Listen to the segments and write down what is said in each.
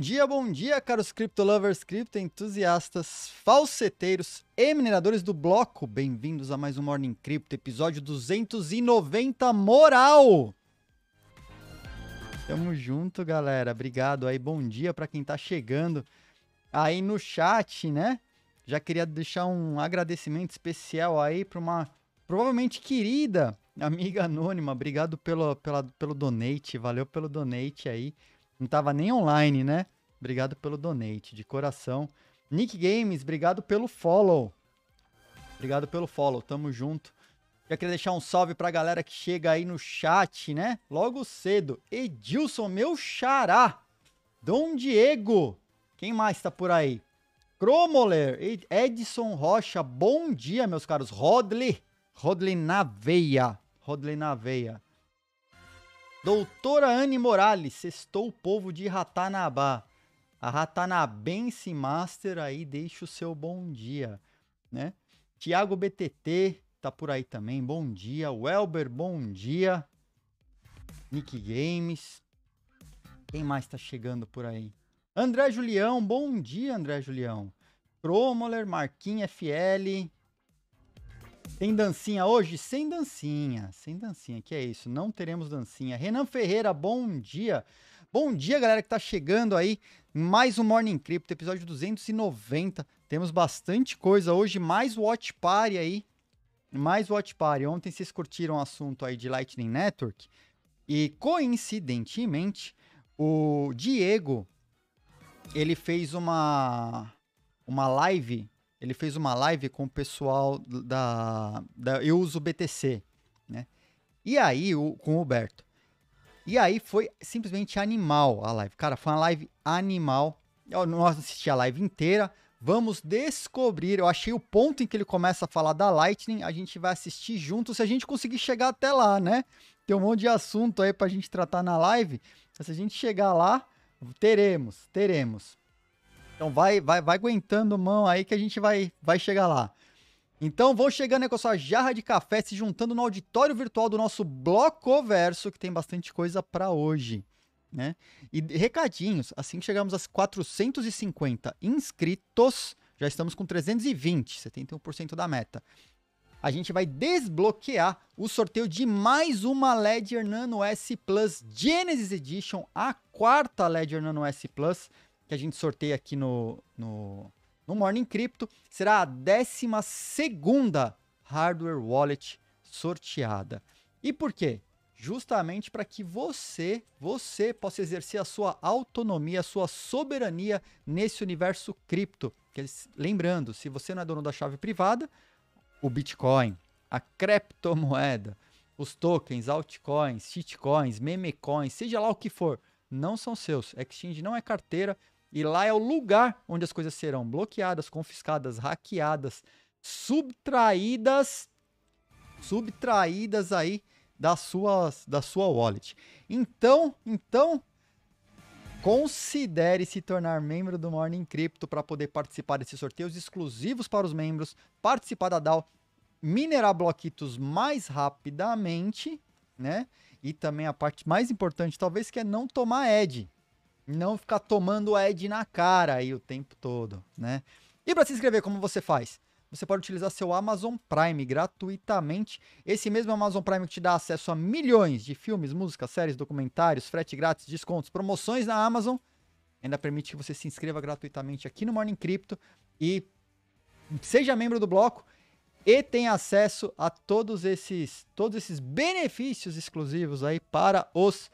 dia, bom dia, caros criptolovers, criptoentusiastas, falseteiros e mineradores do bloco. Bem-vindos a mais um Morning Crypto, episódio 290 moral. Tamo junto, galera. Obrigado aí. Bom dia para quem tá chegando aí no chat, né? Já queria deixar um agradecimento especial aí para uma provavelmente querida amiga anônima. Obrigado pelo, pela, pelo donate, valeu pelo donate aí. Não estava nem online, né? Obrigado pelo donate, de coração. Nick Games, obrigado pelo follow. Obrigado pelo follow, tamo junto. Já queria deixar um salve pra galera que chega aí no chat, né? Logo cedo. Edilson, meu xará. Dom Diego. Quem mais tá por aí? Cromoler. Edson Rocha. Bom dia, meus caros. Rodley. Rodley na veia. Rodley na veia. Doutora Anne Morales, sextou o povo de Ratanabá. A Ratanabense Master aí deixa o seu bom dia, né? Tiago BTT tá por aí também, bom dia. Welber, bom dia. Nick Games. Quem mais tá chegando por aí? André Julião, bom dia, André Julião. Cromoller, Marquinhos FL, tem dancinha hoje? Sem dancinha. Sem dancinha, que é isso. Não teremos dancinha. Renan Ferreira, bom dia. Bom dia, galera que tá chegando aí. Mais um Morning Crypto, episódio 290. Temos bastante coisa hoje, mais Watch Party aí. Mais Watch Party. Ontem vocês curtiram o assunto aí de Lightning Network. E coincidentemente, o Diego ele fez uma uma live ele fez uma live com o pessoal da, da Eu Uso BTC, né? E aí, o, com o Roberto. E aí foi simplesmente animal a live. Cara, foi uma live animal. Eu não assisti a live inteira. Vamos descobrir. Eu achei o ponto em que ele começa a falar da Lightning. A gente vai assistir junto se a gente conseguir chegar até lá, né? Tem um monte de assunto aí pra gente tratar na live. se a gente chegar lá, teremos, teremos. Então vai, vai, vai aguentando mão aí que a gente vai, vai chegar lá. Então vão chegando aí com a sua jarra de café, se juntando no auditório virtual do nosso bloco verso, que tem bastante coisa para hoje. Né? E recadinhos, assim que chegamos às 450 inscritos, já estamos com 320, 71% da meta. A gente vai desbloquear o sorteio de mais uma Ledger Nano S Plus Genesis Edition, a quarta Ledger Nano S Plus, que a gente sorteia aqui no, no, no Morning Crypto. Será a 12 hardware wallet sorteada. E por quê? Justamente para que você, você possa exercer a sua autonomia, a sua soberania nesse universo cripto. Lembrando, se você não é dono da chave privada, o Bitcoin, a criptomoeda, os tokens, altcoins, shitcoins, memecoins, seja lá o que for, não são seus. Exchange não é carteira, e lá é o lugar onde as coisas serão bloqueadas, confiscadas, hackeadas, subtraídas, subtraídas aí da sua, da sua wallet. Então, então considere se tornar membro do Morning Crypto para poder participar desses sorteios exclusivos para os membros, participar da DAO, minerar bloquitos mais rapidamente, né? E também a parte mais importante, talvez, que é não tomar ED não ficar tomando a Ed na cara aí o tempo todo, né? E para se inscrever, como você faz? Você pode utilizar seu Amazon Prime gratuitamente. Esse mesmo Amazon Prime que te dá acesso a milhões de filmes, músicas, séries, documentários, frete grátis, descontos, promoções na Amazon, ainda permite que você se inscreva gratuitamente aqui no Morning Crypto e seja membro do bloco e tenha acesso a todos esses todos esses benefícios exclusivos aí para os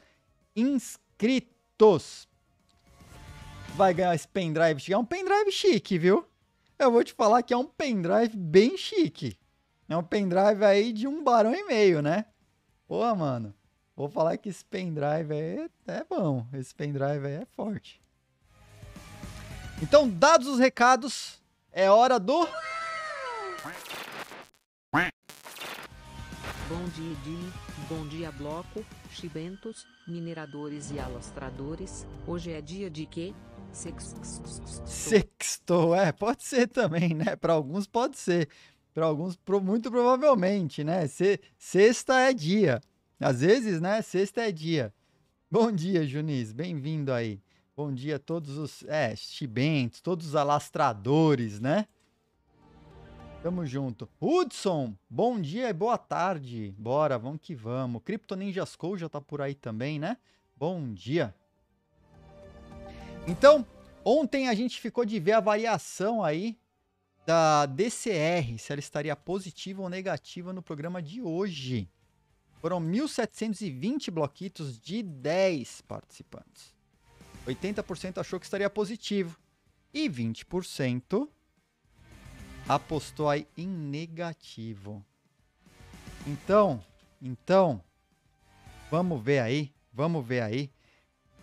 inscritos vai ganhar esse pendrive chique. É um pendrive chique, viu? Eu vou te falar que é um pendrive bem chique. É um pendrive aí de um barão e meio, né? Pô, mano. Vou falar que esse pendrive aí é, é bom. Esse pendrive aí é forte. Então, dados os recados, é hora do. Bom dia, Di. Bom dia, bloco, chibentos, mineradores e alastradores. Hoje é dia de quê? Sextou. é, pode ser também, né? Para alguns pode ser. Para alguns, pro, muito provavelmente, né? Se, sexta é dia. Às vezes, né? Sexta é dia. Bom dia, Junis. Bem-vindo aí. Bom dia a todos os é, todos os alastradores, né? Tamo junto. Hudson, bom dia e boa tarde. Bora, vamos que vamos. Crypto Ninjas Call já tá por aí também, né? Bom dia. Então, ontem a gente ficou de ver a variação aí da DCR, se ela estaria positiva ou negativa no programa de hoje. Foram 1.720 bloquitos de 10 participantes. 80% achou que estaria positivo e 20% apostou aí em negativo. Então, então, vamos ver aí, vamos ver aí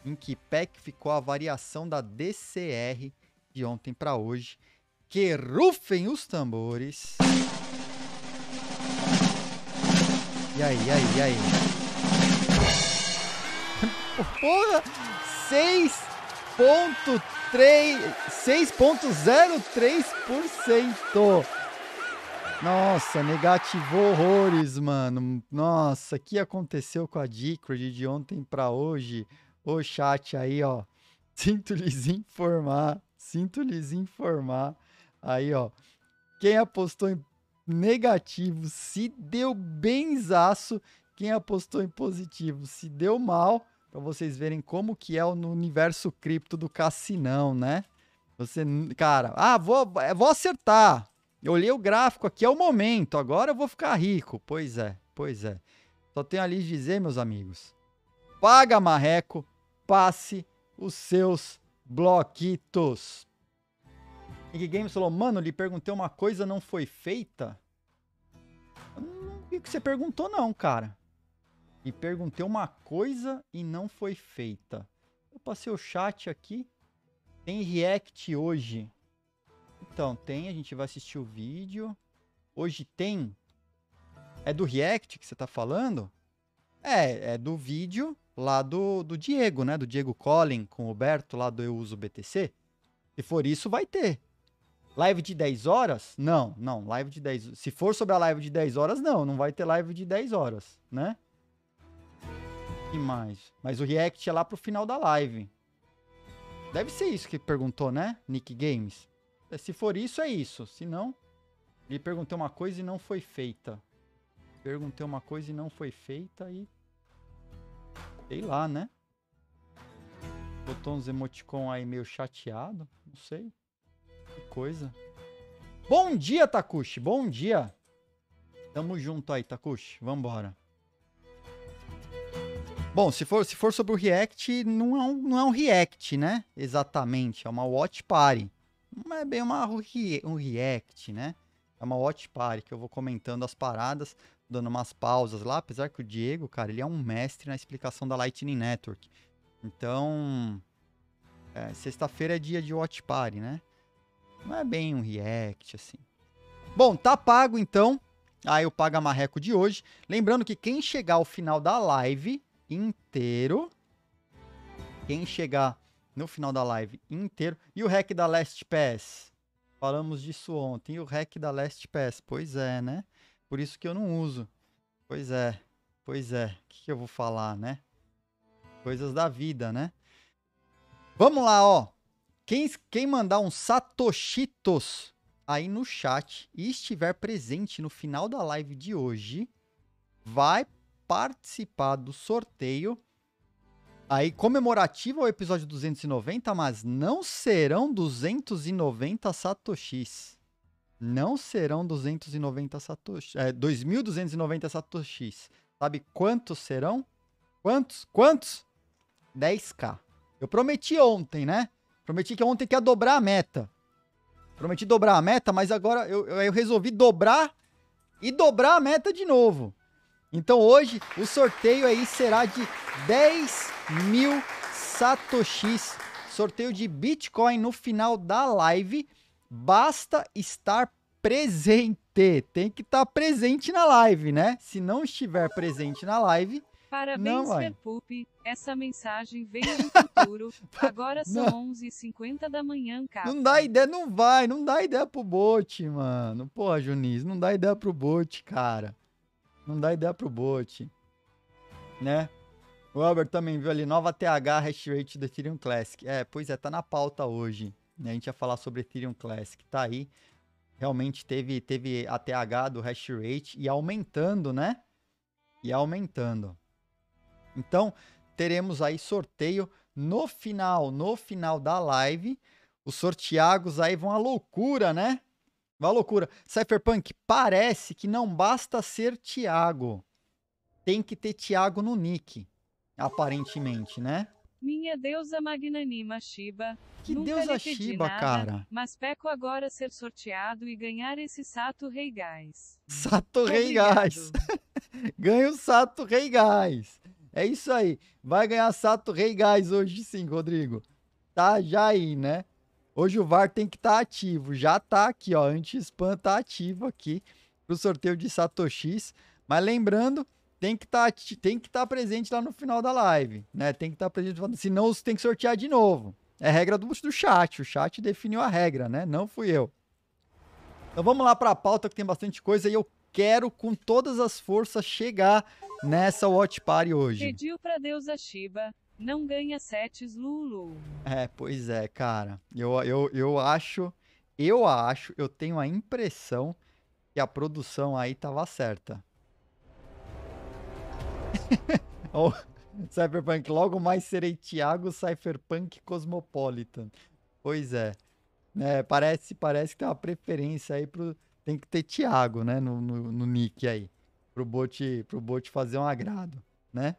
em que pack ficou a variação da DCR de ontem para hoje. Que rufem os tambores. E aí, e aí, e aí? Porra! 6.03%. Nossa, negativou horrores, mano. Nossa, o que aconteceu com a Decred de ontem para hoje? o chat aí, ó. Sinto lhes informar, sinto lhes informar. Aí, ó. Quem apostou em negativo se deu benzaço. Quem apostou em positivo se deu mal. Para vocês verem como que é no universo cripto do cassinão, né? Você, cara, ah, vou, é, vou acertar. Eu olhei o gráfico aqui, é o momento. Agora eu vou ficar rico. Pois é, pois é. Só tenho a lhes dizer, meus amigos. Paga marreco, passe os seus bloquitos. Nick Games falou, mano, lhe perguntei uma coisa, não foi feita? não vi o que você perguntou não, cara. E perguntei uma coisa e não foi feita. Eu passei o chat aqui. Tem react hoje. Então, tem, a gente vai assistir o vídeo. Hoje tem. É do react que você tá falando? É, é do vídeo lá do, do Diego, né? Do Diego Collin com o Roberto, lá do Eu Uso BTC. Se for isso, vai ter. Live de 10 horas? Não, não. Live de 10 Se for sobre a live de 10 horas, não. Não vai ter live de 10 horas, né? E mais? Mas o react é lá pro final da live. Deve ser isso que perguntou, né? Nick Games. É, se for isso, é isso. Se não, ele perguntou uma coisa e não foi feita. Perguntei uma coisa e não foi feita e Sei lá, né? Botou uns emoticons aí meio chateado. Não sei. Que coisa. Bom dia, Takushi. Bom dia. Tamo junto aí, Takushi. Vambora. Bom, se for, se for sobre o React, não é, um, não é um React, né? Exatamente. É uma Watch Party. Não é bem uma, um React, né? É uma Watch Party que eu vou comentando as paradas dando umas pausas lá, apesar que o Diego, cara, ele é um mestre na explicação da Lightning Network. Então, é, sexta-feira é dia de Watch Party, né? Não é bem um react, assim. Bom, tá pago então. Aí ah, o Paga Marreco de hoje. Lembrando que quem chegar ao final da live inteiro. Quem chegar no final da live inteiro. E o hack da Last Pass? Falamos disso ontem. E o hack da Last Pass? Pois é, né? Por isso que eu não uso. Pois é, pois é. O que, que eu vou falar, né? Coisas da vida, né? Vamos lá, ó. Quem, quem mandar um Satoshitos aí no chat e estiver presente no final da live de hoje, vai participar do sorteio aí comemorativo ao episódio 290, mas não serão 290 satoshis não serão 290 satoshis, é, 2.290 satoshis. Sabe quantos serão? Quantos? Quantos? 10k. Eu prometi ontem, né? Prometi que ontem que ia dobrar a meta. Prometi dobrar a meta, mas agora eu, eu, eu resolvi dobrar e dobrar a meta de novo. Então hoje o sorteio aí será de 10 mil satoshis. Sorteio de Bitcoin no final da live basta estar presente. Tem que estar tá presente na live, né? Se não estiver presente na live, Parabéns, Verpup. Essa mensagem veio do futuro. Agora são 11h50 da manhã, cara. Não dá ideia, não vai. Não dá ideia pro bot, mano. Porra, Junis, não dá ideia pro bot, cara. Não dá ideia pro bot. Né? O Albert também viu ali, nova TH hash rate do Ethereum Classic. É, pois é, tá na pauta hoje né? A gente ia falar sobre Ethereum Classic, tá aí. Realmente teve, teve ATH do hash rate e aumentando, né? E aumentando. Então, teremos aí sorteio no final, no final da live. Os sorteagos aí vão à loucura, né? Vai à loucura. Cypherpunk, parece que não basta ser Tiago. Tem que ter Tiago no nick, aparentemente, né? Minha deusa magnanima Shiba. Que Nunca deusa Shiba, nada, cara? Mas peco agora ser sorteado e ganhar esse Sato Rei Gás. Sato Rei Gás. Ganha o Sato Rei Gás. É isso aí. Vai ganhar Sato Rei Gás hoje sim, Rodrigo. Tá já aí, né? Hoje o VAR tem que estar tá ativo. Já tá aqui, ó. Anti-spam tá ativo aqui pro sorteio de X. Mas lembrando tem que tá, estar tá presente lá no final da live, né? Tem que estar tá presente, senão você tem que sortear de novo. É regra do, do chat, o chat definiu a regra, né? Não fui eu. Então vamos lá para a pauta que tem bastante coisa e eu quero com todas as forças chegar nessa Watch Party hoje. Pediu para Deus a Shiba, não ganha setes Lulu. É, pois é, cara. Eu, eu, eu acho, eu acho, eu tenho a impressão que a produção aí tava certa. Cyberpunk, logo mais serei Thiago Cyberpunk Cosmopolitan. Pois é. é. parece, parece que tem uma preferência aí pro. Tem que ter Thiago, né? No, no, no nick aí. Pro bot, pro bot fazer um agrado, né?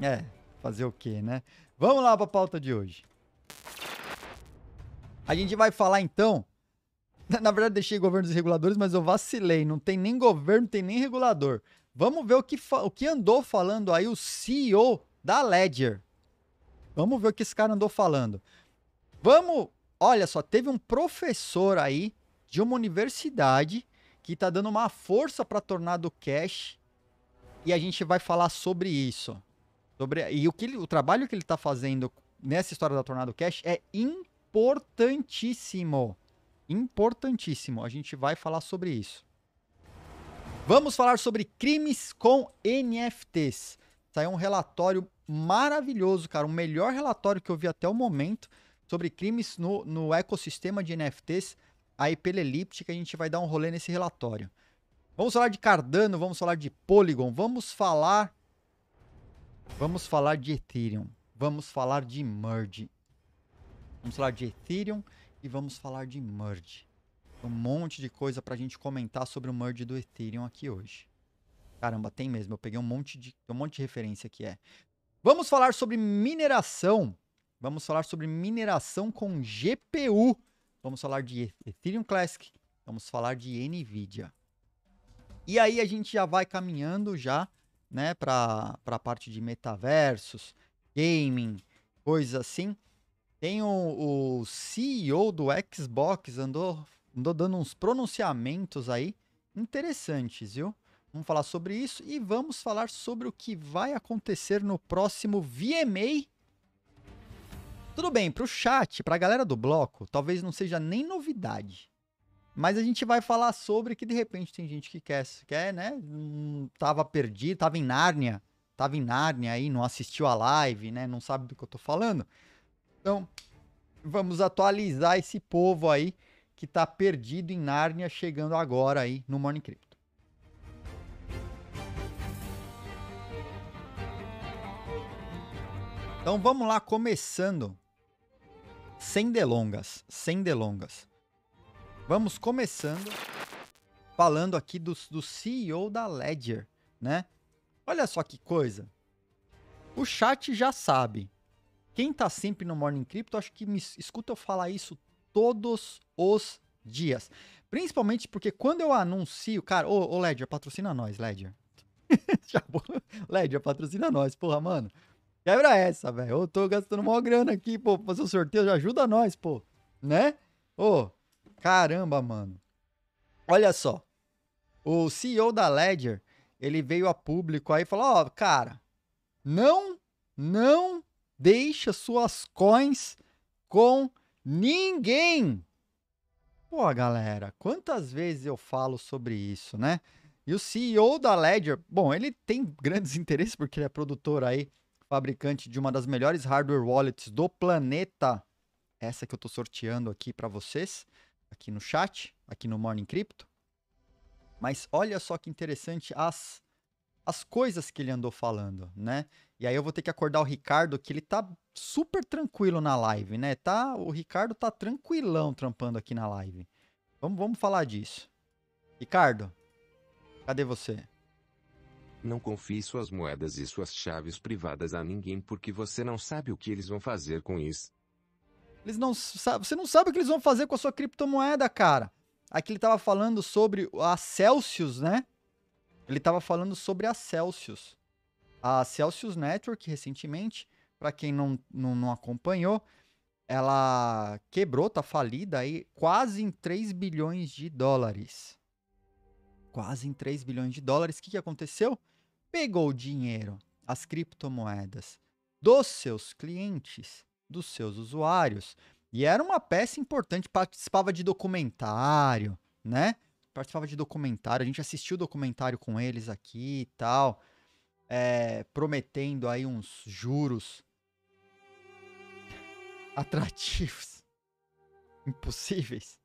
É, fazer o quê, né? Vamos lá pra pauta de hoje. A gente vai falar então. Na verdade, deixei governos e reguladores, mas eu vacilei. Não tem nem governo, tem nem regulador. Vamos ver o que, o que andou falando aí o CEO da Ledger. Vamos ver o que esse cara andou falando. Vamos, olha só, teve um professor aí de uma universidade que está dando uma força para Tornado Cash e a gente vai falar sobre isso. Sobre e o que ele, o trabalho que ele está fazendo nessa história da Tornado Cash é importantíssimo. Importantíssimo. A gente vai falar sobre isso. Vamos falar sobre crimes com NFTs. Saiu tá um relatório maravilhoso, cara. O melhor relatório que eu vi até o momento sobre crimes no, no ecossistema de NFTs, aí pela Elíptica. A gente vai dar um rolê nesse relatório. Vamos falar de Cardano, vamos falar de Polygon, vamos falar. Vamos falar de Ethereum. Vamos falar de Merge. Vamos falar de Ethereum e vamos falar de Merge um monte de coisa pra gente comentar sobre o merge do Ethereum aqui hoje. Caramba, tem mesmo. Eu peguei um monte de, um monte de referência aqui é. Vamos falar sobre mineração. Vamos falar sobre mineração com GPU. Vamos falar de Ethereum Classic. Vamos falar de NVIDIA. E aí a gente já vai caminhando já, né, para a parte de metaversos, gaming, coisas assim. Tem o, o CEO do Xbox andou Estou dando uns pronunciamentos aí interessantes, viu? Vamos falar sobre isso e vamos falar sobre o que vai acontecer no próximo VMA. Tudo bem, para o chat, para a galera do bloco, talvez não seja nem novidade. Mas a gente vai falar sobre que de repente tem gente que quer, quer né? Hum, tava perdido, tava em Nárnia, tava em Nárnia aí, não assistiu a live, né? Não sabe do que eu tô falando. Então, vamos atualizar esse povo aí que está perdido em Nárnia, chegando agora aí no Morning Crypto. Então vamos lá, começando. Sem delongas, sem delongas. Vamos começando falando aqui do, do CEO da Ledger, né? Olha só que coisa. O chat já sabe. Quem tá sempre no Morning Crypto, acho que me escuta eu falar isso todos os dias. Principalmente porque quando eu anuncio, cara, ô, ô Ledger, patrocina nós, Ledger. Ledger, patrocina nós, porra, mano. Quebra é essa, velho. Eu tô gastando maior grana aqui, pô, pra fazer o um sorteio, já ajuda nós, pô. Né? Ô, caramba, mano. Olha só. O CEO da Ledger, ele veio a público aí e falou, ó, oh, cara, não, não deixa suas coins com Ninguém! Pô, galera, quantas vezes eu falo sobre isso, né? E o CEO da Ledger, bom, ele tem grandes interesses porque ele é produtor aí, fabricante de uma das melhores hardware wallets do planeta. Essa que eu tô sorteando aqui para vocês, aqui no chat, aqui no Morning Crypto. Mas olha só que interessante as as coisas que ele andou falando, né? E aí eu vou ter que acordar o Ricardo, que ele tá super tranquilo na live, né? Tá, o Ricardo tá tranquilão trampando aqui na live. Vamos, vamos falar disso. Ricardo, cadê você? Não confie suas moedas e suas chaves privadas a ninguém porque você não sabe o que eles vão fazer com isso. Eles não sabe, você não sabe o que eles vão fazer com a sua criptomoeda, cara. Aqui ele tava falando sobre a Celsius, né? Ele tava falando sobre a Celsius. A Celsius Network, recentemente, para quem não, não, não, acompanhou, ela quebrou, tá falida aí, quase em 3 bilhões de dólares. Quase em 3 bilhões de dólares. O que, que aconteceu? Pegou o dinheiro, as criptomoedas, dos seus clientes, dos seus usuários. E era uma peça importante, participava de documentário, né? Participava de documentário, a gente assistiu o documentário com eles aqui e tal é, prometendo aí uns juros atrativos, impossíveis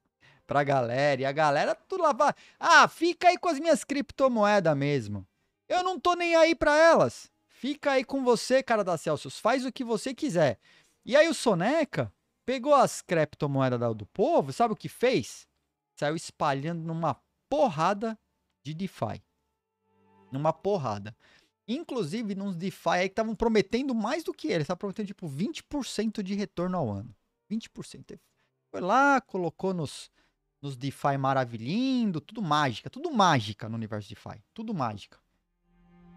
pra galera. E a galera tu lavar. Ah, fica aí com as minhas criptomoedas mesmo. Eu não tô nem aí pra elas. Fica aí com você, cara da Celsius. Faz o que você quiser. E aí o Soneca pegou as criptomoedas do povo, sabe o que fez? Saiu espalhando numa porrada de DeFi. Numa porrada. Inclusive, nos DeFi aí que estavam prometendo mais do que ele. Estavam prometendo, tipo, 20% de retorno ao ano. 20%. Foi lá, colocou nos, nos DeFi maravilhindo, tudo mágica. Tudo mágica no universo DeFi. Tudo mágica.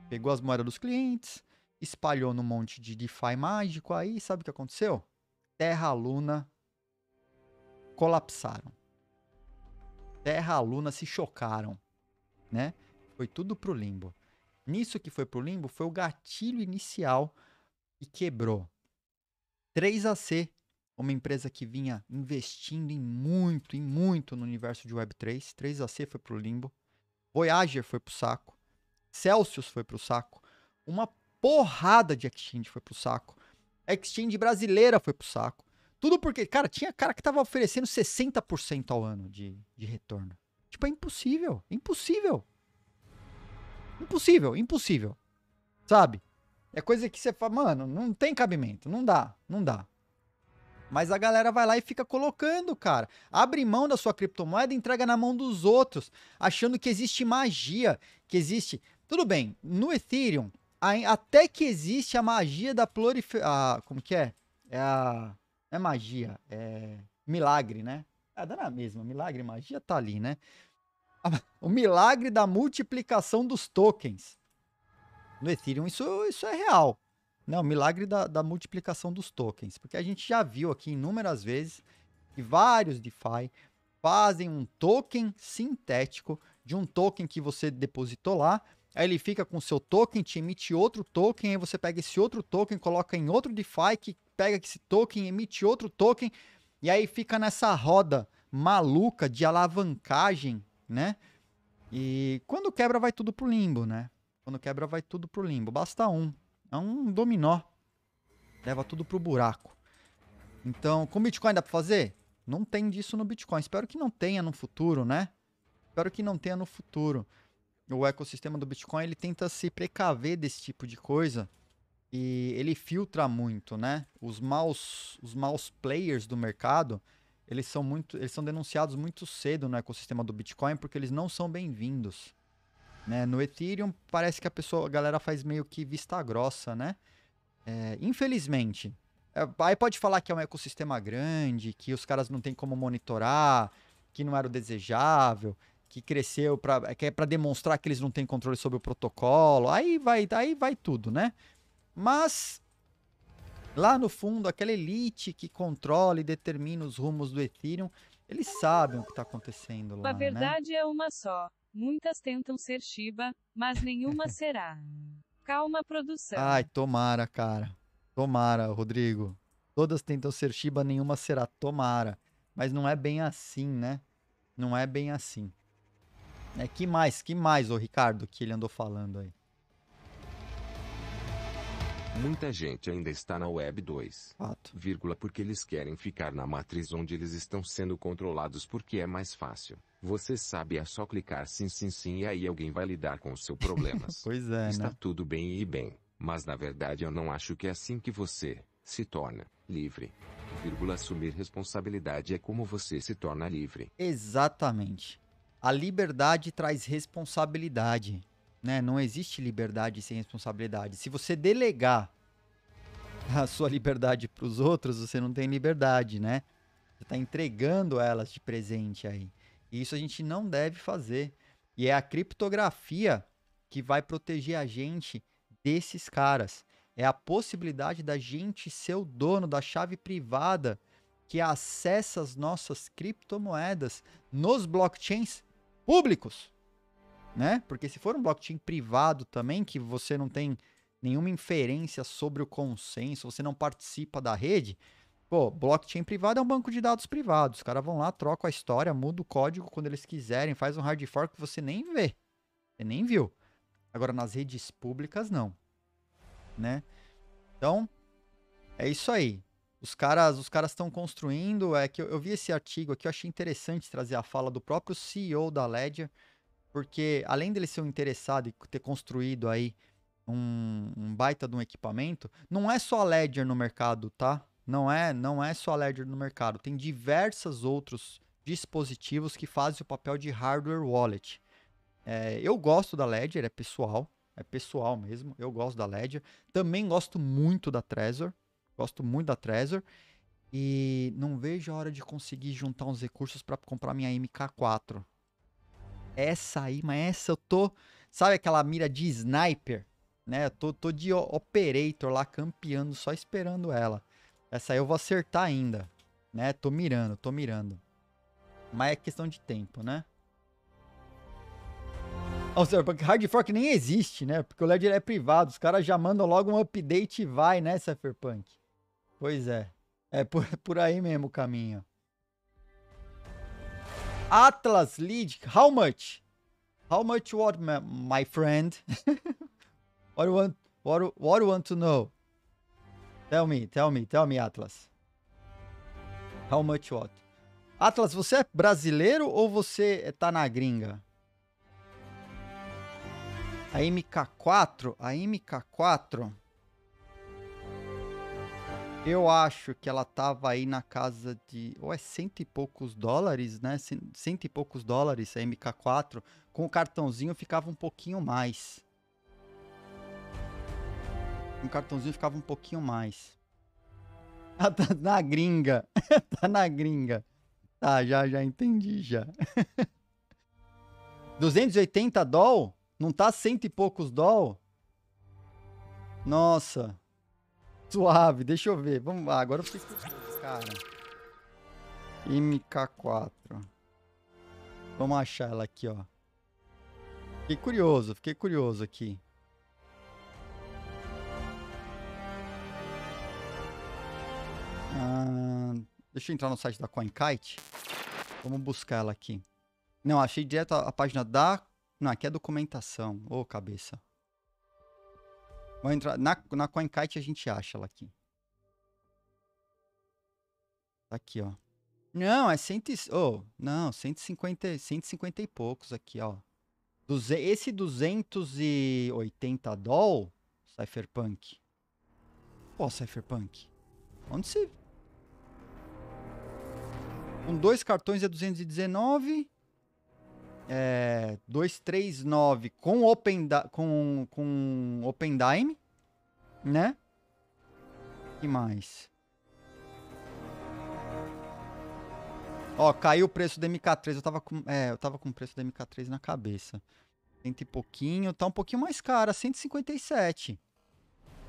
Pegou as moedas dos clientes, espalhou num monte de DeFi mágico. Aí, sabe o que aconteceu? Terra, Luna colapsaram. Terra, Luna se chocaram, né? Foi tudo pro limbo. Nisso que foi pro limbo foi o gatilho inicial e quebrou. 3AC, uma empresa que vinha investindo em muito, em muito no universo de Web3. 3AC foi pro limbo. Voyager foi pro saco. Celsius foi pro saco. Uma porrada de exchange foi pro saco. Exchange brasileira foi pro saco. Tudo porque, cara, tinha cara que tava oferecendo 60% ao ano de, de retorno. Tipo, é impossível. Impossível. Impossível, impossível. Sabe? É coisa que você fala, mano, não tem cabimento, não dá, não dá. Mas a galera vai lá e fica colocando, cara. Abre mão da sua criptomoeda e entrega na mão dos outros, achando que existe magia, que existe. Tudo bem, no Ethereum, até que existe a magia da Como que é? É a. É magia, é milagre, né? é dá na mesma, milagre, magia tá ali, né? o milagre da multiplicação dos tokens. No Ethereum, isso, isso é real. Não, o milagre da, da multiplicação dos tokens. Porque a gente já viu aqui inúmeras vezes que vários DeFi fazem um token sintético de um token que você depositou lá. Aí ele fica com seu token, te emite outro token, aí você pega esse outro token, coloca em outro DeFi que pega esse token, emite outro token, e aí fica nessa roda maluca de alavancagem né? E quando quebra, vai tudo pro limbo, né? Quando quebra, vai tudo pro limbo. Basta um. É um dominó. Leva tudo pro buraco. Então, com Bitcoin dá pra fazer? Não tem disso no Bitcoin. Espero que não tenha no futuro, né? Espero que não tenha no futuro. O ecossistema do Bitcoin, ele tenta se precaver desse tipo de coisa. E ele filtra muito, né? Os maus, os maus players do mercado, eles são muito, eles são denunciados muito cedo no ecossistema do Bitcoin porque eles não são bem-vindos. Né? No Ethereum parece que a pessoa, a galera faz meio que vista grossa, né? É, infelizmente. É, aí pode falar que é um ecossistema grande, que os caras não tem como monitorar, que não era o desejável, que cresceu para é, que é para demonstrar que eles não têm controle sobre o protocolo. Aí vai, aí vai tudo, né? Mas Lá no fundo, aquela elite que controla e determina os rumos do Ethereum, eles sabem o que está acontecendo lá. A né? verdade né? é uma só. Muitas tentam ser Shiba, mas nenhuma será. Calma, produção. Ai, tomara, cara. Tomara, Rodrigo. Todas tentam ser Shiba, nenhuma será. Tomara. Mas não é bem assim, né? Não é bem assim. É, que mais, que mais, o Ricardo, que ele andou falando aí? Muita gente ainda está na Web 2, Fato. Vírgula, porque eles querem ficar na matriz onde eles estão sendo controlados porque é mais fácil. Você sabe, é só clicar sim, sim, sim e aí alguém vai lidar com os seus problemas. pois é, Está né? tudo bem e bem, mas na verdade eu não acho que é assim que você se torna livre. Vírgula, assumir responsabilidade é como você se torna livre. Exatamente. A liberdade traz responsabilidade. Né? Não existe liberdade sem responsabilidade. Se você delegar a sua liberdade para os outros, você não tem liberdade, né? Você está entregando elas de presente aí. E isso a gente não deve fazer. E é a criptografia que vai proteger a gente desses caras. É a possibilidade da gente ser o dono da chave privada que acessa as nossas criptomoedas nos blockchains públicos né? Porque se for um blockchain privado também, que você não tem nenhuma inferência sobre o consenso, você não participa da rede, pô, blockchain privado é um banco de dados privado. Os caras vão lá, trocam a história, muda o código quando eles quiserem, faz um hard fork que você nem vê. Você nem viu. Agora, nas redes públicas, não. Né? Então, é isso aí. Os caras os caras estão construindo. É que eu, eu, vi esse artigo aqui, eu achei interessante trazer a fala do próprio CEO da Ledger porque além dele ser um interessado e ter construído aí um, um baita de um equipamento, não é só a Ledger no mercado, tá? Não é, não é só a Ledger no mercado. Tem diversos outros dispositivos que fazem o papel de hardware wallet. É, eu gosto da Ledger, é pessoal, é pessoal mesmo. Eu gosto da Ledger. Também gosto muito da Trezor. Gosto muito da Trezor. E não vejo a hora de conseguir juntar uns recursos para comprar minha MK4. Essa aí, mas essa eu tô. Sabe aquela mira de sniper? Né? Eu tô, tô de operator lá campeando, só esperando ela. Essa aí eu vou acertar ainda. Né? Tô mirando, tô mirando. Mas é questão de tempo, né? Hard fork nem existe, né? Porque o LED é privado. Os caras já mandam logo um update e vai, né, Cyberpunk. Pois é. É por, por aí mesmo o caminho. Atlas lead, how much? How much what, my friend? what, you want, what, what you want to know? Tell me, tell me, tell me, Atlas. How much what? Atlas, você é brasileiro ou você é, tá na gringa? A MK4? A MK4... Eu acho que ela tava aí na casa de. Ou é cento e poucos dólares, né? Cento e poucos dólares a MK4. Com o cartãozinho ficava um pouquinho mais. Com o cartãozinho ficava um pouquinho mais. Ela tá na gringa. tá na gringa. Tá, já, já entendi já. 280 doll? Não tá cento e poucos doll? Nossa. Suave, deixa eu ver. Vamos lá, agora eu fiquei curioso, cara. MK4. Vamos achar ela aqui, ó. Fiquei curioso, fiquei curioso aqui. Ah, deixa eu entrar no site da CoinKite. Vamos buscar ela aqui. Não, achei direto a, a página da... Não, aqui é documentação. Ô, oh, cabeça. Vão entrar na, na CoinKite a gente acha ela aqui. Tá aqui, ó. Não, é cento, oh, não, 150, 150 e poucos aqui, ó. Duze, esse 280 doll, Cypherpunk. Pô, Cypherpunk. Onde você... Com dois cartões é 219 é, 239 com Open, com, com open Dime, né? E mais. Ó, caiu o preço do MK3. Eu tava com, é, eu tava com o preço do MK3 na cabeça. Cento e pouquinho, tá um pouquinho mais caro, 157.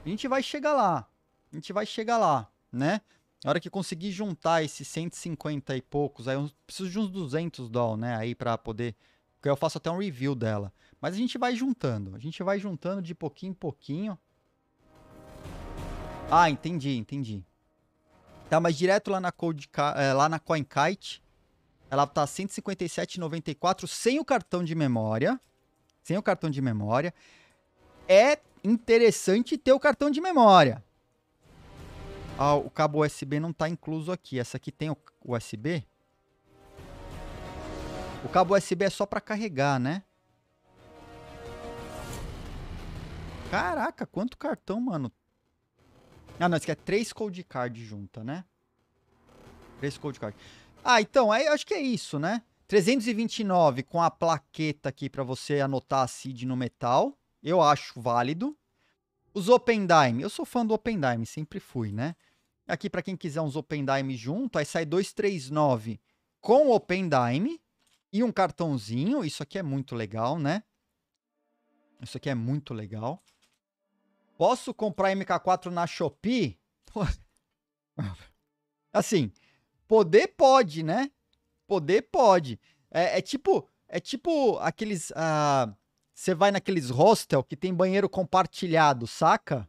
A gente vai chegar lá. A gente vai chegar lá, né? Na hora que conseguir juntar esses 150 e poucos, aí eu preciso de uns 200 doll, né? Aí para poder. Porque eu faço até um review dela. Mas a gente vai juntando. A gente vai juntando de pouquinho em pouquinho. Ah, entendi, entendi. Tá, mas direto lá na, Code, é, lá na CoinKite, ela tá 157,94 sem o cartão de memória. Sem o cartão de memória. É interessante ter o cartão de memória. Ah, o cabo USB não está incluso aqui. Essa aqui tem o USB? O cabo USB é só para carregar, né? Caraca, quanto cartão, mano. Ah, não, isso aqui é três cold card junta, né? Três cold card. Ah, então, aí acho que é isso, né? 329 com a plaqueta aqui para você anotar a seed no metal. Eu acho válido. Os Open Dime. Eu sou fã do Open Dime, sempre fui, né? Aqui, para quem quiser uns Open junto, aí sai 239 com Open e um cartãozinho. Isso aqui é muito legal, né? Isso aqui é muito legal. Posso comprar MK4 na Shopee? Pô. Assim, poder pode, né? Poder pode. É, é tipo, é tipo aqueles. Ah, você ah, vai naqueles hostel que tem banheiro compartilhado, saca?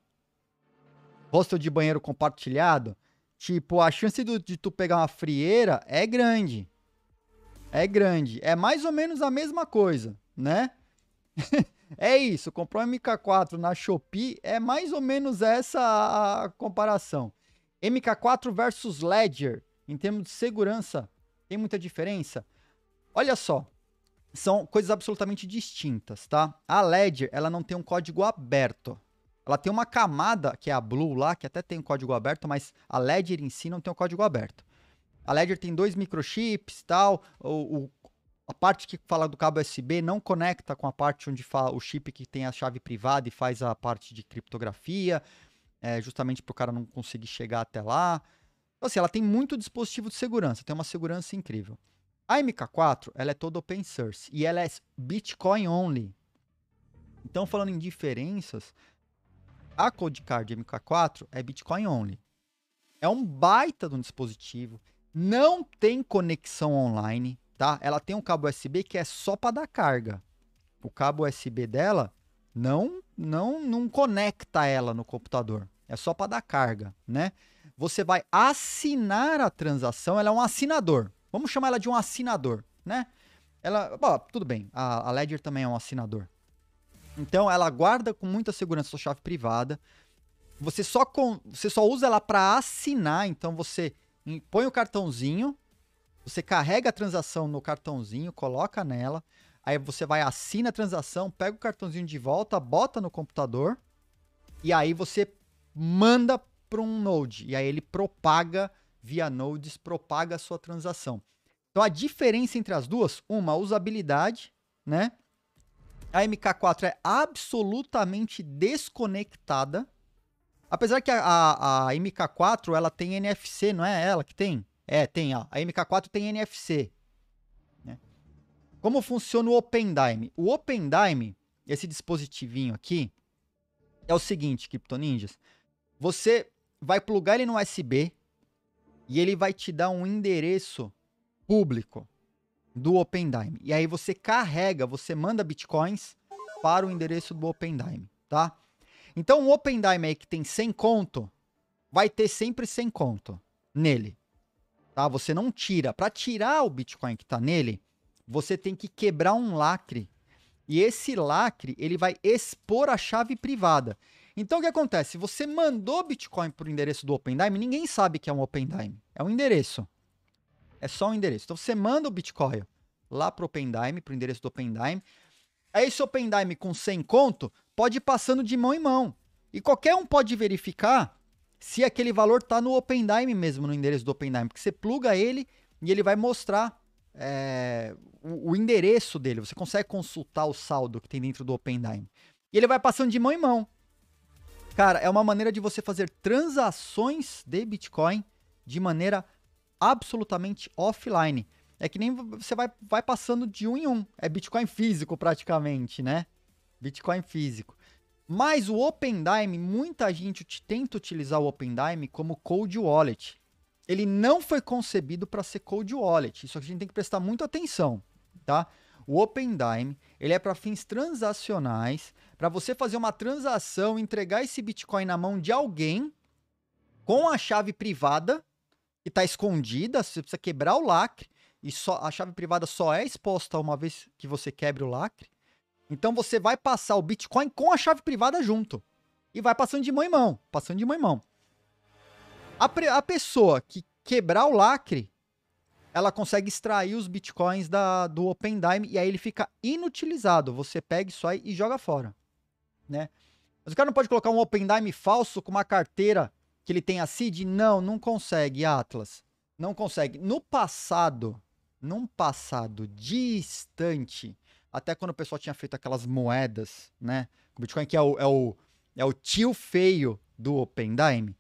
hostel de banheiro compartilhado, tipo, a chance do, de tu pegar uma frieira é grande. É grande. É mais ou menos a mesma coisa, né? é isso. Comprou um MK4 na Shopee, é mais ou menos essa a comparação. MK4 versus Ledger, em termos de segurança, tem muita diferença? Olha só, são coisas absolutamente distintas, tá? A Ledger, ela não tem um código aberto. Ela tem uma camada, que é a Blue lá, que até tem um código aberto, mas a Ledger em si não tem o um código aberto. A Ledger tem dois microchips e tal, o, o, a parte que fala do cabo USB não conecta com a parte onde fala o chip que tem a chave privada e faz a parte de criptografia, é, justamente para o cara não conseguir chegar até lá. Então, assim, ela tem muito dispositivo de segurança, tem uma segurança incrível. A MK4, ela é toda open source e ela é Bitcoin only. Então, falando em diferenças, a Codecard MK4 é Bitcoin only. É um baita de um dispositivo, não tem conexão online, tá? Ela tem um cabo USB que é só para dar carga. O cabo USB dela não não não conecta ela no computador. É só para dar carga, né? Você vai assinar a transação, ela é um assinador. Vamos chamar ela de um assinador, né? Ela, bom, tudo bem. A, a Ledger também é um assinador, então ela guarda com muita segurança sua chave privada. Você só, com, você só usa ela para assinar, então você põe o cartãozinho, você carrega a transação no cartãozinho, coloca nela, aí você vai assina a transação, pega o cartãozinho de volta, bota no computador e aí você manda para um node e aí ele propaga via nodes, propaga a sua transação. Então a diferença entre as duas, uma usabilidade, né? A MK4 é absolutamente desconectada. Apesar que a, a, a MK4 ela tem NFC, não é ela que tem? É, tem, ó. A MK4 tem NFC. Né? Como funciona o OpenDime? O OpenDime, esse dispositivinho aqui, é o seguinte, Crypto Ninjas. Você vai plugar ele no USB e ele vai te dar um endereço público do OpenDime. E aí você carrega, você manda bitcoins para o endereço do OpenDime, tá? Então o OpenDime aí que tem 100 conto, vai ter sempre 100 conto nele, tá? Você não tira. Para tirar o bitcoin que está nele, você tem que quebrar um lacre. E esse lacre, ele vai expor a chave privada. Então o que acontece? Você mandou Bitcoin para o endereço do OpenDime, ninguém sabe que é um OpenDime. É um endereço. É só um endereço. Então você manda o Bitcoin lá pro Pendime, pro endereço do Pendime. Aí esse Pendime com 100 conto pode ir passando de mão em mão. E qualquer um pode verificar se aquele valor está no OpenDime mesmo, no endereço do OpenDime, porque você pluga ele e ele vai mostrar é, o, o, endereço dele. Você consegue consultar o saldo que tem dentro do OpenDime. E ele vai passando de mão em mão. Cara, é uma maneira de você fazer transações de Bitcoin de maneira absolutamente offline. É que nem você vai, vai passando de um em um. É Bitcoin físico praticamente, né? Bitcoin físico. Mas o OpenDime, muita gente tenta utilizar o OpenDime como cold wallet. Ele não foi concebido para ser cold wallet. Isso a gente tem que prestar muita atenção, tá? O OpenDime, ele é para fins transacionais, para você fazer uma transação, entregar esse Bitcoin na mão de alguém com a chave privada que está escondida, você precisa quebrar o lacre, e só, a chave privada só é exposta uma vez que você quebre o lacre. Então você vai passar o Bitcoin com a chave privada junto. E vai passando de mão em mão, passando de mão em mão. A, pre, a pessoa que quebrar o lacre, ela consegue extrair os bitcoins da, do Open Dime e aí ele fica inutilizado. Você pega isso aí e joga fora, né? Mas o cara não pode colocar um Open Dime falso com uma carteira que ele tem a seed? Não, não consegue, Atlas. Não consegue. No passado, num passado distante, até quando o pessoal tinha feito aquelas moedas, né? O Bitcoin que é o, é o, é o tio feio do Open Dime,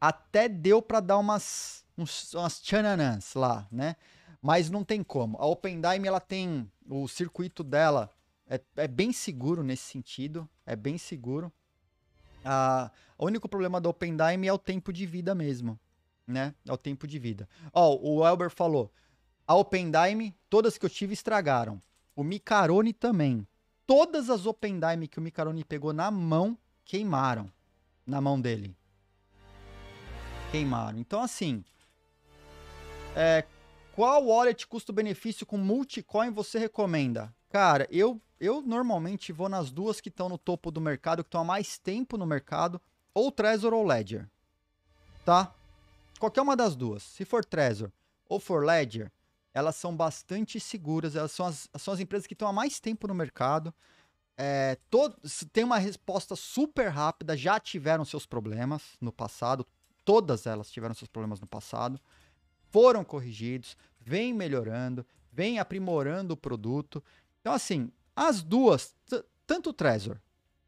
até deu para dar umas, uns, umas tchananãs lá, né? Mas não tem como. A Open Dime, ela tem o circuito dela, é, é bem seguro nesse sentido, é bem seguro. Ah, o único problema do OpenDime é o tempo de vida mesmo, né? É o tempo de vida. Ó, oh, o Elber falou, a OpenDime, todas que eu tive estragaram. O Micarone também. Todas as OpenDime que o Micarone pegou na mão, queimaram. Na mão dele. Queimaram. Então, assim, é, qual wallet custo-benefício com multicoin você recomenda? Cara, eu, eu normalmente vou nas duas que estão no topo do mercado, que estão há mais tempo no mercado, ou Trezor ou Ledger, tá? Qualquer uma das duas. Se for Trezor ou for Ledger, elas são bastante seguras, elas são as, são as empresas que estão há mais tempo no mercado, é, todo, tem uma resposta super rápida, já tiveram seus problemas no passado, todas elas tiveram seus problemas no passado, foram corrigidos, vem melhorando, vem aprimorando o produto, então, assim, as duas, tanto o Trezor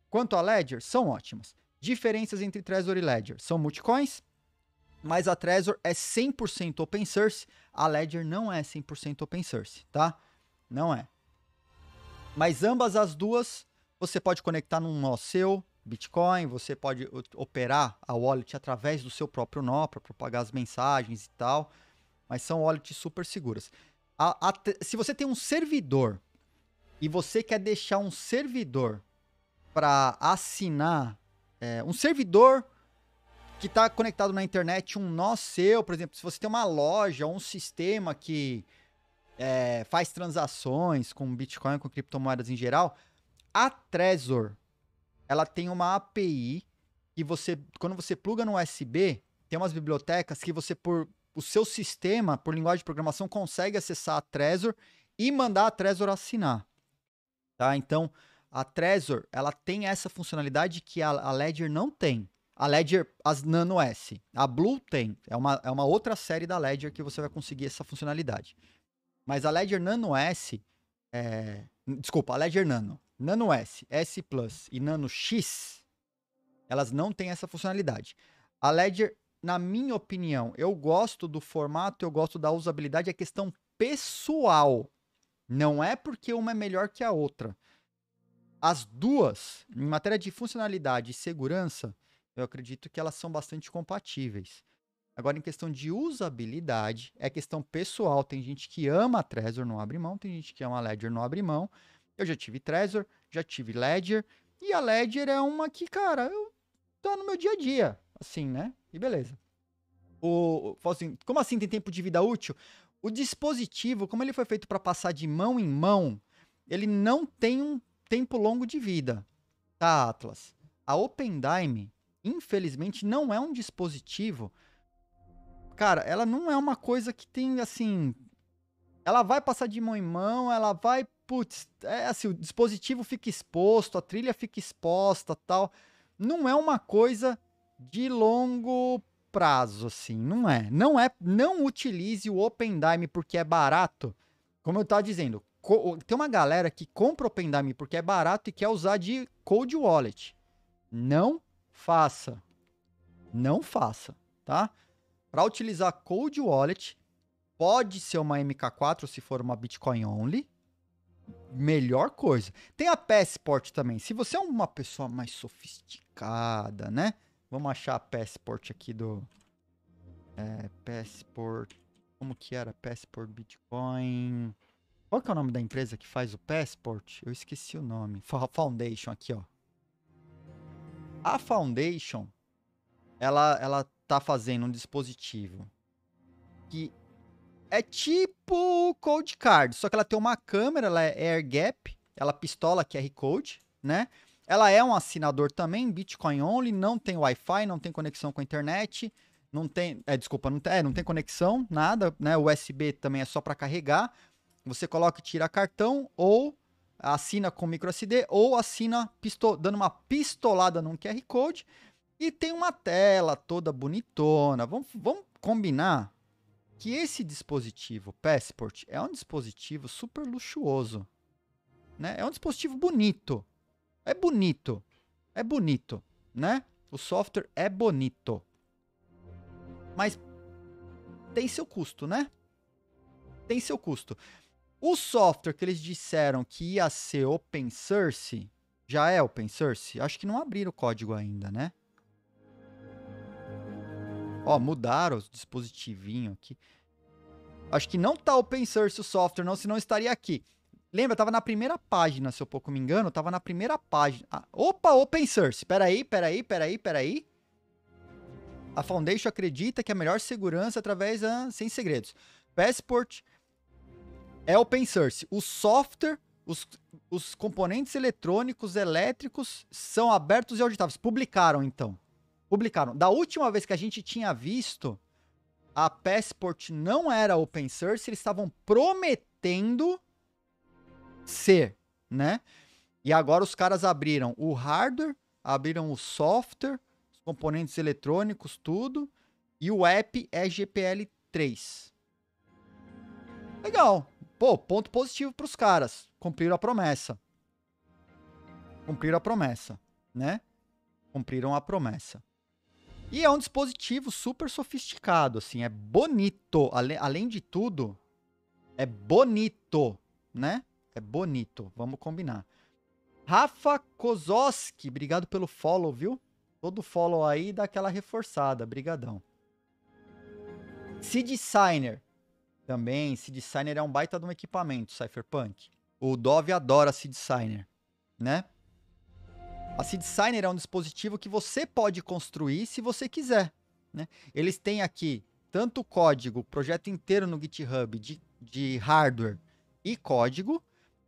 quanto a Ledger, são ótimas. Diferenças entre Trezor e Ledger são multicoins, mas a Trezor é 100% open source, a Ledger não é 100% open source, tá? Não é. Mas ambas as duas você pode conectar num nó seu, Bitcoin, você pode operar a wallet através do seu próprio nó para propagar as mensagens e tal, mas são wallets super seguras. A, a, se você tem um servidor e você quer deixar um servidor para assinar, é, um servidor que está conectado na internet, um nó seu, por exemplo, se você tem uma loja um sistema que é, faz transações com Bitcoin, com criptomoedas em geral, a Trezor, ela tem uma API que você, quando você pluga no USB, tem umas bibliotecas que você, por o seu sistema, por linguagem de programação, consegue acessar a Trezor e mandar a Trezor assinar. Tá? Então, a Trezor, ela tem essa funcionalidade que a, a Ledger não tem. A Ledger, as Nano S. A Blue tem. É uma, é uma outra série da Ledger que você vai conseguir essa funcionalidade. Mas a Ledger Nano S. É... Desculpa, a Ledger Nano. Nano S, S Plus e Nano X. Elas não têm essa funcionalidade. A Ledger, na minha opinião, eu gosto do formato, eu gosto da usabilidade, é questão pessoal. Não é porque uma é melhor que a outra. As duas, em matéria de funcionalidade e segurança, eu acredito que elas são bastante compatíveis. Agora, em questão de usabilidade, é questão pessoal. Tem gente que ama a Trezor, não abre mão. Tem gente que ama a Ledger, não abre mão. Eu já tive Trezor, já tive Ledger. E a Ledger é uma que, cara, eu, tá no meu dia a dia. Assim, né? E beleza. O, assim, como assim tem tempo de vida útil? o dispositivo, como ele foi feito para passar de mão em mão, ele não tem um tempo longo de vida, tá, Atlas? A OpenDime, infelizmente, não é um dispositivo. Cara, ela não é uma coisa que tem assim. Ela vai passar de mão em mão, ela vai. Putz, é assim, o dispositivo fica exposto, a trilha fica exposta tal. Não é uma coisa de longo prazo, assim. Não é. Não é. Não utilize o Open Dime porque é barato. Como eu tava dizendo, tem uma galera que compra o Open Dime porque é barato e quer usar de cold wallet. Não faça. Não faça, tá? Para utilizar cold wallet, pode ser uma MK4 se for uma Bitcoin only. Melhor coisa. Tem a Passport também. Se você é uma pessoa mais sofisticada, né? Vamos achar a passport aqui do... É, passport... Como que era? Passport Bitcoin... Qual que é o nome da empresa que faz o passport? Eu esqueci o nome. Foundation aqui, ó. A Foundation, ela, ela tá fazendo um dispositivo que é tipo o Code Card, só que ela tem uma câmera, ela é air gap, ela pistola QR Code, né? Ela é um assinador também, Bitcoin Only, não tem Wi-Fi, não tem conexão com a internet, não tem, é, desculpa, não tem, é, não tem conexão, nada, né? USB também é só para carregar. Você coloca e tira cartão ou assina com micro SD ou assina pisto, dando uma pistolada num QR Code e tem uma tela toda bonitona. Vamos, vamos combinar que esse dispositivo Passport é um dispositivo super luxuoso, né? É um dispositivo bonito. É bonito. É bonito, né? O software é bonito. Mas tem seu custo, né? Tem seu custo. O software que eles disseram que ia ser open source, já é open source? Acho que não abriram o código ainda, né? Ó, mudaram os dispositivinho aqui. Acho que não tá open source o software, não, senão estaria aqui. Lembra, tava na primeira página, se eu pouco me engano, tava na primeira página. Ah, opa, open source. Peraí, peraí, peraí, peraí. A Foundation acredita que a melhor segurança através da sem segredos. Passport é open source. O software, os, os componentes eletrônicos, elétricos são abertos e auditáveis. Publicaram então. Publicaram. Da última vez que a gente tinha visto, a Passport não era open source, eles estavam prometendo C, né? E agora os caras abriram o hardware, abriram o software, os componentes eletrônicos, tudo, e o app é GPL3. Legal. Pô, ponto positivo para os caras. Cumpriram a promessa. Cumpriram a promessa, né? Cumpriram a promessa. E é um dispositivo super sofisticado, assim, é bonito. Ale além de tudo, é bonito, né? É bonito, vamos combinar. Rafa Kozoski, obrigado pelo follow, viu? Todo follow aí dá aquela reforçada, brigadão. Sid Designer, também, Sid Designer é um baita de um equipamento, Cypherpunk. O Dove adora Sid Designer, né? A Sid Designer é um dispositivo que você pode construir se você quiser, né? Eles têm aqui tanto código, projeto inteiro no GitHub de, de hardware e código,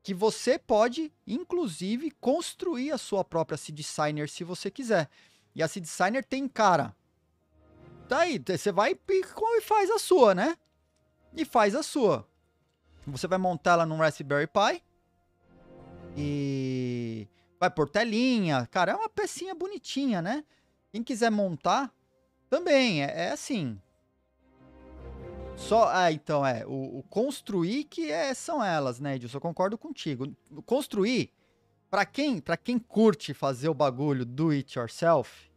que você pode, inclusive, construir a sua própria seed designer se você quiser. E a seed designer tem cara. tá aí. você vai e faz a sua, né? E faz a sua. Você vai montar ela num Raspberry Pi e vai por telinha. Cara, é uma pecinha bonitinha, né? Quem quiser montar, também é, é assim. Só, ah, então é, o, o construir que é, são elas, né, Edilson? Eu concordo contigo. Construir, para quem, para quem curte fazer o bagulho do it yourself,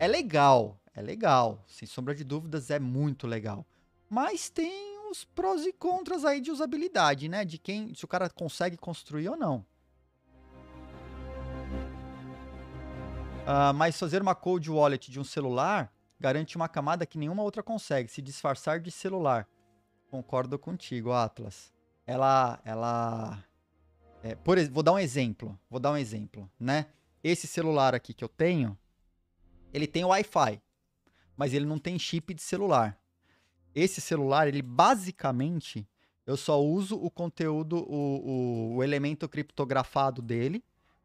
é legal, é legal, sem sombra de dúvidas, é muito legal. Mas tem os prós e contras aí de usabilidade, né? De quem, se o cara consegue construir ou não. Uh, mas fazer uma cold wallet de um celular garante uma camada que nenhuma outra consegue, se disfarçar de celular. Concordo contigo, Atlas. Ela, ela, é, por, vou dar um exemplo, vou dar um exemplo, né? Esse celular aqui que eu tenho, ele tem Wi-Fi, mas ele não tem chip de celular. Esse celular, ele basicamente, eu só uso o conteúdo, o, o, o elemento criptografado dele,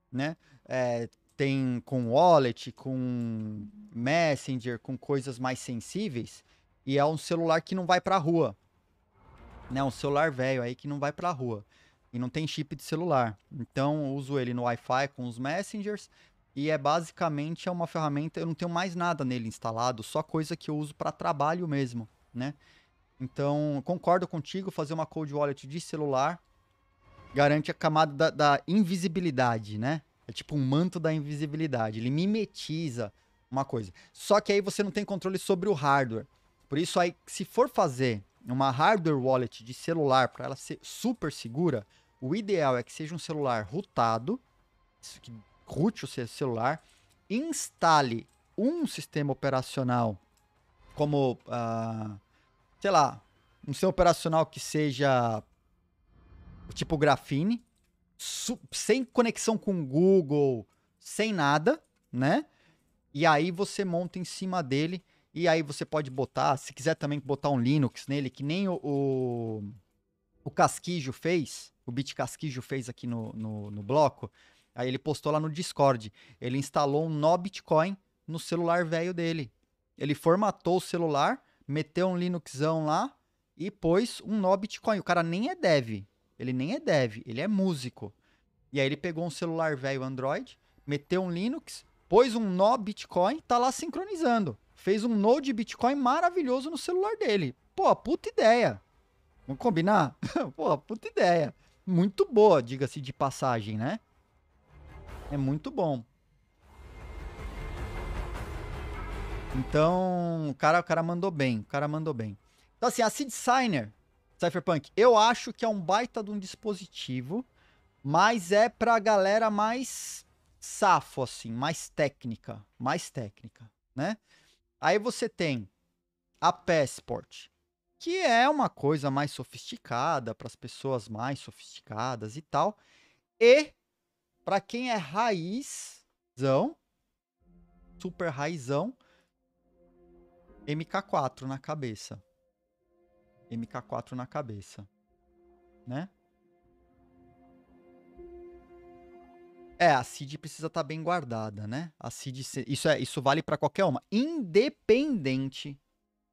né? É, tem com wallet, com messenger, com coisas mais sensíveis, e é um celular que não vai para a rua. Né, um celular velho aí que não vai para a rua e não tem chip de celular. Então, uso ele no Wi-Fi com os messengers e é basicamente é uma ferramenta, eu não tenho mais nada nele instalado, só coisa que eu uso para trabalho mesmo, né? Então, concordo contigo, fazer uma cold wallet de celular garante a camada da, da invisibilidade, né? É tipo um manto da invisibilidade. Ele mimetiza uma coisa. Só que aí você não tem controle sobre o hardware. Por isso, aí, se for fazer uma hardware wallet de celular para ela ser super segura, o ideal é que seja um celular rootado, que root o seu celular, instale um sistema operacional como, ah, sei lá, um sistema operacional que seja tipo Graphene, sem conexão com Google, sem nada, né? E aí você monta em cima dele e aí você pode botar, se quiser também botar um Linux nele, que nem o, o, o Casquijo fez, o Bit Casquijo fez aqui no, no, no bloco, aí ele postou lá no Discord, ele instalou um nó Bitcoin no celular velho dele. Ele formatou o celular, meteu um Linuxão lá e pôs um nó Bitcoin. O cara nem é dev, ele nem é dev, ele é músico. E aí ele pegou um celular velho Android, meteu um Linux, pôs um nó Bitcoin, tá lá sincronizando. Fez um node Bitcoin maravilhoso no celular dele. Pô, puta ideia. Vamos combinar? Pô, puta ideia. Muito boa, diga-se de passagem, né? É muito bom. Então, o cara, o cara mandou bem, o cara mandou bem. Então, assim, a Seed Signer, Cypherpunk. Eu acho que é um baita de um dispositivo, mas é pra galera mais safo, assim, mais técnica. Mais técnica, né? Aí você tem a Passport, que é uma coisa mais sofisticada, para as pessoas mais sofisticadas e tal. E para quem é raizão, super raizão, MK4 na cabeça. MK4 na cabeça, né? É, a CID precisa estar tá bem guardada, né? A CID, isso, é, isso vale para qualquer uma, independente,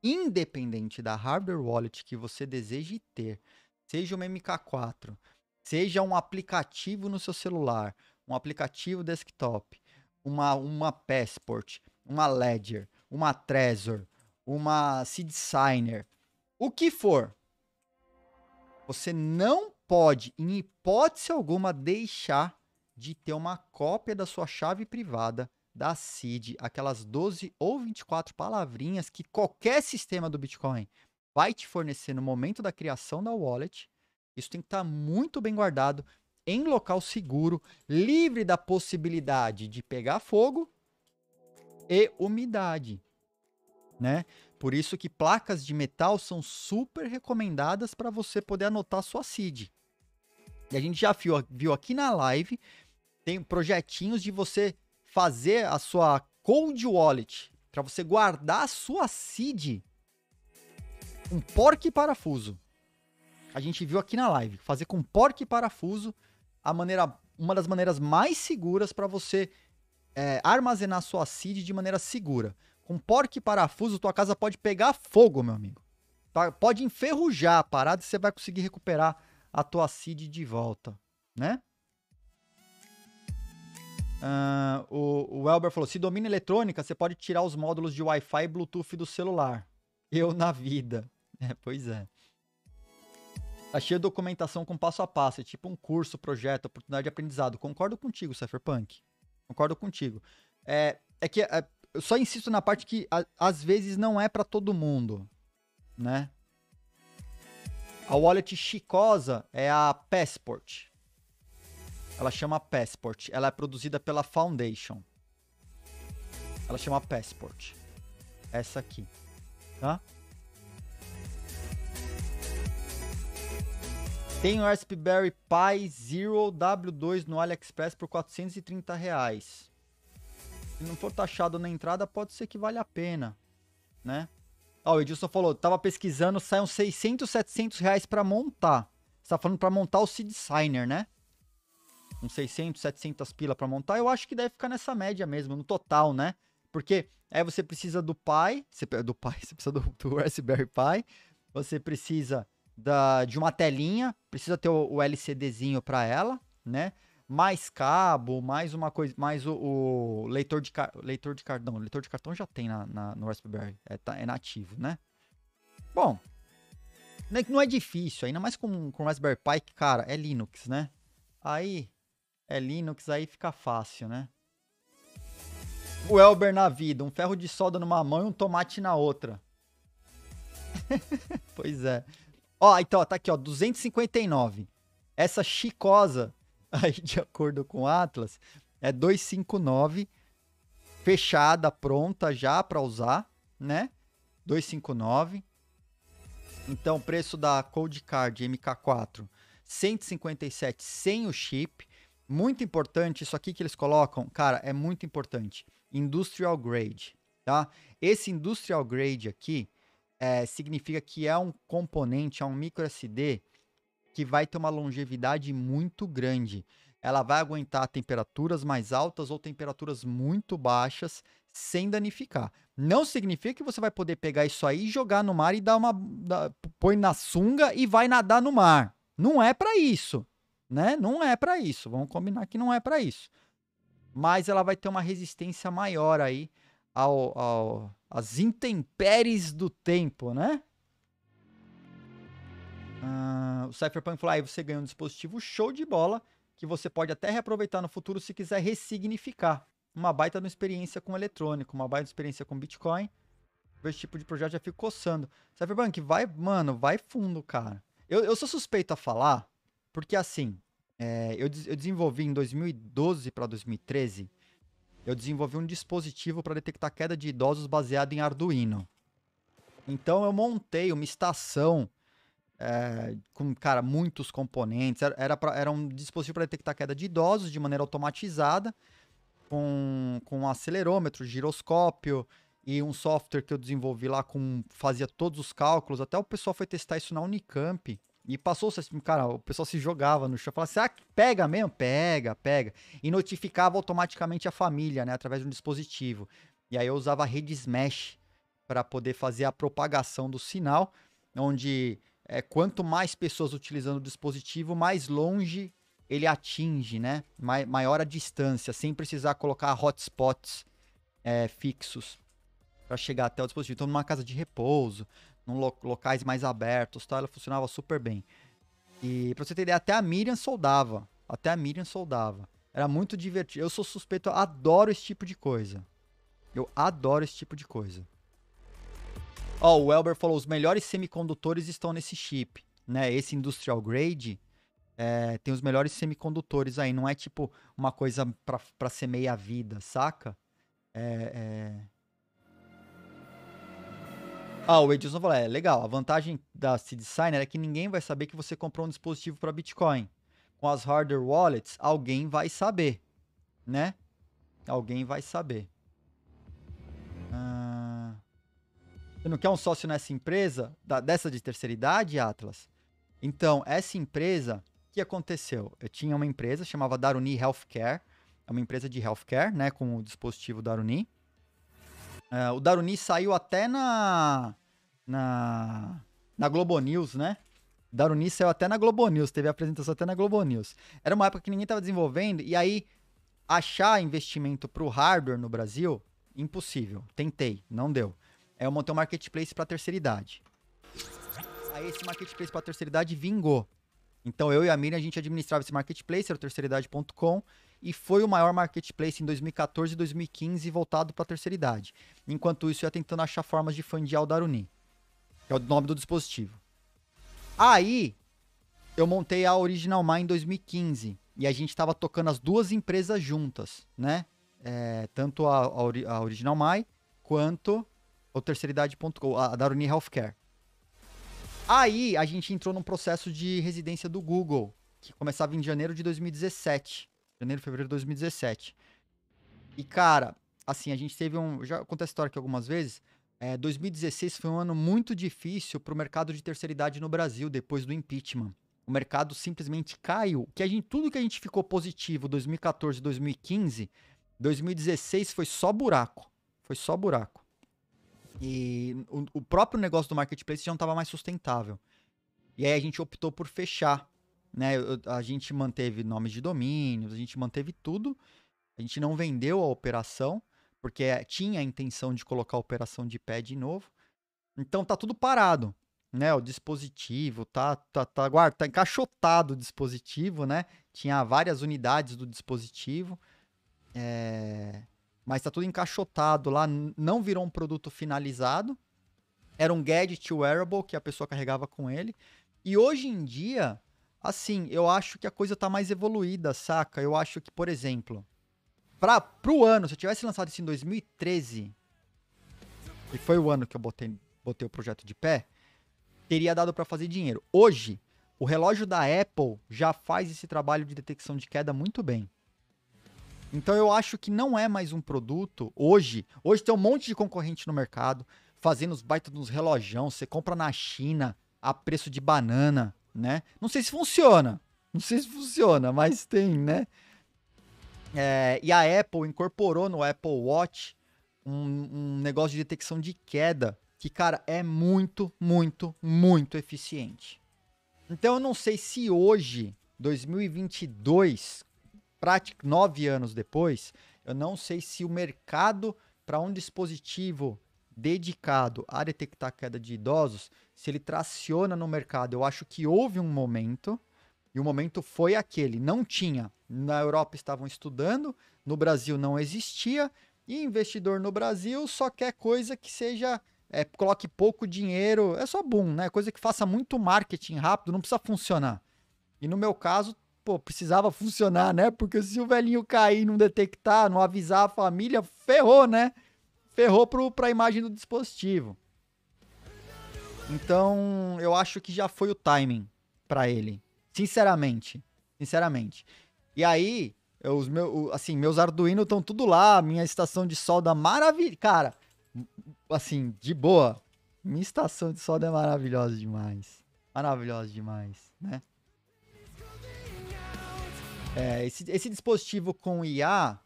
independente da hardware wallet que você deseje ter, seja uma MK4, seja um aplicativo no seu celular, um aplicativo desktop, uma, uma Passport, uma Ledger, uma Trezor, uma Cid Signer, o que for, você não pode, em hipótese alguma, deixar de ter uma cópia da sua chave privada da CID, aquelas 12 ou 24 palavrinhas que qualquer sistema do Bitcoin vai te fornecer no momento da criação da wallet. Isso tem que estar muito bem guardado, em local seguro, livre da possibilidade de pegar fogo e umidade, né? Por isso que placas de metal são super recomendadas para você poder anotar sua seed. E a gente já viu, viu aqui na live, tem projetinhos de você fazer a sua cold wallet, para você guardar a sua seed, um pork parafuso. A gente viu aqui na live, fazer com pork parafuso a maneira, uma das maneiras mais seguras para você é, armazenar sua seed de maneira segura. Com porco e parafuso, tua casa pode pegar fogo, meu amigo. Pode enferrujar a parada e você vai conseguir recuperar a tua CID de volta, né? Uh, o, o Elber falou: se domina eletrônica, você pode tirar os módulos de Wi-Fi e Bluetooth do celular. Eu na vida. É, pois é. Achei a documentação com passo a passo, é tipo um curso, projeto, oportunidade de aprendizado. Concordo contigo, Cypherpunk. Concordo contigo. É, é que é, eu só insisto na parte que a, às vezes não é para todo mundo, né? A wallet chicosa é a Passport. Ela chama Passport. Ela é produzida pela Foundation. Ela chama Passport. Essa aqui, tá? Tem o Raspberry Pi Zero W2 no AliExpress por 430 reais se não for taxado na entrada, pode ser que vale a pena, né? Ó, o Edilson falou, tava pesquisando, sai uns 600, 700 reais pra montar. Você tá falando pra montar o Seed Signer, né? Uns 600, 700 pila pra montar. Eu acho que deve ficar nessa média mesmo, no total, né? Porque aí você precisa do pai, você, do pai, você precisa do, do Raspberry Pi, você precisa da, de uma telinha, precisa ter o, o LCDzinho para ela, né? mais cabo, mais uma coisa, mais o, o leitor, de leitor de cartão. Leitor de cartão já tem na, na no Raspberry, é, tá, é nativo, né? Bom, é não é difícil, ainda mais com, com Raspberry Pi, que, cara, é Linux, né? Aí, é Linux, aí fica fácil, né? O Elber na vida, um ferro de solda numa mão e um tomate na outra. pois é. Ó, então, ó, tá aqui, ó, 259. Essa chicosa Aí, de acordo com o Atlas, é 259 fechada, pronta já para usar, né? 259. Então, preço da Cold Card MK4, 157 sem o chip. Muito importante isso aqui que eles colocam, cara, é muito importante. Industrial grade, tá? Esse industrial grade aqui é, significa que é um componente, é um micro SD que vai ter uma longevidade muito grande. Ela vai aguentar temperaturas mais altas ou temperaturas muito baixas sem danificar. Não significa que você vai poder pegar isso aí, jogar no mar e dar uma põe na sunga e vai nadar no mar. Não é para isso, né? Não é para isso. Vamos combinar que não é para isso. Mas ela vai ter uma resistência maior aí ao, ao às intempéries do tempo, né? Uh, o Cypherpunk falou, aí ah, você ganha um dispositivo show de bola, que você pode até reaproveitar no futuro se quiser ressignificar. Uma baita de experiência com eletrônico, uma baita experiência com Bitcoin. Esse tipo de projeto já fico coçando. Cypherpunk, vai, mano, vai fundo, cara. Eu, eu sou suspeito a falar, porque assim, é, eu, eu desenvolvi em 2012 para 2013, eu desenvolvi um dispositivo para detectar queda de idosos baseado em Arduino. Então eu montei uma estação é, com, cara, muitos componentes. Era, era, pra, era um dispositivo para detectar queda de idosos de maneira automatizada, com, com um acelerômetro, giroscópio e um software que eu desenvolvi lá com fazia todos os cálculos. Até o pessoal foi testar isso na Unicamp. E passou, cara, o pessoal se jogava no chão, falava assim, ah, pega mesmo? Pega, pega. E notificava automaticamente a família, né, através de um dispositivo. E aí eu usava a rede mesh para poder fazer a propagação do sinal, onde é, quanto mais pessoas utilizando o dispositivo, mais longe ele atinge, né? Ma maior a distância, sem precisar colocar hotspots é, fixos para chegar até o dispositivo. Então, numa casa de repouso, em lo locais mais abertos, tá? ela funcionava super bem. E para você ter ideia, até a Miriam soldava. Até a Miriam soldava. Era muito divertido. Eu sou suspeito, eu adoro esse tipo de coisa. Eu adoro esse tipo de coisa. Ó, o Elber falou: os melhores semicondutores estão nesse chip, né? Esse industrial grade é, tem os melhores semicondutores aí. Não é tipo uma coisa pra, pra ser meia-vida, saca? É, é... Ah, o Edilson falou: é legal. A vantagem da seed signer é que ninguém vai saber que você comprou um dispositivo para Bitcoin. Com as hardware wallets, alguém vai saber, né? Alguém vai saber. Você não quer um sócio nessa empresa, da, dessa de terceira idade, Atlas? Então, essa empresa, o que aconteceu? Eu tinha uma empresa, chamava Daruni Healthcare, é uma empresa de healthcare, né, com o dispositivo Daruni. Uh, o Daruni saiu até na, na, na Globo News, né? Daruni saiu até na Globo News, teve apresentação até na Globo News. Era uma época que ninguém estava desenvolvendo, e aí achar investimento para o hardware no Brasil, impossível. Tentei, não deu é eu montei um marketplace para terceira idade. Aí esse marketplace para terceira idade vingou. Então eu e a Miriam, a gente administrava esse marketplace, era o terceiridade.com, e foi o maior marketplace em 2014 e 2015 voltado para a terceira idade. Enquanto isso, eu ia tentando achar formas de fundiar o Daruni, que é o nome do dispositivo. Aí, eu montei a Original Mind em 2015, e a gente estava tocando as duas empresas juntas, né? É, tanto a, a, a Original My quanto ou terceiridade.com, a Daruni Healthcare. Aí a gente entrou num processo de residência do Google, que começava em janeiro de 2017. Janeiro, fevereiro de 2017. E, cara, assim, a gente teve um. Já contei essa história aqui algumas vezes. É, 2016 foi um ano muito difícil para o mercado de terceira idade no Brasil, depois do impeachment. O mercado simplesmente caiu. Que a gente, tudo que a gente ficou positivo 2014, 2015, 2016 foi só buraco. Foi só buraco. E o, o próprio negócio do marketplace já não estava mais sustentável. E aí a gente optou por fechar. Né? A gente manteve nomes de domínios, a gente manteve tudo. A gente não vendeu a operação, porque eh, tinha a intenção de colocar a operação de pé de novo. Então tá tudo parado, né? O dispositivo tá tá tá, guarda, tá encaixotado o dispositivo, né? Tinha várias unidades do dispositivo. É mas está tudo encaixotado lá, não virou um produto finalizado. Era um gadget wearable que a pessoa carregava com ele. E hoje em dia, assim, eu acho que a coisa está mais evoluída, saca? Eu acho que, por exemplo, para pro ano, se eu tivesse lançado isso em 2013, e foi o ano que eu botei, botei o projeto de pé, teria dado para fazer dinheiro. Hoje, o relógio da Apple já faz esse trabalho de detecção de queda muito bem. Então eu acho que não é mais um produto hoje. Hoje tem um monte de concorrente no mercado fazendo os baita dos relojão. Você compra na China a preço de banana, né? Não sei se funciona. Não sei se funciona, mas tem, né? É, e a Apple incorporou no Apple Watch um, um negócio de detecção de queda que, cara, é muito, muito, muito eficiente. Então eu não sei se hoje, 2022, pratic, nove anos depois, eu não sei se o mercado para um dispositivo dedicado a detectar queda de idosos, se ele traciona no mercado. Eu acho que houve um momento, e o momento foi aquele, não tinha. Na Europa estavam estudando, no Brasil não existia, e investidor no Brasil só quer coisa que seja é, coloque pouco dinheiro, é só boom, né? Coisa que faça muito marketing rápido, não precisa funcionar. E no meu caso, pô, precisava funcionar, né? Porque se o velhinho cair e não detectar, não avisar a família, ferrou, né? Ferrou pro, pra imagem do dispositivo. Então, eu acho que já foi o timing para ele. Sinceramente. Sinceramente. E aí, eu, os meus, assim, meus Arduino estão tudo lá, minha estação de solda maravilhosa. Cara, assim, de boa. Minha estação de solda é maravilhosa demais. Maravilhosa demais, né? É, esse, esse, dispositivo com IA,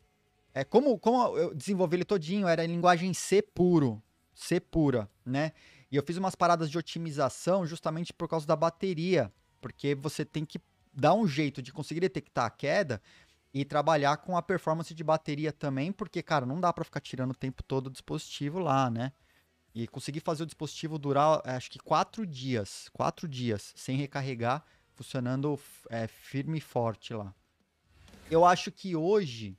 é, como, como eu desenvolvi ele todinho, era em linguagem C puro, C pura, né? E eu fiz umas paradas de otimização justamente por causa da bateria, porque você tem que dar um jeito de conseguir detectar a queda e trabalhar com a performance de bateria também, porque, cara, não dá para ficar tirando o tempo todo o dispositivo lá, né? E consegui fazer o dispositivo durar, é, acho que quatro dias, quatro dias, sem recarregar, funcionando é, firme e forte lá eu acho que hoje,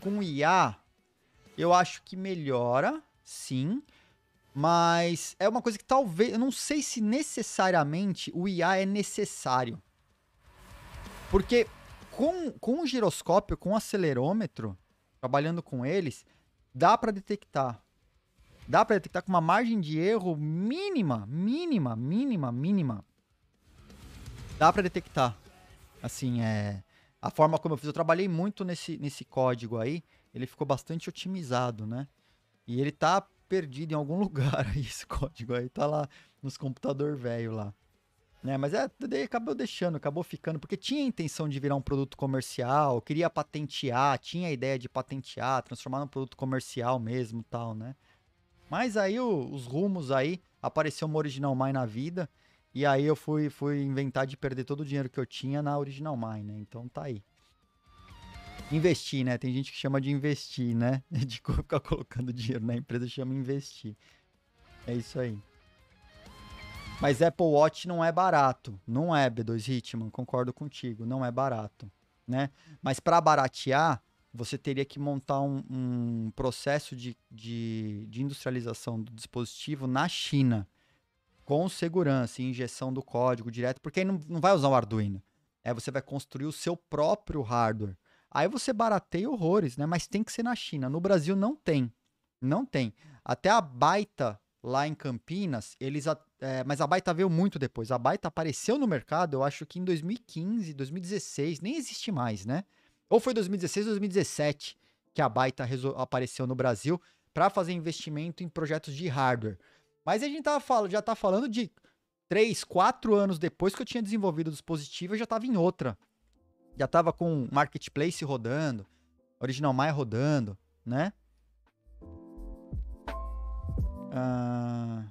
com IA, eu acho que melhora, sim. Mas é uma coisa que talvez. Eu não sei se necessariamente o IA é necessário. Porque com, com o giroscópio, com o acelerômetro, trabalhando com eles, dá para detectar. Dá para detectar com uma margem de erro mínima, mínima, mínima, mínima. Dá para detectar. Assim, é a forma como eu fiz, eu trabalhei muito nesse, nesse código aí, ele ficou bastante otimizado, né? E ele tá perdido em algum lugar aí, esse código aí, tá lá nos computador velho lá. Né? Mas é, acabou deixando, acabou ficando, porque tinha a intenção de virar um produto comercial, queria patentear, tinha a ideia de patentear, transformar num produto comercial mesmo tal, né? Mas aí o, os rumos aí, apareceu uma Original Mine na vida, e aí eu fui, fui inventar de perder todo o dinheiro que eu tinha na Original Mine, né? Então tá aí. Investir, né? Tem gente que chama de investir, né? De ficar colocando dinheiro na empresa chama investir. É isso aí. Mas Apple Watch não é barato. Não é, B2 Hitman, concordo contigo. Não é barato, né? Mas para baratear, você teria que montar um, um processo de, de, de industrialização do dispositivo na China com segurança e injeção do código direto, porque aí não, não vai usar o Arduino. É, você vai construir o seu próprio hardware. Aí você barateia horrores, né? Mas tem que ser na China. No Brasil não tem. Não tem. Até a Baita lá em Campinas, eles. É, mas a Baita veio muito depois. A Baita apareceu no mercado, eu acho que em 2015, 2016, nem existe mais, né? Ou foi 2016, 2017 que a Baita apareceu no Brasil para fazer investimento em projetos de hardware. Mas a gente tava falando, já tá falando de três, quatro anos depois que eu tinha desenvolvido o dispositivo, eu já tava em outra. Já tava com Marketplace rodando, Original Maia rodando, né? Ah,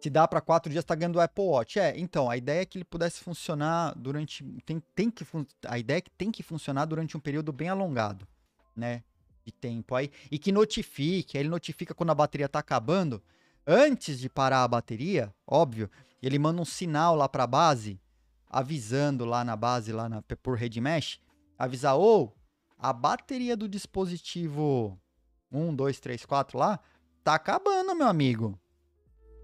se dá para quatro dias, tá ganhando o Apple Watch. É, então, a ideia é que ele pudesse funcionar durante... Tem, tem que, a ideia é que tem que funcionar durante um período bem alongado, né? De tempo aí. E que notifique, aí ele notifica quando a bateria tá acabando antes de parar a bateria, óbvio, ele manda um sinal lá para a base, avisando lá na base, lá na, por rede mesh, avisar, ou oh, a bateria do dispositivo 1, 2, 3, 4 lá, tá acabando, meu amigo.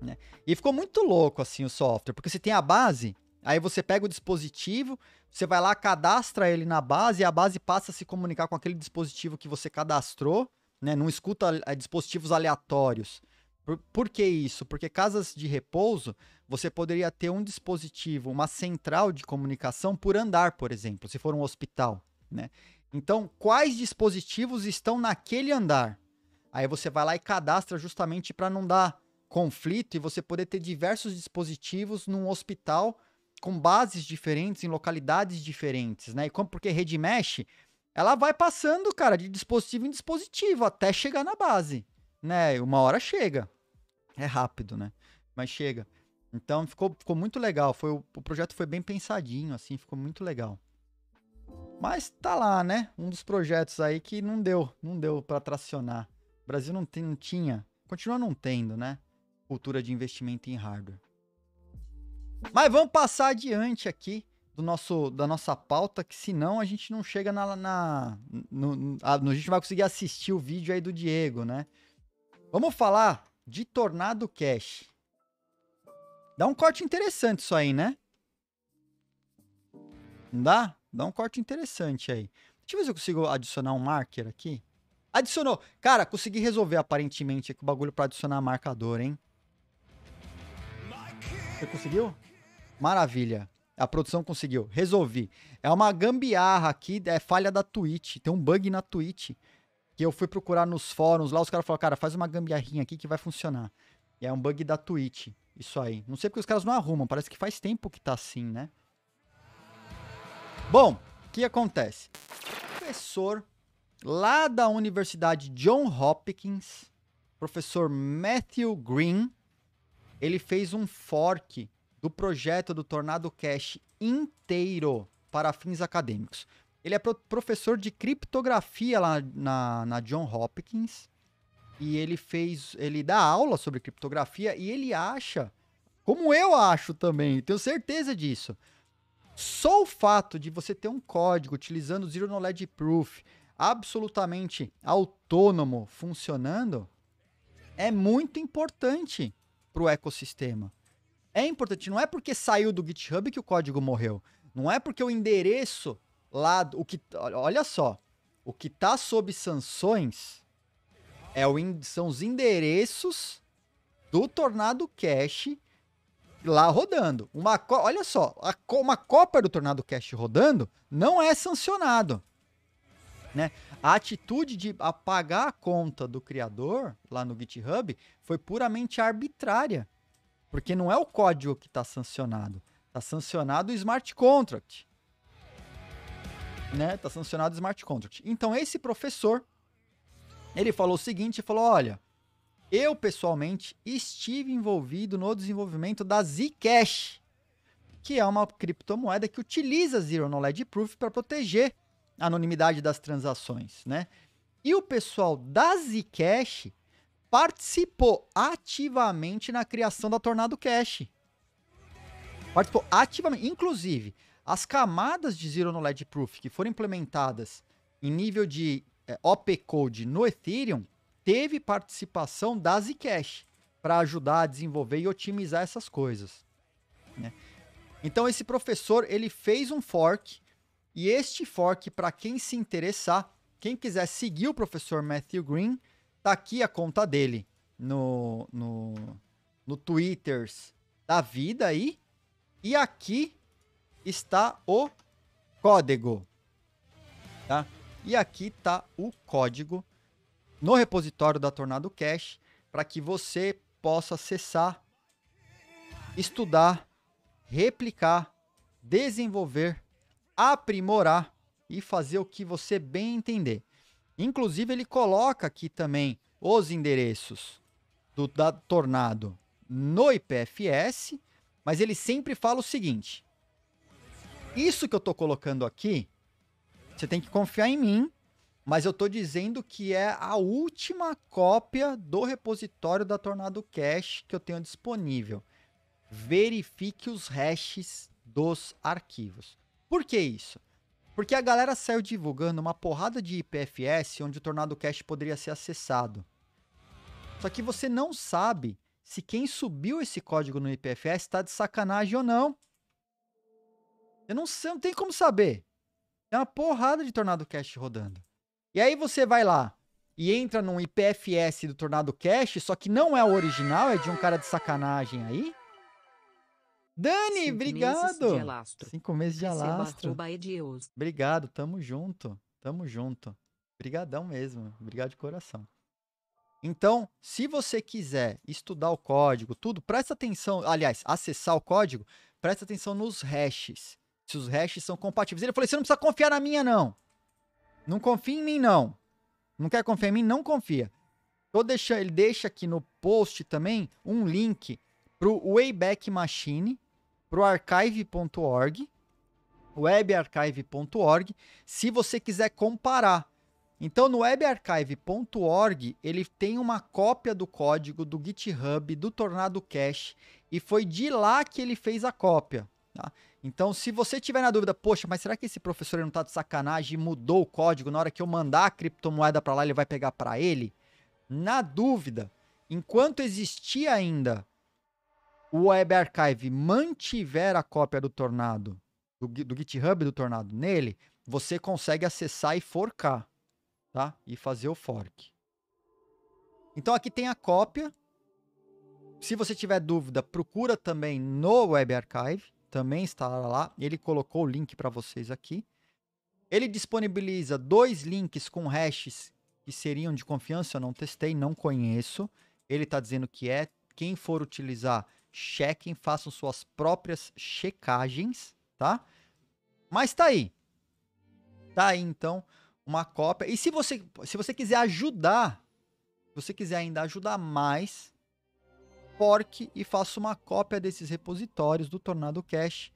Né? E ficou muito louco assim o software, porque você tem a base, aí você pega o dispositivo, você vai lá, cadastra ele na base, e a base passa a se comunicar com aquele dispositivo que você cadastrou, né? não escuta é, dispositivos aleatórios. Por, por, que isso? Porque casas de repouso, você poderia ter um dispositivo, uma central de comunicação por andar, por exemplo, se for um hospital, né? Então, quais dispositivos estão naquele andar? Aí você vai lá e cadastra justamente para não dar conflito e você poder ter diversos dispositivos num hospital com bases diferentes em localidades diferentes, né? E como porque rede mesh, ela vai passando, cara, de dispositivo em dispositivo até chegar na base né? Uma hora chega. É rápido, né? Mas chega. Então ficou, ficou muito legal. Foi, o, projeto foi bem pensadinho, assim, ficou muito legal. Mas tá lá, né? Um dos projetos aí que não deu, não deu para tracionar. O Brasil não, tem, não tinha, continua não tendo, né? Cultura de investimento em hardware. Mas vamos passar adiante aqui do nosso, da nossa pauta, que senão a gente não chega na. na no, a, a gente vai conseguir assistir o vídeo aí do Diego, né? Vamos falar de Tornado Cash. Dá um corte interessante isso aí, né? Não dá? Dá um corte interessante aí. Deixa eu ver se eu consigo adicionar um marker aqui. Adicionou. Cara, consegui resolver aparentemente aqui o bagulho para adicionar marcador, hein? Você conseguiu? Maravilha. A produção conseguiu. Resolvi. É uma gambiarra aqui, é falha da Twitch. Tem um bug na Twitch que eu fui procurar nos fóruns lá, os caras falaram, cara, faz uma gambiarrinha aqui que vai funcionar. E é um bug da Twitch, isso aí. Não sei porque os caras não arrumam, parece que faz tempo que tá assim, né? Bom, o que acontece? professor lá da Universidade John Hopkins, professor Matthew Green, ele fez um fork do projeto do Tornado Cash inteiro para fins acadêmicos. Ele é pro professor de criptografia lá na, na John Hopkins. E ele fez. Ele dá aula sobre criptografia e ele acha, como eu acho também, tenho certeza disso. Só o fato de você ter um código utilizando Zero Knowledge Proof absolutamente autônomo funcionando é muito importante para o ecossistema. É importante, não é porque saiu do GitHub que o código morreu. Não é porque o endereço lá o que olha só, o que tá sob sanções é o são os endereços do Tornado Cash lá rodando. Uma olha só, a, uma cópia do Tornado Cash rodando não é sancionado. Né? A atitude de apagar a conta do criador lá no GitHub foi puramente arbitrária, porque não é o código que está sancionado, está sancionado o smart contract né? Tá sancionado smart contract. Então esse professor, ele falou o seguinte, falou, olha, eu pessoalmente estive envolvido no desenvolvimento da Zcash, que é uma criptomoeda que utiliza Zero Knowledge Proof para proteger a anonimidade das transações, né? E o pessoal da Zcash participou ativamente na criação da Tornado Cash. Participou ativamente, inclusive, as camadas de Zero Knowledge Proof que foram implementadas em nível de é, eh, OP Code no Ethereum, teve participação da Zcash para ajudar a desenvolver e otimizar essas coisas. Né? Então esse professor ele fez um fork e este fork para quem se interessar, quem quiser seguir o professor Matthew Green, tá aqui a conta dele no no, no Twitter da vida aí e aqui está o código. Tá? E aqui está o código no repositório da Tornado Cache para que você possa acessar, estudar, replicar, desenvolver, aprimorar e fazer o que você bem entender. Inclusive, ele coloca aqui também os endereços do da Tornado no IPFS, mas ele sempre fala o seguinte: isso que eu tô colocando aqui, você tem que confiar em mim, mas eu tô dizendo que é a última cópia do repositório da Tornado Cache que eu tenho disponível. Verifique os hashes dos arquivos. Por que isso? Porque a galera saiu divulgando uma porrada de IPFS onde o Tornado Cache poderia ser acessado. Só que você não sabe se quem subiu esse código no IPFS está de sacanagem ou não. Eu não, sei, não tem como saber. É uma porrada de Tornado Cash rodando. E aí você vai lá e entra num IPFS do Tornado Cash, só que não é o original, é de um cara de sacanagem aí. Dani, Cinco obrigado. Meses Cinco meses de alastro. Obrigado, tamo junto. Tamo junto. Obrigadão mesmo. Obrigado de coração. Então, se você quiser estudar o código, tudo, presta atenção, aliás, acessar o código, presta atenção nos hashes se os hashes são compatíveis. Ele falou: você não precisa confiar na minha, não. Não confia em mim, não. Não quer confiar em mim? Não confia. Tô deixando, ele deixa aqui no post também um link para o Wayback Machine, para o archive.org, webarchive.org, se você quiser comparar. Então, no webarchive.org, ele tem uma cópia do código do GitHub do Tornado Cache e foi de lá que ele fez a cópia. Tá? Então, se você tiver na dúvida, poxa, mas será que esse professor não está de sacanagem e mudou o código na hora que eu mandar a criptomoeda para lá, ele vai pegar para ele? Na dúvida, enquanto existia ainda o Web Archive mantiver a cópia do Tornado, do, do GitHub do Tornado nele, você consegue acessar e forcar, tá? E fazer o fork. Então aqui tem a cópia. Se você tiver dúvida, procura também no Web Archive também estará lá. Ele colocou o link para vocês aqui. Ele disponibiliza dois links com hashes que seriam de confiança. Eu não testei, não conheço. Ele está dizendo que é. Quem for utilizar, chequem, façam suas próprias checagens, tá? Mas tá aí. Tá aí, então, uma cópia. E se você, se você quiser ajudar, se você quiser ainda ajudar mais, fork e faça uma cópia desses repositórios do Tornado Cache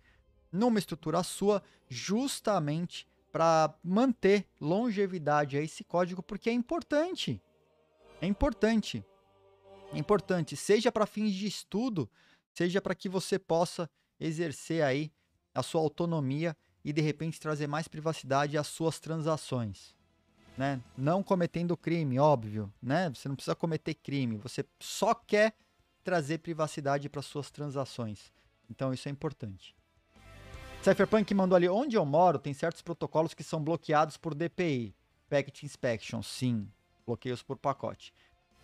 numa estrutura sua, justamente para manter longevidade a esse código, porque é importante. É importante. É importante, seja para fins de estudo, seja para que você possa exercer aí a sua autonomia e de repente trazer mais privacidade às suas transações, né? Não cometendo crime, óbvio, né? Você não precisa cometer crime, você só quer trazer privacidade para suas transações. Então isso é importante. Cypherpunk mandou ali, onde eu moro tem certos protocolos que são bloqueados por DPI, Packet Inspection, sim, bloqueios por pacote.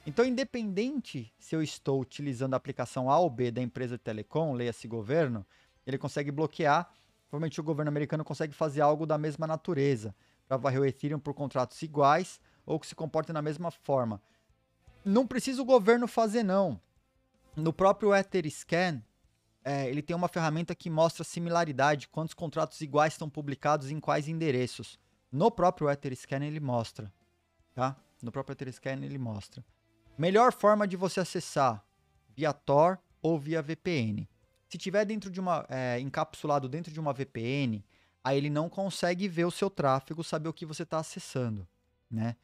Então, independente se eu estou utilizando a aplicação A ou B da empresa de telecom, leia-se governo, ele consegue bloquear. Provavelmente o governo americano consegue fazer algo da mesma natureza, para varrer o Ethereum por contratos iguais ou que se comportem da mesma forma. Não precisa o governo fazer, não. No próprio Etherscan, é, ele tem uma ferramenta que mostra similaridade, quantos contratos iguais estão publicados em quais endereços. No próprio Etherscan ele mostra, tá? No próprio Etherscan ele mostra. Melhor forma de você acessar via Tor ou via VPN. Se tiver dentro de uma é, encapsulado dentro de uma VPN, aí ele não consegue ver o seu tráfego, saber o que você está acessando, né?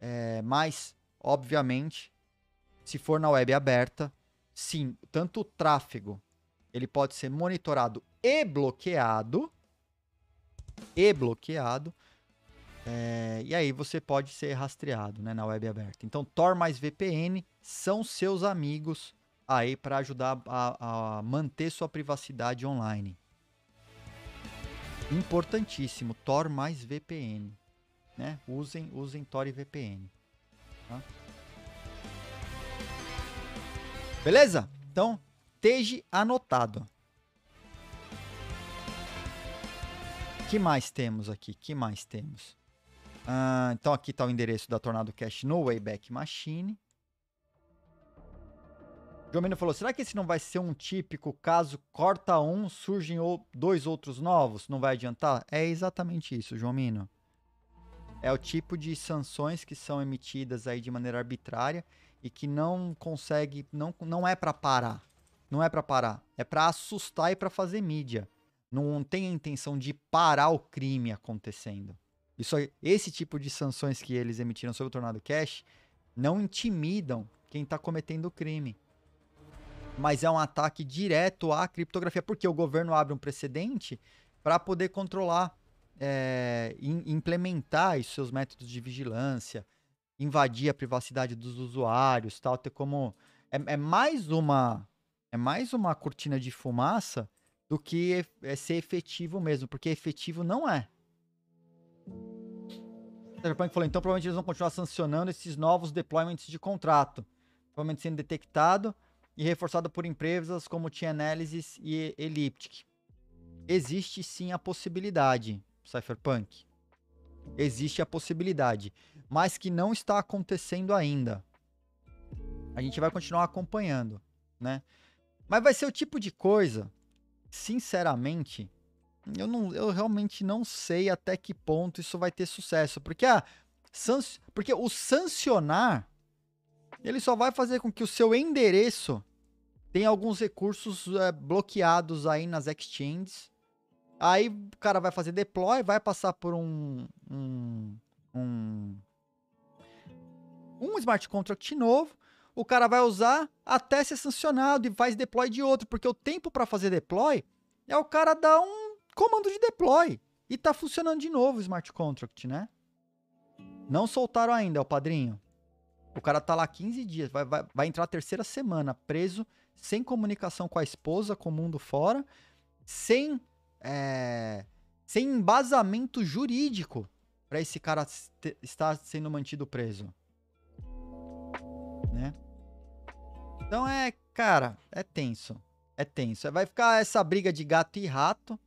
É, mas, obviamente, se for na web aberta, Sim, tanto o tráfego, ele pode ser monitorado e bloqueado, e bloqueado, é, e aí você pode ser rastreado né, na web aberta. Então, Tor mais VPN são seus amigos aí para ajudar a, a manter sua privacidade online. Importantíssimo, Tor mais VPN. Né? Usem, usem Tor e VPN. Tá? Beleza? Então, esteja anotado. que mais temos aqui? que mais temos? Ah, então, aqui está o endereço da Tornado Cash no Wayback Machine. Jomino falou, será que esse não vai ser um típico caso corta um, surgem dois outros novos? Não vai adiantar? É exatamente isso, Jomino. É o tipo de sanções que são emitidas aí de maneira arbitrária e que não consegue, não, não é para parar. Não é para parar, é para assustar e para fazer mídia. Não tem a intenção de parar o crime acontecendo. Isso, esse tipo de sanções que eles emitiram sobre o Tornado Cash não intimidam quem está cometendo o crime. Mas é um ataque direto à criptografia, porque o governo abre um precedente para poder controlar, é, implementar os seus métodos de vigilância, invadir a privacidade dos usuários, tal, ter como é, é mais uma é mais uma cortina de fumaça do que é ser efetivo mesmo, porque efetivo não é. Cyberpunk falou, então provavelmente eles vão continuar sancionando esses novos deployments de contrato, provavelmente sendo detectado e reforçado por empresas como T-Analysis e Elliptic. Existe sim a possibilidade, Cypherpunk. Existe a possibilidade mas que não está acontecendo ainda. A gente vai continuar acompanhando, né? Mas vai ser o tipo de coisa, sinceramente, eu, não, eu realmente não sei até que ponto isso vai ter sucesso. Porque, a, ah, san, porque o sancionar, ele só vai fazer com que o seu endereço tenha alguns recursos é, bloqueados aí nas exchanges. Aí o cara vai fazer deploy, vai passar por um, um, um um smart contract novo, o cara vai usar até ser sancionado e faz deploy de outro, porque o tempo para fazer deploy é o cara dar um comando de deploy e tá funcionando de novo o smart contract, né? Não soltaram ainda, é o padrinho. O cara tá lá 15 dias, vai, vai, vai entrar a terceira semana preso, sem comunicação com a esposa, com o mundo fora, sem, é, sem embasamento jurídico para esse cara estar sendo mantido preso. Então é, cara, é tenso. É tenso. Vai ficar essa briga de gato e rato.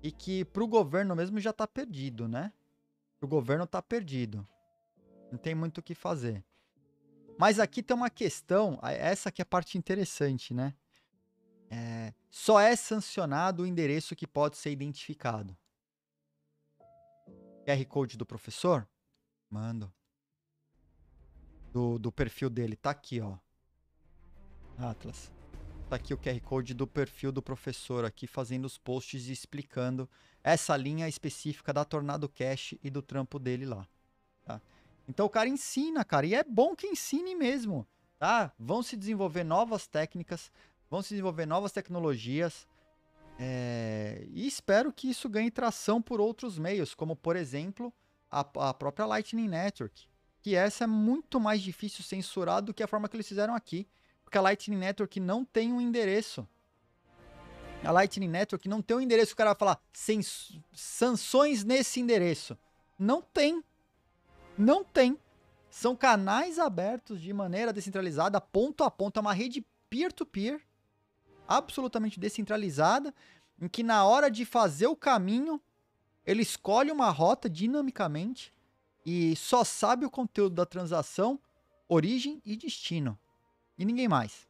E que pro governo mesmo já tá perdido, né? Pro governo tá perdido. Não tem muito o que fazer. Mas aqui tem uma questão, essa que é a parte interessante, né? É, só é sancionado o endereço que pode ser identificado. QR Code do professor? Mando. Do, do perfil dele, tá aqui, ó. Atlas. Tá aqui o QR Code do perfil do professor aqui fazendo os posts e explicando essa linha específica da Tornado Cash e do trampo dele lá, tá? Então o cara ensina, cara, e é bom que ensine mesmo, tá? Vão se desenvolver novas técnicas, vão se desenvolver novas tecnologias, é... e espero que isso ganhe tração por outros meios, como por exemplo a, a própria Lightning Network, que essa é muito mais difícil censurar do que a forma que eles fizeram aqui. Porque a Lightning Network não tem um endereço. A Lightning Network não tem um endereço. O cara vai falar sem sanções nesse endereço. Não tem. Não tem. São canais abertos de maneira descentralizada, ponto a ponto. É uma rede peer-to-peer, -peer, absolutamente descentralizada, em que na hora de fazer o caminho, ele escolhe uma rota dinamicamente e só sabe o conteúdo da transação, origem e destino e ninguém mais.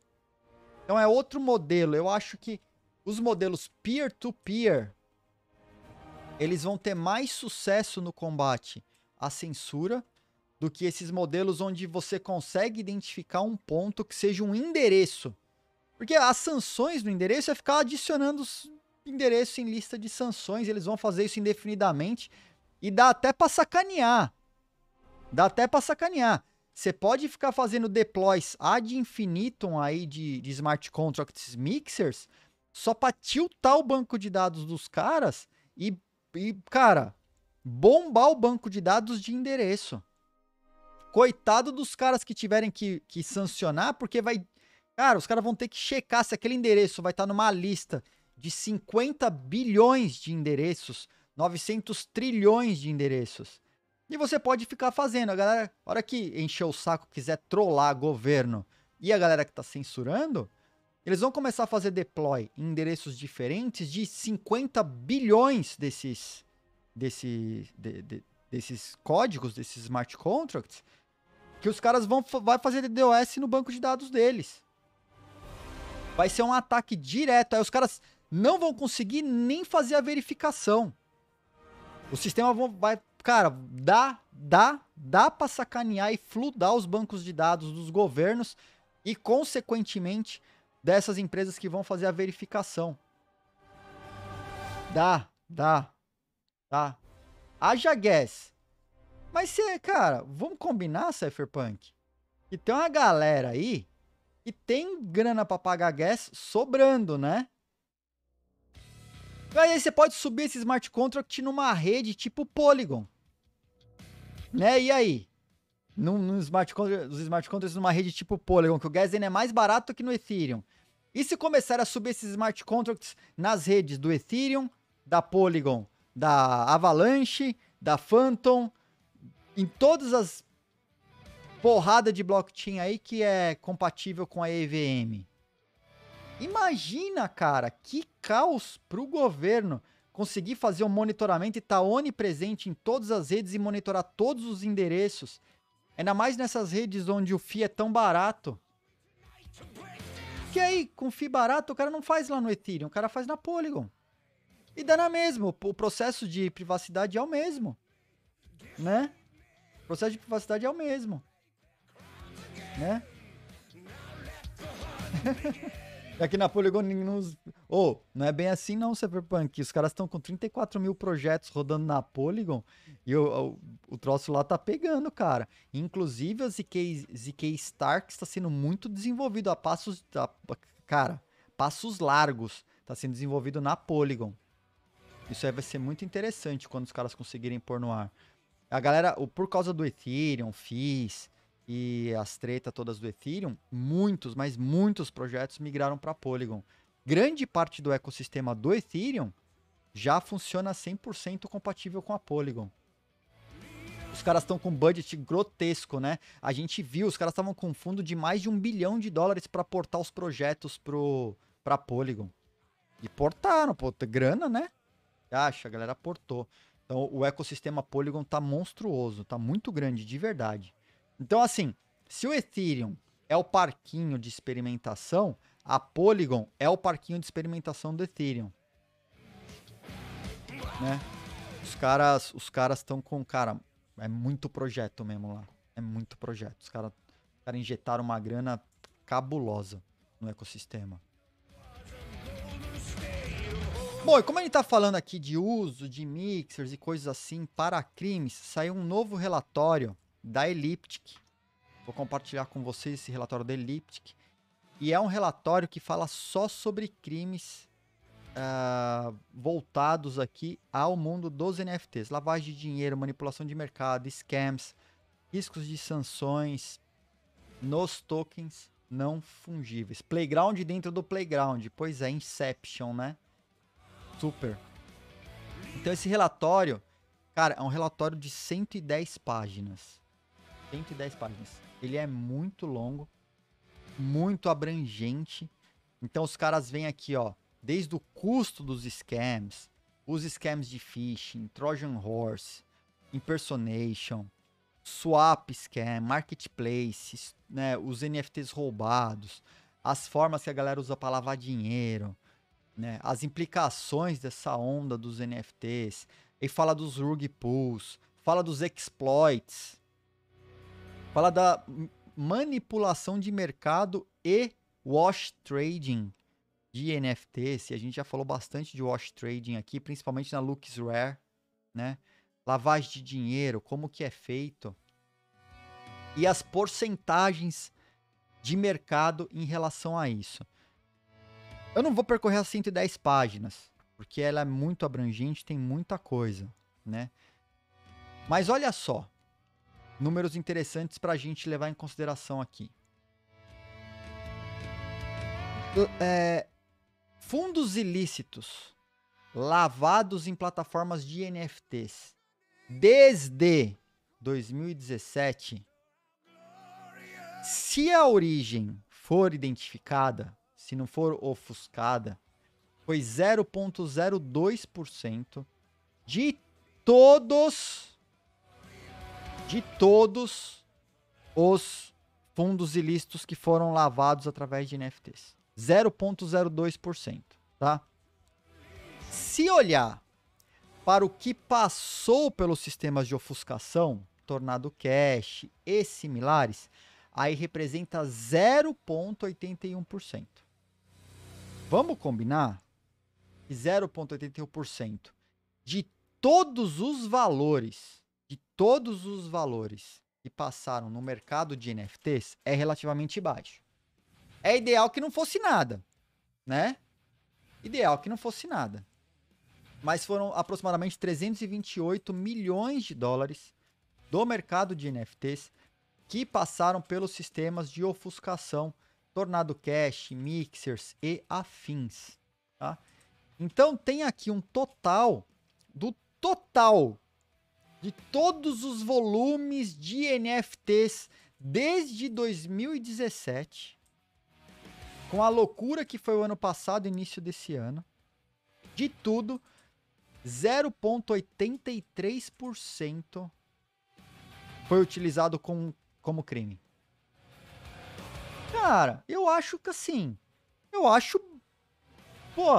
Então é outro modelo. Eu acho que os modelos peer-to-peer eles vão ter mais sucesso no combate à censura do que esses modelos onde você consegue identificar um ponto que seja um endereço. Porque as sanções no endereço é ficar adicionando endereço em lista de sanções, eles vão fazer isso indefinidamente e dá até para sacanear. Dá até para sacanear. Você pode ficar fazendo deploys ad infinitum aí de, de smart contracts mixers só para tiltar o banco de dados dos caras e, e, cara, bombar o banco de dados de endereço. Coitado dos caras que tiverem que, que sancionar, porque vai. Cara, os caras vão ter que checar se aquele endereço vai estar tá numa lista de 50 bilhões de endereços, 900 trilhões de endereços. E você pode ficar fazendo. A galera, a hora que encher o saco, quiser trollar governo e a galera que está censurando, eles vão começar a fazer deploy em endereços diferentes de 50 bilhões desses, desse, de, de, desses códigos, desses smart contracts, que os caras vão vai fazer DDoS no banco de dados deles. Vai ser um ataque direto. Aí os caras não vão conseguir nem fazer a verificação. O sistema vai cara, dá, dá, dá para sacanear e fludar os bancos de dados dos governos e, consequentemente, dessas empresas que vão fazer a verificação. Dá, dá, dá. Haja gas. Mas, cê, cara, vamos combinar, Cypherpunk? Que tem uma galera aí que tem grana para pagar gas sobrando, né? E aí você pode subir esse smart contract numa rede tipo Polygon. Né? E aí? Num, smart contract, os smart contracts numa rede tipo Polygon, que o Gazden é mais barato que no Ethereum. E se começar a subir esses smart contracts nas redes do Ethereum, da Polygon, da Avalanche, da Phantom, em todas as porrada de blockchain aí que é compatível com a EVM. Imagina, cara, que caos para o governo conseguir fazer um monitoramento e estar tá onipresente em todas as redes e monitorar todos os endereços. Ainda mais nessas redes onde o FII é tão barato. Que aí, com FII barato, o cara não faz lá no Ethereum, o cara faz na Polygon. E dá na mesma, o processo de privacidade é o mesmo. Né? O processo de privacidade é o mesmo. Né? Aqui é na Polygon News. Ô, oh, não é bem assim não, Cyberpunk. Os caras estão com 34 mil projetos rodando na Polygon e o, o, o troço lá tá pegando, cara. Inclusive, a ZK, ZK Stark está sendo muito desenvolvido a passos. A, cara, passos largos. Está sendo desenvolvido na Polygon. Isso aí vai ser muito interessante quando os caras conseguirem pôr no ar. A galera, por causa do Ethereum, Fizz e as tretas todas do Ethereum, muitos, mas muitos projetos migraram para Polygon. Grande parte do ecossistema do Ethereum já funciona 100% compatível com a Polygon. Os caras estão com um budget grotesco, né? A gente viu, os caras estavam com um fundo de mais de um bilhão de dólares para portar os projetos pro, para Polygon. E portaram, pô, grana, né? Acha, a galera portou. Então o ecossistema Polygon tá monstruoso, tá muito grande, de verdade. Então, assim, se o Ethereum é o parquinho de experimentação, a Polygon é o parquinho de experimentação do Ethereum. Né? Os caras os caras estão com, cara, é muito projeto mesmo lá. É muito projeto. Os caras cara injetaram uma grana cabulosa no ecossistema. Bom, e como a gente está falando aqui de uso de mixers e coisas assim para crimes, saiu um novo relatório da Elliptic. Vou compartilhar com vocês esse relatório da Elliptic. E é um relatório que fala só sobre crimes uh, voltados aqui ao mundo dos NFTs. Lavagem de dinheiro, manipulação de mercado, scams, riscos de sanções nos tokens não fungíveis. Playground dentro do playground. Pois é, Inception, né? Super. Então esse relatório, cara, é um relatório de 110 páginas. 110 páginas. Ele é muito longo, muito abrangente. Então os caras vêm aqui, ó, desde o custo dos scams, os scams de phishing, Trojan Horse, impersonation, swap scam, marketplaces, né, os NFTs roubados, as formas que a galera usa para lavar dinheiro, né, as implicações dessa onda dos NFTs, e fala dos rug pulls, fala dos exploits, Fala da manipulação de mercado e wash trading de NFTs. a gente já falou bastante de wash trading aqui, principalmente na Rare, né? Lavagem de dinheiro, como que é feito. E as porcentagens de mercado em relação a isso. Eu não vou percorrer as 110 páginas, porque ela é muito abrangente, tem muita coisa, né? Mas olha só, números interessantes para a gente levar em consideração aqui. É, fundos ilícitos lavados em plataformas de NFTs desde 2017, se a origem for identificada, se não for ofuscada, foi 0,02% de todos de todos os fundos ilícitos que foram lavados através de NFTs. 0,02%, tá? Se olhar para o que passou pelos sistemas de ofuscação, Tornado Cash e similares, aí representa 0,81%. Vamos combinar? 0,81% de todos os valores de todos os valores que passaram no mercado de NFTs é relativamente baixo. É ideal que não fosse nada, né? Ideal que não fosse nada. Mas foram aproximadamente 328 milhões de dólares do mercado de NFTs que passaram pelos sistemas de ofuscação Tornado Cash, Mixers e afins. Tá? Então tem aqui um total do total de todos os volumes de NFTs desde 2017, com a loucura que foi o ano passado, início desse ano, de tudo, 0,83% foi utilizado com, como crime. Cara, eu acho que assim, eu acho, pô,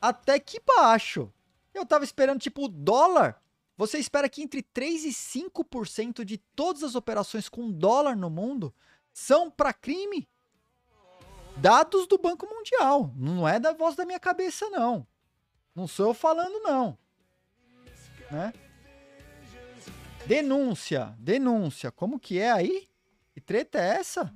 até que baixo. Eu tava esperando tipo o dólar você espera que entre 3 e 5% de todas as operações com dólar no mundo são para crime? Dados do Banco Mundial, não é da voz da minha cabeça não. Não sou eu falando não. Né? Denúncia, denúncia. Como que é aí? Que treta é essa?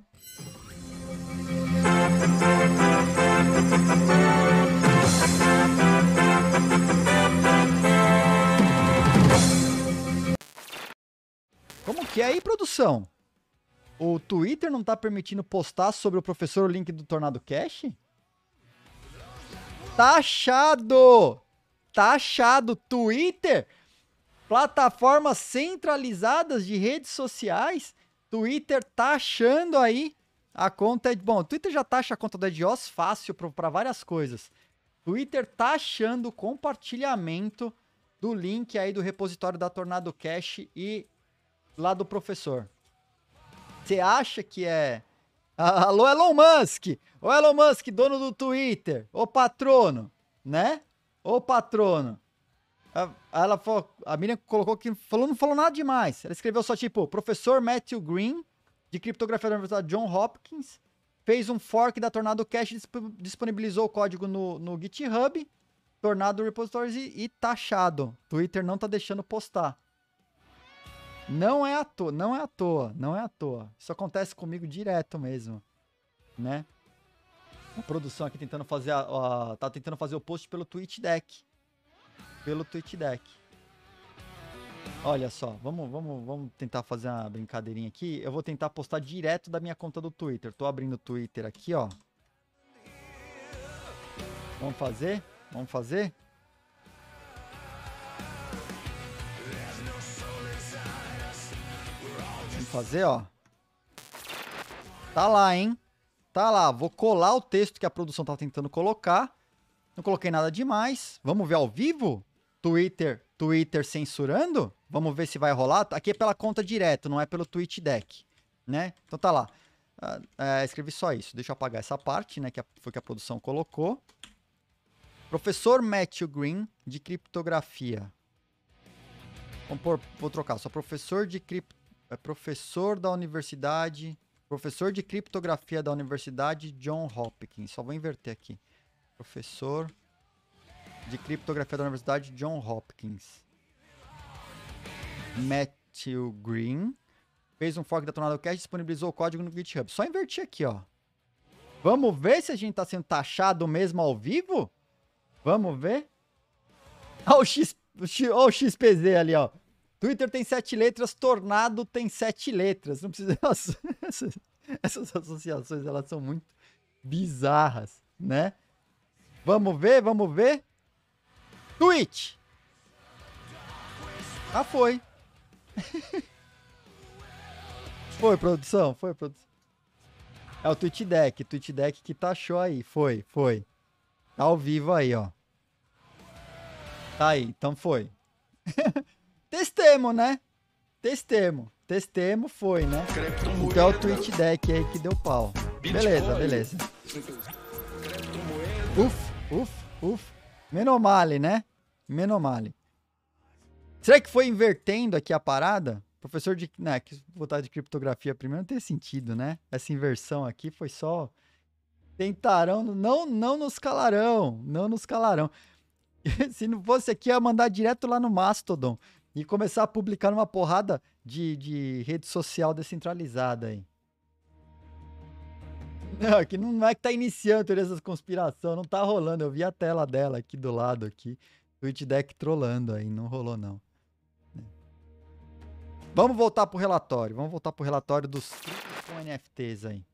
Como que é aí, produção? O Twitter não tá permitindo postar sobre o professor o link do Tornado Cash? Tá achado! Tá achado! Twitter, plataformas centralizadas de redes sociais, Twitter tá achando aí a conta é. Bom, o Twitter já taxa tá a conta da Edios fácil para várias coisas. Twitter tá achando o compartilhamento do link aí do repositório da Tornado Cash e lá do professor. Você acha que é. Alô, Elon Musk! Ô, Elon Musk, dono do Twitter! Ô, patrono! Né? Ô, patrono! Ela falou, a Miriam colocou que falou, não falou nada demais. Ela escreveu só tipo: professor Matthew Green, de criptografia da Universidade John Hopkins, fez um fork da Tornado Cash, disponibilizou o código no, no GitHub, Tornado Repositories e, e taxado. Twitter não tá deixando postar. Não é à toa, não é à toa, não é à toa. Isso acontece comigo direto mesmo, né? A produção aqui tentando fazer a, a tá tentando fazer o post pelo Twitch Deck. Pelo Twitch Deck. Olha só, vamos, vamos, vamos tentar fazer uma brincadeirinha aqui. Eu vou tentar postar direto da minha conta do Twitter. Tô abrindo o Twitter aqui, ó. Vamos fazer? Vamos fazer? fazer, ó. Tá lá, hein? Tá lá. Vou colar o texto que a produção tá tentando colocar. Não coloquei nada demais. Vamos ver ao vivo? Twitter, Twitter censurando? Vamos ver se vai rolar. Aqui é pela conta direto, não é pelo Twitch deck, né? Então tá lá. Ah, é, escrevi só isso. Deixa eu apagar essa parte, né? Que foi que a produção colocou. Professor Matthew Green, de criptografia. Vou, vou trocar, só professor de criptografia é professor da universidade, professor de criptografia da Universidade John Hopkins. Só vou inverter aqui. Professor de criptografia da Universidade John Hopkins. Matthew Green fez um fork da Tornado Cash e disponibilizou o código no GitHub. Só inverti aqui, ó. Vamos ver se a gente tá sendo taxado mesmo ao vivo? Vamos ver? Olha o, X, o, X, o XPZ ali, ó. Twitter tem sete letras, Tornado tem sete letras. Não precisa. Essas, essas associações elas são muito bizarras, né? Vamos ver, vamos ver. Tweet. Ah, foi. foi, produção, foi, produção. É o Twitch Deck, Twitch Deck que tá show aí. Foi, foi. Tá ao vivo aí, ó. Tá aí, então foi. Testemos, né? Testemos. Testemos foi, né? Então é o tweet deck aí que deu pau. Beleza, beleza. Uf, uf, uf. Menomale, né? Menomale. Será que foi invertendo aqui a parada? Professor de. Né, quis botar de criptografia primeiro, não tem sentido, né? Essa inversão aqui foi só. Tentarão. Não, não nos calarão. Não nos calarão. Se não fosse aqui, ia mandar direto lá no Mastodon e começar a publicar uma porrada de, de rede social descentralizada aí. Não, que não é que tá iniciando essas conspirações, conspiração, não tá rolando. Eu vi a tela dela aqui do lado aqui, Twitch Deck trolando aí, não rolou não. É. Vamos voltar pro relatório, vamos voltar pro relatório dos com NFTs aí.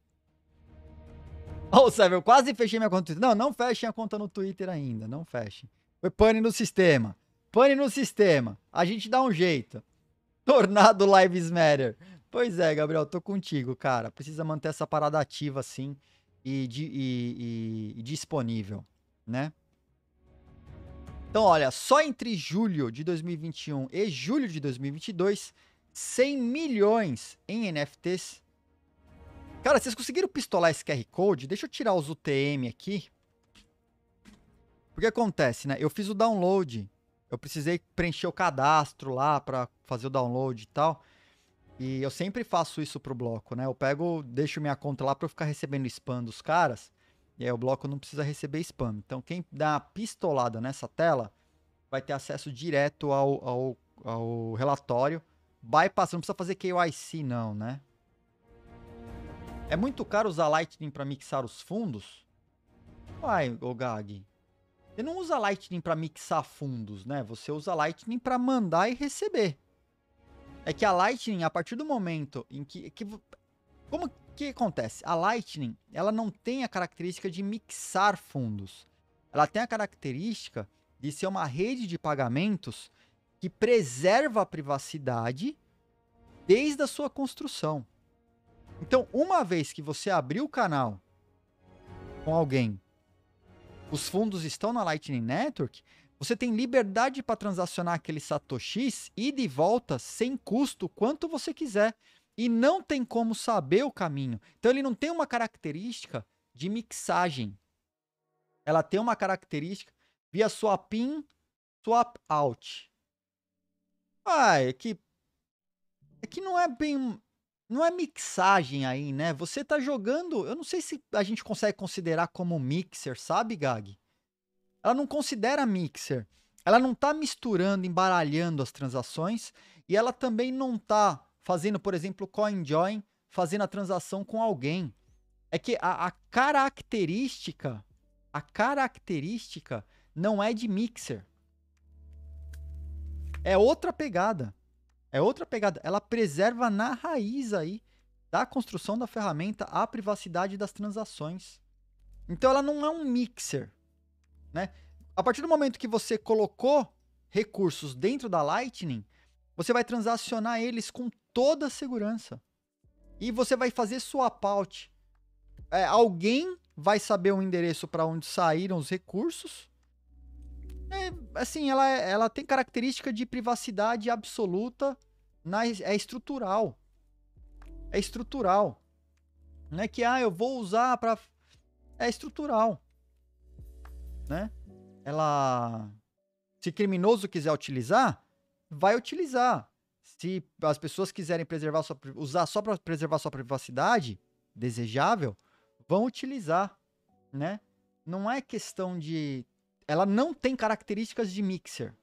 Ô, oh, Sérgio, eu quase fechei minha conta no Twitter. Não, não fechem a conta no Twitter ainda, não fechem. Foi pane no sistema. Pane no sistema. A gente dá um jeito. Tornado Lives Matter. Pois é, Gabriel, tô contigo, cara. Precisa manter essa parada ativa, assim, e, e, e, e disponível, né? Então, olha, só entre julho de 2021 e julho de 2022, 100 milhões em NFTs. Cara, vocês conseguiram pistolar esse QR Code? Deixa eu tirar os UTM aqui. Porque acontece, né? Eu fiz o download eu precisei preencher o cadastro lá para fazer o download e tal. E eu sempre faço isso pro bloco, né? Eu pego, deixo minha conta lá para eu ficar recebendo spam dos caras. E aí o bloco não precisa receber spam. Então quem dá uma pistolada nessa tela vai ter acesso direto ao, ao, ao relatório. Bypass, não precisa fazer KYC não, né? É muito caro usar Lightning para mixar os fundos? Vai, ô Gag. Você não usa Lightning para mixar fundos, né? Você usa Lightning para mandar e receber. É que a Lightning, a partir do momento em que, que como que acontece? A Lightning, ela não tem a característica de mixar fundos. Ela tem a característica de ser uma rede de pagamentos que preserva a privacidade desde a sua construção. Então, uma vez que você abriu o canal com alguém os fundos estão na Lightning Network, você tem liberdade para transacionar aqueles satoshis e de volta sem custo quanto você quiser e não tem como saber o caminho. Então ele não tem uma característica de mixagem. Ela tem uma característica via swap in, swap out. Ah, é que é que não é bem não é mixagem aí, né? Você tá jogando. Eu não sei se a gente consegue considerar como mixer, sabe, Gag? Ela não considera mixer. Ela não tá misturando, embaralhando as transações. E ela também não tá fazendo, por exemplo, CoinJoin, fazendo a transação com alguém. É que a, a característica, a característica não é de mixer. É outra pegada. É outra pegada. Ela preserva na raiz aí da construção da ferramenta a privacidade das transações. Então ela não é um mixer, né? A partir do momento que você colocou recursos dentro da Lightning, você vai transacionar eles com toda a segurança. E você vai fazer sua pauta. É, alguém vai saber o endereço para onde saíram os recursos é, assim, ela, é, ela tem característica de privacidade absoluta, na, é estrutural. É estrutural. Não é que, ah, eu vou usar para É estrutural. Né? Ela... Se criminoso quiser utilizar, vai utilizar. Se as pessoas quiserem preservar sua, usar só para preservar sua privacidade, desejável, vão utilizar, né? Não é questão de ela não tem características de mixer.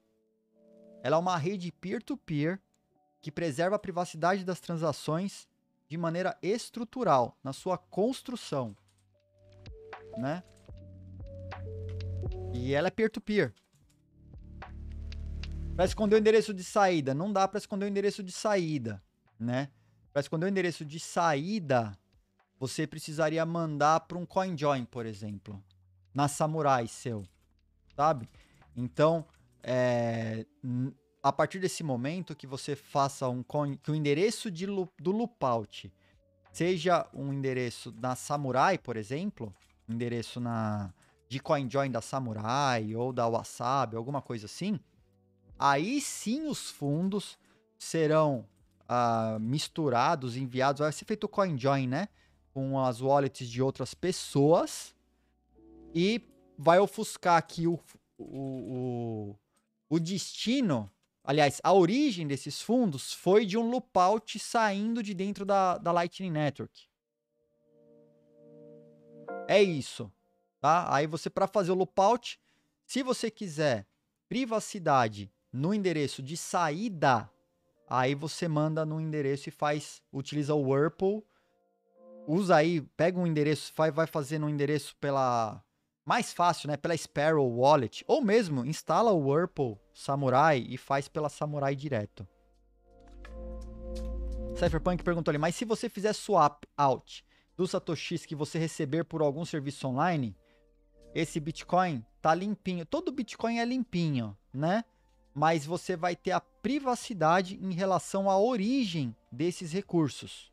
Ela é uma rede peer-to-peer -peer que preserva a privacidade das transações de maneira estrutural na sua construção, né? E ela é peer-to-peer. Para esconder o endereço de saída, não dá para esconder o endereço de saída, né? Para esconder o endereço de saída, você precisaria mandar para um CoinJoin, por exemplo, na Samurai seu sabe? Então, é, a partir desse momento que você faça um que o endereço de, do loopout seja um endereço na Samurai, por exemplo, endereço na de CoinJoin da Samurai ou da Wasabi, alguma coisa assim, aí sim os fundos serão ah, misturados, enviados, vai ser feito o CoinJoin, né? Com as wallets de outras pessoas e vai ofuscar aqui o, o, o, o destino. Aliás, a origem desses fundos foi de um loopout saindo de dentro da, da Lightning Network. É isso, tá? Aí você, para fazer o loopout, se você quiser privacidade no endereço de saída, aí você manda no endereço e faz, utiliza o Whirlpool, usa aí, pega um endereço, vai, vai fazer no endereço pela mais fácil, né? Pela Sparrow Wallet. Ou mesmo instala o Whirlpool Samurai e faz pela Samurai direto. Cypherpunk perguntou ali, mas se você fizer swap out do Satoshi que você receber por algum serviço online, esse Bitcoin tá limpinho. Todo Bitcoin é limpinho, né? Mas você vai ter a privacidade em relação à origem desses recursos.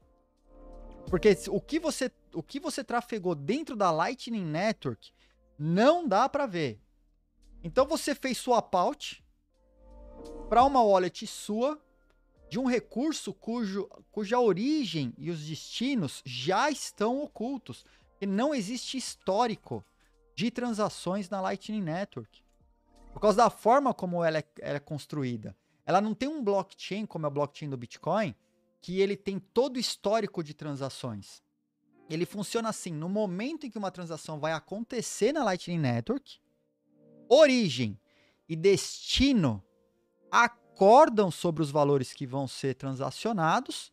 Porque o que você, o que você trafegou dentro da Lightning Network não dá para ver. Então você fez sua paut para uma wallet sua de um recurso cujo, cuja origem e os destinos já estão ocultos. E não existe histórico de transações na Lightning Network. Por causa da forma como ela é, ela é construída. Ela não tem um blockchain como é o blockchain do Bitcoin, que ele tem todo o histórico de transações ele funciona assim: no momento em que uma transação vai acontecer na Lightning Network, origem e destino acordam sobre os valores que vão ser transacionados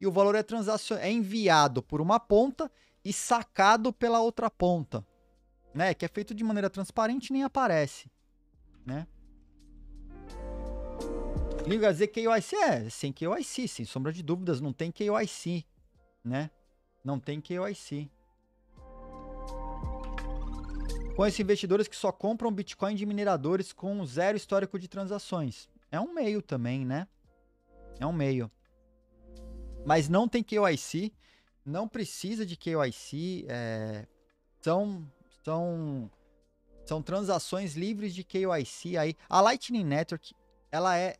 e o valor é, transacion... é enviado por uma ponta e sacado pela outra ponta, né? Que é feito de maneira transparente e nem aparece, né? Liga ZKYC, é, sem KYC, sem sombra de dúvidas, não tem KYC, né? Não tem KYC. Conheço investidores que só compram Bitcoin de mineradores com zero histórico de transações. É um meio também, né? É um meio. Mas não tem KYC, não precisa de KYC. É... São, são, são transações livres de KYC aí. A Lightning Network, ela é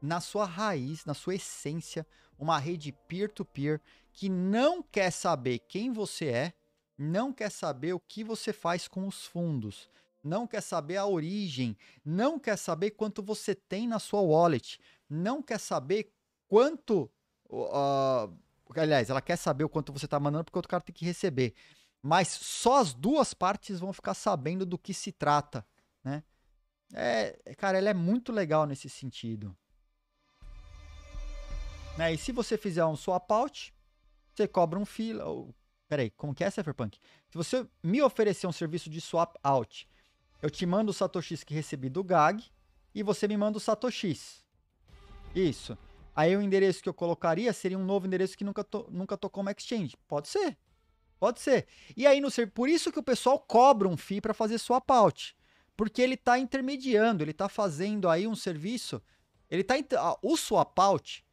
na sua raiz, na sua essência, uma rede peer-to-peer -peer que não quer saber quem você é, não quer saber o que você faz com os fundos, não quer saber a origem, não quer saber quanto você tem na sua wallet, não quer saber quanto. Uh, aliás, ela quer saber o quanto você está mandando porque o outro cara tem que receber. Mas só as duas partes vão ficar sabendo do que se trata, né? É, cara, ela é muito legal nesse sentido. Né? E se você fizer um swap out, você cobra um fila? Ou, peraí, como que é Cypherpunk? Se você me oferecer um serviço de swap out, eu te mando o satoshis que recebi do GAG e você me manda o satoshis. Isso. Aí o endereço que eu colocaria seria um novo endereço que nunca, to, nunca tocou uma exchange. Pode ser. Pode ser. E aí no ser, por isso que o pessoal cobra um fee para fazer swap out, porque ele está intermediando, ele está fazendo aí um serviço, ele tá o swap out,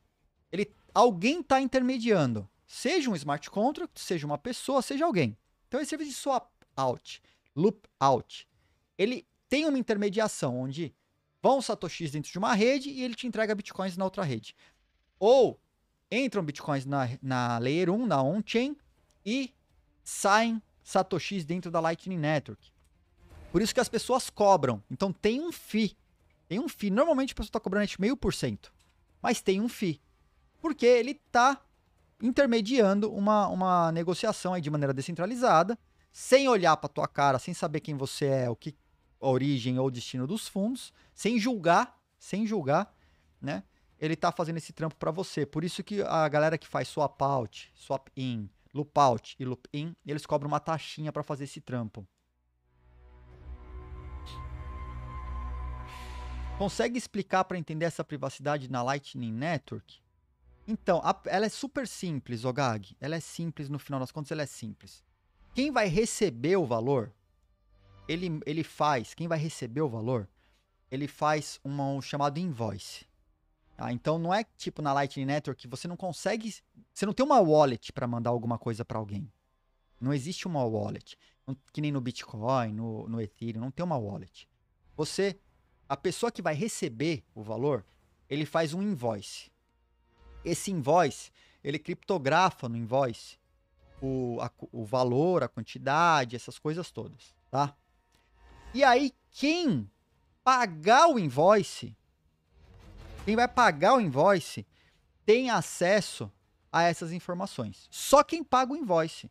ele alguém está intermediando. Seja um smart contract, seja uma pessoa, seja alguém. Então, esse serviço de swap out, loop out, ele tem uma intermediação onde vão satoshis dentro de uma rede e ele te entrega bitcoins na outra rede. Ou entram bitcoins na, na layer 1, na on-chain, e saem satoshis dentro da Lightning Network. Por isso que as pessoas cobram. Então tem um FII. Tem um FII. Normalmente a pessoa está cobrando meio por cento. Mas tem um FII. Porque ele está intermediando uma, uma negociação aí de maneira descentralizada, sem olhar para tua cara, sem saber quem você é, o que a origem ou destino dos fundos, sem julgar, sem julgar, né? Ele tá fazendo esse trampo para você. Por isso que a galera que faz swap out, swap in, loop out e loop in, eles cobram uma taxinha para fazer esse trampo. Consegue explicar para entender essa privacidade na Lightning Network? Então, a, ela é super simples, Ogag. Ela é simples, no final das contas, ela é simples. Quem vai receber o valor, ele, ele faz, quem vai receber o valor, ele faz um chamado invoice. Tá? então não é tipo na Lightning Network que você não consegue, você não tem uma wallet para mandar alguma coisa para alguém. Não existe uma wallet, que nem no Bitcoin, no, no Ethereum, não tem uma wallet. Você, a pessoa que vai receber o valor, ele faz um invoice esse invoice, ele criptografa no invoice o, a, o valor, a quantidade, essas coisas todas, tá? E aí, quem pagar o invoice, quem vai pagar o invoice, tem acesso a essas informações. Só quem paga o invoice.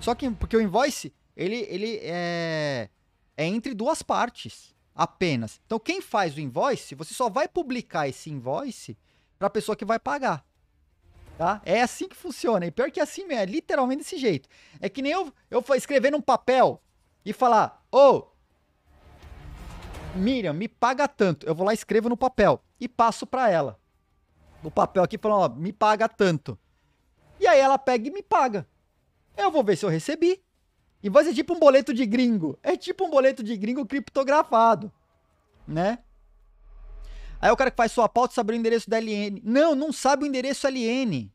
Só quem, porque o invoice, ele, ele é, é entre duas partes apenas. Então, quem faz o invoice, você só vai publicar esse invoice para a pessoa que vai pagar. Tá? É assim que funciona. E pior que é assim mesmo, é literalmente desse jeito. É que nem eu, eu escrever num papel e falar, ô, oh, Miriam, me paga tanto. Eu vou lá, escrevo no papel e passo para ela. O papel aqui falando, ó, me paga tanto. E aí ela pega e me paga. Eu vou ver se eu recebi. E vai ser tipo um boleto de gringo. É tipo um boleto de gringo criptografado, né? Aí o cara que faz sua pauta sabe o endereço da LN. Não, não sabe o endereço LN.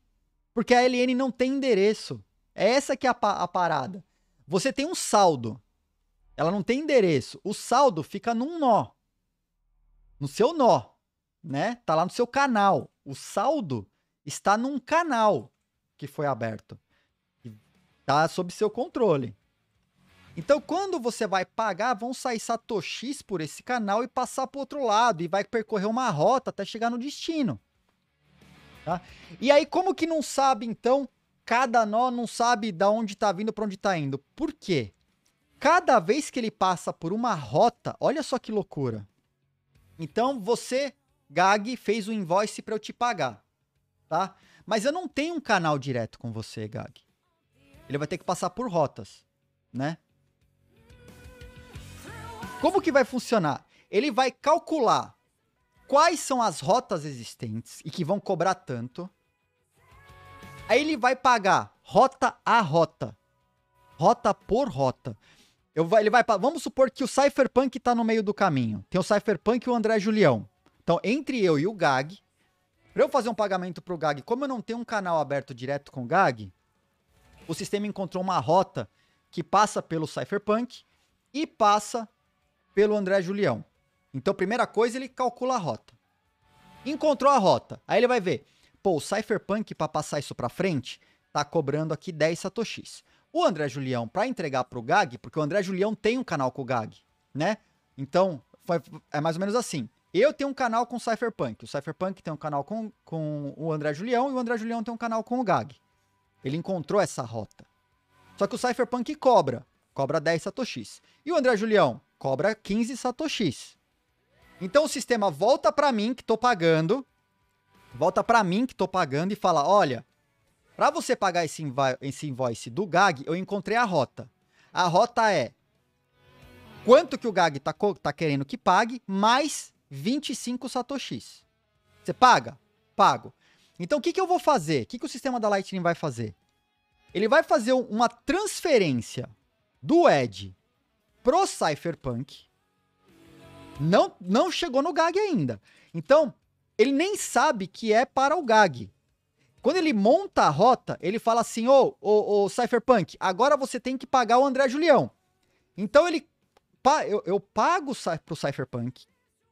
Porque a LN não tem endereço. É essa que é a, pa a parada. Você tem um saldo. Ela não tem endereço. O saldo fica num nó. No seu nó, né? Tá lá no seu canal. O saldo está num canal que foi aberto. Tá sob seu controle. Então, quando você vai pagar, vão sair satoshis por esse canal e passar para outro lado e vai percorrer uma rota até chegar no destino. Tá? E aí, como que não sabe então? Cada nó não sabe da onde está vindo para onde está indo. Por quê? Cada vez que ele passa por uma rota, olha só que loucura. Então você, Gag, fez o invoice para eu te pagar, tá? Mas eu não tenho um canal direto com você, Gag. Ele vai ter que passar por rotas, né? Como que vai funcionar? Ele vai calcular quais são as rotas existentes e que vão cobrar tanto. Aí ele vai pagar rota a rota. Rota por rota. Eu, ele vai, vamos supor que o Cypherpunk está no meio do caminho. Tem o Cypherpunk e o André Julião. Então, entre eu e o Gag, para eu fazer um pagamento pro Gag, como eu não tenho um canal aberto direto com o Gag, o sistema encontrou uma rota que passa pelo Cypherpunk e passa pelo André Julião. Então, primeira coisa, ele calcula a rota. Encontrou a rota. Aí ele vai ver, pô, o Cypherpunk para passar isso para frente tá cobrando aqui 10 satoshis. O André Julião para entregar pro Gag, porque o André Julião tem um canal com o Gag, né? Então, foi, é mais ou menos assim. Eu tenho um canal com o Cypherpunk. O Cypherpunk tem um canal com, com o André Julião e o André Julião tem um canal com o Gag. Ele encontrou essa rota. Só que o Cypherpunk cobra. Cobra 10 satoshis. E o André Julião cobra 15 satoshis. Então o sistema volta para mim que estou pagando, volta para mim que estou pagando e fala, olha, para você pagar esse, esse invoice do GAG, eu encontrei a rota. A rota é quanto que o GAG está tá querendo que pague, mais 25 satoshis. Você paga? Pago. Então o que, que eu vou fazer? O que, que o sistema da Lightning vai fazer? Ele vai fazer uma transferência do Ed pro cypherpunk. Não, não chegou no gag ainda. Então, ele nem sabe que é para o gag. Quando ele monta a rota, ele fala assim: ô, ô, ô, Cypherpunk, agora você tem que pagar o André Julião. Então ele. Eu, eu pago pro Cypherpunk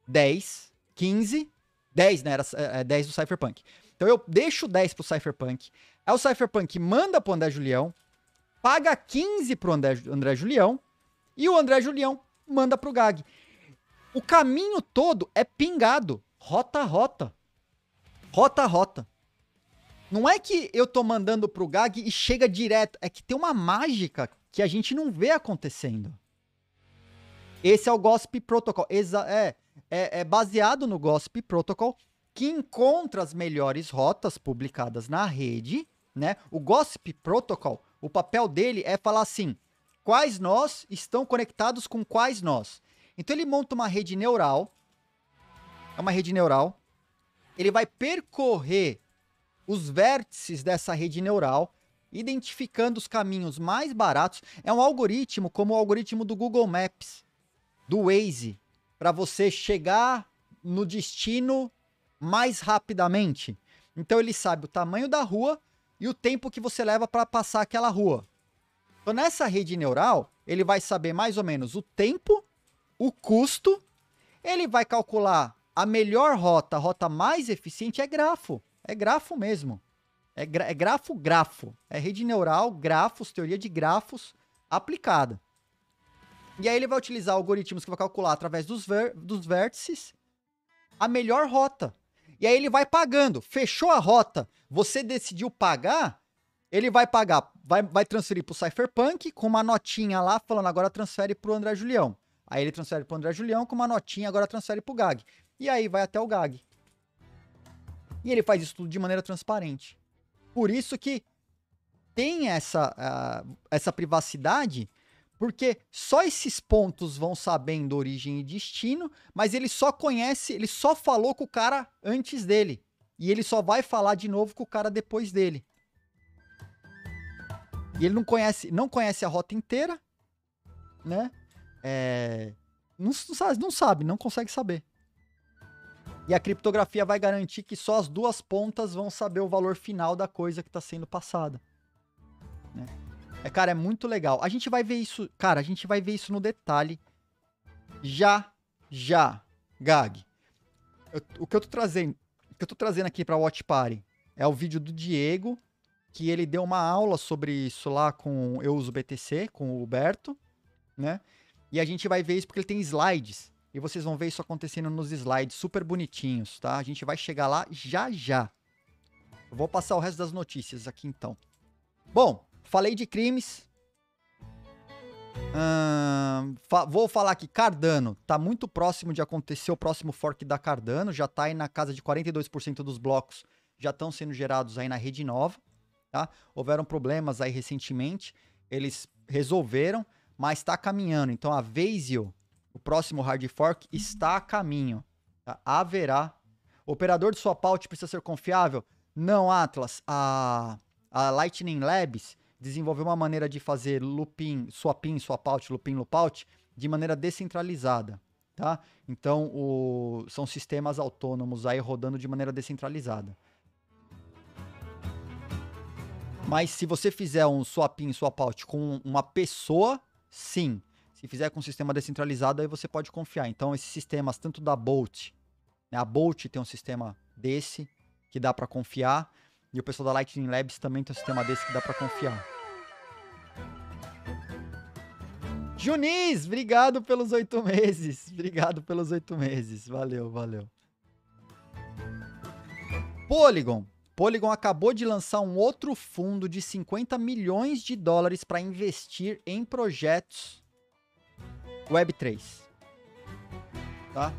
10, 15, 10, né? Era 10 é, é, do Cypherpunk. Então eu deixo 10 pro Cypherpunk. Aí é o Cypherpunk manda pro André Julião, paga 15 pro André, André Julião, e o André Julião manda pro Gag. O caminho todo é pingado. Rota, rota. Rota, rota. Não é que eu tô mandando pro Gag e chega direto. É que tem uma mágica que a gente não vê acontecendo. Esse é o Gossip Protocol. Exa é, é, é baseado no Gossip Protocol, que encontra as melhores rotas publicadas na rede. Né? O Gossip Protocol, o papel dele é falar assim: quais nós estão conectados com quais nós. Então ele monta uma rede neural, é uma rede neural, ele vai percorrer os vértices dessa rede neural, identificando os caminhos mais baratos. É um algoritmo como o algoritmo do Google Maps, do Waze, para você chegar no destino mais rapidamente. Então ele sabe o tamanho da rua e o tempo que você leva para passar aquela rua. Então, nessa rede neural, ele vai saber mais ou menos o tempo, o custo, ele vai calcular a melhor rota, a rota mais eficiente é grafo. É grafo mesmo. É, gra é grafo, grafo. É rede neural, grafos, teoria de grafos aplicada. E aí ele vai utilizar algoritmos que vai calcular através dos, dos vértices a melhor rota. E aí ele vai pagando. Fechou a rota, você decidiu pagar, ele vai pagar, vai, vai transferir pro Cypherpunk com uma notinha lá falando agora transfere pro André Julião. Aí ele transfere pro André Julião com uma notinha, agora transfere pro Gag. E aí vai até o Gag. E ele faz isso tudo de maneira transparente. Por isso que tem essa, uh, essa privacidade, porque só esses pontos vão sabendo origem e destino, mas ele só conhece, ele só falou com o cara antes dele. E ele só vai falar de novo com o cara depois dele. E ele não conhece, não conhece a rota inteira, né? É, não, não, sabe, não sabe, não consegue saber. E a criptografia vai garantir que só as duas pontas vão saber o valor final da coisa que está sendo passada. Né? É, cara, é muito legal. A gente vai ver isso, cara, a gente vai ver isso no detalhe. Já, já, Gag. Eu, o que eu tô trazendo, o que eu tô trazendo aqui para Watch Party é o vídeo do Diego que ele deu uma aula sobre isso lá com Eu Uso BTC, com o Huberto, né? E a gente vai ver isso porque ele tem slides. E vocês vão ver isso acontecendo nos slides, super bonitinhos, tá? A gente vai chegar lá já já. Eu vou passar o resto das notícias aqui então. Bom, falei de crimes. Hum, fa vou falar que Cardano tá muito próximo de acontecer o próximo fork da Cardano, já tá aí na casa de 42% dos blocos já estão sendo gerados aí na rede nova. Tá? Houveram problemas aí recentemente, eles resolveram, mas está caminhando. Então a Vazio, o próximo hard fork, uhum. está a caminho. Tá? Haverá. operador de sua pauta precisa ser confiável? Não, Atlas. A, a Lightning Labs desenvolveu uma maneira de fazer looping, swapin, swapout, looping, loopout, de maneira descentralizada. Tá? Então, o, são sistemas autônomos aí rodando de maneira descentralizada. Mas se você fizer um swapin, out com uma pessoa, sim. Se fizer com um sistema descentralizado, aí você pode confiar. Então, esses sistemas, tanto da Bolt, né? a Bolt tem um sistema desse que dá para confiar, e o pessoal da Lightning Labs também tem um sistema desse que dá para confiar. Junis, obrigado pelos oito meses. Obrigado pelos oito meses. Valeu, valeu. Polygon. Polygon acabou de lançar um outro fundo de 50 milhões de dólares para investir em projetos Web3. Tá?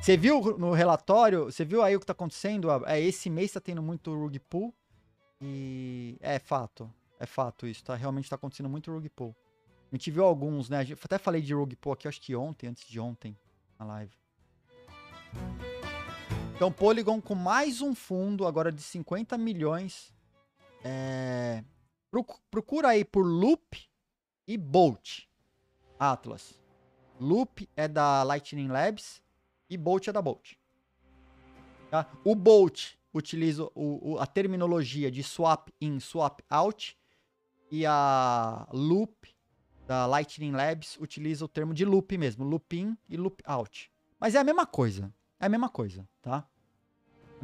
Você viu no relatório, você viu aí o que está acontecendo? Ah, é, esse mês está tendo muito rug pull. E é fato, é fato isso, tá? Realmente está acontecendo muito rug pull. A gente viu alguns, né? até falei de rug pull aqui, acho que ontem, antes de ontem, na live. Então, Polygon com mais um fundo, agora de 50 milhões. É... Procura aí por Loop e Bolt. Atlas. Loop é da Lightning Labs e Bolt é da Bolt. Tá? O Bolt utiliza o, o, a terminologia de swap in, swap out. E a Loop da Lightning Labs utiliza o termo de loop mesmo, loop in e loop out. Mas é a mesma coisa. É a mesma coisa, tá?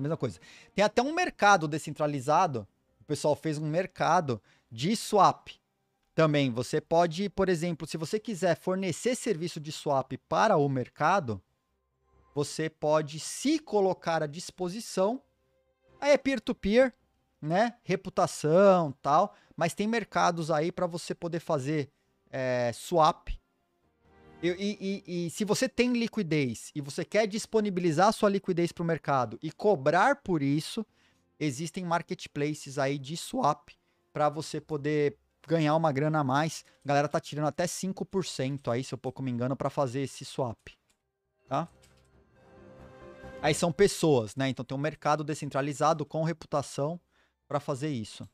mesma coisa. Tem até um mercado descentralizado, o pessoal fez um mercado de swap. Também você pode, por exemplo, se você quiser fornecer serviço de swap para o mercado, você pode se colocar à disposição. Aí é peer-to-peer, -peer, né? Reputação, tal, mas tem mercados aí para você poder fazer é, swap e, e, e, se você tem liquidez e você quer disponibilizar sua liquidez para o mercado e cobrar por isso, existem marketplaces aí de swap para você poder ganhar uma grana a mais. A galera tá tirando até 5% aí, se eu pouco me engano, para fazer esse swap. Tá? Aí são pessoas, né? Então tem um mercado descentralizado com reputação para fazer isso.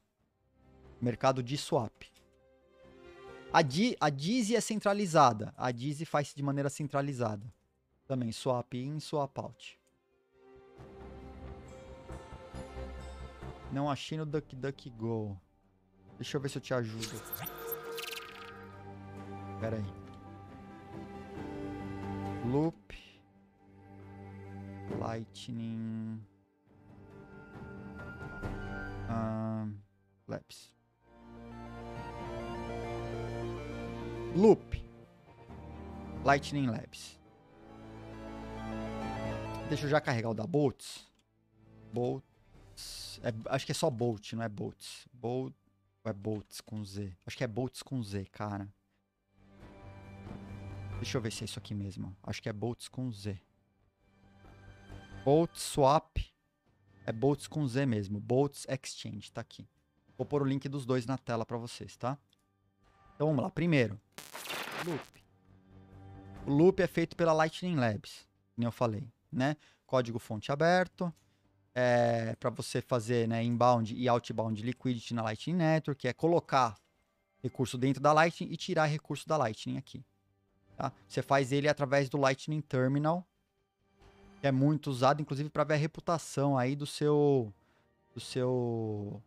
Mercado de swap. A, Di, a Dizzy é centralizada. A Dizzy faz de maneira centralizada. Também, swap in, swap out. Não achei no DuckDuckGo. Deixa eu ver se eu te ajudo. Pera aí. Loop. Lightning. Ah, Laps. Loop, Lightning Labs. Deixa eu já carregar o da Bolts. Bolts. É, acho que é só Bolt, não é Bolts. Bolt. Ou é Bolts com Z? Acho que é Bolts com Z, cara. Deixa eu ver se é isso aqui mesmo. Acho que é Bolts com Z. Bolts Swap. É Bolts com Z mesmo. Bolts Exchange, tá aqui. Vou pôr o link dos dois na tela pra vocês, tá? Então vamos lá. Primeiro, loop. O loop é feito pela Lightning Labs, como eu falei, né? Código fonte aberto. É, para você fazer né, inbound e outbound liquidity na Lightning Network, é colocar recurso dentro da Lightning e tirar recurso da Lightning aqui. Tá? Você faz ele através do Lightning Terminal, que é muito usado, inclusive, para ver a reputação aí do seu, do seu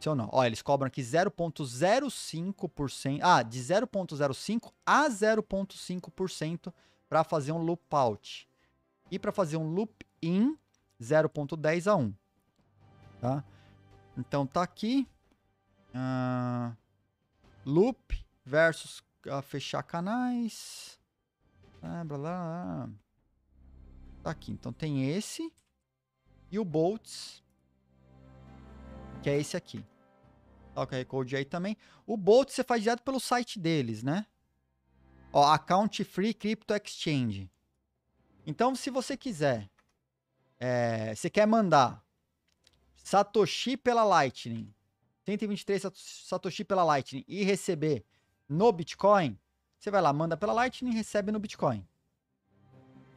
se não. Ó, eles cobram aqui 0,05%. Ah, de 0,05% a 0,5% para fazer um loop out. E para fazer um loop in, 0,10 a 1. Tá? Então tá aqui. Uh, loop versus uh, fechar canais. Ah, blá, blá, blá. Tá aqui. Então tem esse. E o Bolts que é esse aqui. Tá o QR Code aí também. O Bolt você faz direto pelo site deles, né? Ó, Account Free Crypto Exchange. Então, se você quiser, é, você quer mandar Satoshi pela Lightning, 123 Satoshi pela Lightning e receber no Bitcoin, você vai lá, manda pela Lightning e recebe no Bitcoin.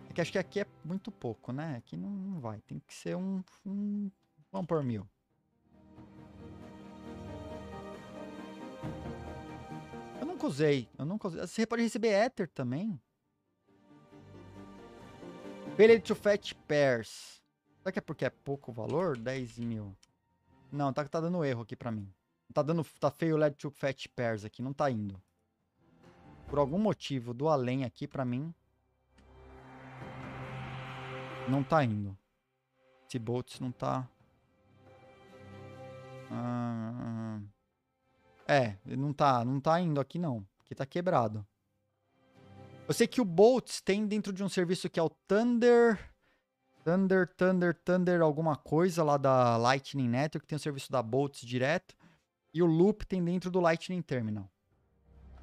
É que acho que aqui é muito pouco, né? Aqui não, não vai. Tem que ser um, um, um por mil. nunca usei. Eu nunca usei. Você pode receber Ether também. Pellet to Fat Pairs. Será que é porque é pouco valor? 10 mil. Não, tá, tá dando erro aqui pra mim. Tá dando. Tá feio o LED to Fat Pairs aqui. Não tá indo. Por algum motivo do além aqui pra mim. Não tá indo. Esse Boltz não tá. Ah, ah, ah. É, não tá, não tá indo aqui não, porque tá quebrado. Eu sei que o Bolt tem dentro de um serviço que é o Thunder... Thunder, Thunder, Thunder, alguma coisa lá da Lightning Network, tem o serviço da Bolt direto. E o Loop tem dentro do Lightning Terminal.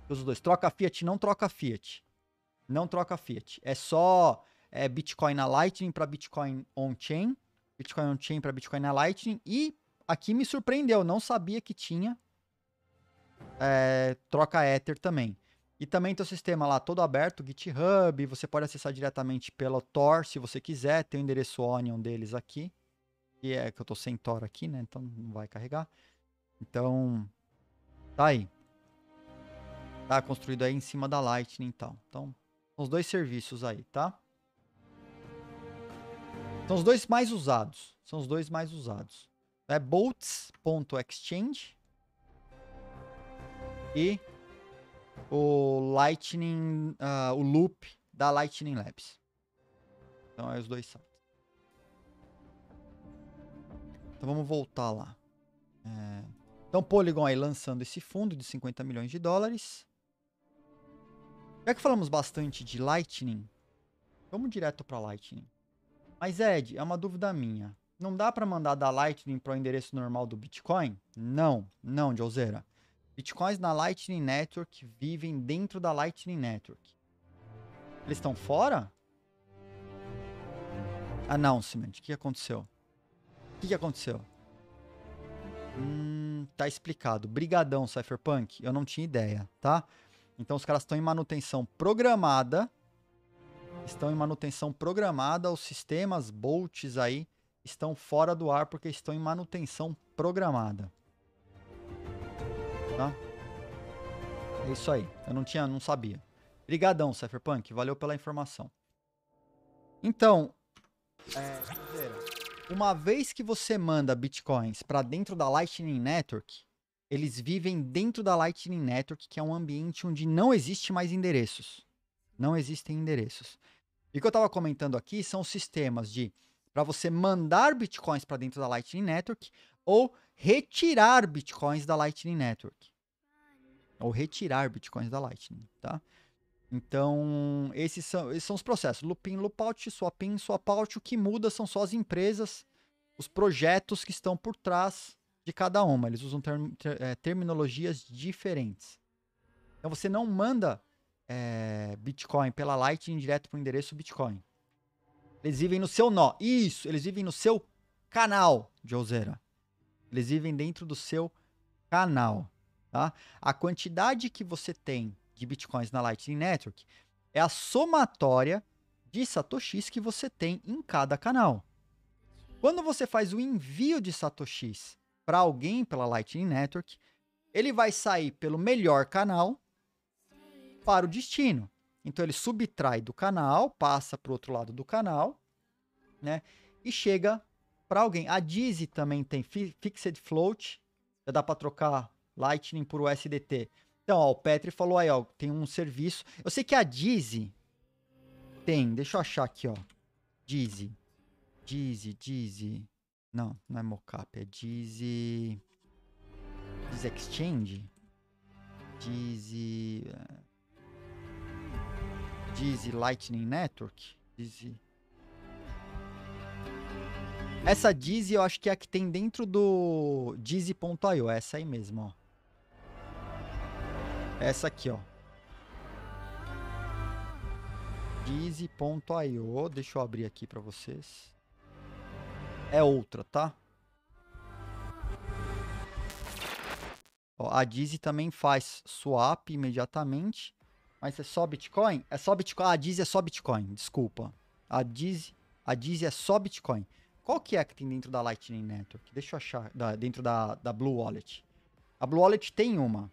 Os dois. Troca Fiat, não troca Fiat. Não troca Fiat. É só é, Bitcoin na Lightning para Bitcoin on-chain. Bitcoin on-chain para Bitcoin na Lightning. E aqui me surpreendeu, não sabia que tinha é, troca Ether também. E também tem o sistema lá todo aberto, GitHub, você pode acessar diretamente pelo Tor se você quiser, tem o endereço Onion deles aqui. E é que eu tô sem Tor aqui, né? Então não vai carregar. Então, tá aí. Tá construído aí em cima da Lightning e tal. Então, os dois serviços aí, tá? São os dois mais usados. São os dois mais usados. É bolts.exchange o Lightning, uh, o Loop da Lightning Labs. Então, é os dois são Então, vamos voltar lá. É... Então, Polygon aí lançando esse fundo de 50 milhões de dólares. Já que falamos bastante de Lightning, vamos direto para Lightning. Mas, Ed, é uma dúvida minha. Não dá para mandar da Lightning para o endereço normal do Bitcoin? Não, não, Joseira. Bitcoins na Lightning Network vivem dentro da Lightning Network. Eles estão fora? Announcement. Ah, o que aconteceu? O que aconteceu? Hum, tá explicado. Brigadão, Cypherpunk. Eu não tinha ideia, tá? Então os caras estão em manutenção programada. Estão em manutenção programada. Os sistemas bolts aí estão fora do ar porque estão em manutenção programada tá? É isso aí. Eu não tinha, não sabia. Obrigadão, Cypherpunk. Valeu pela informação. Então, é, uma vez que você manda bitcoins para dentro da Lightning Network, eles vivem dentro da Lightning Network, que é um ambiente onde não existe mais endereços. Não existem endereços. E o que eu estava comentando aqui são sistemas de para você mandar bitcoins para dentro da Lightning Network ou retirar bitcoins da Lightning Network. Ou retirar bitcoins da Lightning, tá? Então, esses são, esses são os processos. Looping, loopout, swapin, swapout. O que muda são só as empresas, os projetos que estão por trás de cada uma. Eles usam ter, é, terminologias diferentes. Então, você não manda é, Bitcoin pela Lightning direto para o endereço Bitcoin. Eles vivem no seu nó. Isso, eles vivem no seu canal de Alzera. Eles vivem dentro do seu canal, tá? A quantidade que você tem de bitcoins na Lightning Network é a somatória de satoshis que você tem em cada canal. Quando você faz o envio de satoshis para alguém pela Lightning Network, ele vai sair pelo melhor canal para o destino. Então ele subtrai do canal, passa para o outro lado do canal, né? E chega para alguém. A Dizzy também tem Fixed Float, já dá para trocar Lightning por USDT. Então, ó, o Petri falou aí, ó, tem um serviço. Eu sei que a Dizzy tem, deixa eu achar aqui, ó. Dizzy. Dizzy, Dizzy. Não, não é mocap, é Dizzy. Dizzy Exchange? Dizzy. Eh, Dizzy Lightning Network? Dizzy. Essa Dizzy eu acho que é a que tem dentro do Dizzy.io. É essa aí mesmo, ó. É essa aqui, ó. Dizzy.io. Deixa eu abrir aqui pra vocês. É outra, tá? Ó, a Dizzy também faz swap imediatamente. Mas é só Bitcoin? É só Bitcoin. Ah, a Dizzy é só Bitcoin, desculpa. A Dizzy, a Dizzy é só Bitcoin. Qual que é que tem dentro da Lightning Network? Deixa eu achar. Da, dentro da, da Blue Wallet. A Blue Wallet tem uma.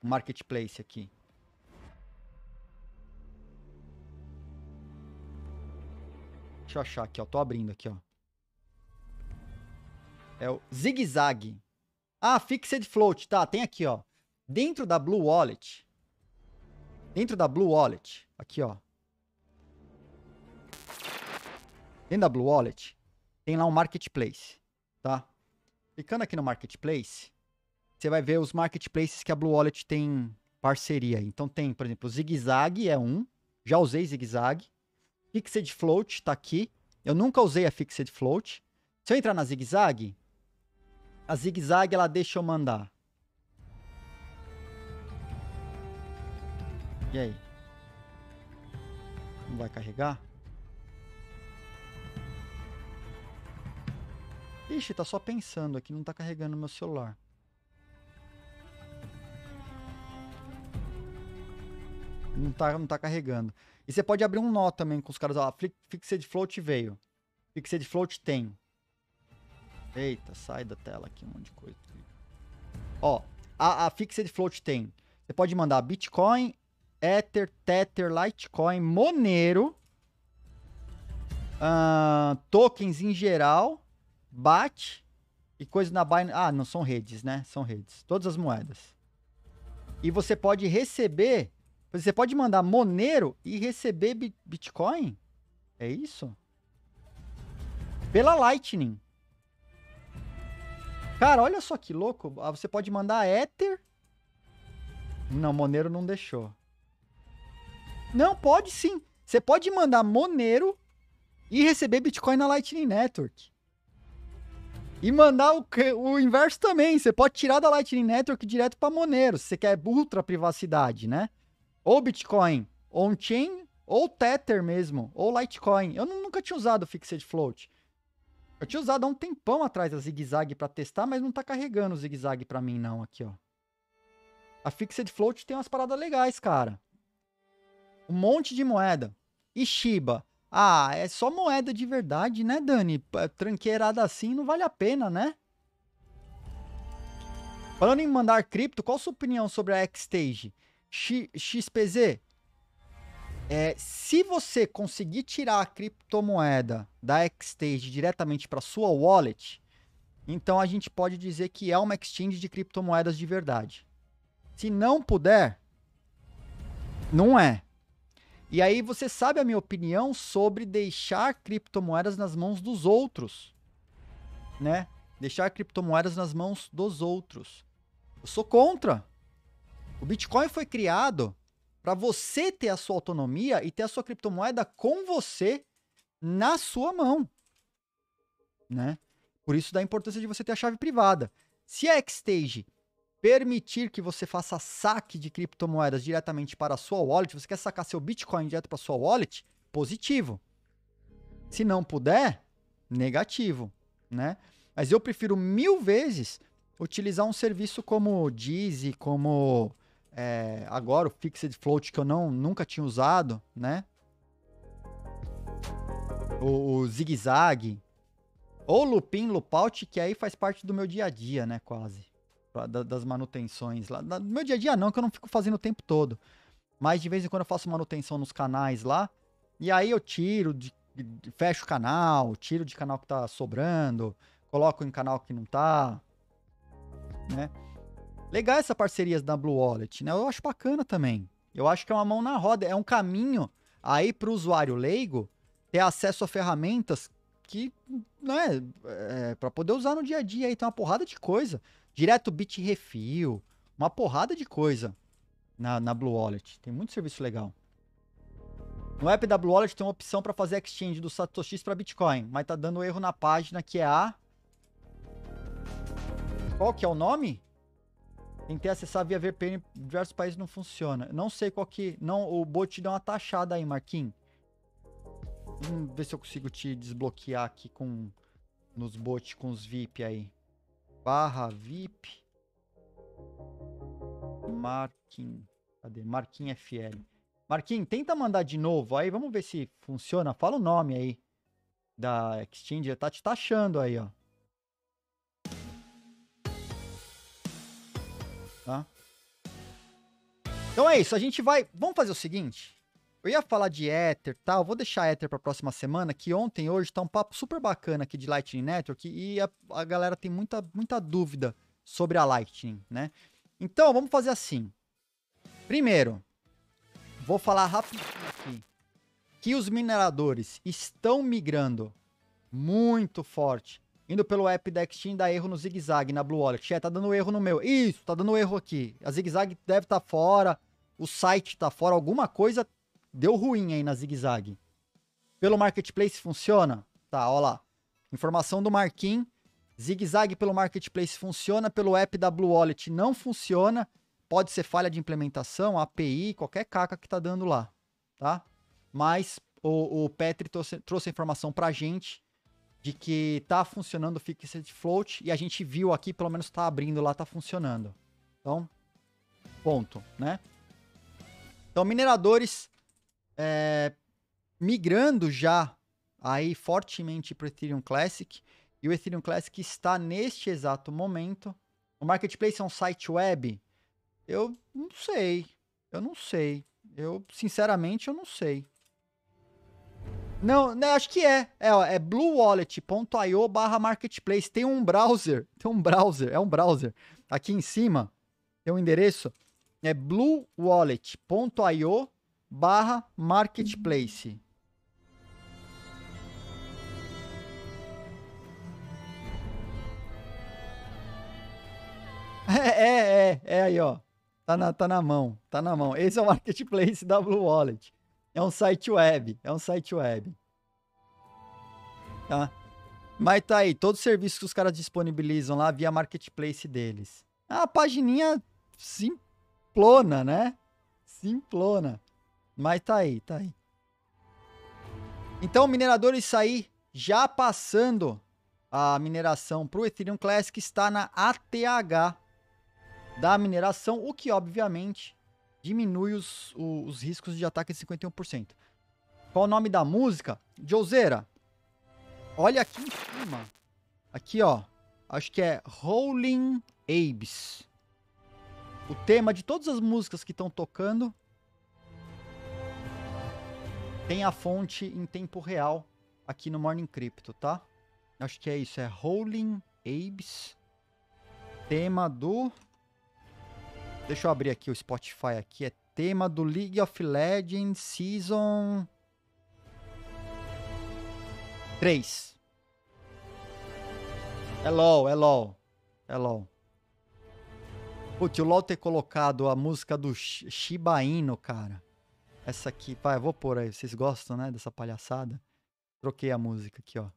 Um marketplace aqui. Deixa eu achar aqui, ó. Tô abrindo aqui, ó. É o Zig Zag. Ah, Fixed Float. Tá, tem aqui, ó. Dentro da Blue Wallet. Dentro da Blue Wallet. Aqui, ó. Dentro da Blue Wallet tem lá um marketplace, tá? Clicando aqui no marketplace, você vai ver os marketplaces que a Blue Wallet tem parceria. Então tem, por exemplo, o ZigZag é um, já usei ZigZag. Fixed Float tá aqui. Eu nunca usei a Fixed Float. Se eu entrar na ZigZag, a ZigZag ela deixa eu mandar. E aí? Não vai carregar? Ixi, tá só pensando aqui, não tá carregando meu celular. Não tá, não tá carregando. E você pode abrir um nó também com os caras, ó, Fixed Float veio. Fixed Float tem. Eita, sai da tela aqui um monte de coisa. Ó, a, a Fixed Float tem. Você pode mandar Bitcoin, Ether, Tether, Litecoin, Monero, uh, tokens em geral BAT e coisa na Binance. Ah, não são redes, né? São redes. Todas as moedas. E você pode receber. Você pode mandar Monero e receber Bitcoin? É isso? Pela Lightning. Cara, olha só que louco. Ah, você pode mandar Ether. Não, Monero não deixou. Não, pode sim. Você pode mandar Monero e receber Bitcoin na Lightning Network. E mandar o, o inverso também. Você pode tirar da Lightning Network direto para Monero, se você quer ultra privacidade, né? Ou Bitcoin on-chain, ou Tether mesmo, ou Litecoin. Eu nunca tinha usado Fixed Float. Eu tinha usado há um tempão atrás a Zig Zag para testar, mas não tá carregando o Zig Zag para mim não aqui, ó. A Fixed Float tem umas paradas legais, cara. Um monte de moeda. E Shiba. Ah, é só moeda de verdade, né, Dani? Tranqueirada assim não vale a pena, né? Falando em mandar cripto, qual a sua opinião sobre a Xstage? X, XPZ? É, se você conseguir tirar a criptomoeda da Xstage diretamente para sua wallet, então a gente pode dizer que é uma exchange de criptomoedas de verdade. Se não puder, não é. E aí você sabe a minha opinião sobre deixar criptomoedas nas mãos dos outros, né? Deixar criptomoedas nas mãos dos outros. Eu sou contra. O Bitcoin foi criado para você ter a sua autonomia e ter a sua criptomoeda com você na sua mão, né? Por isso da importância de você ter a chave privada. Se a é Xstage permitir que você faça saque de criptomoedas diretamente para a sua wallet, você quer sacar seu Bitcoin direto para a sua wallet, positivo. Se não puder, negativo, né? Mas eu prefiro mil vezes utilizar um serviço como o Deezy, como é, agora o Fixed Float, que eu não, nunca tinha usado, né? O, o Zig Zag, ou Lupin, Lupout, que aí faz parte do meu dia a dia, né, quase da, das manutenções lá. No meu dia a dia não, que eu não fico fazendo o tempo todo. Mas de vez em quando eu faço manutenção nos canais lá. E aí eu tiro, de, de, fecho o canal, tiro de canal que tá sobrando, coloco em canal que não tá. Né? Legal essa parceria da Blue Wallet, né? Eu acho bacana também. Eu acho que é uma mão na roda, é um caminho aí para o usuário leigo ter acesso a ferramentas que, né, é, para poder usar no dia a dia aí tem uma porrada de coisa. Direto Bit Refill, uma porrada de coisa na, na Blue Wallet. Tem muito serviço legal. No app da Blue Wallet tem uma opção para fazer exchange do Satoshi para Bitcoin, mas tá dando erro na página que é a Qual que é o nome? Tentei acessar via VPN em diversos países não funciona. Não sei qual que, não, o bot deu uma taxada aí, Marquinhos. Vamos ver se eu consigo te desbloquear aqui com nos bots com os VIP aí barra VIP Marquin. Cadê? Marquin FL. Marquin, tenta mandar de novo aí, vamos ver se funciona. Fala o nome aí da Exchange, tá te taxando aí, ó. Tá? Então é isso, a gente vai. Vamos fazer o seguinte. Eu ia falar de Ether tal, vou deixar Ether para a próxima semana, que ontem, hoje, tá um papo super bacana aqui de Lightning Network e a, a galera tem muita, muita dúvida sobre a Lightning, né? Então, vamos fazer assim. Primeiro, vou falar rapidinho aqui que os mineradores estão migrando muito forte, indo pelo app da Exchange, dá erro no zigue-zague na Blue Wallet. É, tá dando erro no meu. Isso, tá dando erro aqui. A zigue-zague deve estar tá fora, o site tá fora, alguma coisa deu ruim aí na zigue-zague. Pelo marketplace funciona? Tá, ó lá. Informação do Marquinhos. Zigue-zague pelo marketplace funciona, pelo app da Blue Wallet não funciona. Pode ser falha de implementação, API, qualquer caca que tá dando lá, tá? Mas o, o Petri trouxe, trouxe a informação pra gente de que tá funcionando o Fixed Float e a gente viu aqui, pelo menos tá abrindo lá, tá funcionando. Então, ponto, né? Então, mineradores é, migrando já aí fortemente para o Ethereum Classic. E o Ethereum Classic está neste exato momento. O Marketplace é um site web? Eu não sei. Eu não sei. Eu, sinceramente, eu não sei. Não, né, acho que é. É, é bluewallet.io barra marketplace. Tem um browser. Tem um browser. É um browser. Aqui em cima tem um endereço. É bluewallet.io barra marketplace. É, é, é, é aí, ó. Tá na, tá na mão, tá na mão. Esse é o marketplace da Blue Wallet. É um site web, é um site web. Tá? Mas tá aí, todos os serviços que os caras disponibilizam lá via marketplace deles. É uma pagininha simplona, né? Simplona. Mas tá aí, tá aí. Então, mineradores aí já passando a mineração para o Ethereum Classic está na ATH da mineração, o que obviamente diminui os, os riscos de ataque de 51%. Qual o nome da música? Jouzeira. olha aqui em cima. Aqui, ó. Acho que é Rolling Apes. O tema de todas as músicas que estão tocando tem a fonte em tempo real aqui no Morning Crypto, tá? Acho que é isso, é Rolling Apes. Tema do... Deixa eu abrir aqui o Spotify aqui, é tema do League of Legends Season 3. É LOL, é LOL. É LOL. Putz, o LOL ter colocado a música do Shiba Inu, cara. Essa aqui, pai, eu vou pôr aí. Vocês gostam, né, dessa palhaçada? Troquei a música aqui, ó.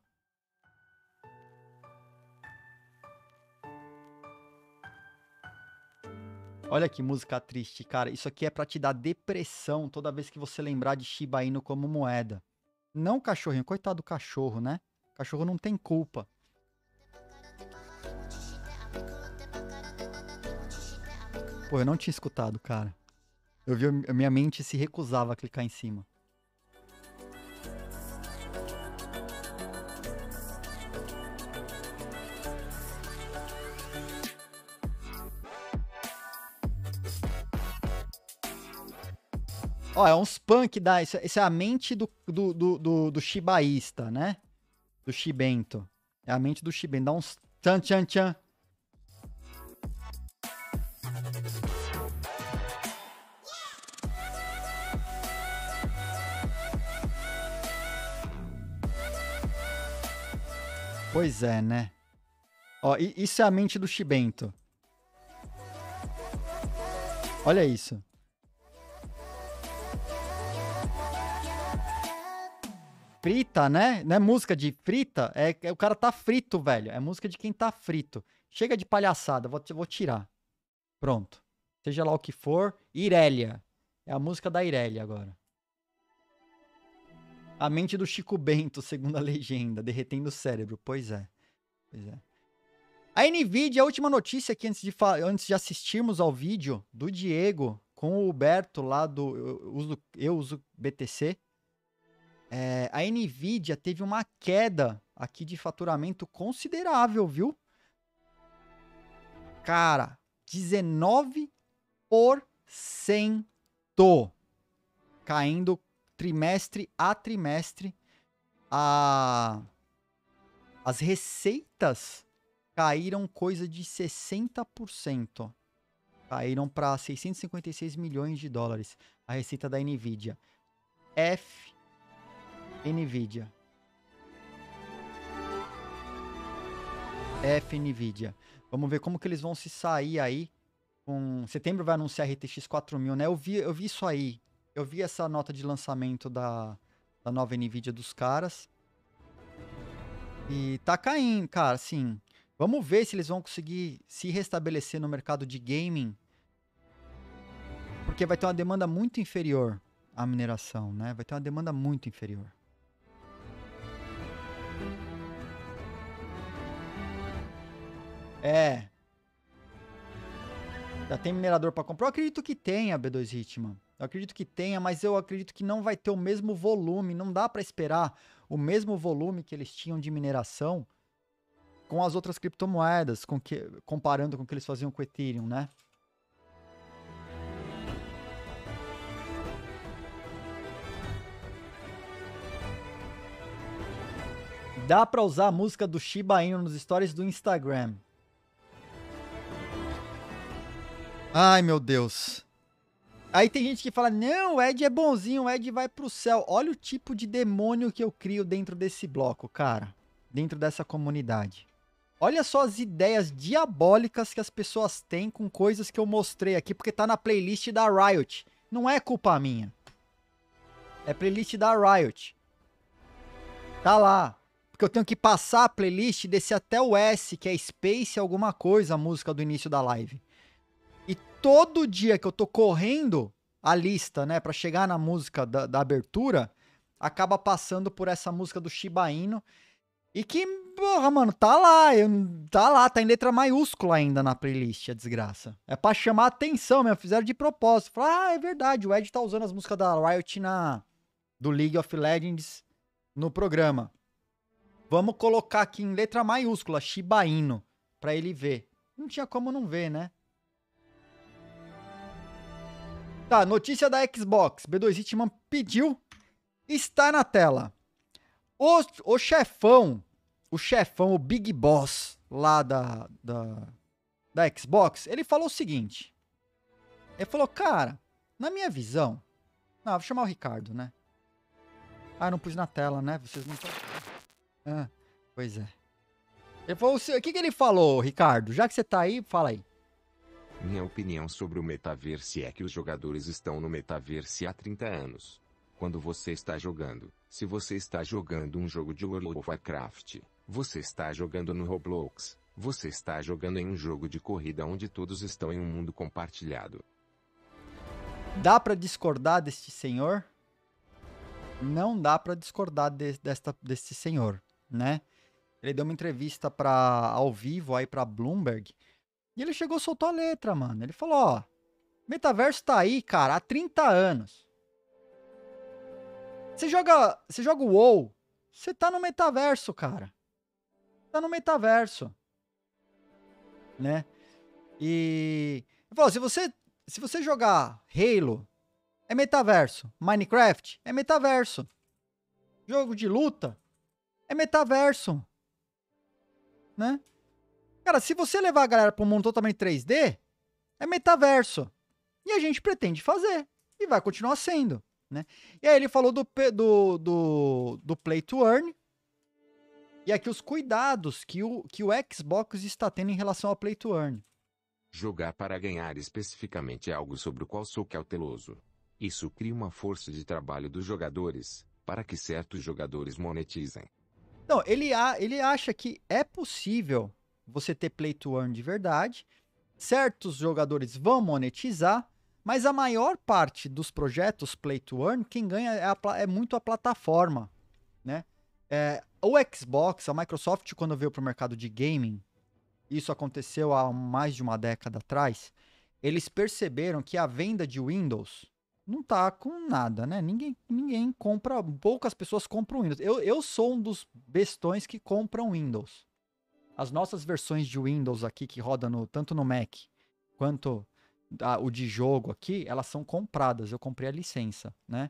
Olha que música triste, cara. Isso aqui é para te dar depressão toda vez que você lembrar de Shiba Inu como moeda. Não cachorrinho, coitado do cachorro, né? cachorro não tem culpa. Pô, eu não tinha escutado, cara. Eu vi a minha mente se recusava a clicar em cima. Ó, é uns punk da. Isso, isso é a mente do, do, do, do, do shibaísta, né? Do shibento. É a mente do shibento. Dá uns tchan tchan tchan. Pois é, né? Ó, isso é a mente do Chibento. Olha isso. Frita, né? Não é música de frita? É, é, o cara tá frito, velho. É música de quem tá frito. Chega de palhaçada, vou, vou tirar. Pronto. Seja lá o que for. Irélia. É a música da Irélia agora. A mente do Chico Bento, segundo a legenda, derretendo o cérebro. Pois é. Pois é. A NVIDIA, a última notícia aqui antes de, antes de assistirmos ao vídeo do Diego com o Huberto lá do Eu Uso, eu uso BTC. É, a NVIDIA teve uma queda aqui de faturamento considerável, viu? Cara, 19% caindo trimestre a trimestre, a... as receitas caíram coisa de 60%. Caíram para 656 milhões de dólares a receita da Nvidia. F Nvidia. F Nvidia. Vamos ver como que eles vão se sair aí. Com... Setembro vai anunciar a RTX 4000, né? Eu vi, eu vi isso aí eu vi essa nota de lançamento da, da nova Nvidia dos caras. E tá caindo, cara, Sim, Vamos ver se eles vão conseguir se restabelecer no mercado de gaming. Porque vai ter uma demanda muito inferior à mineração, né? Vai ter uma demanda muito inferior. É. Já tem minerador para comprar? Eu acredito que tenha, B2 Hitman. Eu acredito que tenha, mas eu acredito que não vai ter o mesmo volume. Não dá para esperar o mesmo volume que eles tinham de mineração com as outras criptomoedas, com que, comparando com o que eles faziam com o Ethereum, né? Dá para usar a música do Shiba Inu nos stories do Instagram. Ai, meu Deus. Aí tem gente que fala: não, o Ed é bonzinho, o Ed vai pro céu. Olha o tipo de demônio que eu crio dentro desse bloco, cara. Dentro dessa comunidade. Olha só as ideias diabólicas que as pessoas têm com coisas que eu mostrei aqui, porque tá na playlist da Riot. Não é culpa minha. É playlist da Riot. Tá lá. Porque eu tenho que passar a playlist e descer até o S, que é Space alguma coisa, a música do início da live todo dia que eu tô correndo a lista, né, para chegar na música da, da, abertura, acaba passando por essa música do Shiba Inu. E que, porra, mano, tá lá, eu, tá lá, tá em letra maiúscula ainda na playlist, a desgraça. É pra chamar atenção mesmo, fizeram de propósito. Falaram, ah, é verdade, o Ed tá usando as músicas da Riot na, do League of Legends no programa. Vamos colocar aqui em letra maiúscula, Shiba Inu, pra ele ver. Não tinha como não ver, né? Tá, notícia da Xbox. B2 Hitman pediu, está na tela. O, o chefão, o chefão, o Big Boss lá da, da, da Xbox, ele falou o seguinte. Ele falou, cara, na minha visão... Não, vou chamar o Ricardo, né? Ah, não pus na tela, né? Vocês não Ah, pois é. Ele falou, o que, que ele falou, Ricardo? Já que você tá aí, fala aí. Minha opinião sobre o metaverse é que os jogadores estão no metaverse há 30 anos. Quando você está jogando, se você está jogando um jogo de World of Warcraft, você está jogando no Roblox, você está jogando em um jogo de corrida onde todos estão em um mundo compartilhado. Dá para discordar deste senhor? Não dá para discordar de, desta, deste senhor, né? Ele deu uma entrevista para ao vivo aí para Bloomberg e ele chegou, soltou a letra, mano. Ele falou, ó, metaverso tá aí, cara, há 30 anos. Você joga, você joga o WoW, você tá no metaverso, cara. Tá no metaverso. Né? E ele falou, se você se você jogar Halo, é metaverso. Minecraft é metaverso. Jogo de luta é metaverso. Né? Cara, se você levar a galera para um mundo totalmente 3D, é metaverso. E a gente pretende fazer. E vai continuar sendo. Né? E aí ele falou do, do, do, do Play to Earn. E aqui os cuidados que o, que o Xbox está tendo em relação ao Play to Earn. Jogar para ganhar especificamente é algo sobre o qual sou cauteloso. Isso cria uma força de trabalho dos jogadores, para que certos jogadores monetizem. Não, ele, a, ele acha que é possível você ter play to earn de verdade. Certos jogadores vão monetizar, mas a maior parte dos projetos play to earn, quem ganha é, a, é muito a plataforma, né? É, o Xbox, a Microsoft, quando veio para o mercado de gaming, isso aconteceu há mais de uma década atrás, eles perceberam que a venda de Windows não tá com nada, né? Ninguém, ninguém compra, poucas pessoas compram Windows. Eu, eu sou um dos bestões que compram Windows as nossas versões de Windows aqui que roda no, tanto no Mac quanto a, o de jogo aqui, elas são compradas. Eu comprei a licença, né?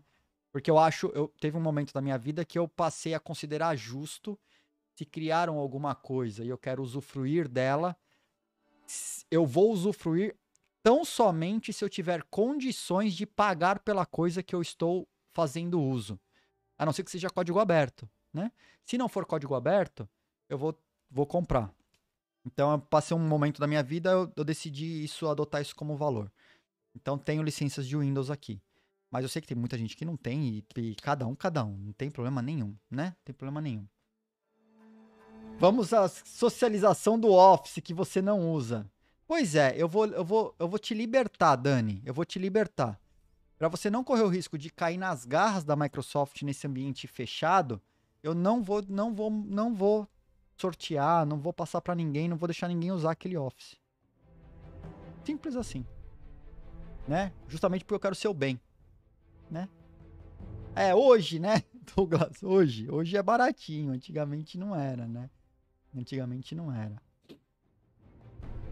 Porque eu acho, eu teve um momento da minha vida que eu passei a considerar justo se criaram alguma coisa e eu quero usufruir dela, eu vou usufruir tão somente se eu tiver condições de pagar pela coisa que eu estou fazendo uso. A não ser que seja código aberto, né? Se não for código aberto, eu vou vou comprar. Então eu passei um momento da minha vida, eu, eu decidi isso, adotar isso como valor. Então tenho licenças de Windows aqui. Mas eu sei que tem muita gente que não tem e, e cada um, cada um. Não tem problema nenhum, né? Não tem problema nenhum. Vamos à socialização do Office que você não usa. Pois é, eu vou, eu vou, eu vou te libertar, Dani. Eu vou te libertar. Para você não correr o risco de cair nas garras da Microsoft nesse ambiente fechado, eu não vou, não vou, não vou sortear, não vou passar para ninguém, não vou deixar ninguém usar aquele Office. Simples assim. Né? Justamente porque eu quero o seu bem. Né? É, hoje, né, Douglas? Hoje. Hoje é baratinho. Antigamente não era, né? Antigamente não era.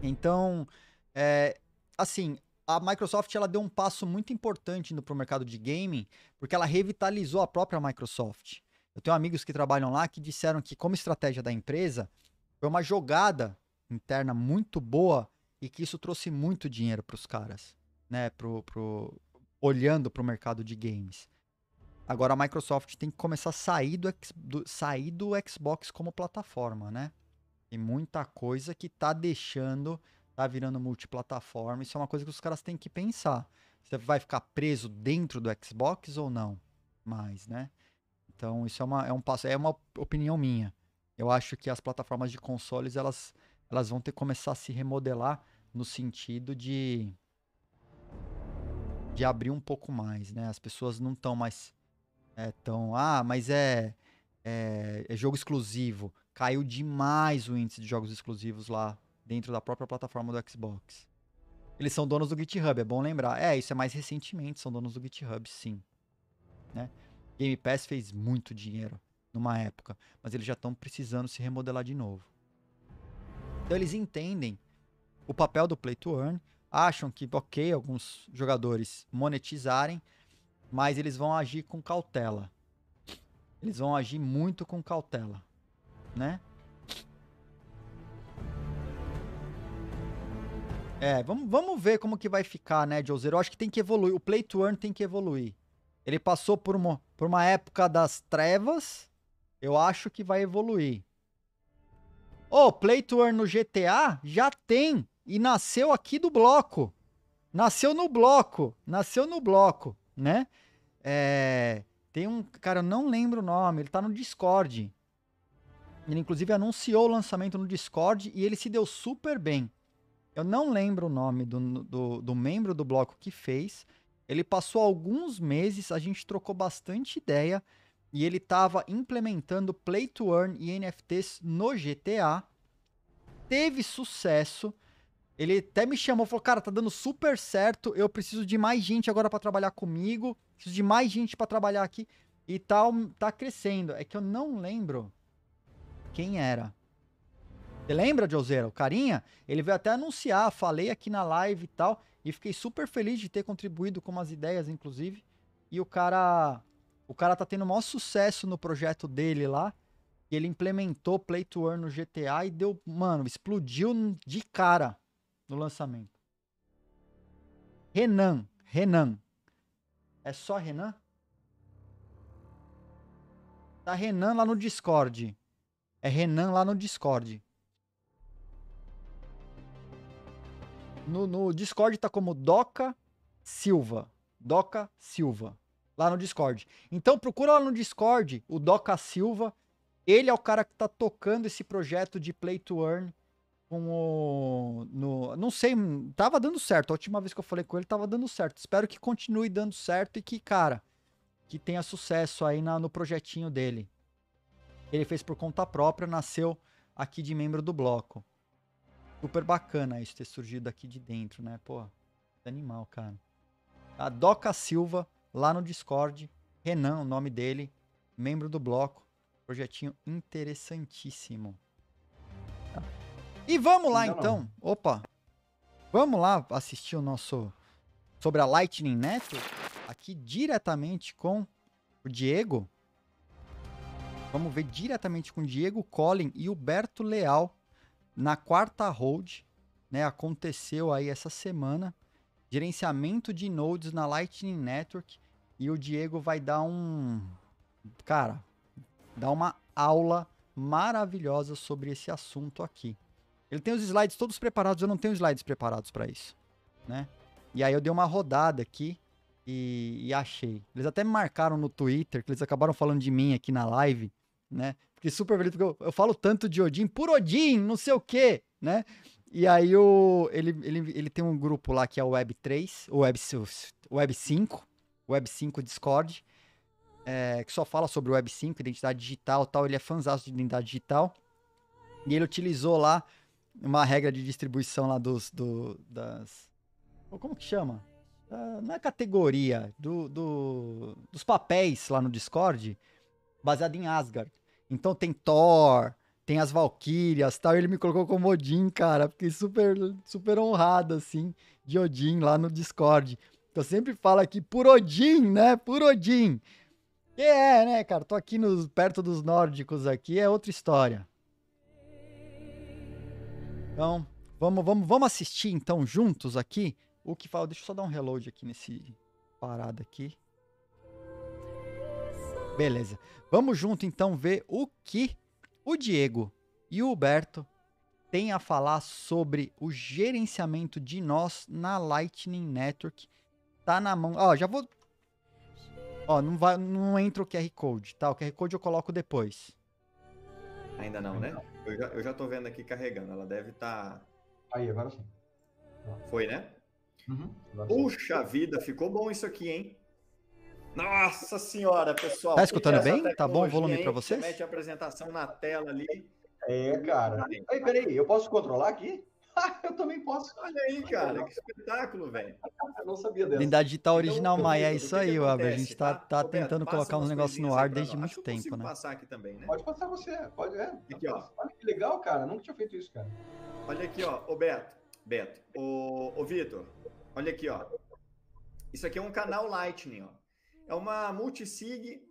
Então, é, assim, a Microsoft ela deu um passo muito importante no pro mercado de gaming, porque ela revitalizou a própria Microsoft. Eu tenho amigos que trabalham lá que disseram que, como estratégia da empresa, foi uma jogada interna muito boa e que isso trouxe muito dinheiro para os caras, né? Pro, pro, olhando para o mercado de games. Agora a Microsoft tem que começar a sair do, do, sair do Xbox como plataforma, né? Tem muita coisa que tá deixando, tá virando multiplataforma. Isso é uma coisa que os caras têm que pensar. Você vai ficar preso dentro do Xbox ou não? Mais, né? Então, isso é, uma, é um passo, é uma opinião minha. Eu acho que as plataformas de consoles, elas, elas vão ter que começar a se remodelar no sentido de de abrir um pouco mais, né? As pessoas não estão mais é, tão, ah, mas é, é, é jogo exclusivo. Caiu demais o índice de jogos exclusivos lá dentro da própria plataforma do Xbox. Eles são donos do GitHub, é bom lembrar. É, isso é mais recentemente, são donos do GitHub, sim. Né? Game Pass fez muito dinheiro numa época, mas eles já estão precisando se remodelar de novo. Então eles entendem o papel do play to earn, acham que ok alguns jogadores monetizarem, mas eles vão agir com cautela. Eles vão agir muito com cautela, né? É, vamos, vamos ver como que vai ficar, né, Joser? Eu acho que tem que evoluir. O play to earn tem que evoluir. Ele passou por uma, por uma época das trevas. Eu acho que vai evoluir. Ô, oh, Play no GTA já tem e nasceu aqui do bloco. Nasceu no bloco, nasceu no bloco, né? É, tem um, cara, eu não lembro o nome, ele tá no Discord. Ele inclusive anunciou o lançamento no Discord e ele se deu super bem. Eu não lembro o nome do, do, do membro do bloco que fez, ele passou alguns meses, a gente trocou bastante ideia e ele estava implementando play to earn e NFTs no GTA. Teve sucesso. Ele até me chamou, falou: "Cara, tá dando super certo. Eu preciso de mais gente agora para trabalhar comigo. Preciso de mais gente para trabalhar aqui." E tal, tá, tá crescendo. É que eu não lembro quem era. Você lembra, Joseira? O carinha, ele veio até anunciar, falei aqui na live e tal. E fiquei super feliz de ter contribuído com umas ideias, inclusive. E o cara. O cara tá tendo o maior sucesso no projeto dele lá. E ele implementou Play to Earn no GTA e deu. Mano, explodiu de cara no lançamento. Renan. Renan. É só Renan? Tá Renan lá no Discord. É Renan lá no Discord. No, no Discord tá como Doca Silva. Doca Silva. Lá no Discord. Então procura lá no Discord o Doca Silva. Ele é o cara que tá tocando esse projeto de Play to Earn com o. No, não sei, tava dando certo. A última vez que eu falei com ele tava dando certo. Espero que continue dando certo e que, cara, que tenha sucesso aí na, no projetinho dele. Ele fez por conta própria, nasceu aqui de membro do bloco. Super bacana isso ter surgido aqui de dentro, né? Pô, animal, cara. A Doca Silva, lá no Discord. Renan, o nome dele, membro do bloco. Projetinho interessantíssimo. E vamos lá, então. Opa! Vamos lá assistir o nosso sobre a Lightning Network aqui diretamente com o Diego. Vamos ver diretamente com o Diego Collin e o Berto Leal na quarta hold, né, aconteceu aí essa semana, gerenciamento de nodes na Lightning Network e o Diego vai dar um cara, dar uma aula maravilhosa sobre esse assunto aqui. Ele tem os slides todos preparados, eu não tenho slides preparados para isso, né? E aí eu dei uma rodada aqui e, e, achei. Eles até me marcaram no Twitter, que eles acabaram falando de mim aqui na live, né? Fiquei super feliz, porque eu, eu falo tanto de Odin, por Odin, não sei o quê, né? E aí o, ele, ele, ele tem um grupo lá que é o Web3, o Web, Web5, Web5 Discord, é, que só fala sobre o Web5, identidade digital tal. Ele é fãzaço de identidade digital. E ele utilizou lá uma regra de distribuição lá dos... Do, das, como que chama? Ah, na é categoria do, do, dos papéis lá no Discord, baseado em Asgard. Então tem Thor, tem as Valkyrias tal. ele me colocou como Odin, cara. Fiquei super, super honrado, assim, de Odin lá no Discord. Eu sempre falo aqui por Odin, né? Por Odin. E é, né, cara? Tô aqui nos, perto dos nórdicos aqui, é outra história. Então, vamos, vamos, vamos assistir então juntos aqui o que fala. Deixa eu só dar um reload aqui nesse parada aqui. Beleza. Vamos junto então ver o que o Diego e o Huberto têm a falar sobre o gerenciamento de nós na Lightning Network. Tá na mão. Ó, já vou. Ó, não, vai, não entra o QR Code, tá? O QR Code eu coloco depois. Ainda não, né? Eu já, eu já tô vendo aqui carregando. Ela deve estar. Tá... Aí, agora sim. Foi, né? Uhum, Puxa vida, ficou bom isso aqui, hein? Nossa senhora, pessoal. Tá escutando bem? Tá bom o volume para vocês? Mete a apresentação na tela ali. É, cara. Ei, peraí, eu posso controlar aqui? eu também posso. Olha aí, cara, que espetáculo, velho. Eu não sabia dessa. Lindade digital tá então, original então, Maia, é isso aí, Waber. A gente tá, tá, tá Roberto, tentando colocar uns negócios no ar desde muito tempo, né? passar aqui também, né? Pode passar você, pode, é. Aqui, ó. Olha que legal, cara, nunca tinha feito isso, cara. Olha aqui, ó, ô Beto, Beto, ô, ô Vitor, olha aqui, ó. Isso aqui é um canal Lightning, ó. É uma multisig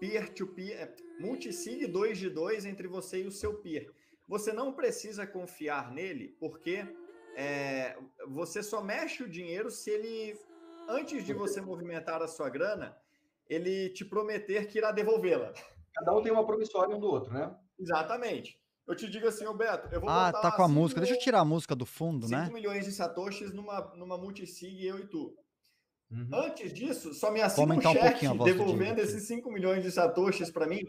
peer-to-peer, é multisig 2 de 2 entre você e o seu peer. Você não precisa confiar nele, porque é, você só mexe o dinheiro se ele, antes de você movimentar a sua grana, ele te prometer que irá devolvê-la. Cada um tem uma promissória um do outro, né? Exatamente. Eu te digo assim, Roberto, eu vou Ah, tá com a música. Mil... Deixa eu tirar a música do fundo, né? 5 milhões de satoshis numa, numa multisig, eu e tu. Uhum. Antes disso, só me assina um cheque um devolvendo esses 5 milhões de satoshis para mim.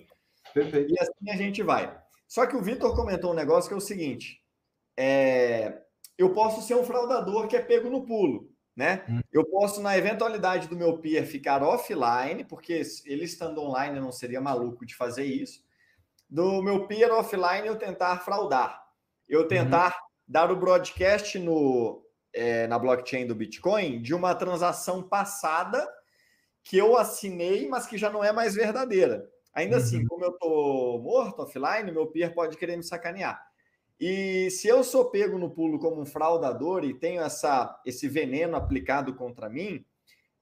Perfeito. E assim a gente vai. Só que o Vitor comentou um negócio que é o seguinte: é... eu posso ser um fraudador que é pego no pulo. Né? Uhum. Eu posso, na eventualidade do meu peer, ficar offline, porque ele estando online eu não seria maluco de fazer isso. Do meu peer offline eu tentar fraudar, eu uhum. tentar uhum. dar o broadcast no, é, na blockchain do Bitcoin de uma transação passada que eu assinei, mas que já não é mais verdadeira. Ainda uhum. assim, como eu tô morto offline, meu peer pode querer me sacanear. E se eu sou pego no pulo como um fraudador e tenho essa, esse veneno aplicado contra mim,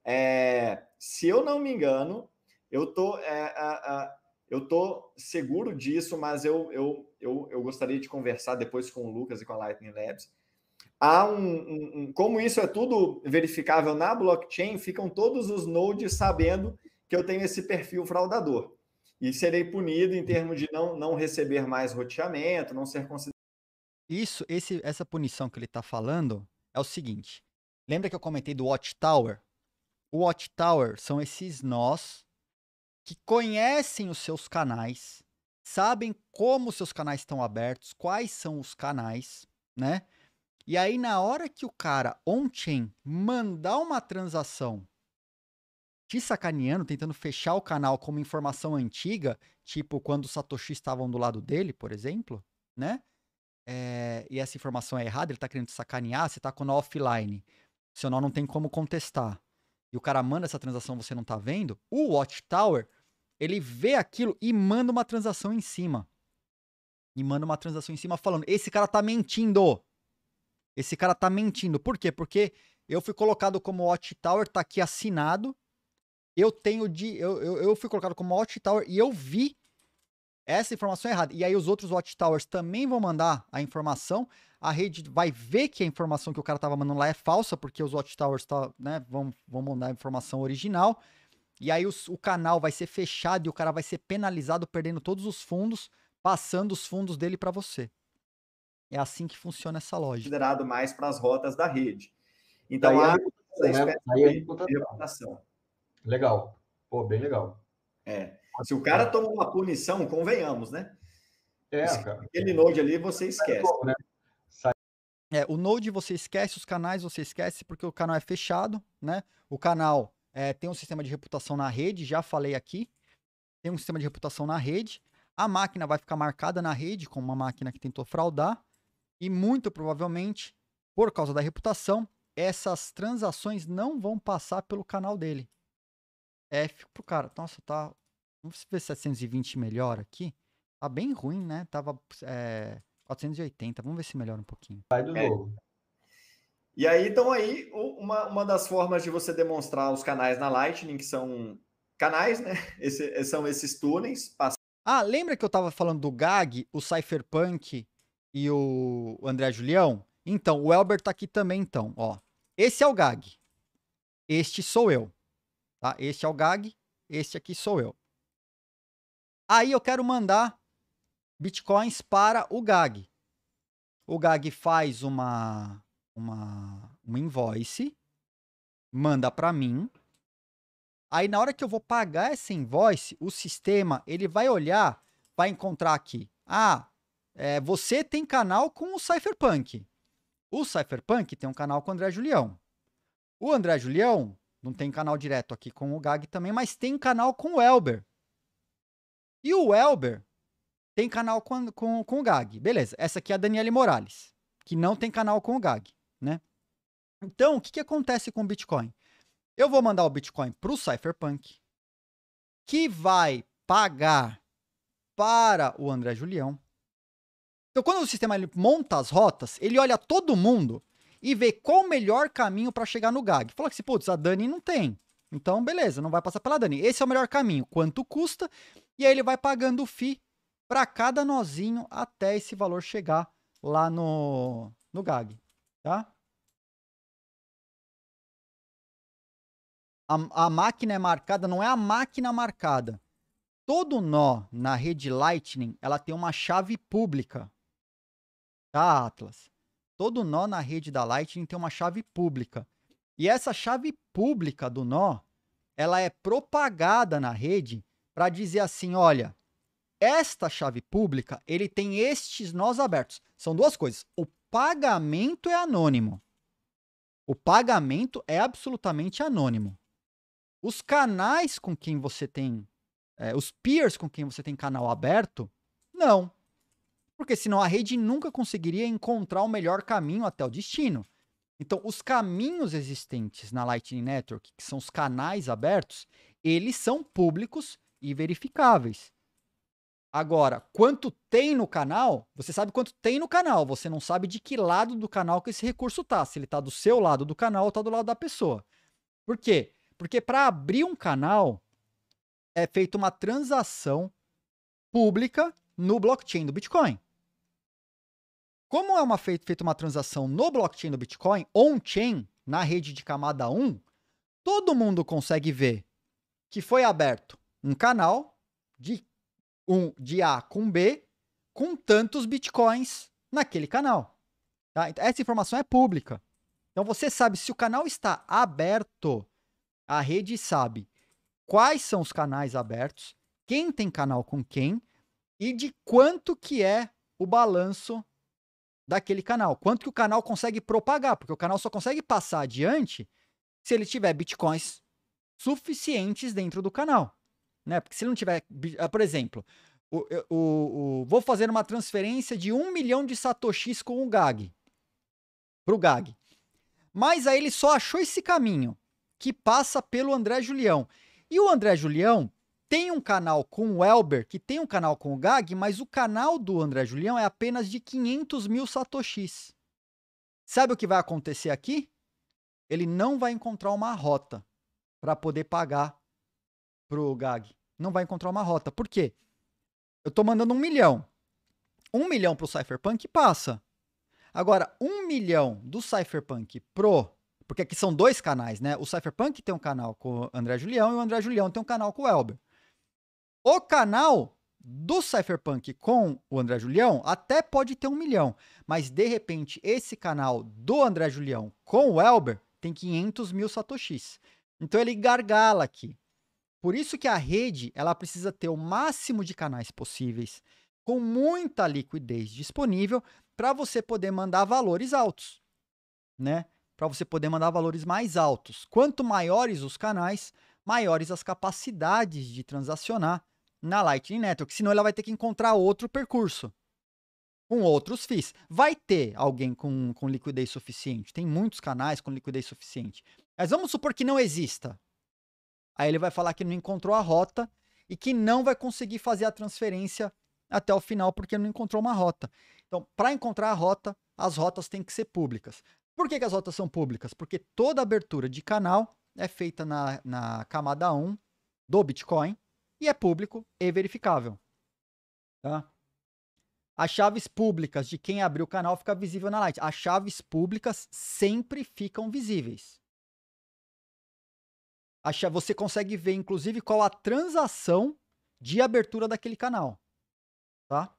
é, se eu não me engano, eu tô, é, é, é eu tô seguro disso, mas eu, eu, eu, eu gostaria de conversar depois com o Lucas e com a Lightning Labs há um, um, um, como isso é tudo verificável na blockchain, ficam todos os nodes sabendo que eu tenho esse perfil fraudador e serei punido em termos de não, não receber mais roteamento, não ser considerado. Isso, esse, essa punição que ele está falando é o seguinte. Lembra que eu comentei do Watchtower? O Watchtower são esses nós que conhecem os seus canais, sabem como os seus canais estão abertos, quais são os canais, né? E aí, na hora que o cara on-chain mandar uma transação te sacaneando, tentando fechar o canal como informação antiga, tipo quando os Satoshi estavam do lado dele, por exemplo, né? É, e essa informação é errada, ele tá querendo te sacanear, você tá com o offline. Seu nó não tem como contestar. E o cara manda essa transação, você não tá vendo. O Watchtower, ele vê aquilo e manda uma transação em cima. E manda uma transação em cima falando: esse cara tá mentindo. Esse cara tá mentindo. Por quê? Porque eu fui colocado como Watchtower, tá aqui assinado. Eu tenho de. Eu, eu, eu fui colocado como Watchtower e eu vi essa informação errada. E aí os outros Watchtowers também vão mandar a informação. A rede vai ver que a informação que o cara estava mandando lá é falsa, porque os Watchtowers tá, né, vão, vão mandar a informação original. E aí os, o canal vai ser fechado e o cara vai ser penalizado, perdendo todos os fundos, passando os fundos dele para você. É assim que funciona essa lógica. Considerado mais para as rotas da rede. Então, é há tá, essa né? espécie é de tá, tá. reputação. Legal. Pô, bem legal. É. Se o cara toma uma punição, convenhamos, né? É, cara. Aquele node ali você esquece. né? É, o Node você esquece, os canais você esquece, porque o canal é fechado, né? O canal é, tem um sistema de reputação na rede, já falei aqui. Tem um sistema de reputação na rede. A máquina vai ficar marcada na rede como uma máquina que tentou fraudar. E muito provavelmente, por causa da reputação, essas transações não vão passar pelo canal dele. É, F pro cara, nossa, tá. Vamos ver se 720 melhor aqui. Tá bem ruim, né? Tava é, 480. Vamos ver se melhora um pouquinho. Vai do é. novo. E aí, então, aí, uma, uma das formas de você demonstrar os canais na Lightning, que são canais, né? Esse, são esses túneis. Ah, lembra que eu tava falando do GAG, o Cypherpunk e o André Julião. Então, o Elber tá aqui também, então, ó. Esse é o Gag. Este sou eu. Tá? Este é o Gag, este aqui sou eu. Aí eu quero mandar bitcoins para o Gag. O Gag faz uma uma, uma invoice, manda para mim. Aí na hora que eu vou pagar essa invoice, o sistema ele vai olhar, vai encontrar aqui. Ah, é, você tem canal com o Cypherpunk. O Cypherpunk tem um canal com o André Julião. O André Julião não tem canal direto aqui com o Gag também, mas tem canal com o Elber. E o Elber tem canal com, com, com o Gag. Beleza, essa aqui é a Daniele Morales, que não tem canal com o Gag, né? Então, o que, que acontece com o Bitcoin? Eu vou mandar o Bitcoin para o Cypherpunk, que vai pagar para o André Julião então, quando o sistema ele monta as rotas, ele olha todo mundo e vê qual o melhor caminho para chegar no GAG. Fala que, se putz, a Dani não tem. Então, beleza, não vai passar pela Dani. Esse é o melhor caminho. Quanto custa? E aí ele vai pagando o FII para cada nozinho até esse valor chegar lá no, no GAG, tá? A, a máquina é marcada, não é a máquina marcada. Todo nó na rede Lightning, ela tem uma chave pública, da Atlas. Todo nó na rede da Lightning tem uma chave pública. E essa chave pública do nó, ela é propagada na rede para dizer assim, olha, esta chave pública, ele tem estes nós abertos. São duas coisas. O pagamento é anônimo. O pagamento é absolutamente anônimo. Os canais com quem você tem, é, os peers com quem você tem canal aberto, não porque senão a rede nunca conseguiria encontrar o melhor caminho até o destino. Então, os caminhos existentes na Lightning Network, que são os canais abertos, eles são públicos e verificáveis. Agora, quanto tem no canal, você sabe quanto tem no canal, você não sabe de que lado do canal que esse recurso está, se ele está do seu lado do canal ou está do lado da pessoa. Por quê? Porque para abrir um canal é feita uma transação pública no blockchain do Bitcoin. Como é uma feita uma transação no blockchain do Bitcoin, on-chain, na rede de camada 1, todo mundo consegue ver que foi aberto um canal de, um, de A com B com tantos bitcoins naquele canal. Tá? Então, essa informação é pública. Então você sabe se o canal está aberto, a rede sabe quais são os canais abertos, quem tem canal com quem e de quanto que é o balanço daquele canal. Quanto que o canal consegue propagar, porque o canal só consegue passar adiante se ele tiver bitcoins suficientes dentro do canal. Né? Porque se ele não tiver, ah, por exemplo, o, o, o, vou fazer uma transferência de um milhão de satoshis com o GAG. para o GAG. Mas aí ele só achou esse caminho, que passa pelo André Julião. E o André Julião, tem um canal com o Elber, que tem um canal com o Gag, mas o canal do André Julião é apenas de 500 mil satoshis. Sabe o que vai acontecer aqui? Ele não vai encontrar uma rota para poder pagar pro Gag. Não vai encontrar uma rota. Por quê? Eu estou mandando um milhão. Um milhão pro Cypherpunk passa. Agora, um milhão do Cypherpunk pro porque aqui são dois canais, né? O Cypherpunk tem um canal com o André Julião e o André Julião tem um canal com o Elber. O canal do Cypherpunk com o André Julião até pode ter um milhão, mas de repente esse canal do André Julião com o Elber tem 500 mil satoshis. Então ele gargala aqui. Por isso que a rede ela precisa ter o máximo de canais possíveis, com muita liquidez disponível, para você poder mandar valores altos, né? Para você poder mandar valores mais altos. Quanto maiores os canais, maiores as capacidades de transacionar na Lightning Network, senão ela vai ter que encontrar outro percurso com outros FIIs. Vai ter alguém com, com liquidez suficiente, tem muitos canais com liquidez suficiente. Mas vamos supor que não exista. Aí ele vai falar que não encontrou a rota e que não vai conseguir fazer a transferência até o final porque não encontrou uma rota. Então, para encontrar a rota, as rotas têm que ser públicas. Por que, que, as rotas são públicas? Porque toda abertura de canal é feita na, na camada 1 do Bitcoin e é público e verificável. Tá? As chaves públicas de quem abriu o canal fica visível na Light. As chaves públicas sempre ficam visíveis. Você consegue ver, inclusive, qual a transação de abertura daquele canal. Tá?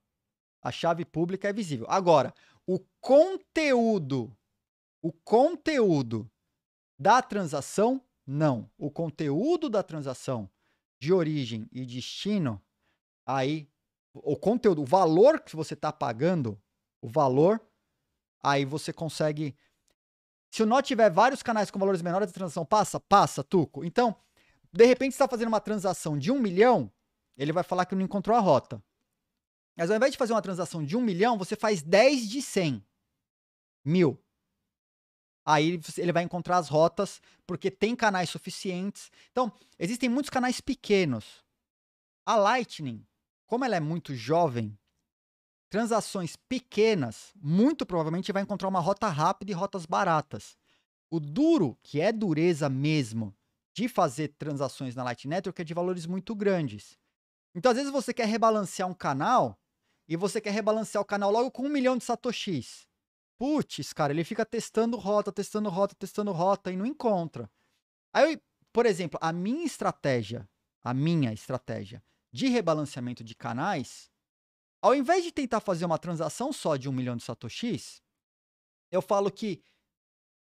A chave pública é visível. Agora, o conteúdo, o conteúdo da transação, não. O conteúdo da transação de origem e destino, aí o conteúdo, o valor que você está pagando, o valor, aí você consegue. Se o nó tiver vários canais com valores menores, a transação passa? Passa, Tuco. Então, de repente você está fazendo uma transação de um milhão, ele vai falar que não encontrou a rota. Mas ao invés de fazer uma transação de um milhão, você faz 10 de 100 mil aí ele vai encontrar as rotas, porque tem canais suficientes. Então, existem muitos canais pequenos. A Lightning, como ela é muito jovem, transações pequenas, muito provavelmente vai encontrar uma rota rápida e rotas baratas. O duro, que é dureza mesmo, de fazer transações na Lightning Network é de valores muito grandes. Então, às vezes, você quer rebalancear um canal e você quer rebalancear o canal logo com um milhão de satoshis. Putz, cara, ele fica testando rota, testando rota, testando rota e não encontra. Aí, eu, por exemplo, a minha estratégia, a minha estratégia de rebalanceamento de canais, ao invés de tentar fazer uma transação só de um milhão de satoshis, eu falo que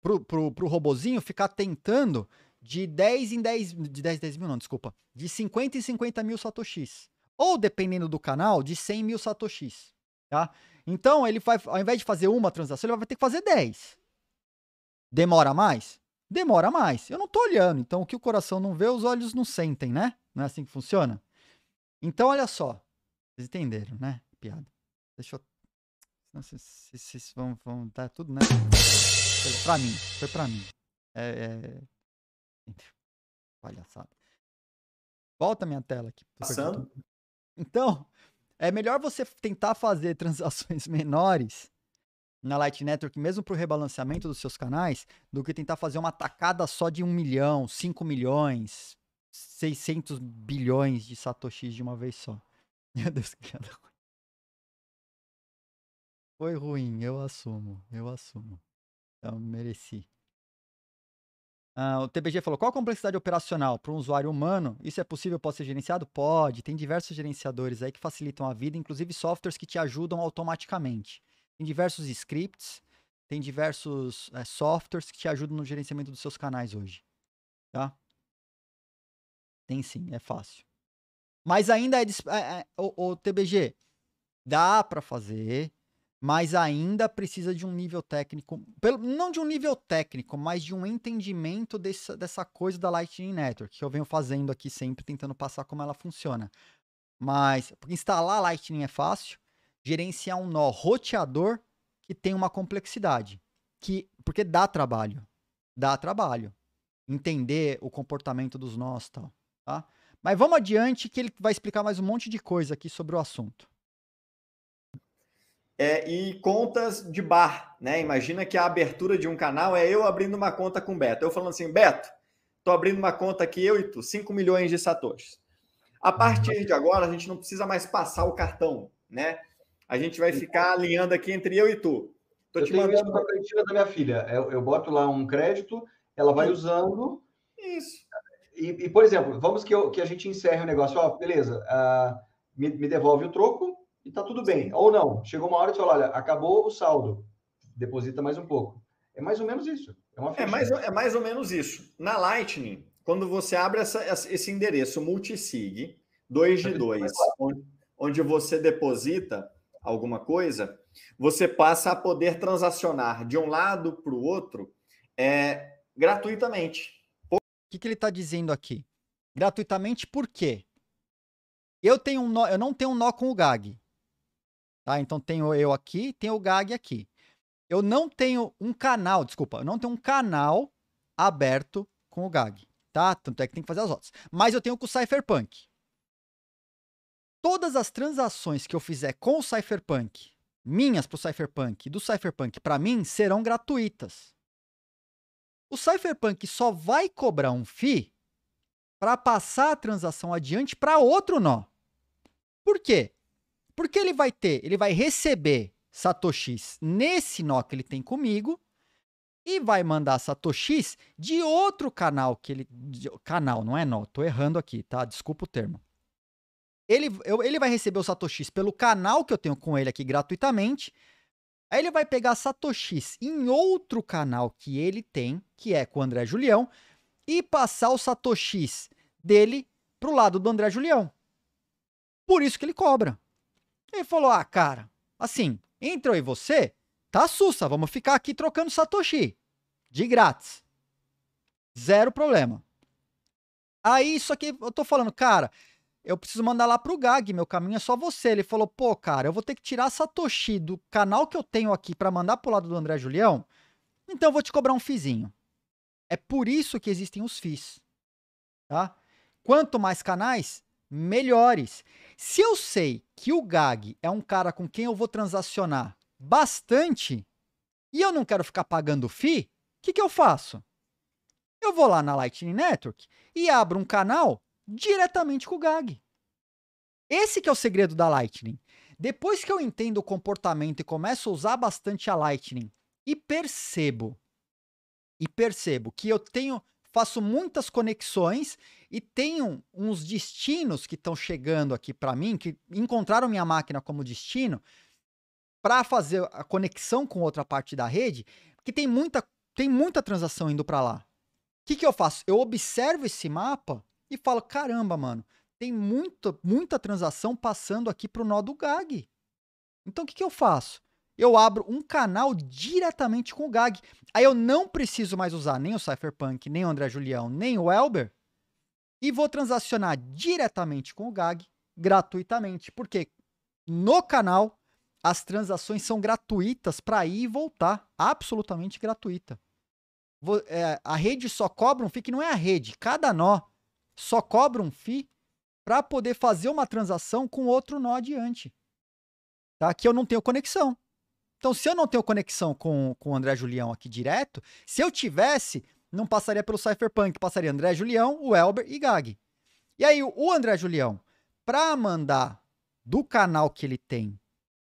pro, pro, pro robozinho ficar tentando de 10 em 10, de 10 10 mil não, desculpa, de 50 em 50 mil satoshis. Ou, dependendo do canal, de 100 mil satoshis. Tá? Então, ele vai, ao invés de fazer uma transação, ele vai ter que fazer 10. Demora mais? Demora mais. Eu não estou olhando. Então, o que o coração não vê, os olhos não sentem, né? Não é assim que funciona? Então, olha só. Vocês entenderam, né? Piada. Deixa eu. Não sei vocês vão, vão dar tudo, né? Foi pra mim. Foi pra mim. É. é... Palhaçada. Volta minha tela aqui. Passando? Então, é melhor você tentar fazer transações menores na Light Network, mesmo para o rebalanceamento dos seus canais, do que tentar fazer uma tacada só de 1 milhão, 5 milhões, 600 bilhões de satoshis de uma vez só. Meu Deus, que piada Foi ruim, eu assumo, eu assumo. Eu mereci. Ah, o TBG falou: qual a complexidade operacional para um usuário humano? Isso é possível? Pode ser gerenciado? Pode. Tem diversos gerenciadores aí que facilitam a vida, inclusive softwares que te ajudam automaticamente. Tem diversos scripts, tem diversos é, softwares que te ajudam no gerenciamento dos seus canais hoje. Tá? Tem sim, é fácil. Mas ainda é. é, é o, o TBG, dá para fazer, mas ainda precisa de um nível técnico, pelo, não de um nível técnico, mas de um entendimento dessa, dessa coisa da Lightning Network, que eu venho fazendo aqui sempre, tentando passar como ela funciona. Mas instalar Lightning é fácil, gerenciar um nó roteador que tem uma complexidade, que porque dá trabalho, dá trabalho entender o comportamento dos nós, tal, tá? Mas vamos adiante que ele vai explicar mais um monte de coisa aqui sobre o assunto é, e contas de bar, né? Imagina que a abertura de um canal é eu abrindo uma conta com o Beto. Eu falando assim, Beto, tô abrindo uma conta aqui, eu e tu, 5 milhões de satoshis. A partir de agora, a gente não precisa mais passar o cartão, né? A gente vai ficar alinhando aqui entre eu e tu. Tô eu te tenho mandando a cantina da minha filha. Eu, é, eu, boto lá um crédito, ela vai usando. Isso. E, e por exemplo, vamos que, eu, que a gente encerre o negócio. Ó, beleza, uh, me, me devolve o troco, e tá tudo bem. Ou não, chegou uma hora e você olha, acabou o saldo, deposita mais um pouco. É mais ou menos isso. É, é mais, é mais ou menos isso. Na Lightning, quando você abre essa, esse endereço multisig 2 de 2, onde, onde você deposita alguma coisa, você passa a poder transacionar de um lado para o outro é, gratuitamente. O que, que ele está dizendo aqui? Gratuitamente por quê? Eu, tenho um nó, eu não tenho um nó com o GAG. Tá? Então tenho eu aqui, tenho o Gag aqui. Eu não tenho um canal, desculpa, eu não tenho um canal aberto com o Gag, tá? Tanto é que tem que fazer as outras. Mas eu tenho com o Cypherpunk. Todas as transações que eu fizer com o Cypherpunk, minhas para o Cypherpunk, do Cypherpunk para mim, serão gratuitas. O Cypherpunk só vai cobrar um FII para passar a transação adiante para outro nó. Por quê? Porque ele vai ter, ele vai receber satoshis nesse nó que ele tem comigo e vai mandar satoshis de outro canal que ele de, canal, não é nó, tô errando aqui, tá? Desculpa o termo. Ele, eu, ele vai receber os satoshis pelo canal que eu tenho com ele aqui gratuitamente. Aí ele vai pegar satoshis em outro canal que ele tem, que é com o André Julião, e passar os satoshis dele pro lado do André Julião. Por isso que ele cobra. Ele falou: Ah, cara, assim, entre eu e você, tá sussa, vamos ficar aqui trocando Satoshi. De grátis. Zero problema. Aí, só que eu tô falando, cara, eu preciso mandar lá pro Gag, meu caminho é só você. Ele falou, pô, cara, eu vou ter que tirar Satoshi do canal que eu tenho aqui para mandar pro lado do André Julião, então eu vou te cobrar um fizinho. É por isso que existem os FIIs, tá? Quanto mais canais, melhores. Se eu sei que o Gag é um cara com quem eu vou transacionar bastante e eu não quero ficar pagando FII, o que, que eu faço? Eu vou lá na Lightning Network e abro um canal diretamente com o Gag. Esse que é o segredo da Lightning. Depois que eu entendo o comportamento e começo a usar bastante a Lightning e percebo e percebo que eu tenho faço muitas conexões e tenho uns destinos que estão chegando aqui para mim, que encontraram minha máquina como destino, para fazer a conexão com outra parte da rede, que tem muita, tem muita transação indo para lá. O que, que eu faço? Eu observo esse mapa e falo: caramba, mano, tem muita, muita transação passando aqui para o nó do GAG. Então o que, que eu faço? eu abro um canal diretamente com o Gag. Aí eu não preciso mais usar nem o Cypherpunk, nem o André Julião, nem o Elber. E vou transacionar diretamente com o Gag, gratuitamente. Porque no canal as transações são gratuitas para ir e voltar. Absolutamente gratuita. Vou, é, a rede só cobra um FII, que não é a rede, cada nó só cobra um FII para poder fazer uma transação com outro nó adiante. Tá? eu não tenho conexão. Então, se eu não tenho conexão com, com o André Julião aqui direto, se eu tivesse, não passaria pelo Cypherpunk, passaria André Julião, o Elber e Gag. E aí, o André Julião, para mandar do canal que ele tem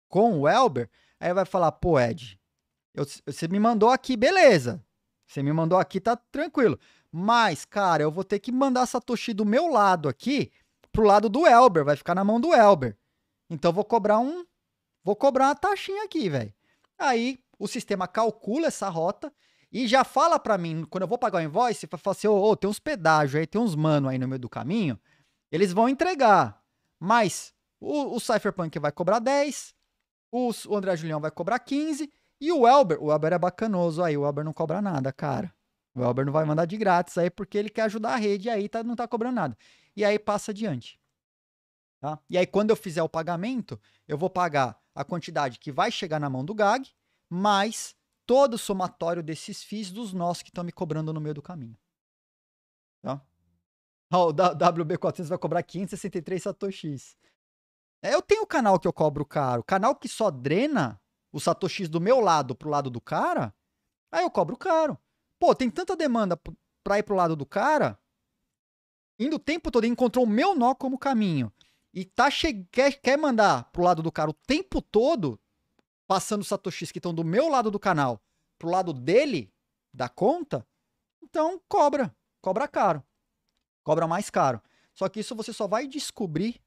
com o Elber, aí vai falar, pô, Ed, eu, você me mandou aqui, beleza. Você me mandou aqui, tá tranquilo. Mas, cara, eu vou ter que mandar Satoshi do meu lado aqui pro lado do Elber, vai ficar na mão do Elber. Então vou cobrar um, vou cobrar uma taxinha aqui, velho. Aí o sistema calcula essa rota e já fala para mim, quando eu vou pagar o invoice, fala assim, ô, oh, tem uns pedágios aí, tem uns mano aí no meio do caminho, eles vão entregar, mas o, o Cypherpunk vai cobrar 10, o, o André Julião vai cobrar 15, e o Elber, o Elber é bacanoso aí, o Elber não cobra nada, cara. O Elber não vai mandar de grátis aí porque ele quer ajudar a rede aí tá, não tá cobrando nada. E aí passa adiante. Tá? E aí, quando eu fizer o pagamento, eu vou pagar a quantidade que vai chegar na mão do GAG, mais todo o somatório desses FIIs dos nós que estão me cobrando no meio do caminho. Tá? Oh, o WB400 vai cobrar 563 satoshis. É, eu tenho o canal que eu cobro caro. Canal que só drena o satoshis do meu lado pro lado do cara, aí eu cobro caro. Pô, tem tanta demanda pra ir pro lado do cara, indo o tempo todo, encontrou o meu nó como caminho e tá che quer, quer mandar pro lado do cara o tempo todo, passando satoshis que estão do meu lado do canal pro lado dele, da conta, então cobra. Cobra caro. Cobra mais caro. Só que isso você só vai descobrir,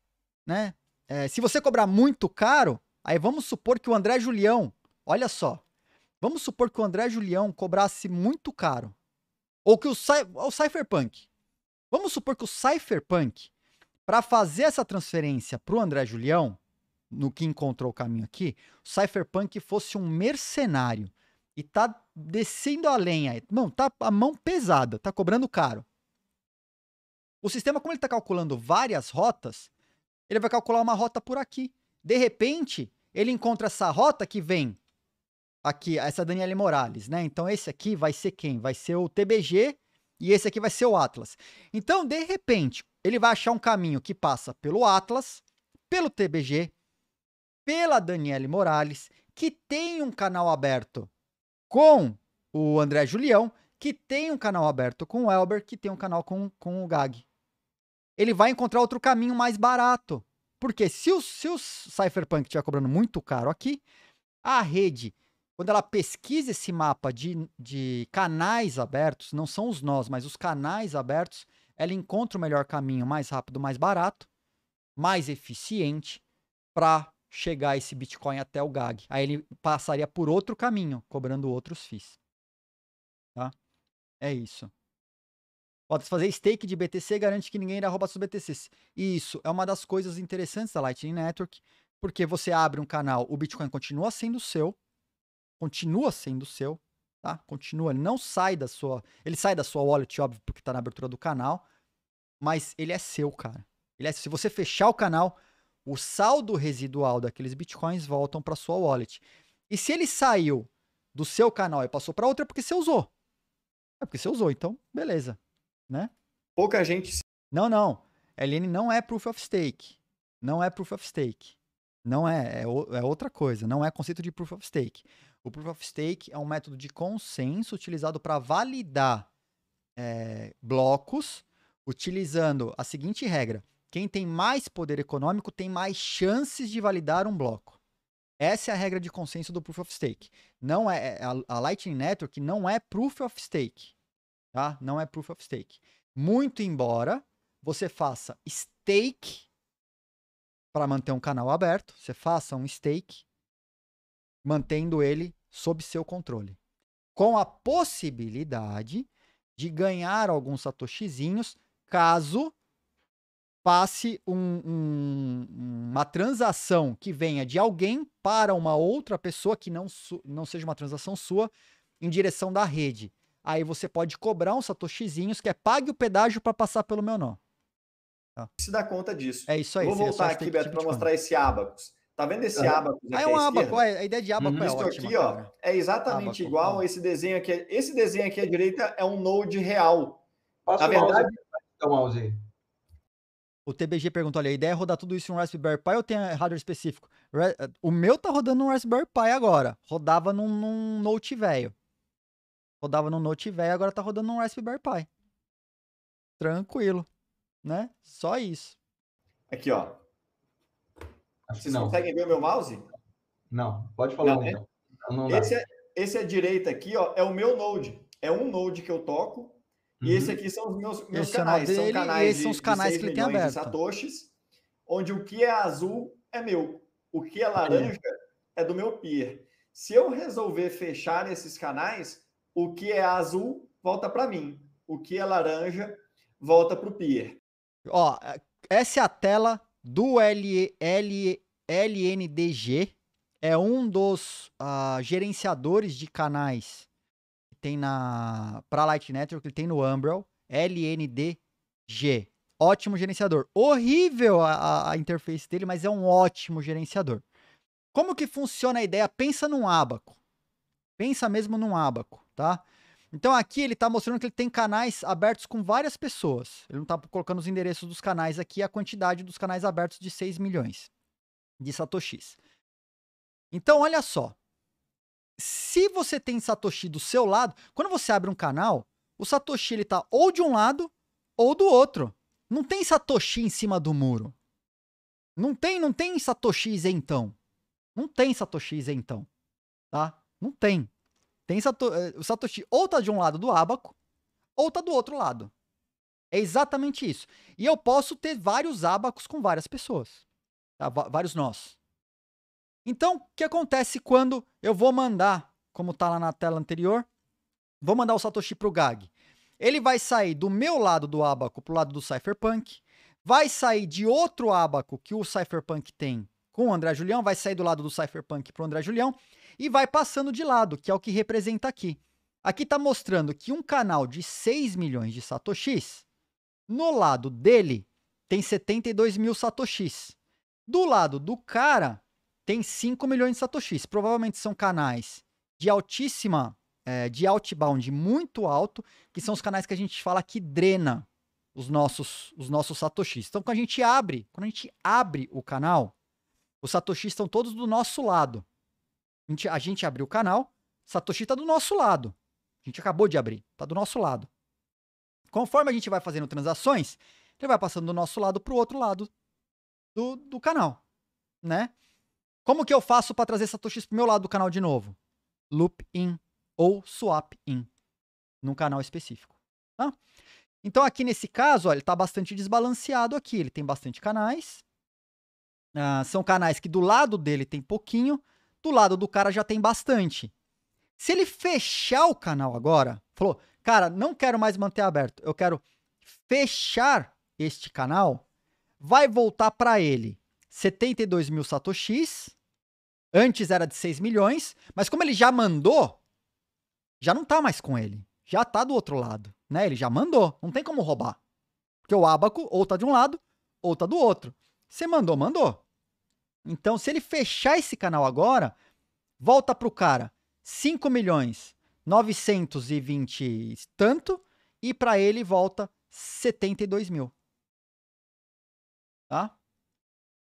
né? É, se você cobrar muito caro, aí vamos supor que o André Julião, olha só, vamos supor que o André Julião cobrasse muito caro. Ou que o, Cy o Cypherpunk. Vamos supor que o Cypherpunk para fazer essa transferência para o André Julião, no que encontrou o caminho aqui, o Cypherpunk fosse um mercenário e tá descendo a lenha. Não, tá a mão pesada, tá cobrando caro. O sistema, como ele está calculando várias rotas, ele vai calcular uma rota por aqui. De repente, ele encontra essa rota que vem aqui, essa Daniele Morales, né? Então esse aqui vai ser quem? Vai ser o TBG e esse aqui vai ser o Atlas. Então, de repente, ele vai achar um caminho que passa pelo Atlas, pelo TBG, pela Daniele Morales, que tem um canal aberto com o André Julião, que tem um canal aberto com o Elber, que tem um canal com, com o Gag. Ele vai encontrar outro caminho mais barato. Porque se o, se o Cypherpunk estiver cobrando muito caro aqui, a rede, quando ela pesquisa esse mapa de, de canais abertos, não são os nós, mas os canais abertos, ela encontra o melhor caminho mais rápido, mais barato, mais eficiente para chegar esse Bitcoin até o GAG. Aí ele passaria por outro caminho, cobrando outros FIIs. Tá? É isso. Pode fazer stake de BTC garante que ninguém irá roubar seus BTCs. E isso é uma das coisas interessantes da Lightning Network, porque você abre um canal, o Bitcoin continua sendo seu, continua sendo seu, tá? Continua, ele não sai da sua, ele sai da sua wallet, óbvio, porque tá na abertura do canal, mas ele é seu, cara. Ele é, se você fechar o canal, o saldo residual daqueles bitcoins voltam para sua wallet. E se ele saiu do seu canal e passou para outra, é porque você usou. É porque você usou, então, beleza, né? Pouca gente Não, não. LN não é proof of stake. Não é proof of stake. Não é, é, é outra coisa, não é conceito de proof of stake. O Proof of Stake é um método de consenso utilizado para validar é, blocos, utilizando a seguinte regra: quem tem mais poder econômico tem mais chances de validar um bloco. Essa é a regra de consenso do Proof of Stake. Não é, é, é a, a Lightning Network não é Proof of Stake, tá? Não é Proof of Stake. Muito embora você faça stake para manter um canal aberto, você faça um stake mantendo ele sob seu controle, com a possibilidade de ganhar alguns satoshizinhos caso passe um, um, uma transação que venha de alguém para uma outra pessoa que não, não seja uma transação sua em direção da rede. Aí você pode cobrar uns satoshizinhos que é pague o pedágio para passar pelo meu nó. Se dá conta disso. É isso aí. Vou é voltar aqui, tipo Beto, para mostrar esse abacus. Tá vendo esse ah, abaco? Ah, é um abaco, é, a ideia de abaco uhum. é Isso aqui, ó, é exatamente abaco, igual esse desenho aqui. Esse desenho aqui à direita é um node real. Passa Na verdade, o mouse aí. O TBG perguntou ali, a ideia é rodar tudo isso em um Raspberry Pi ou tem hardware específico? O meu tá rodando um Raspberry Pi agora. Rodava num, num Note velho. Rodava num Note velho, agora tá rodando num Raspberry Pi. Tranquilo, né? Só isso. Aqui, ó. Vocês não. conseguem ver o meu mouse? Não, pode falar. Não, né? então. então. não, esse, é, esse é direito aqui, ó, é o meu node. É um node que eu toco. Uhum. E esse uhum. aqui são os meus, meus esse é canais. Dele, são canais esses de, são os canais que ele tem aberto. Satoshis, onde o que é azul é meu. O que é laranja é, é do meu peer. Se eu resolver fechar esses canais, o que é azul volta para mim. O que é laranja volta para o peer. Ó, essa é a tela do L, L, LNDG, é um dos uh, gerenciadores de canais que tem na para Light Network, ele tem no Umbrel, LNDG. Ótimo gerenciador. Horrível a, a interface dele, mas é um ótimo gerenciador. Como que funciona a ideia? Pensa num abaco. Pensa mesmo num abaco, tá? Então aqui ele está mostrando que ele tem canais abertos com várias pessoas. Ele não está colocando os endereços dos canais aqui, a quantidade dos canais abertos de 6 milhões de satoshis. Então olha só. Se você tem satoshi do seu lado, quando você abre um canal, o satoshi ele tá ou de um lado ou do outro. Não tem satoshi em cima do muro. Não tem, não tem satoshis então. Não tem satoshis então, tá? Não tem. Tem Sato, eh, o Satoshi ou tá de um lado do abaco, ou tá do outro lado. É exatamente isso. E eu posso ter vários abacos com várias pessoas. Tá? Vários nós. Então, o que acontece quando eu vou mandar, como tá lá na tela anterior, vou mandar o Satoshi pro Gag. Ele vai sair do meu lado do abaco pro lado do Cypherpunk, vai sair de outro abaco que o Cypherpunk tem com o André Julião, vai sair do lado do Cypherpunk para o André Julião e vai passando de lado, que é o que representa aqui. Aqui está mostrando que um canal de 6 milhões de satoshis, no lado dele tem 72 mil satoshis. Do lado do cara tem 5 milhões de satoshis. Provavelmente são canais de altíssima, é, de outbound muito alto, que são os canais que a gente fala que drena os nossos, os nossos satoshis. Então, quando a gente abre, quando a gente abre o canal, os Satoshi estão todos do nosso lado. A gente, a gente abriu o canal, Satoshi está do nosso lado. A gente acabou de abrir, está do nosso lado. Conforme a gente vai fazendo transações, ele vai passando do nosso lado para o outro lado do, do canal, né? Como que eu faço para trazer Satoshi para o meu lado do canal de novo? Loop in ou swap in num canal específico, tá? Então aqui nesse caso, ó, ele está bastante desbalanceado aqui, ele tem bastante canais, ah, são canais que do lado dele tem pouquinho, do lado do cara já tem bastante. Se ele fechar o canal agora, falou, cara, não quero mais manter aberto, eu quero fechar este canal, vai voltar para ele 72 mil satoshis. Antes era de 6 milhões, mas como ele já mandou, já não tá mais com ele. Já tá do outro lado, né? Ele já mandou, não tem como roubar. Porque o abaco ou tá de um lado ou tá do outro. Você mandou, mandou. Então, se ele fechar esse canal agora, volta para o cara 5 milhões 920 e tanto, e para ele volta 72 mil. Tá?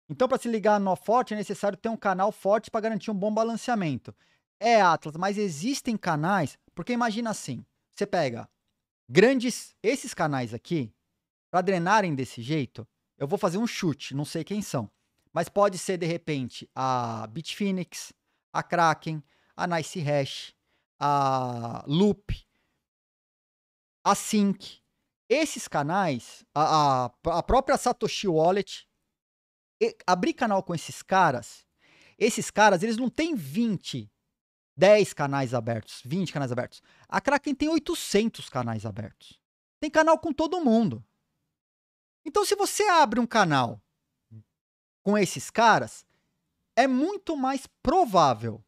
Então, para se ligar no forte, é necessário ter um canal forte para garantir um bom balanceamento. É, Atlas, mas existem canais, porque imagina assim, você pega grandes, esses canais aqui, para drenarem desse jeito, eu vou fazer um chute, não sei quem são. Mas pode ser, de repente, a Bitfinex, a Kraken, a Nice Hash, a Loop, a Sync. Esses canais, a, a, a própria Satoshi Wallet, e, abrir canal com esses caras, esses caras, eles não têm 20, 10 canais abertos, 20 canais abertos. A Kraken tem 800 canais abertos. Tem canal com todo mundo. Então, se você abre um canal com esses caras, é muito mais provável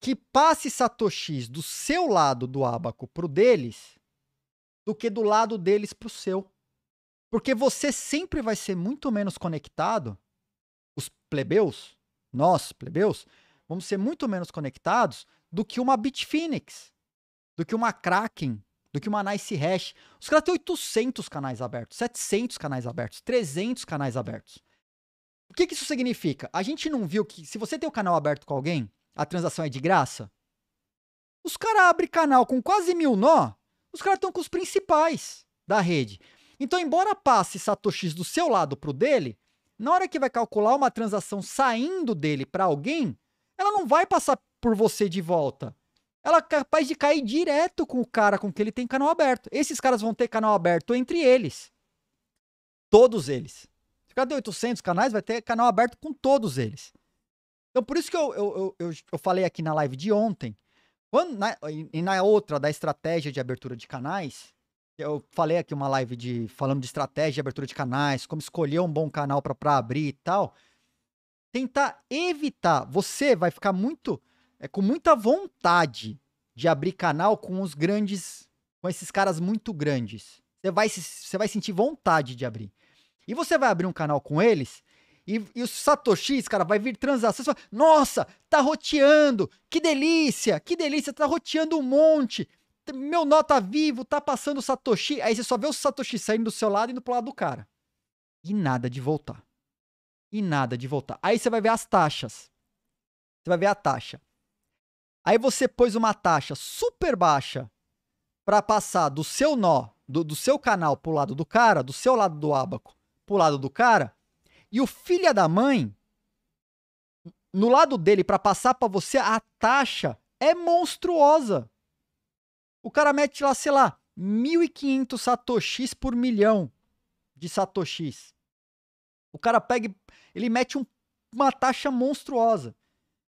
que passe satoshis do seu lado do abaco pro deles do que do lado deles pro seu. Porque você sempre vai ser muito menos conectado, os plebeus, nós plebeus, vamos ser muito menos conectados do que uma Bitfinex, do que uma Kraken, do que uma Nice Hash. Os caras têm 800 canais abertos, 700 canais abertos, 300 canais abertos que, que isso significa? A gente não viu que se você tem o canal aberto com alguém, a transação é de graça? Os caras abrem canal com quase mil nó, os caras estão com os principais da rede. Então, embora passe satoshis do seu lado para o dele, na hora que vai calcular uma transação saindo dele para alguém, ela não vai passar por você de volta. Ela é capaz de cair direto com o cara com que ele tem canal aberto. Esses caras vão ter canal aberto entre eles. Todos eles. Cada 800 canais, vai ter canal aberto com todos eles. Então, por isso que eu, eu, eu, eu falei aqui na live de ontem, quando, na, e na outra da estratégia de abertura de canais, eu falei aqui uma live de falando de estratégia de abertura de canais, como escolher um bom canal para abrir e tal. Tentar evitar, você vai ficar muito é com muita vontade de abrir canal com os grandes, com esses caras muito grandes. Você vai, você vai sentir vontade de abrir. E você vai abrir um canal com eles e, e os satoshis, cara, vai vir transações. Fala, Nossa, tá roteando, que delícia, que delícia, tá roteando um monte. Meu nó tá vivo, tá passando o satoshi. Aí você só vê o satoshi saindo do seu lado e indo pro lado do cara. E nada de voltar. E nada de voltar. Aí você vai ver as taxas. Você vai ver a taxa. Aí você pôs uma taxa super baixa para passar do seu nó, do, do seu canal pro lado do cara, do seu lado do abaco, pro lado do cara, e o filho da mãe, no lado dele, para passar para você, a taxa é monstruosa. O cara mete lá, sei lá, 1.500 satoshis por milhão de satoshis. O cara pega, ele mete um, uma taxa monstruosa.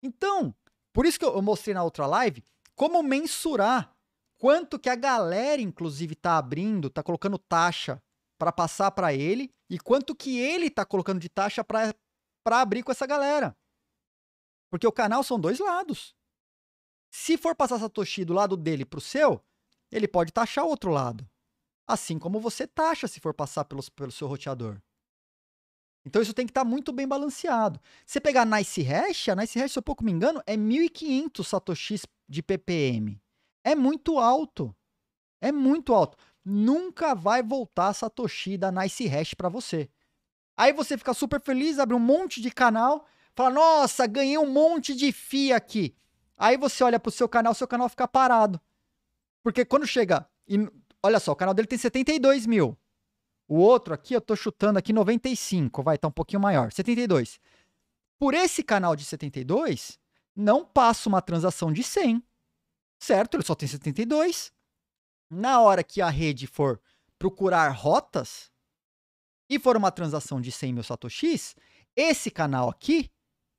Então, por isso que eu mostrei na outra live como mensurar quanto que a galera, inclusive, tá abrindo, tá colocando taxa para passar para ele e quanto que ele está colocando de taxa para abrir com essa galera. Porque o canal são dois lados. Se for passar Satoshi do lado dele para o seu, ele pode taxar o outro lado. Assim como você taxa se for passar pelo, pelo seu roteador. Então isso tem que estar tá muito bem balanceado. Se pegar Nice Hash, a Nice Hash, se eu pouco me engano, é 1.500 satoshis de ppm. É muito alto. É muito alto nunca vai voltar Satoshi da Nice Hash para você. Aí você fica super feliz, abre um monte de canal, fala: "Nossa, ganhei um monte de fia aqui". Aí você olha pro seu canal, seu canal fica parado. Porque quando chega, e, olha só, o canal dele tem 72 mil. O outro aqui, eu tô chutando aqui 95, vai, tá um pouquinho maior, 72. Por esse canal de 72, não passa uma transação de 100, certo? Ele só tem 72 na hora que a rede for procurar rotas e for uma transação de 100 mil satoshis, esse canal aqui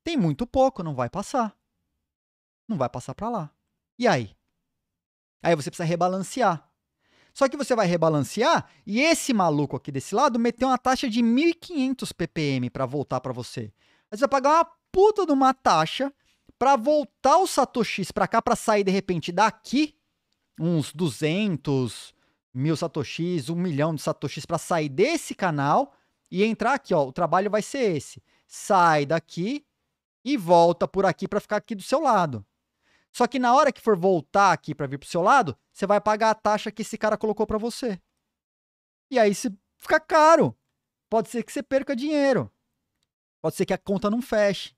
tem muito pouco, não vai passar. Não vai passar para lá. E aí? Aí você precisa rebalancear. Só que você vai rebalancear e esse maluco aqui desse lado meteu uma taxa de 1.500 ppm para voltar para você. Aí você vai pagar uma puta de uma taxa para voltar o satoshis para cá para sair de repente daqui uns 200 mil satoshis, um milhão de satoshis para sair desse canal e entrar aqui, ó. O trabalho vai ser esse. Sai daqui e volta por aqui para ficar aqui do seu lado. Só que na hora que for voltar aqui para vir pro seu lado, você vai pagar a taxa que esse cara colocou para você. E aí se fica caro. Pode ser que você perca dinheiro. Pode ser que a conta não feche.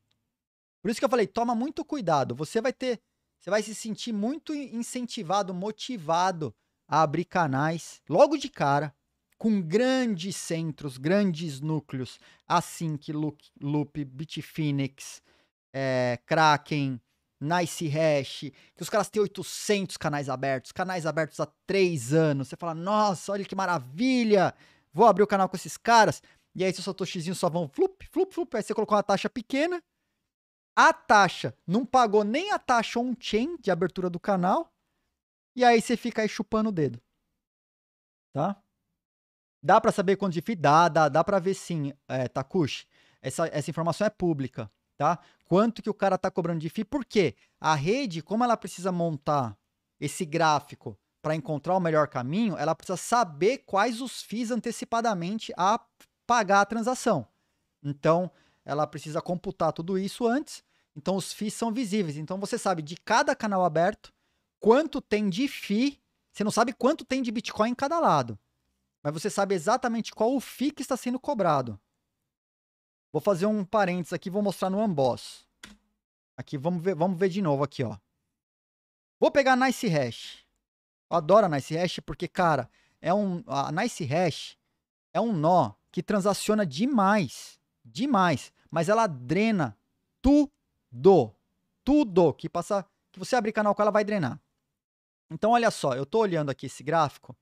Por isso que eu falei, toma muito cuidado. Você vai ter você vai se sentir muito incentivado, motivado a abrir canais logo de cara, com grandes centros, grandes núcleos, assim que Loop, Loop Bitfinex, é, Kraken, Nice Hash, que os caras têm 800 canais abertos, canais abertos há 3 anos. Você fala, nossa, olha que maravilha, vou abrir o canal com esses caras. E aí, seus Satoshizinho só vão flup, flup, flup. Aí você colocou uma taxa pequena a taxa, não pagou nem a taxa on-chain de abertura do canal, e aí você fica aí chupando o dedo. Tá? Dá para saber quanto de FII? Dá, dá, dá para ver sim, é, Takushi. Essa, essa informação é pública, tá? Quanto que o cara tá cobrando de FII? Por quê? A rede, como ela precisa montar esse gráfico para encontrar o melhor caminho, ela precisa saber quais os FIIs antecipadamente a pagar a transação. Então, ela precisa computar tudo isso antes. Então os FIIs são visíveis. Então você sabe de cada canal aberto quanto tem de FII. Você não sabe quanto tem de Bitcoin em cada lado. Mas você sabe exatamente qual o FII que está sendo cobrado. Vou fazer um parênteses aqui, vou mostrar no Amboss. Aqui, vamos ver, vamos ver de novo aqui, ó. Vou pegar a Nice Hash. Eu adoro a Nice Hash porque, cara, é um a Nice Hash é um nó que transaciona demais demais, mas ela drena tudo, tudo que passa, que você abrir canal com ela vai drenar. Então olha só, eu estou olhando aqui esse gráfico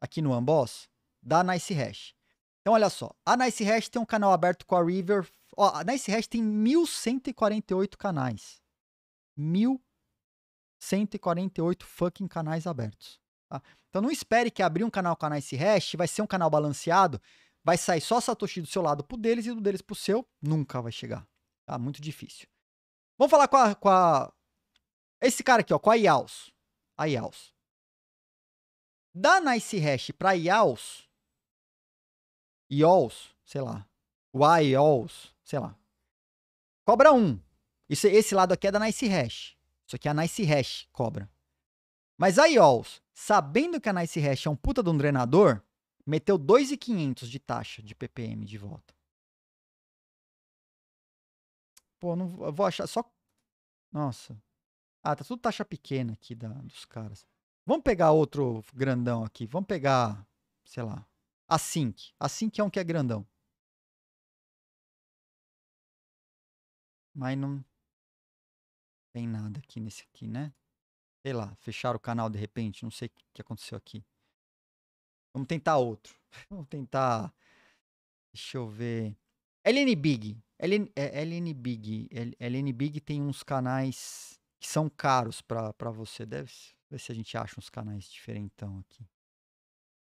aqui no Amboss da Nice Hash. Então olha só, a Nice Hash tem um canal aberto com a River, ó, a Nice Hash tem 1148 canais. 1148 fucking canais abertos. Tá? Então não espere que abrir um canal com a Nice Hash vai ser um canal balanceado Vai sair só Satoshi do seu lado pro deles e do deles pro seu, nunca vai chegar. Tá muito difícil. Vamos falar com a, com a... Esse cara aqui, ó, com a IAUS. A IAUS. Da Nice Hash pra IAUS, iaus sei lá. iaus sei lá. Cobra 1. Isso, esse lado aqui é da Nice Hash. Isso aqui é a Nice Hash, cobra. Mas a iaus sabendo que a Nice Hash é um puta de um drenador, meteu 2,500 de taxa de PPM de volta. Pô, não vou achar só. Nossa. Ah, tá tudo taxa pequena aqui da, dos caras. Vamos pegar outro grandão aqui. Vamos pegar, sei lá, a Sync. A Sync é um que é grandão. Mas não tem nada aqui nesse aqui, né? Sei lá, fecharam o canal de repente. Não sei o que aconteceu aqui. Vamos tentar outro. Vamos tentar. Deixa eu ver. LN Big. LN, é, LN Big. LN Big tem uns canais que são caros para você. Deve ver se a gente acha uns canais diferentão aqui.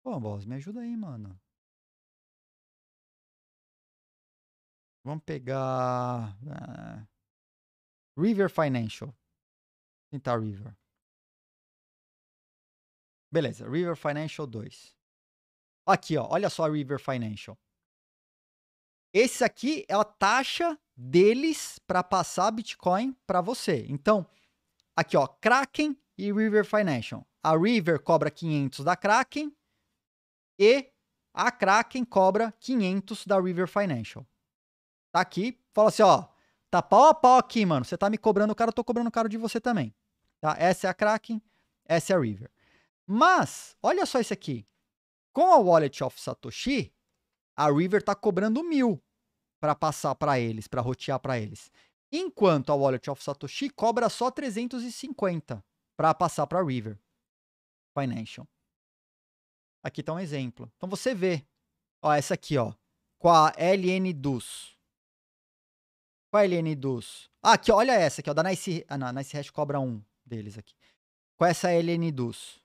Pô, Boss, me ajuda aí, mano. Vamos pegar. Ah, River Financial. Vou tentar River. Beleza, River Financial 2. Aqui, ó, olha só a River Financial. Esse aqui é a taxa deles para passar Bitcoin para você. Então, aqui, ó, Kraken e River Financial. A River cobra 500 da Kraken e a Kraken cobra 500 da River Financial. Tá aqui, fala assim, ó, tá pau a pau aqui, mano. Você tá me cobrando caro, eu tô cobrando caro de você também. Tá? Essa é a Kraken, essa é a River. Mas, olha só isso aqui. Com a Wallet of Satoshi, a River está cobrando mil para passar para eles, para rotear para eles. Enquanto a Wallet of Satoshi cobra só 350 para passar para a River Financial. Aqui está um exemplo. Então você vê, ó, essa aqui, ó, com a LN Dus. Com a LN Dus. Ah, aqui, olha essa aqui, ó, da Nice, ah, não, Nice Hash cobra um deles aqui. Com essa LN Dus.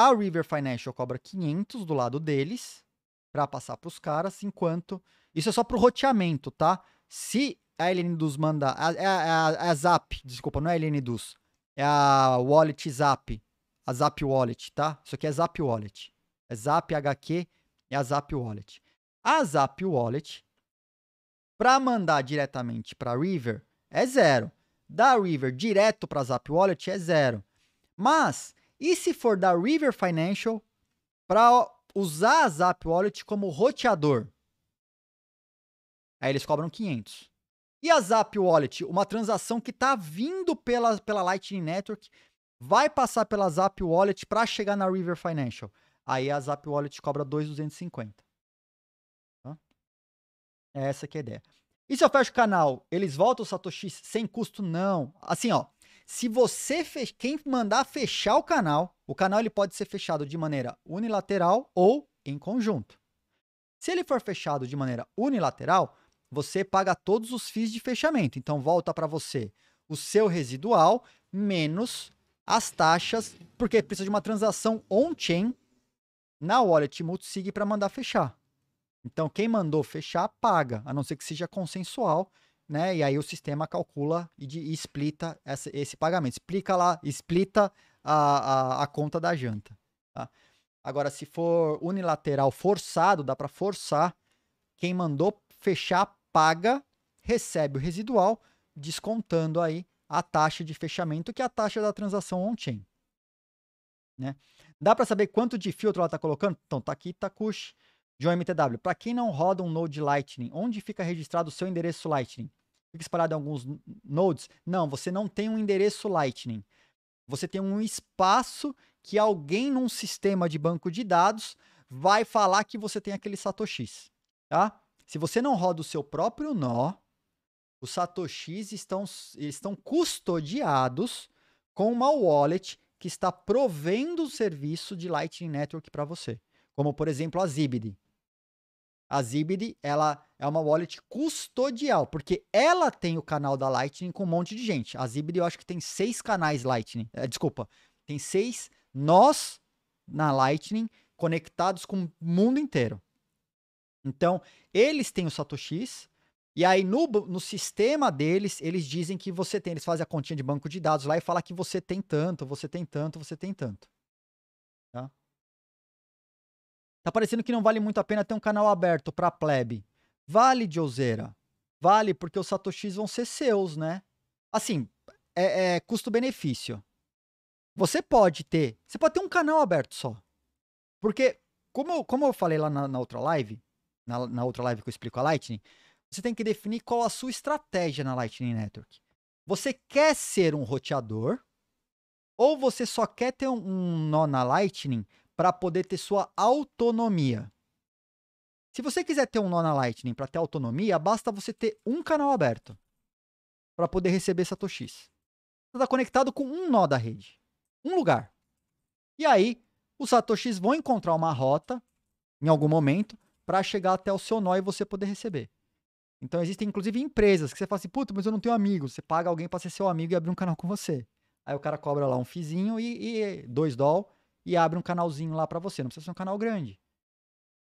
A River Financial cobra 500 do lado deles para passar para os caras, enquanto isso é só para o roteamento, tá? Se a LN dos mandar, a, é a, é a, é a Zap, desculpa, não é a LN dos, é a Wallet Zap, a Zap Wallet, tá? Isso aqui é Zap Wallet, é Zap HQ, é a Zap Wallet. A Zap Wallet para mandar diretamente para River é zero. Da River direto para Zap Wallet é zero. Mas e se for da River Financial, para usar a Zap Wallet como roteador, aí eles cobram 500. E a Zap Wallet, uma transação que está vindo pela, pela Lightning Network, vai passar pela Zap Wallet para chegar na River Financial. Aí a Zap Wallet cobra 2,250. Tá? Essa que é a ideia. E se eu fecho o canal, eles voltam o Satoshi sem custo? Não. Assim, ó. Se você fech... quem mandar fechar o canal, o canal ele pode ser fechado de maneira unilateral ou em conjunto. Se ele for fechado de maneira unilateral, você paga todos os FIIs de fechamento. Então volta para você o seu residual menos as taxas, porque precisa de uma transação on-chain na wallet multisig para mandar fechar. Então quem mandou fechar paga, a não ser que seja consensual né? E aí o sistema calcula e, de, e essa, esse pagamento. Explica lá, explita a, a, a conta da janta. Tá? Agora, se for unilateral forçado, dá para forçar. Quem mandou fechar, paga, recebe o residual, descontando aí a taxa de fechamento, que é a taxa da transação on-chain. Né? Dá para saber quanto de filtro ela está colocando? Então, tá aqui Takushi tá de um MTW. Para quem não roda um Node Lightning, onde fica registrado o seu endereço Lightning? fica espalhado em alguns nodes. Não, você não tem um endereço Lightning. Você tem um espaço que alguém num sistema de banco de dados vai falar que você tem aquele satoshis, tá? Se você não roda o seu próprio nó, os satoshis estão, estão custodiados com uma wallet que está provendo o serviço de Lightning Network para você, como por exemplo a Zibid. A Zibid, ela é uma wallet custodial, porque ela tem o canal da Lightning com um monte de gente. A Zibid, eu acho que tem seis canais Lightning. É, desculpa, tem seis nós na Lightning conectados com o mundo inteiro. Então, eles têm o Satoshis, e aí no, no sistema deles, eles dizem que você tem, eles fazem a continha de banco de dados lá e falam que você tem tanto, você tem tanto, você tem tanto. Tá parecendo que não vale muito a pena ter um canal aberto pra plebe. Vale, Joseira. Vale, porque os satoshis vão ser seus, né? Assim, é, é custo-benefício. Você pode ter. Você pode ter um canal aberto só. Porque, como eu, como eu falei lá na, na outra live, na, na, outra live que eu explico a Lightning, você tem que definir qual a sua estratégia na Lightning Network. Você quer ser um roteador ou você só quer ter um, um nó na Lightning para poder ter sua autonomia. Se você quiser ter um nó na Lightning para ter autonomia, basta você ter um canal aberto para poder receber satoshis. Você está conectado com um nó da rede, um lugar. E aí, os satoshis vão encontrar uma rota em algum momento para chegar até o seu nó e você poder receber. Então existem inclusive empresas que você fala assim, puta, mas eu não tenho amigos. Você paga alguém para ser seu amigo e abrir um canal com você. Aí o cara cobra lá um fizinho e, e dois dólares e abre um canalzinho lá para você. Não precisa ser um canal grande.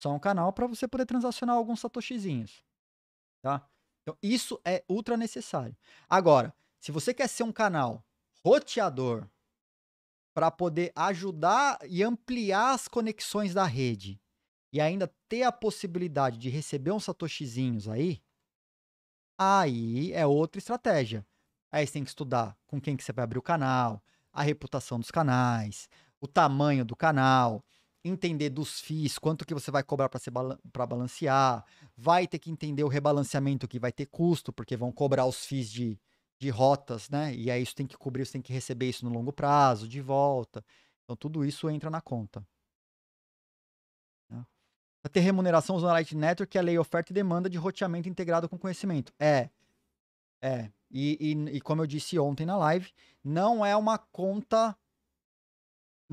Só um canal para você poder transacionar alguns satoshizinhos. Tá? Então, isso é ultra necessário. Agora, se você quer ser um canal roteador para poder ajudar e ampliar as conexões da rede e ainda ter a possibilidade de receber uns satoshizinhos aí, aí é outra estratégia. Aí você tem que estudar com quem que você vai abrir o canal, a reputação dos canais, o tamanho do canal, entender dos FIIs, quanto que você vai cobrar para balancear, vai ter que entender o rebalanceamento que vai ter custo, porque vão cobrar os FIIs de, de rotas, né? E aí isso tem que cobrir, você tem que receber isso no longo prazo, de volta. Então tudo isso entra na conta. Né? Para ter remuneração usando a Light Network, é a lei oferta e demanda de roteamento integrado com conhecimento. É. É. E, e, e como eu disse ontem na live, não é uma conta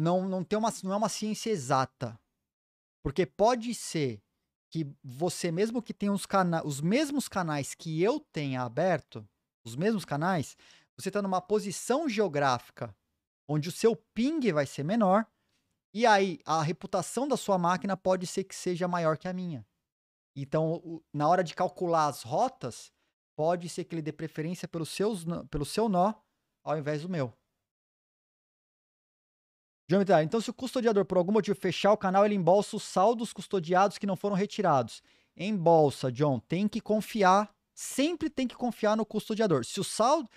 não, não, tem uma, não é uma ciência exata. Porque pode ser que você mesmo que tenha os, cana os mesmos canais que eu tenha aberto, os mesmos canais, você está numa posição geográfica onde o seu ping vai ser menor, e aí a reputação da sua máquina pode ser que seja maior que a minha. Então, na hora de calcular as rotas, pode ser que ele dê preferência pelo, seus, pelo seu nó ao invés do meu. Então, se o custodiador, por algum motivo, fechar o canal, ele embolsa os saldos custodiados que não foram retirados. Embolsa, John. Tem que confiar. Sempre tem que confiar no custodiador. Se o saldo.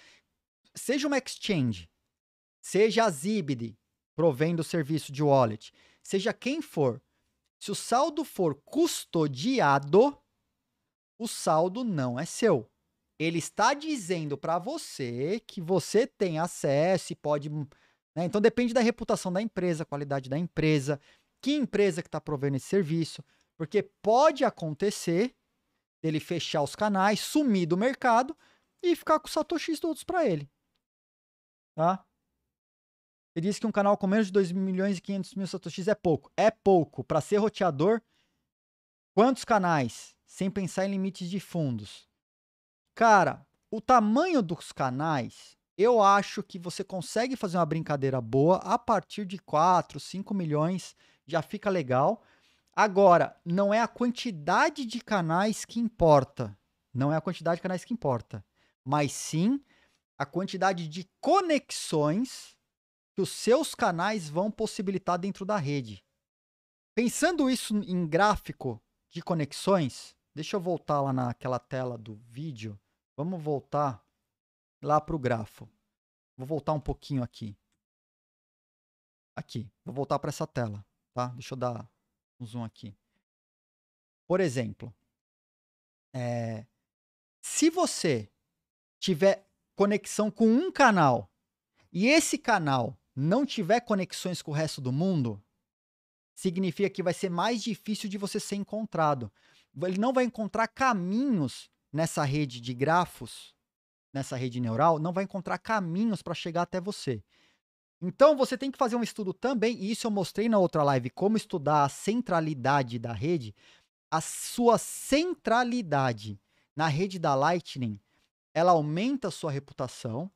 Seja uma exchange, seja a Zibid, provendo o serviço de wallet, seja quem for, se o saldo for custodiado, o saldo não é seu. Ele está dizendo para você que você tem acesso e pode né? Então depende da reputação da empresa, qualidade da empresa, que empresa que está provendo esse serviço, porque pode acontecer dele fechar os canais, sumir do mercado e ficar com os satoshis todos para ele. Tá? Ele disse que um canal com menos de 2 milhões e 500 mil satoshis é pouco. É pouco. Para ser roteador, quantos canais? Sem pensar em limites de fundos. Cara, o tamanho dos canais eu acho que você consegue fazer uma brincadeira boa a partir de 4, 5 milhões, já fica legal. Agora, não é a quantidade de canais que importa. Não é a quantidade de canais que importa. Mas sim a quantidade de conexões que os seus canais vão possibilitar dentro da rede. Pensando isso em gráfico de conexões, deixa eu voltar lá naquela tela do vídeo. Vamos voltar lá para o grafo. Vou voltar um pouquinho aqui. Aqui, vou voltar para essa tela, tá? Deixa eu dar um zoom aqui. Por exemplo, é, se você tiver conexão com um canal e esse canal não tiver conexões com o resto do mundo, significa que vai ser mais difícil de você ser encontrado. Ele não vai encontrar caminhos nessa rede de grafos nessa rede neural não vai encontrar caminhos para chegar até você. Então você tem que fazer um estudo também, e isso eu mostrei na outra live, como estudar a centralidade da rede. A sua centralidade na rede da Lightning, ela aumenta a sua reputação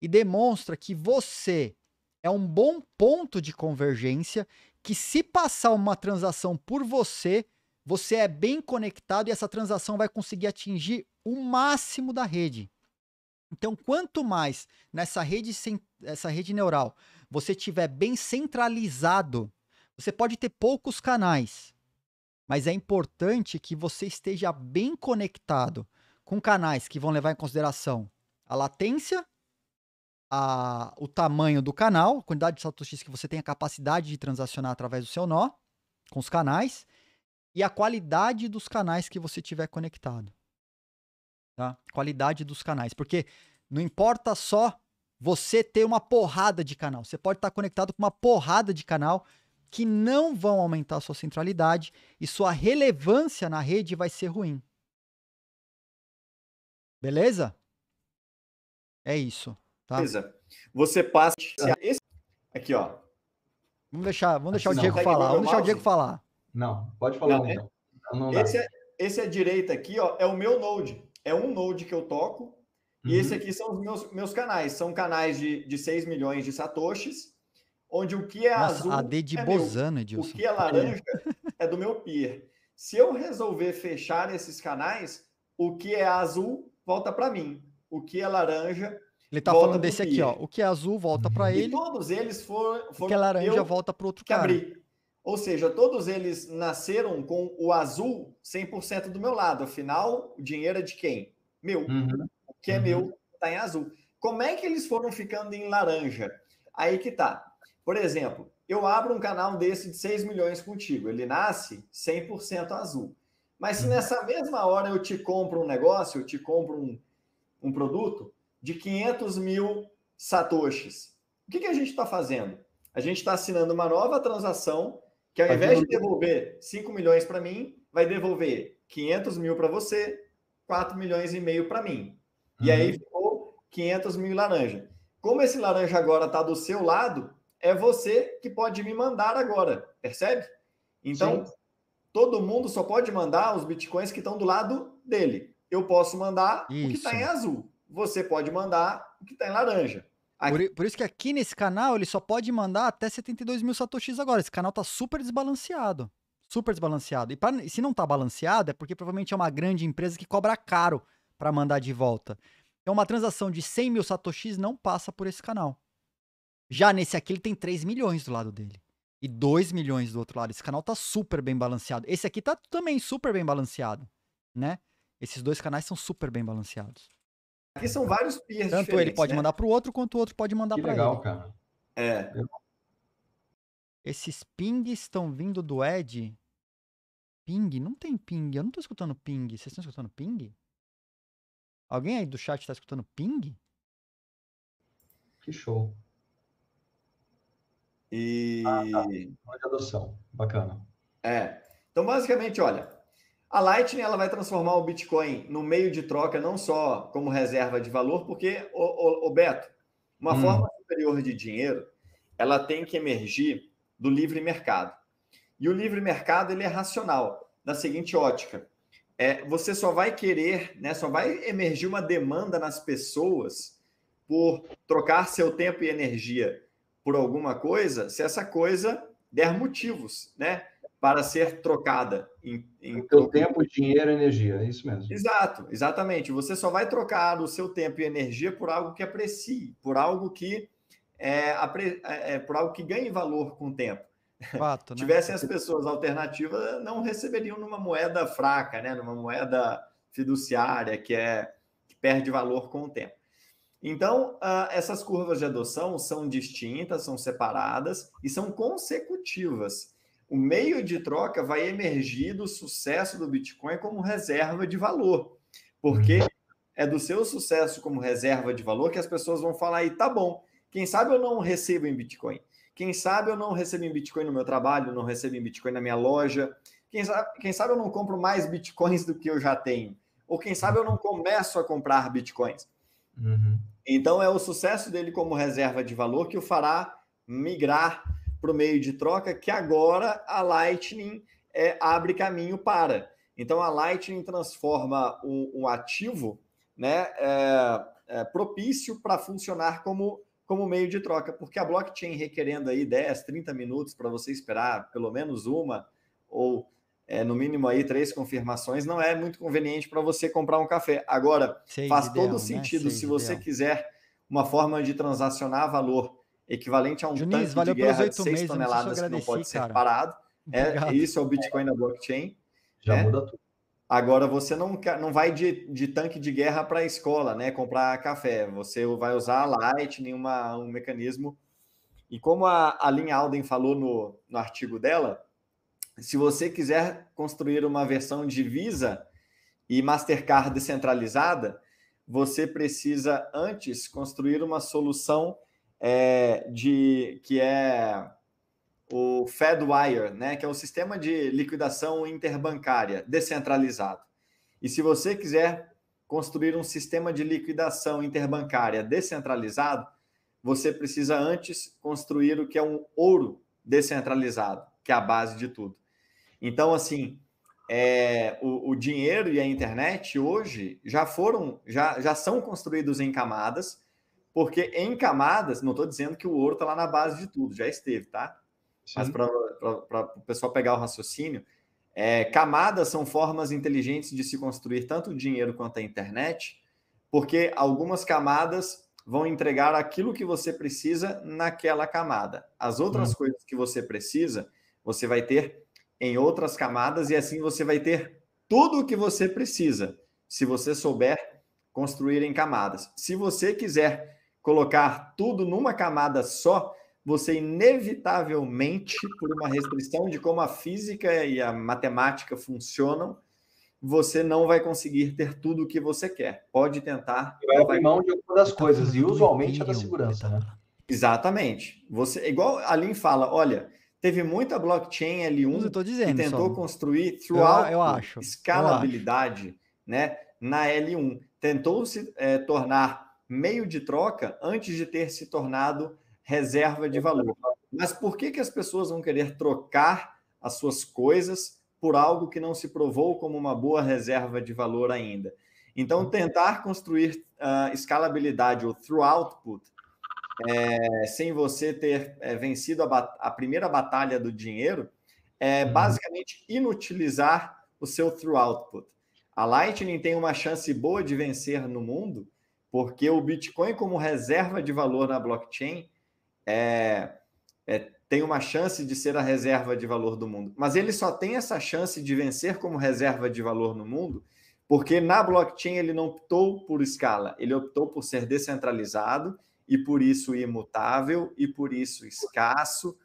e demonstra que você é um bom ponto de convergência que se passar uma transação por você, você é bem conectado e essa transação vai conseguir atingir o máximo da rede. Então, quanto mais nessa rede, essa rede neural você tiver bem centralizado, você pode ter poucos canais, mas é importante que você esteja bem conectado com canais que vão levar em consideração a latência, a, o tamanho do canal, a quantidade de satoshis que você tem a capacidade de transacionar através do seu nó, com os canais, e a qualidade dos canais que você tiver conectado. Tá? Qualidade dos canais. Porque não importa só você ter uma porrada de canal. Você pode estar conectado com uma porrada de canal que não vão aumentar sua centralidade e sua relevância na rede vai ser ruim. Beleza? É isso, tá? Beleza. Você passa aqui, ó. Vamos deixar, vamos deixar o Diego tá falar. Vamos deixar o Diego falar. Não, pode falar. Não, não. É esse, é, esse é direito aqui, ó, é o meu node é um node que eu toco. Uhum. E esse aqui são os meus, meus canais. São canais de, de 6 milhões de satoshis, onde o que é Nossa, azul. AD de é Bozano, meu, Edilson. O que é, é laranja é do meu peer. Se eu resolver fechar esses canais, o que é azul volta para mim. O que é laranja. Ele tá falando desse aqui, ó. O que é azul volta para ele. E todos eles foram. foram o que é laranja eu, volta para outro cara. Abri. Ou seja, todos eles nasceram com o azul 100% do meu lado. Afinal, o dinheiro é de quem? Meu. Uhum. O que é uhum. meu está em azul. Como é que eles foram ficando em laranja? Aí que tá. Por exemplo, eu abro um canal desse de 6 milhões contigo. Ele nasce 100% azul. Mas se uhum. nessa mesma hora eu te compro um negócio, eu te compro um, um produto de 500 mil satoshis, o que, que a gente está fazendo? A gente está assinando uma nova transação que ao invés de devolver 5 milhões para mim, vai devolver 500 mil para você, 4 milhões e meio para mim. Uhum. E aí uhum. ficou 500 mil laranja. Como esse laranja agora está do seu lado, é você que pode me mandar agora, percebe? Então, Sim. todo mundo só pode mandar os bitcoins que estão do lado dele. Eu posso mandar Isso. o que está em azul. Você pode mandar o que está em laranja. Aqui... Por, por, isso que aqui nesse canal ele só pode mandar até 72 mil satoshis agora. Esse canal tá super desbalanceado. Super desbalanceado. E pra, se não tá balanceado, é porque provavelmente é uma grande empresa que cobra caro para mandar de volta. Então, uma transação de 100 mil satoshis não passa por esse canal. Já nesse aqui, ele tem 3 milhões do lado dele. E 2 milhões do outro lado. Esse canal tá super bem balanceado. Esse aqui tá também super bem balanceado, né? Esses dois canais são super bem balanceados. Aqui são vários peers Tanto ele pode né? mandar para o outro, quanto o outro pode mandar para ele. legal, cara. É. Esses pings estão vindo do Ed? Ping? Não tem ping. Eu não estou escutando ping. Vocês estão escutando ping? Alguém aí do chat está escutando ping? Que show. E. Ah, tá. adoção. Bacana. É. Então, basicamente, olha, a Lightning ela vai transformar o Bitcoin no meio de troca, não só como reserva de valor, porque, o, o, o Beto, uma hum. forma superior de dinheiro, ela tem que emergir do livre mercado. E o livre mercado ele é racional, da seguinte ótica. É, você só vai querer, né, só vai emergir uma demanda nas pessoas por trocar seu tempo e energia por alguma coisa, se essa coisa der motivos, né? para ser trocada. Em, em o teu tempo, dinheiro e energia, é isso mesmo. Exato, exatamente. Você só vai trocar o seu tempo e energia por algo que aprecie, por algo que é, é, é por algo que ganhe valor com o tempo. Fato, né? Tivessem as pessoas alternativas, não receberiam numa moeda fraca, né? numa moeda fiduciária que é que perde valor com o tempo. Então, uh, essas curvas de adoção são distintas, são separadas e são consecutivas o meio de troca vai emergir do sucesso do Bitcoin como reserva de valor, porque uhum. é do seu sucesso como reserva de valor que as pessoas vão falar aí, tá bom, quem sabe eu não recebo em Bitcoin, quem sabe eu não recebo em Bitcoin no meu trabalho, não recebo em Bitcoin na minha loja, quem sabe, quem sabe eu não compro mais Bitcoins do que eu já tenho, ou quem sabe eu não começo a comprar Bitcoins. Uhum. Então é o sucesso dele como reserva de valor que o fará migrar para o meio de troca que agora a Lightning é, abre caminho para. Então a Lightning transforma um, ativo né, é, é, propício para funcionar como, como meio de troca, porque a blockchain requerendo aí 10, 30 minutos para você esperar pelo menos uma ou é, no mínimo aí três confirmações, não é muito conveniente para você comprar um café. Agora, Sei faz ideal, todo né? sentido né? se você quiser uma forma de transacionar valor equivalente a um tanque de guerra de 6 toneladas que não pode ser cara. parado. É, isso é o Bitcoin da blockchain. Já né? muda tudo. Agora você não, não vai de, de tanque de guerra para a escola, né? Comprar café. Você vai usar a Lightning, um mecanismo. E como a, a Lynn Alden falou no, no artigo dela, se você quiser construir uma versão de Visa e Mastercard descentralizada, você precisa antes construir uma solução é, de que é o FedWire, né, que é o sistema de liquidação interbancária descentralizado. E se você quiser construir um sistema de liquidação interbancária descentralizado, você precisa antes construir o que é um ouro descentralizado, que é a base de tudo. Então, assim, é, o, o dinheiro e a internet hoje já foram, já, já são construídos em camadas porque em camadas, não estou dizendo que o ouro está lá na base de tudo, já esteve, tá? Sim. Mas para o pessoal pegar o raciocínio, é, camadas são formas inteligentes de se construir tanto o dinheiro quanto a internet, porque algumas camadas vão entregar aquilo que você precisa naquela camada. As outras hum. coisas que você precisa, você vai ter em outras camadas e assim você vai ter tudo o que você precisa, se você souber construir em camadas. Se você quiser colocar tudo numa camada só, você inevitavelmente, por uma restrição de como a física e a matemática funcionam, você não vai conseguir ter tudo o que você quer. Pode tentar. Vai abrir vai... mão de alguma das tá coisas, e usualmente é da segurança, né? Exatamente. Você, igual a Lin fala, olha, teve muita blockchain L1 eu dizendo, que tentou só. construir throughout eu, eu acho, escalabilidade né, na L1. Tentou se é, tornar meio de troca antes de ter se tornado reserva de valor. Mas por que, que as pessoas vão querer trocar as suas coisas por algo que não se provou como uma boa reserva de valor ainda? Então, tentar construir uh, escalabilidade ou throughput é, eh, sem você ter é, vencido a, a, primeira batalha do dinheiro é uhum. basicamente inutilizar o seu throughput. A Lightning tem uma chance boa de vencer no mundo porque o Bitcoin, como reserva de valor na blockchain, é, é, tem uma chance de ser a reserva de valor do mundo. Mas ele só tem essa chance de vencer como reserva de valor no mundo, porque na blockchain ele não optou por escala, ele optou por ser descentralizado e por isso imutável, e por isso escasso,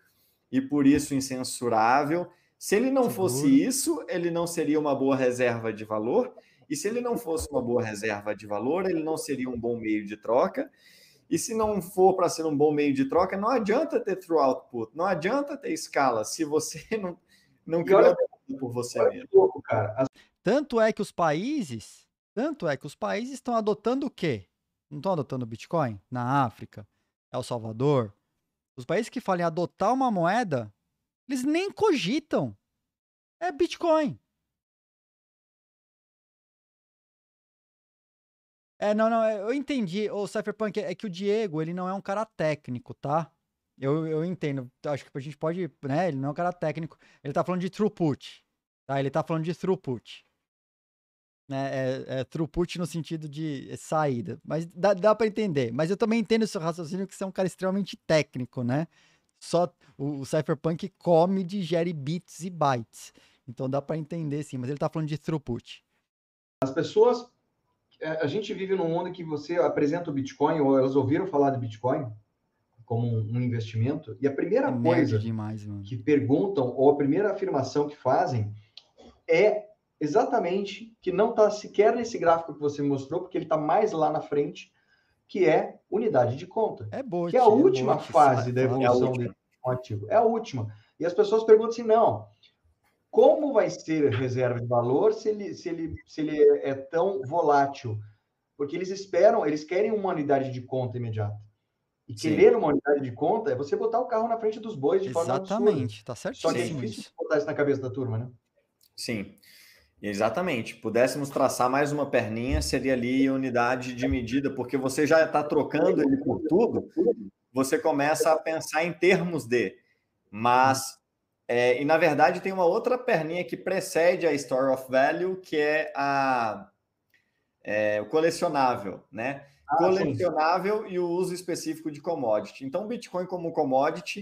e por isso incensurável. Se ele não fosse isso, ele não seria uma boa reserva de valor e se ele não fosse uma boa reserva de valor, ele não seria um bom meio de troca. E se não for para ser um bom meio de troca, não adianta ter throughput output, não adianta ter escala se você não, não criou por você mesmo. tanto é que os países, tanto é que os países estão adotando o quê? Não estão adotando o Bitcoin? Na África, El Salvador. Os países que em adotar uma moeda, eles nem cogitam. É Bitcoin. É, não, não, eu entendi. O Cypherpunk é que o Diego, ele não é um cara técnico, tá? Eu, eu entendo. Acho que a gente pode, né? Ele não é um cara técnico. Ele tá falando de throughput, tá? Ele tá falando de throughput. Né? É, é throughput no sentido de saída. Mas dá, dá para entender. Mas eu também entendo o seu raciocínio que você é um cara extremamente técnico, né? Só o, o Cypherpunk come, digere bits e bytes. Então dá para entender sim, mas ele tá falando de throughput. As pessoas é, a gente vive num mundo que você apresenta o Bitcoin, ou elas ouviram falar de Bitcoin como um investimento, e a primeira é coisa demais, que perguntam, ou a primeira afirmação que fazem, é exatamente que não está sequer nesse gráfico que você mostrou, porque ele está mais lá na frente, que é unidade de conta. É boa. Que é a é última fase é da evolução é do ativo. É a última. E as pessoas perguntam assim, não, como vai ser reserva de valor se ele, se ele, se ele é tão volátil? Porque eles esperam, eles querem uma unidade de conta imediata. E querer uma unidade de conta é você botar o carro na frente dos bois de Exatamente, forma Exatamente, tá certo. Só que é difícil isso. botar isso na cabeça da turma, né? Sim. Exatamente. Pudéssemos traçar mais uma perninha, seria ali unidade de medida, porque você já está trocando ele por tudo, você começa a pensar em termos de. Mas é, e na verdade tem uma outra perninha que precede a Story of Value, que é a é, o colecionável, né? Ah, colecionável sim. e o uso específico de commodity. Então, o Bitcoin como commodity,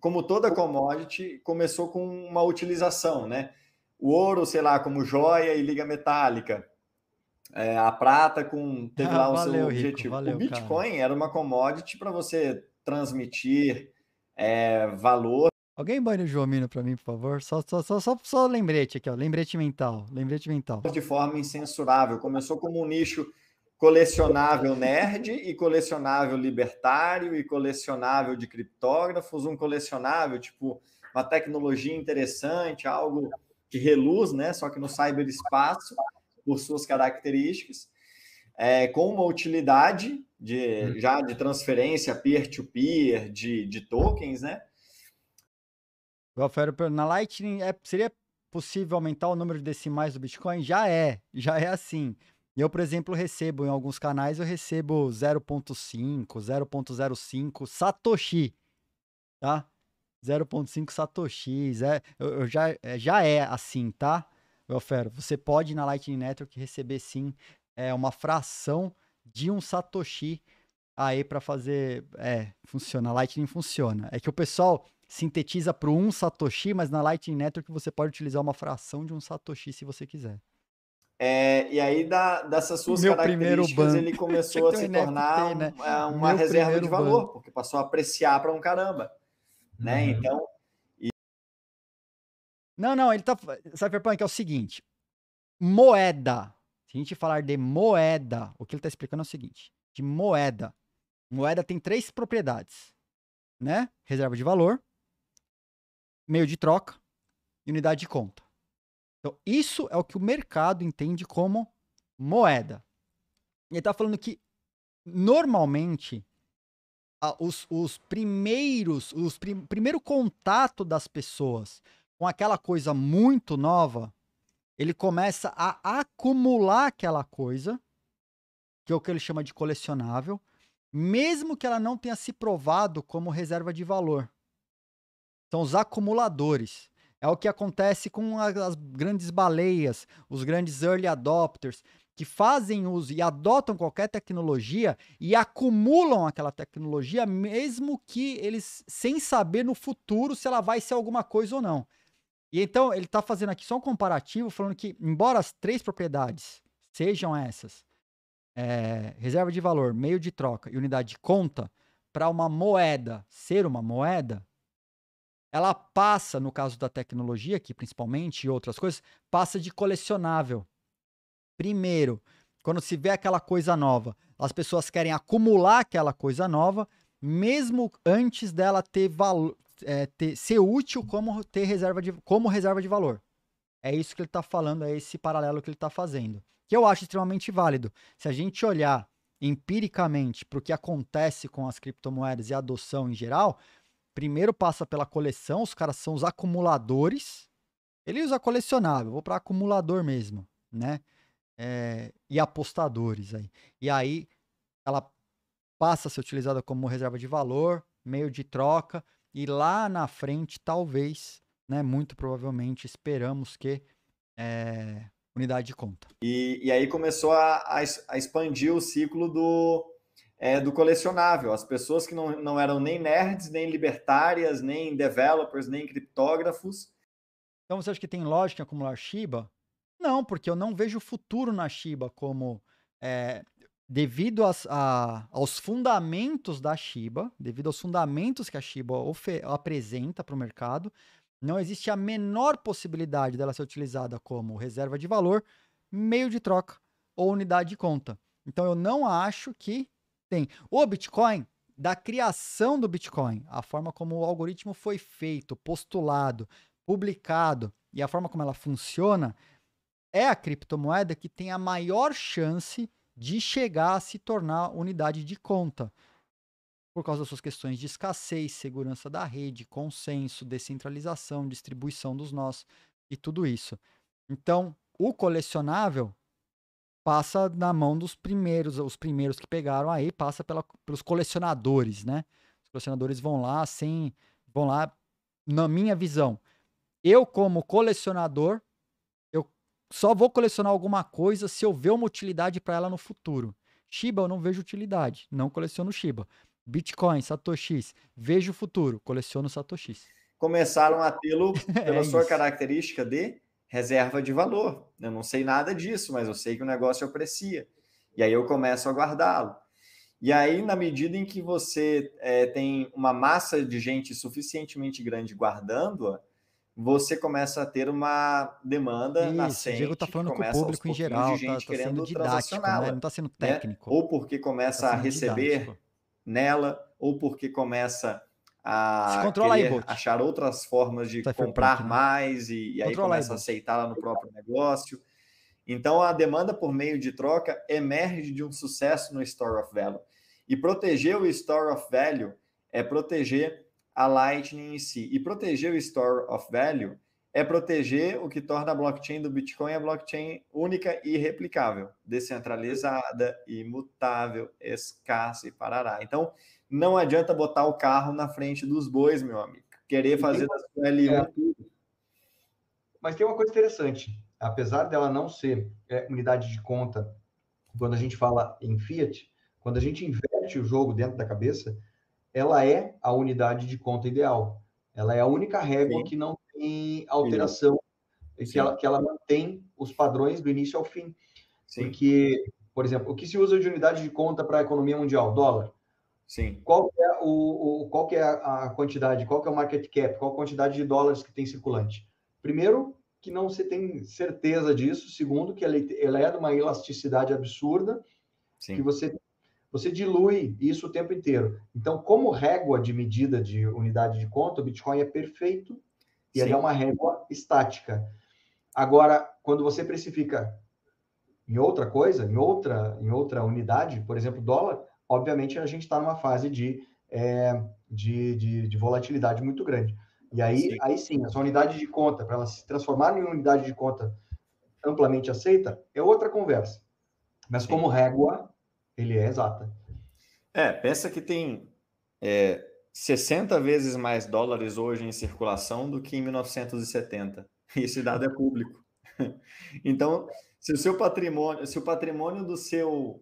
como toda commodity, começou com uma utilização, né? O ouro, sei lá, como joia e liga metálica. É, a prata com teve ah, lá o valeu, seu objetivo. Rico, valeu, o Bitcoin cara. era uma commodity para você transmitir é, valor Alguém banha o João para mim, por favor? Só, só, só, só, só lembrete aqui, ó. Lembrete mental. Lembrete mental. De forma incensurável. Começou como um nicho colecionável nerd e colecionável libertário e colecionável de criptógrafos, um colecionável, tipo, uma tecnologia interessante, algo que reluz, né? Só que no cyberespaço, por suas características, é, com uma utilidade de, uhum. já de transferência peer-to-peer -peer de, de tokens, né? Eu afero na Lightning é, seria possível aumentar o número de decimais do Bitcoin? Já é, já é assim. Eu, por exemplo, recebo em alguns canais, eu recebo 0.5, 0.05 Satoshi, tá? 0.5 Satoshi, é, eu, eu já, é, já é assim, tá? Eu afero, você pode na Lightning Network receber sim é, uma fração de um Satoshi aí para fazer, é, funciona, a Lightning funciona. É que o pessoal sintetiza para um Satoshi, mas na Lightning Network você pode utilizar uma fração de um Satoshi se você quiser. É, e aí, da, dessas suas Meu características, ele começou a se tornar né? É, uma Meu reserva de valor, banco. porque passou a apreciar para um caramba. Né? Uhum. Né? Então. Não, não, ele tá. Cyberpunk é o seguinte: moeda. Se a gente falar de moeda, o que ele está explicando é o seguinte: de moeda. Moeda tem três propriedades, né? Reserva de valor, meio de troca e unidade de conta. Então, isso é o que o mercado entende como moeda. E ele está falando que, normalmente, a, os, os, primeiros, os prim, primeiro contato das pessoas com aquela coisa muito nova, ele começa a acumular aquela coisa, que é o que ele chama de colecionável, mesmo que ela não tenha se provado como reserva de valor. São os acumuladores. É o que acontece com as grandes baleias, os grandes early adopters, que fazem uso e adotam qualquer tecnologia e acumulam aquela tecnologia, mesmo que eles, sem saber no futuro se ela vai ser alguma coisa ou não. E então ele está fazendo aqui só um comparativo, falando que, embora as três propriedades sejam essas, é, reserva de valor, meio de troca e unidade de conta, para uma moeda ser uma moeda, ela passa, no caso da tecnologia aqui principalmente e outras coisas, passa de colecionável. Primeiro, quando se vê aquela coisa nova, as pessoas querem acumular aquela coisa nova, mesmo antes dela ter valor, é, ter, ser útil como, ter reserva de, como reserva de valor. É isso que ele está falando, é esse paralelo que ele está fazendo. Que eu acho extremamente válido. Se a gente olhar empiricamente para o que acontece com as criptomoedas e a adoção em geral, Primeiro passa pela coleção, os caras são os acumuladores. Ele usa colecionável, vou para acumulador mesmo, né? É, e apostadores aí. E aí ela passa a ser utilizada como reserva de valor, meio de troca, e lá na frente, talvez, né, muito provavelmente, esperamos que é, unidade de conta. E, e aí começou a, a, a, expandir o ciclo do, é, do colecionável. As pessoas que não, não eram nem nerds, nem libertárias, nem developers, nem criptógrafos. Então você acha que tem lógica em acumular Shiba? Não, porque eu não vejo o futuro na Shiba como. É, devido a, aos fundamentos da Shiba, devido aos fundamentos que a Shiba apresenta para o mercado, não existe a menor possibilidade dela ser utilizada como reserva de valor, meio de troca ou unidade de conta. Então eu não acho que tem o Bitcoin, da criação do Bitcoin, a forma como o algoritmo foi feito, postulado, publicado e a forma como ela funciona, é a criptomoeda que tem a maior chance de chegar a se tornar unidade de conta. Por causa das suas questões de escassez, segurança da rede, consenso, descentralização, distribuição dos nós e tudo isso. Então, o colecionável passa na mão dos primeiros, os primeiros que pegaram aí, passa pela, pelos colecionadores, né? Os colecionadores vão lá sem. vão lá, na minha visão. Eu, como colecionador, eu só vou colecionar alguma coisa se eu ver uma utilidade para ela no futuro. Shiba eu não vejo utilidade, não coleciono Shiba. Bitcoin, Satoshi, vejo o futuro, coleciono Satoshi. Começaram a tê-lo é pela é sua isso. característica de reserva de valor. Eu não sei nada disso, mas eu sei que o negócio aprecia. E aí eu começo a guardá-lo. E aí, na medida em que você é, tem uma massa de gente suficientemente grande guardando-a, você começa a ter uma demanda Isso, nascente. O Diego está falando com o público em geral, está tá, tá didático, né? não está sendo né? técnico. Né? Ou porque tá começa tá a receber didático. nela, ou porque começa a controla aí, achar outras formas de comprar ponto, né? mais e, e aí começa aí, a aceitar lá no próprio negócio. Então, a demanda por meio de troca emerge de um sucesso no Store of Value. E proteger o Store of Value é proteger a Lightning em si. E proteger o Store of Value é proteger o que torna a blockchain do Bitcoin a blockchain única e replicável, descentralizada, imutável, escassa e parará. Então, não adianta botar o carro na frente dos bois, meu amigo. Querer fazer da sua L1 tudo. Mas tem uma coisa interessante. Apesar dela não ser é, unidade de conta, quando a gente fala em Fiat, quando a gente inverte o jogo dentro da cabeça, ela é a unidade de conta ideal. Ela é a única régua Sim. que não tem alteração, e que ela, que ela mantém os padrões do início ao fim. Sim. Porque, por exemplo, o que se usa de unidade de conta para a economia mundial? Dólar. Sim. Qual é, o, o, qual é a quantidade, qual é o market cap, qual a quantidade de dólares que tem circulante? Primeiro, que não se tem certeza disso. Segundo, que ela, é de uma elasticidade absurda, Sim. que você, você dilui isso o tempo inteiro. Então, como régua de medida de unidade de conta, o Bitcoin é perfeito e ele é uma régua estática. Agora, quando você precifica em outra coisa, em outra, em outra unidade, por exemplo, dólar, obviamente a gente está numa fase de, é, de, de, de, volatilidade muito grande. E aí sim, aí sim essa unidade de conta, para ela se transformar em unidade de conta amplamente aceita, é outra conversa. Mas sim. como régua, ele é exata. É, pensa que tem é, 60 vezes mais dólares hoje em circulação do que em 1970. E esse dado é público. Então, se o seu patrimônio, se o patrimônio do seu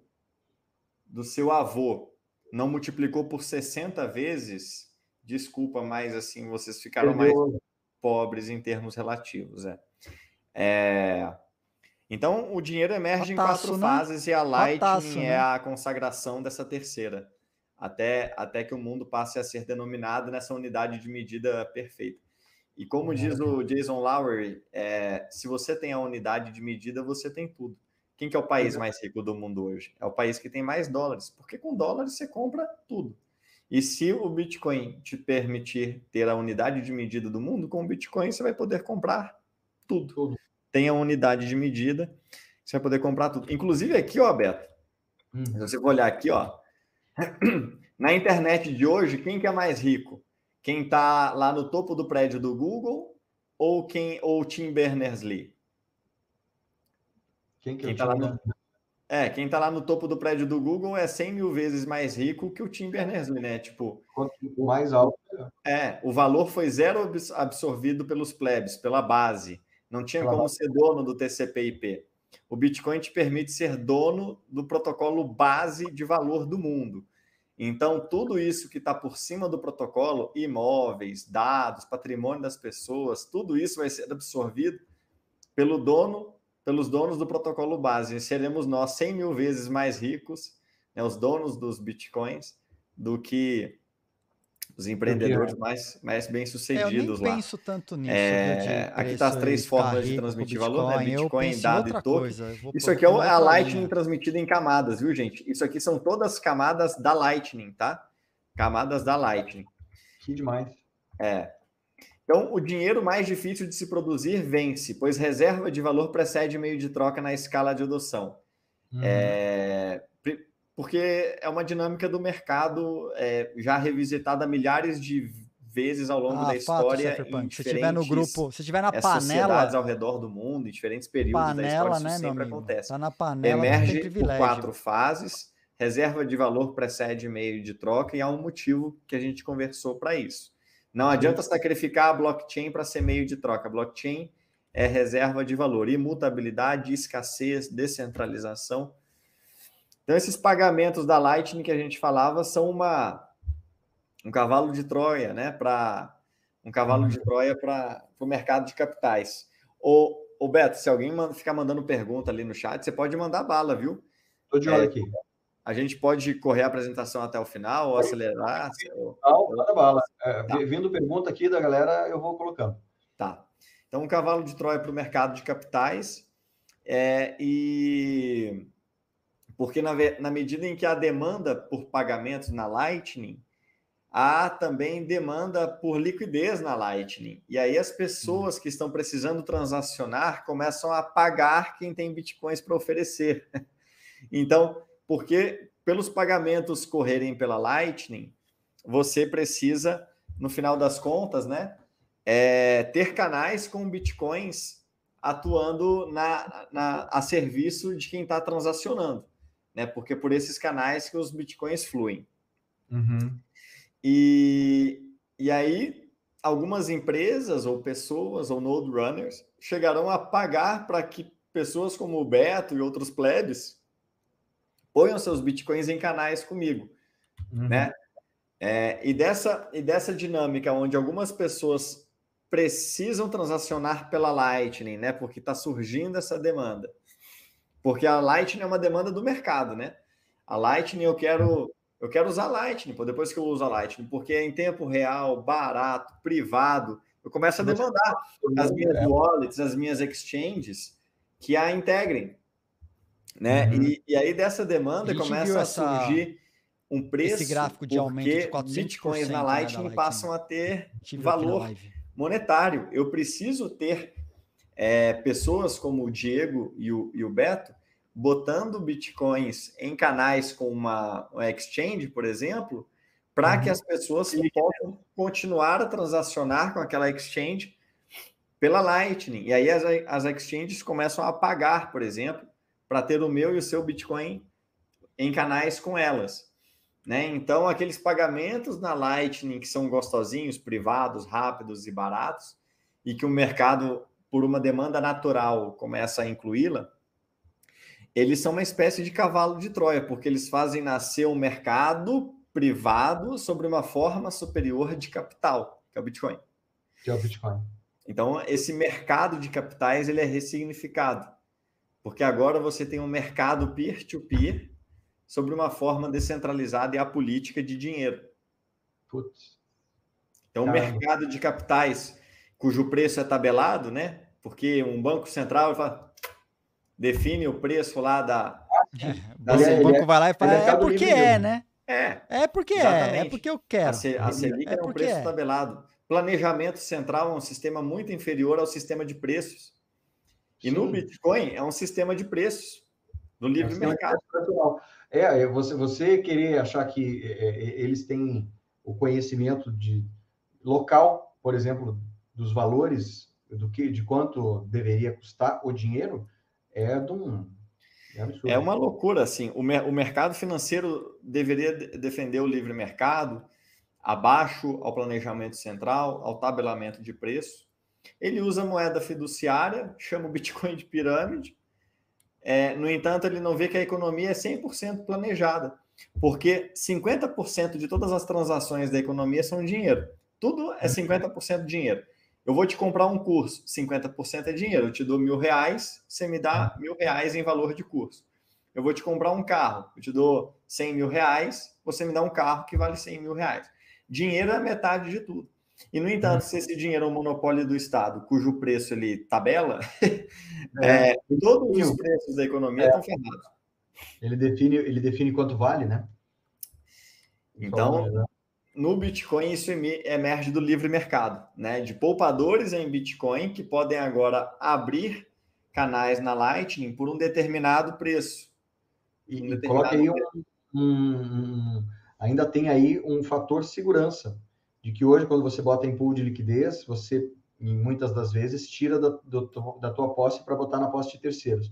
do seu avô não multiplicou por 60 vezes, desculpa, mas assim vocês ficaram mais pobres em termos relativos. É. é... Então o dinheiro emerge em quatro né? fases e a Lightning né? é a consagração dessa terceira, até, até que o mundo passe a ser denominado nessa unidade de medida perfeita. E como diz o Jason Lowry, é, se você tem a unidade de medida, você tem tudo. Quem que é o país uhum. mais rico do mundo hoje? É o país que tem mais dólares, porque com dólares você compra tudo. E se o Bitcoin te permitir ter a unidade de medida do mundo, com o Bitcoin você vai poder comprar tudo. tudo. Tem a unidade de medida, você vai poder comprar tudo. Inclusive aqui, ó, Beto, hum. se você for olhar aqui, ó, na internet de hoje, quem que é mais rico? Quem está lá no topo do prédio do Google ou quem ou Tim Berners-Lee? Quem que é quem tá lá no... É, quem tá lá no topo do prédio do Google é 100 mil vezes mais rico que o Tim Berners-Lee, né? Tipo, quanto mais alto. É, o valor foi zero absorvido pelos plebs, pela base. Não tinha claro. como ser dono do TCP/IP. O Bitcoin te permite ser dono do protocolo base de valor do mundo. Então, tudo isso que está por cima do protocolo, imóveis, dados, patrimônio das pessoas, tudo isso vai ser absorvido pelo dono pelos donos do protocolo base. Seremos nós 100 mil vezes mais ricos, né, os donos dos bitcoins, do que os empreendedores mais, mais bem-sucedidos é, lá. Eu penso tanto nisso. É, né, aqui tá as três formas de transmitir valor, né? Bitcoin, dado e token. Isso aqui é, é a Lightning linha. transmitida em camadas, viu, gente? Isso aqui são todas camadas da Lightning, tá? Camadas da Lightning. Que demais. É. Então, o dinheiro mais difícil de se produzir vence, pois reserva de valor precede meio de troca na escala de adoção. Hum. É, porque é uma dinâmica do mercado é, já revisitada milhares de vezes ao longo ah, da história. Fato, se tiver no grupo, se tiver na é, panela, ao redor do mundo, em diferentes períodos panela, da história, isso né, sempre acontece. Tá na panela, Emerge por quatro fases. Reserva de valor precede meio de troca e há um motivo que a gente conversou para isso. Não adianta sacrificar a blockchain para ser meio de troca. Blockchain é reserva de valor, imutabilidade, escassez, descentralização. Então, esses pagamentos da Lightning que a gente falava são uma, um cavalo de Troia, né? Para um cavalo de uhum. Troia para o mercado de capitais. O o Beto, se alguém ficar mandando pergunta ali no chat, você pode mandar bala, viu? Estou de olho é, aqui. A gente pode correr a apresentação até o final ou acelerar? bala. É, tá. Vindo pergunta aqui da galera, eu vou colocando. Tá. Então, o cavalo de Troia para o mercado de capitais. É, e porque na, na medida em que há demanda por pagamentos na Lightning, há também demanda por liquidez na Lightning. E aí as pessoas uhum. que estão precisando transacionar começam a pagar quem tem bitcoins para oferecer. Então, porque pelos pagamentos correrem pela Lightning, você precisa, no final das contas, né, é, ter canais com bitcoins atuando na, na, a serviço de quem está transacionando, né? Porque por esses canais que os bitcoins fluem. Uhum. E, e aí, algumas empresas ou pessoas ou node runners chegarão a pagar para que pessoas como o Beto e outros plebes ponham seus bitcoins em canais comigo, uhum. né? É, e, dessa, e dessa dinâmica onde algumas pessoas precisam transacionar pela Lightning, né? Porque está surgindo essa demanda. Porque a Lightning é uma demanda do mercado, né? A Lightning eu quero eu quero usar Lightning, pô, depois que eu uso a Lightning, porque é em tempo real, barato, privado, eu começo a demandar as minhas wallets, as minhas exchanges que a integrem. Né? Uhum. E, e, aí dessa demanda começa a surgir um preço. Esse gráfico de aumento de 400%. Bitcoins na né, Lightning, passam a ter valor monetário. Eu preciso ter é, pessoas como o Diego e o, e o Beto botando bitcoins em canais com uma, uma exchange, por exemplo, para uhum. que as pessoas Sim. possam continuar a transacionar com aquela exchange pela Lightning. E aí as, as exchanges começam a pagar, por exemplo, para ter o meu e o seu Bitcoin em canais com elas. Né? Então, aqueles pagamentos na Lightning que são gostosinhos, privados, rápidos e baratos, e que o mercado, por uma demanda natural, começa a incluí-la, eles são uma espécie de cavalo de Troia, porque eles fazem nascer o um mercado privado sobre uma forma superior de capital, que é o Bitcoin. Que é o Bitcoin. Então, esse mercado de capitais ele é ressignificado. Porque agora você tem um mercado peer-to-peer -peer sobre uma forma descentralizada e apolítica de dinheiro. Putz. Então, o mercado de capitais, cujo preço é tabelado, né? Porque um banco central fala, define o preço lá da. É, da o banco vai lá e fala, é é, né? é, é porque é, né? É. É porque exatamente. é, é porque eu quero. A, C, a Selic é, um preço tabelado. Planejamento central é um sistema muito inferior ao sistema de preços. E Sim. no Bitcoin é um sistema de preços no é livre é mercado. É, você, você querer achar que é, é, eles têm o conhecimento de local, por exemplo, dos valores do que de quanto deveria custar o dinheiro é de um é, absurdo. é uma loucura assim. O, o mercado financeiro deveria defender o livre mercado abaixo ao planejamento central, ao tabelamento de preço ele usa moeda fiduciária, chama o Bitcoin de pirâmide. É, no entanto, ele não vê que a economia é 100% planejada, porque 50% de todas as transações da economia são dinheiro. Tudo é 50% uhum. dinheiro. Eu vou te comprar um curso, 50% é dinheiro. Eu te dou mil reais, você me dá uhum. mil reais em valor de curso. Eu vou te comprar um carro, eu te dou 100 mil reais, você me dá um carro que vale 100 mil reais. Dinheiro é metade de tudo. E, no é. entanto, se esse dinheiro é um monopólio do Estado, cujo preço ele tabela, é. É, todos os preços da economia é. estão ferrados. Ele define, ele define quanto vale, né? Então, né? no Bitcoin, isso emerge do livre mercado, né? De poupadores em Bitcoin que podem agora abrir canais na Lightning por um determinado preço. E, um determinado coloca aí um, um, um, Ainda tem aí um fator segurança de que hoje, quando você bota em pool de liquidez, você, muitas das vezes, tira da, do, da tua posse para botar na posse de terceiros.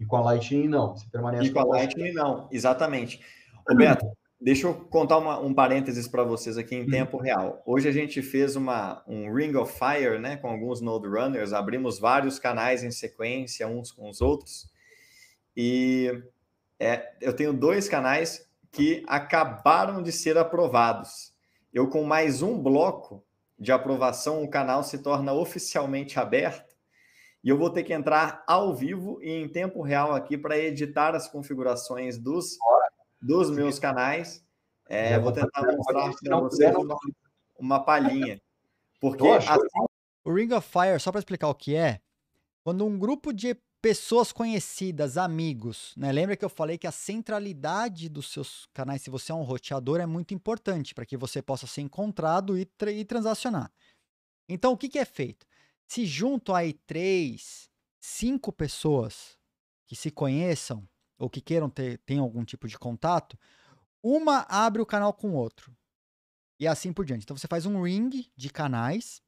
E com a Lightning, não. Você permanece e com a Lightning, não. Exatamente. Roberto, deixa eu contar uma, um parênteses para vocês aqui em hum. tempo real. Hoje a gente fez uma, um Ring of Fire né, com alguns Node Runners, abrimos vários canais em sequência, uns com os outros. E é, eu tenho dois canais que acabaram de ser aprovados eu com mais um bloco de aprovação, o canal se torna oficialmente aberto e eu vou ter que entrar ao vivo e em tempo real aqui para editar as configurações dos, dos meus canais. É, vou tentar mostrar para vocês uma, uma palhinha. Porque assim... o Ring of Fire, só para explicar o que é, quando um grupo de pessoas conhecidas, amigos, né? Lembra que eu falei que a centralidade dos seus canais, se você é um roteador, é muito importante para que você possa ser encontrado e, tra e transacionar. Então, o que, que é feito? Se junto aí três, cinco pessoas que se conheçam ou que queiram ter tenham algum tipo de contato, uma abre o canal com o outro. E assim por diante. Então você faz um ring de canais,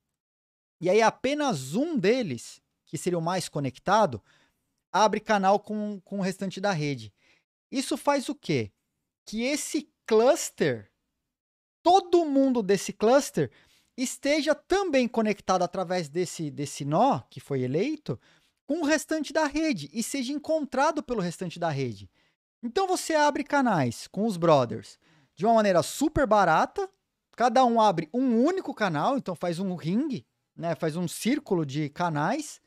e aí apenas um deles, que seria o mais conectado, abre canal com, com o restante da rede. Isso faz o quê? Que esse cluster, todo mundo desse cluster, esteja também conectado através desse, desse nó que foi eleito com o restante da rede e seja encontrado pelo restante da rede. Então você abre canais com os brothers de uma maneira super barata, cada um abre um único canal, então faz um ring, né, faz um círculo de canais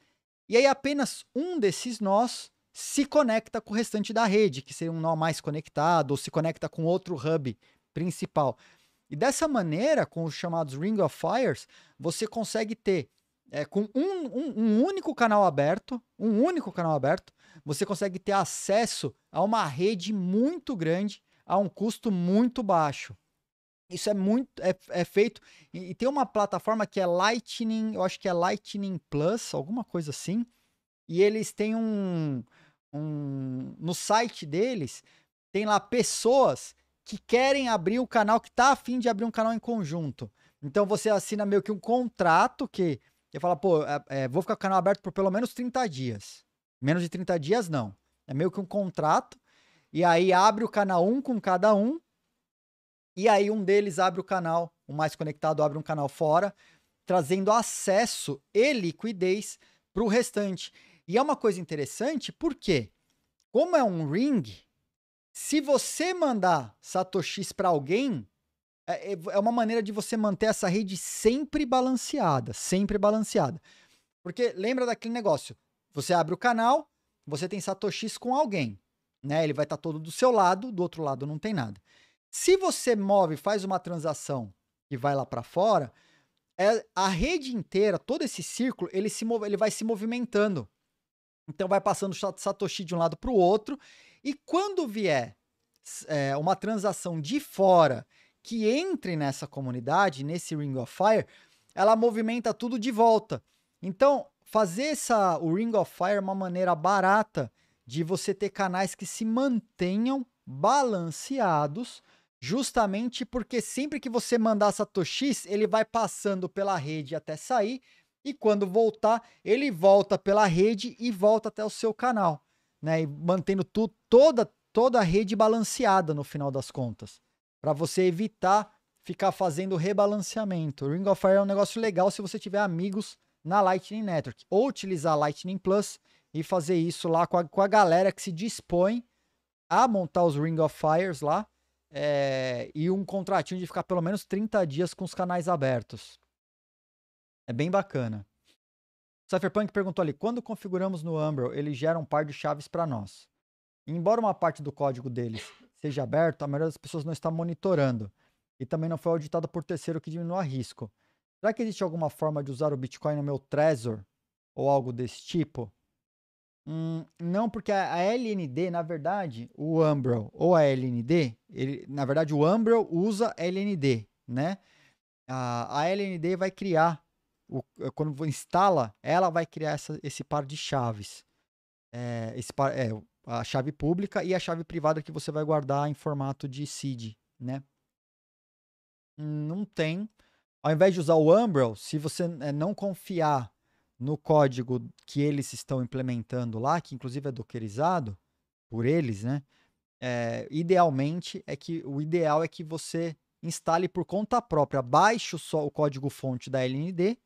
e aí apenas um desses nós se conecta com o restante da rede, que seria um nó mais conectado, ou se conecta com outro hub principal. E dessa maneira, com os chamados Ring of Fires, você consegue ter, é, com um, um, um único canal aberto, um único canal aberto, você consegue ter acesso a uma rede muito grande a um custo muito baixo. Isso é muito. É, é feito. E, e, tem uma plataforma que é Lightning, eu acho que é Lightning Plus, alguma coisa assim. E eles têm um. um no site deles, tem lá pessoas que querem abrir o canal, que tá afim de abrir um canal em conjunto. Então você assina meio que um contrato que. Você fala, pô, é, é, vou ficar com o canal aberto por pelo menos 30 dias. Menos de 30 dias, não. É meio que um contrato. E aí abre o canal um com cada um. E aí um deles abre o canal, o mais conectado abre um canal fora, trazendo acesso e liquidez para o restante. E é uma coisa interessante porque, como é um ring, se você mandar satoshis para alguém, é, é, é uma maneira de você manter essa rede sempre balanceada, sempre balanceada. Porque lembra daquele negócio, você abre o canal, você tem satoshis com alguém, né? Ele vai estar tá todo do seu lado, do outro lado não tem nada. Se você move, faz uma transação e vai lá para fora, é, a rede inteira, todo esse círculo, ele, se ele vai se movimentando. Então vai passando Satoshi de um lado para o outro. E quando vier é, uma transação de fora que entre nessa comunidade, nesse Ring of Fire, ela movimenta tudo de volta. Então, fazer essa, o Ring of Fire é uma maneira barata de você ter canais que se mantenham balanceados justamente porque sempre que você mandar satoshis, ele vai passando pela rede até sair, e quando voltar, ele volta pela rede e volta até o seu canal, né? E mantendo tu, toda, toda a rede balanceada no final das contas, para você evitar ficar fazendo rebalanceamento. O Ring of Fire é um negócio legal se você tiver amigos na Lightning Network, ou utilizar a Lightning Plus e fazer isso lá com a, com a galera que se dispõe a montar os Ring of Fires lá, é, e um contratinho de ficar pelo menos 30 dias com os canais abertos. É bem bacana. Cypherpunk perguntou ali: quando configuramos no Umbro, ele gera um par de chaves para nós. embora uma parte do código deles seja aberto, a maioria das pessoas não está monitorando e também não foi auditada por terceiro que diminua risco. Será que existe alguma forma de usar o Bitcoin no meu Trezor ou algo desse tipo? Hum, não, porque a, a, LND, na verdade, o Umbral ou a LND, ele, na verdade o Umbral usa LND, né? A, a LND vai criar, o, é, quando instala, ela vai criar essa, esse par de chaves. É, esse par, é, a chave pública e a chave privada que você vai guardar em formato de seed, né? Não tem. Ao invés de usar o Umbral, se você é, não confiar no código que eles estão implementando lá, que inclusive é dockerizado por eles, né? É, idealmente é que o ideal é que você instale por conta própria, baixe só o código fonte da LND,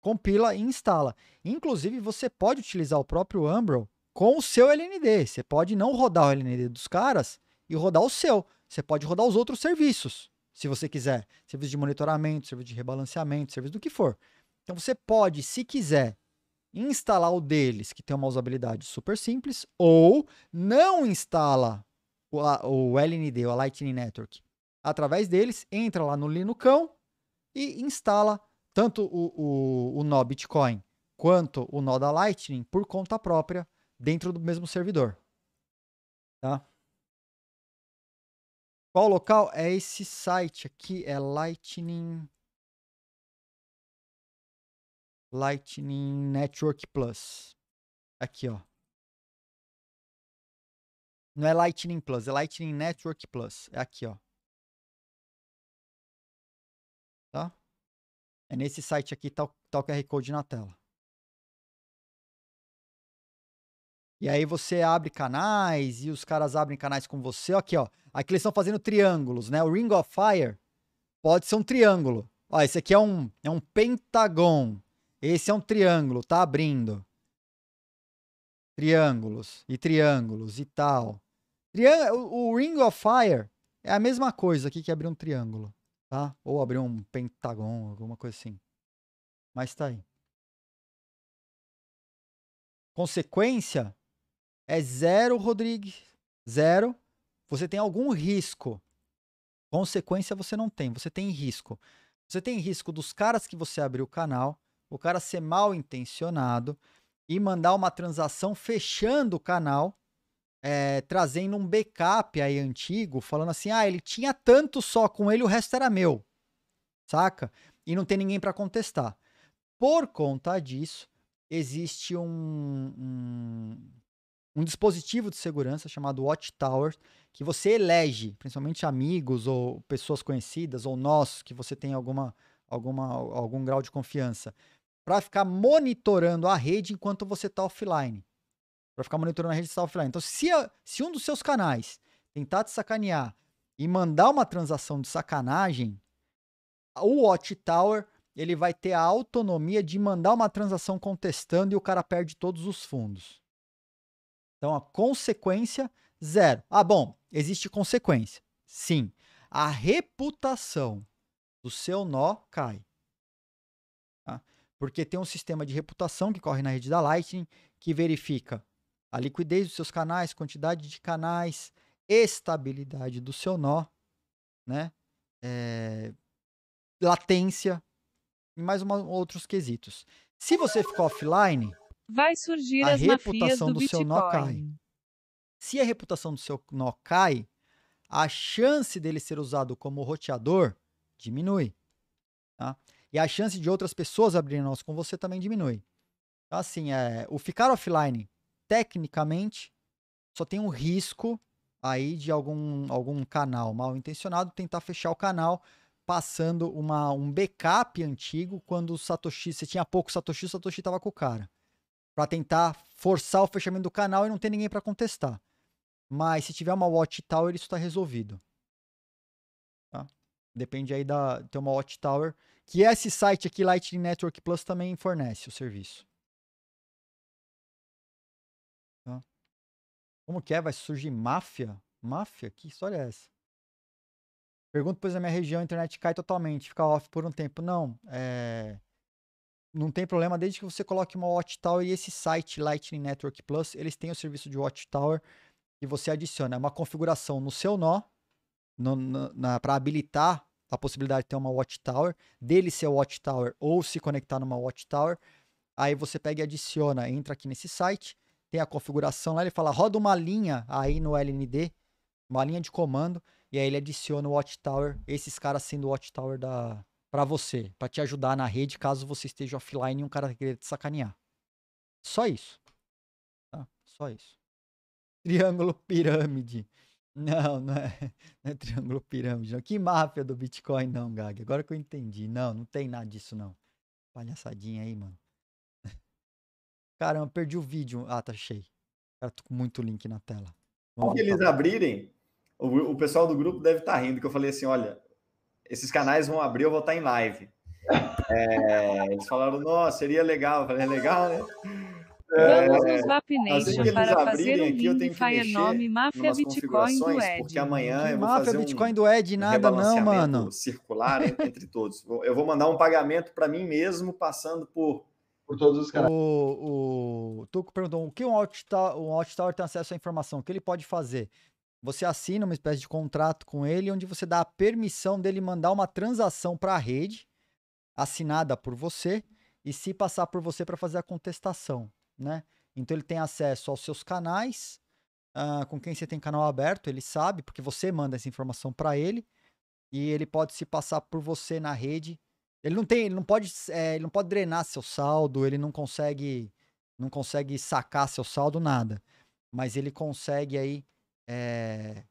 compila e instala. Inclusive você pode utilizar o próprio Umbrel com o seu LND. Você pode não rodar o LND dos caras e rodar o seu. Você pode rodar os outros serviços, se você quiser, serviço de monitoramento, serviço de rebalanceamento, serviço do que for. Então você pode, se quiser, instalar o deles, que tem uma usabilidade super simples, ou não instala o, a, o LND, ou a Lightning Network, através deles, entra lá no Linucão e instala tanto o, o, o nó Bitcoin quanto o nó da Lightning por conta própria dentro do mesmo servidor. Tá? Qual local? É esse site aqui, é Lightning. Lightning Network Plus. Aqui, ó. Não é Lightning Plus, é Lightning Network Plus. É aqui, ó. Tá? É nesse site aqui, tá, tá o QR Code na tela. E aí você abre canais e os caras abrem canais com você. Aqui, ó. Aqui eles estão fazendo triângulos, né? O Ring of Fire pode ser um triângulo. Ó, esse aqui é um, é um pentagon. Esse é um triângulo, tá abrindo. Triângulos e triângulos e tal. o, o Ring of Fire é a mesma coisa aqui que abrir um triângulo, tá? Ou abrir um pentagon, alguma coisa assim. Mas tá aí. Consequência é zero, Rodrigues. Zero. Você tem algum risco. Consequência você não tem, você tem risco. Você tem risco dos caras que você abriu o canal, o cara ser mal intencionado e mandar uma transação fechando o canal, é, trazendo um backup aí antigo, falando assim: ah, ele tinha tanto só com ele, o resto era meu, saca? E não tem ninguém para contestar. Por conta disso, existe um, um, um, dispositivo de segurança chamado Watchtower, que você elege, principalmente amigos ou pessoas conhecidas, ou nós, que você tem alguma, alguma, algum grau de confiança, para ficar monitorando a rede enquanto você está offline. Para ficar monitorando a rede está offline. Então, se, a, se um dos seus canais tentar te sacanear e mandar uma transação de sacanagem, o Watchtower ele vai ter a autonomia de mandar uma transação contestando e o cara perde todos os fundos. Então a consequência zero. Ah, bom, existe consequência. Sim, a reputação do seu nó cai porque tem um sistema de reputação que corre na rede da Lightning, que verifica a liquidez dos seus canais, quantidade de canais, estabilidade do seu nó, né? É, latência e mais uma, outros quesitos. Se você ficou offline, vai surgir a reputação do, do seu nó cai. Se a reputação do seu nó cai, a chance dele ser usado como roteador diminui. Tá? E a chance de outras pessoas abrirem nós com você também diminui. Então, assim, é, o ficar offline, tecnicamente, só tem um risco aí de algum, algum canal mal intencionado tentar fechar o canal passando uma, um backup antigo quando o Satoshi, você tinha pouco Satoshi, o Satoshi estava com o cara. para tentar forçar o fechamento do canal e não ter ninguém para contestar. Mas se tiver uma tal, isso está resolvido. Depende aí da. ter uma Watchtower. Que esse site aqui, Lightning Network Plus, também fornece o serviço. Tá. Como que é? Vai surgir máfia? Máfia? Que história é essa? Pergunto, pois na minha região a internet cai totalmente, fica off por um tempo. Não, é... não tem problema, desde que você coloque uma Watchtower e esse site Lightning Network Plus, eles têm o serviço de Watchtower e você adiciona é uma configuração no seu nó no, na, para habilitar a possibilidade de ter uma watchtower, dele ser watchtower ou se conectar numa watchtower. Aí você pega e adiciona, entra aqui nesse site, tem a configuração lá, ele fala roda uma linha aí no LND, uma linha de comando, e aí ele adiciona o watchtower, esses caras sendo o watchtower da para você, para te ajudar na rede caso você esteja offline e um cara queira te sacanear. Só isso. Tá? Só isso. Triângulo pirâmide. Não, não é, não é triângulo pirâmide. Não. Que máfia do Bitcoin, não, Gag. Agora que eu entendi. Não, não tem nada disso, não. Palhaçadinha aí, mano. Caramba, perdi o vídeo. Ah, tá cheio. Cara, tô com muito link na tela. Quando eles abrirem, o, o, pessoal do grupo deve estar tá rindo, que eu falei assim: olha, esses canais vão abrir, eu vou estar tá em live. É, eles falaram, nossa, seria legal. Eu falei, é legal, né? É, Vamos nos é, Vapination para fazer um fire nome Máfia Bitcoin do Ed. Porque amanhã que eu vou Máfia fazer Bitcoin um do Ed, nada não, mano. circular entre todos. Eu vou mandar um pagamento para mim mesmo, passando por por todos os caras. O, o Tuco perguntou, o que um Outtower, um Outtower tem acesso à informação? O que ele pode fazer? Você assina uma espécie de contrato com ele, onde você dá a permissão dele mandar uma transação para a rede, assinada por você, e se passar por você para fazer a contestação né? Então ele tem acesso aos seus canais, uh, com quem você tem canal aberto, ele sabe, porque você manda essa informação para ele, e ele pode se passar por você na rede. Ele não tem, ele não pode, é, ele não pode drenar seu saldo, ele não consegue, não consegue sacar seu saldo nada, mas ele consegue aí é,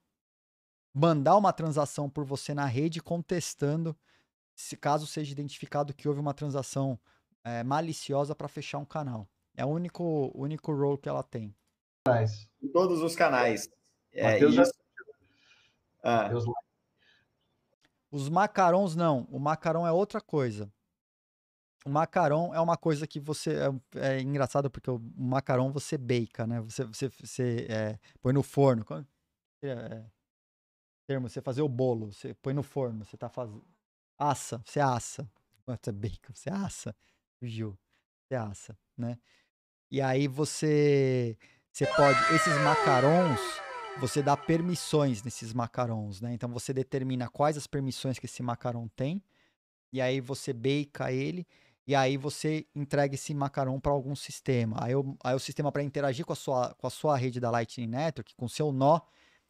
mandar uma transação por você na rede, contestando se caso seja identificado que houve uma transação é, maliciosa para fechar um canal. É o único, único role que ela tem. Nice. Em todos os canais. Mateus é, isso... já... ah. Os macarons não. O macarão é outra coisa. O macarão é uma coisa que você. É, é engraçado porque o macarão você beica, né? Você, você, você é, põe no forno. É, é, termo, você fazer o bolo, você põe no forno, você tá fazendo. Assa, você assa. Você bacon, você assa. Fugiu. Você assa, né? E aí você você pode esses macarons, você dá permissões nesses macarons, né? Então você determina quais as permissões que esse macarão tem. E aí você beca ele e aí você entrega esse macarão para algum sistema. Aí o, aí o sistema para interagir com a, sua, com a sua rede da Lightning Network, com seu nó,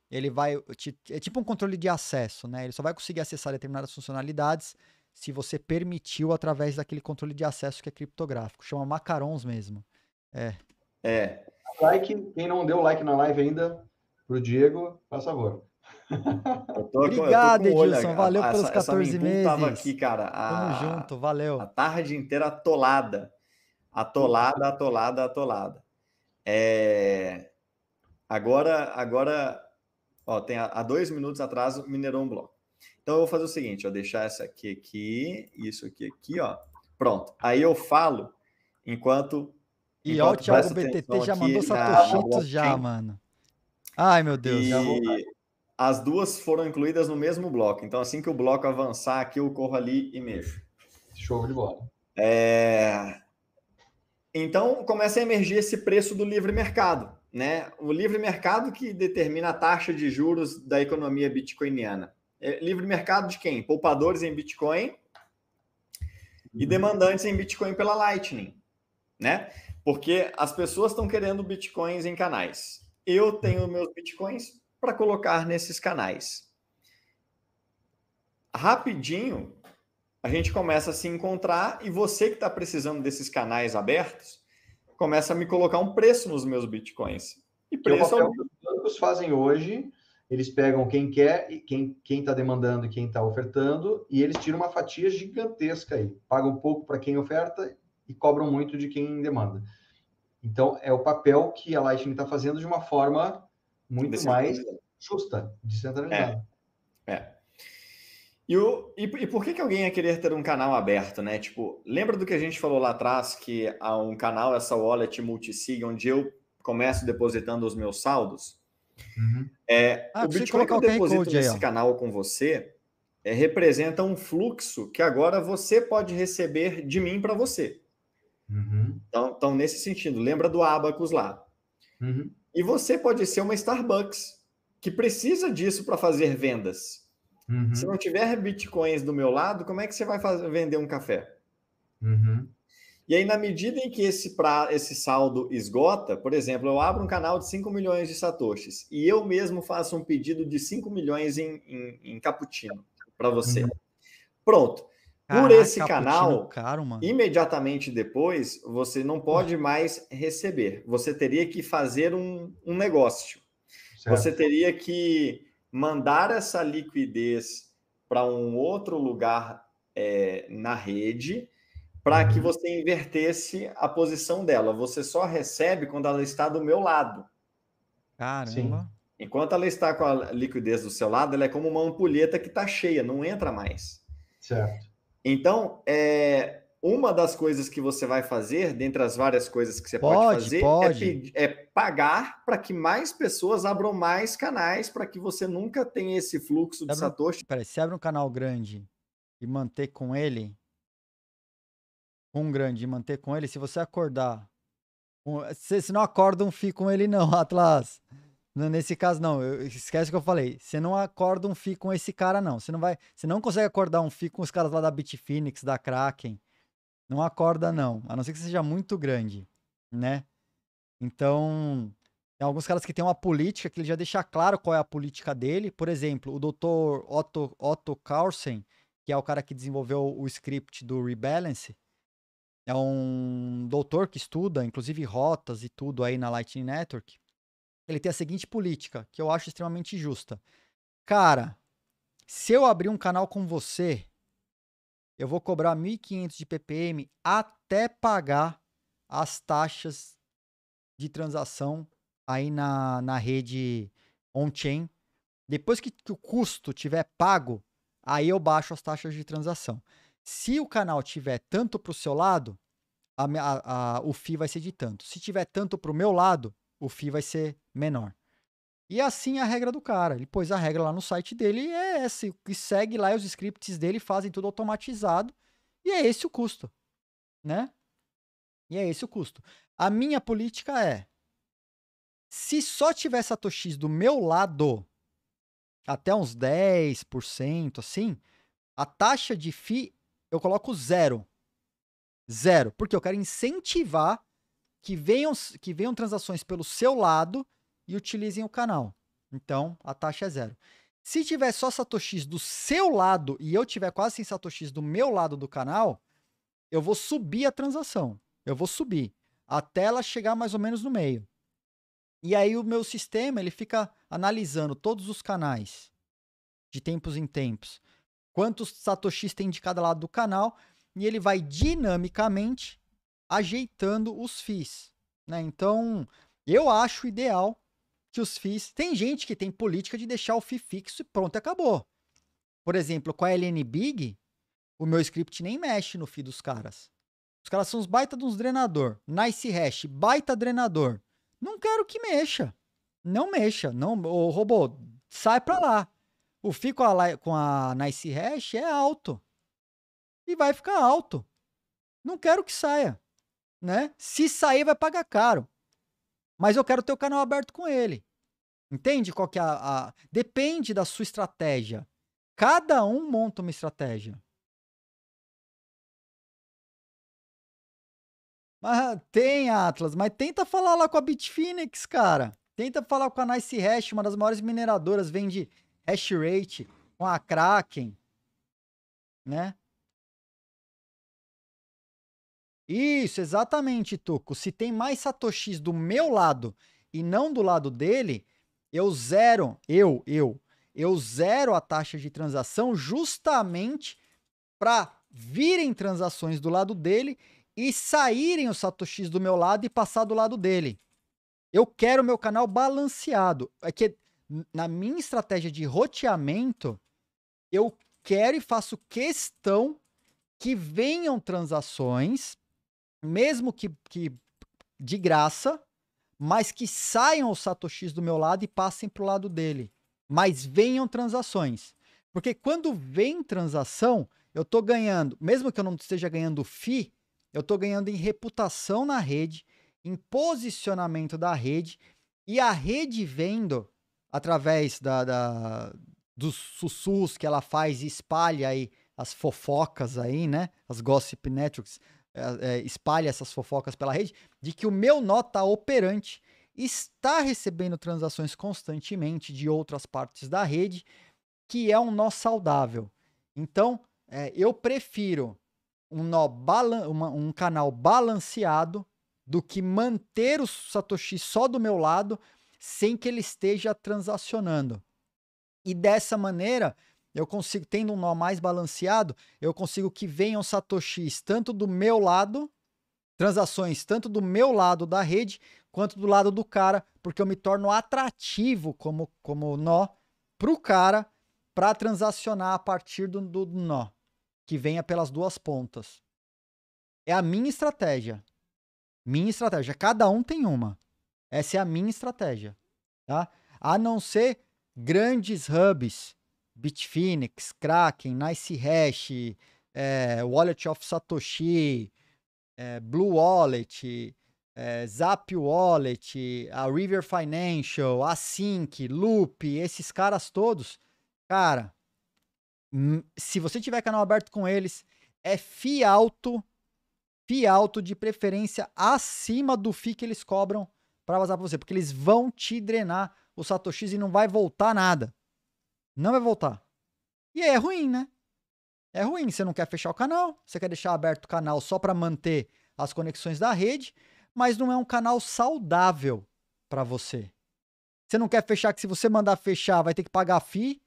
ele vai. Te, é tipo um controle de acesso, né? Ele só vai conseguir acessar determinadas funcionalidades se você permitiu através daquele controle de acesso que é criptográfico. Chama macarons mesmo. É. É. Like, quem não deu like na live ainda, pro Diego, faz favor. Tô, Obrigado, Edilson. valeu essa, pelos 14 meses. Tava aqui, cara. A, Tamo junto, valeu. A tarde inteira atolada. Atolada, atolada, atolada. É... Agora, agora, ó, tem a, dois minutos atrás minerou um bloco. Então eu vou fazer o seguinte, eu deixar essa aqui, aqui, isso aqui, aqui, ó. Pronto. Aí eu falo enquanto e ó, o Thiago BTT já mandou Satoshitos ah, já, mano. Ai, meu Deus. E as duas foram incluídas no mesmo bloco. Então, assim que o bloco avançar aqui, eu corro ali e mexo. Show de bola. É... Então, começa a emergir esse preço do livre mercado. Né? O livre mercado que determina a taxa de juros da economia bitcoiniana. É livre mercado de quem? Poupadores em Bitcoin e uhum. demandantes em Bitcoin pela Lightning. Né? Porque as pessoas estão querendo bitcoins em canais. Eu tenho meus bitcoins para colocar nesses canais. Rapidinho, a gente começa a se encontrar e você que está precisando desses canais abertos começa a me colocar um preço nos meus bitcoins. E preço é o que os bancos fazem hoje. Eles pegam quem quer, quem está demandando e quem está ofertando, e eles tiram uma fatia gigantesca aí. Pagam pouco para quem oferta e cobram muito de quem demanda. Então, é o papel que a Lightning está fazendo de uma forma muito mais justa, descentralizada. É. é. E, o, e, e, por que, que alguém ia querer ter um canal aberto, né? Tipo, lembra do que a gente falou lá atrás, que há um canal, essa wallet multisig, onde eu começo depositando os meus saldos? Uhum. É, ah, o Bitcoin que eu deposito nesse canal com você é, representa um fluxo que agora você pode receber de mim para você. Uhum. Então, então, nesse sentido, lembra do Abacus lá. Uhum. E você pode ser uma Starbucks que precisa disso para fazer vendas. Uhum. Se não tiver bitcoins do meu lado, como é que você vai fazer, vender um café? Uhum. E aí, na medida em que esse, pra, esse saldo esgota, por exemplo, eu abro um canal de 5 milhões de satoshis e eu mesmo faço um pedido de 5 milhões em, em, em cappuccino para você. Uhum. Pronto. Caraca, por esse é canal, caro, imediatamente depois, você não hum. pode mais receber. Você teria que fazer um, um negócio. Certo. Você teria que mandar essa liquidez para um outro lugar é, na rede para que uhum. você invertesse a posição dela. Você só recebe quando ela está do meu lado. Caramba. Sim. Enquanto ela está com a liquidez do seu lado, ela é como uma ampulheta que está cheia, não entra mais. Certo. Então, é, uma das coisas que você vai fazer, dentre as várias coisas que você pode, pode fazer, é pode. É, é, pagar para que mais pessoas abram mais canais, para que você nunca tenha esse fluxo de Satoshi. peraí, se abre um canal grande e manter com ele, um grande e manter com ele, se você acordar, um, se, se não acordam, um fica com ele não, Atlas. Nesse caso, não, eu, esquece o que eu falei. Você não acorda um FI com esse cara, não. Você não vai. Você não consegue acordar um FI com os caras lá da Bit da Kraken. Não acorda, não. A não ser que seja muito grande, né? Então, tem alguns caras que têm uma política que ele já deixa claro qual é a política dele. Por exemplo, o Dr. Otto, Otto Carlsen, que é o cara que desenvolveu o script do Rebalance, é um doutor que estuda, inclusive, rotas e tudo aí na Lightning Network ele tem a seguinte política, que eu acho extremamente justa. Cara, se eu abrir um canal com você, eu vou cobrar 1.500 de ppm até pagar as taxas de transação aí na, na rede on-chain. Depois que, que o custo tiver pago, aí eu baixo as taxas de transação. Se o canal tiver tanto para o seu lado, a, a, a, o FII vai ser de tanto. Se tiver tanto para o meu lado, o FII vai ser menor. E é assim é a regra do cara. Ele pôs a regra lá no site dele e é essa. O que segue lá é os scripts dele, fazem tudo automatizado. E é esse o custo. Né? E é esse o custo. A minha política é: se só tiver Satoshis do meu lado, até uns 10%, assim, a taxa de FII eu coloco zero. Zero. Porque eu quero incentivar que venham, que venham transações pelo seu lado e utilizem o canal. Então, a taxa é zero. Se tiver só satoshis do seu lado e eu tiver quase sem satoshis do meu lado do canal, eu vou subir a transação. Eu vou subir até ela chegar mais ou menos no meio. E aí o meu sistema, ele fica analisando todos os canais de tempos em tempos. Quantos satoshis tem de cada lado do canal e ele vai dinamicamente ajeitando os FIIs. Né? Então, eu acho ideal que os FIIs. Tem gente que tem política de deixar o FII fixo e pronto, acabou. Por exemplo, com a LN Big, o meu script nem mexe no FII dos caras. Os caras são os baita de uns drenador. Nice hash, baita drenador. Não quero que mexa. Não mexa. Não, o robô, sai pra lá. O FII com a, com a Nice Hash é alto. E vai ficar alto. Não quero que saia né? Se sair, vai pagar caro. Mas eu quero ter o canal aberto com ele. Entende qual que é a, a... Depende da sua estratégia. Cada um monta uma estratégia. Mas ah, tem, Atlas, mas tenta falar lá com a Bitfinex, cara. Tenta falar com a Nice Hash, uma das maiores mineradoras, vende hash rate com a Kraken, né? Isso, exatamente, Tuco. Se tem mais satoshis do meu lado e não do lado dele, eu zero, eu, eu, eu zero a taxa de transação justamente para virem transações do lado dele e saírem os satoshis do meu lado e passar do lado dele. Eu quero meu canal balanceado. É que na minha estratégia de roteamento, eu quero e faço questão que venham transações mesmo que, que de graça, mas que saiam os satoshis do meu lado e passem para o lado dele. Mas venham transações. Porque quando vem transação, eu estou ganhando, mesmo que eu não esteja ganhando FI, eu estou ganhando em reputação na rede, em posicionamento da rede, e a rede vendo, através da, da dos sussurros que ela faz e espalha aí as fofocas aí, né? As gossip networks, é, é, espalha essas fofocas pela rede, de que o meu nó tá operante, está recebendo transações constantemente de outras partes da rede, que é um nó saudável. Então, é, eu prefiro um, nó balan uma, um canal balanceado do que manter o Satoshi só do meu lado sem que ele esteja transacionando. E dessa maneira, eu consigo, tendo um nó mais balanceado, eu consigo que venham satoshis tanto do meu lado, transações tanto do meu lado da rede, quanto do lado do cara, porque eu me torno atrativo como, como nó para o cara para transacionar a partir do, do nó, que venha pelas duas pontas. É a minha estratégia. Minha estratégia. Cada um tem uma. Essa é a minha estratégia. Tá? A não ser grandes hubs Bitfinex, Kraken, NiceHash, é, eh, Wallet of Satoshi, é, Blue Wallet, é, Zap Wallet, a River Financial, a Sync, Loop, esses caras todos, cara, hum, se você tiver canal aberto com eles, é fi alto, fi alto de preferência acima do FII que eles cobram para vazar para você, porque eles vão te drenar o Satoshis e não vai voltar nada. Não vai voltar. E é ruim, né? É ruim, você não quer fechar o canal, você quer deixar aberto o canal só para manter as conexões da rede, mas não é um canal saudável para você. Você não quer fechar que se você mandar fechar, vai ter que pagar FII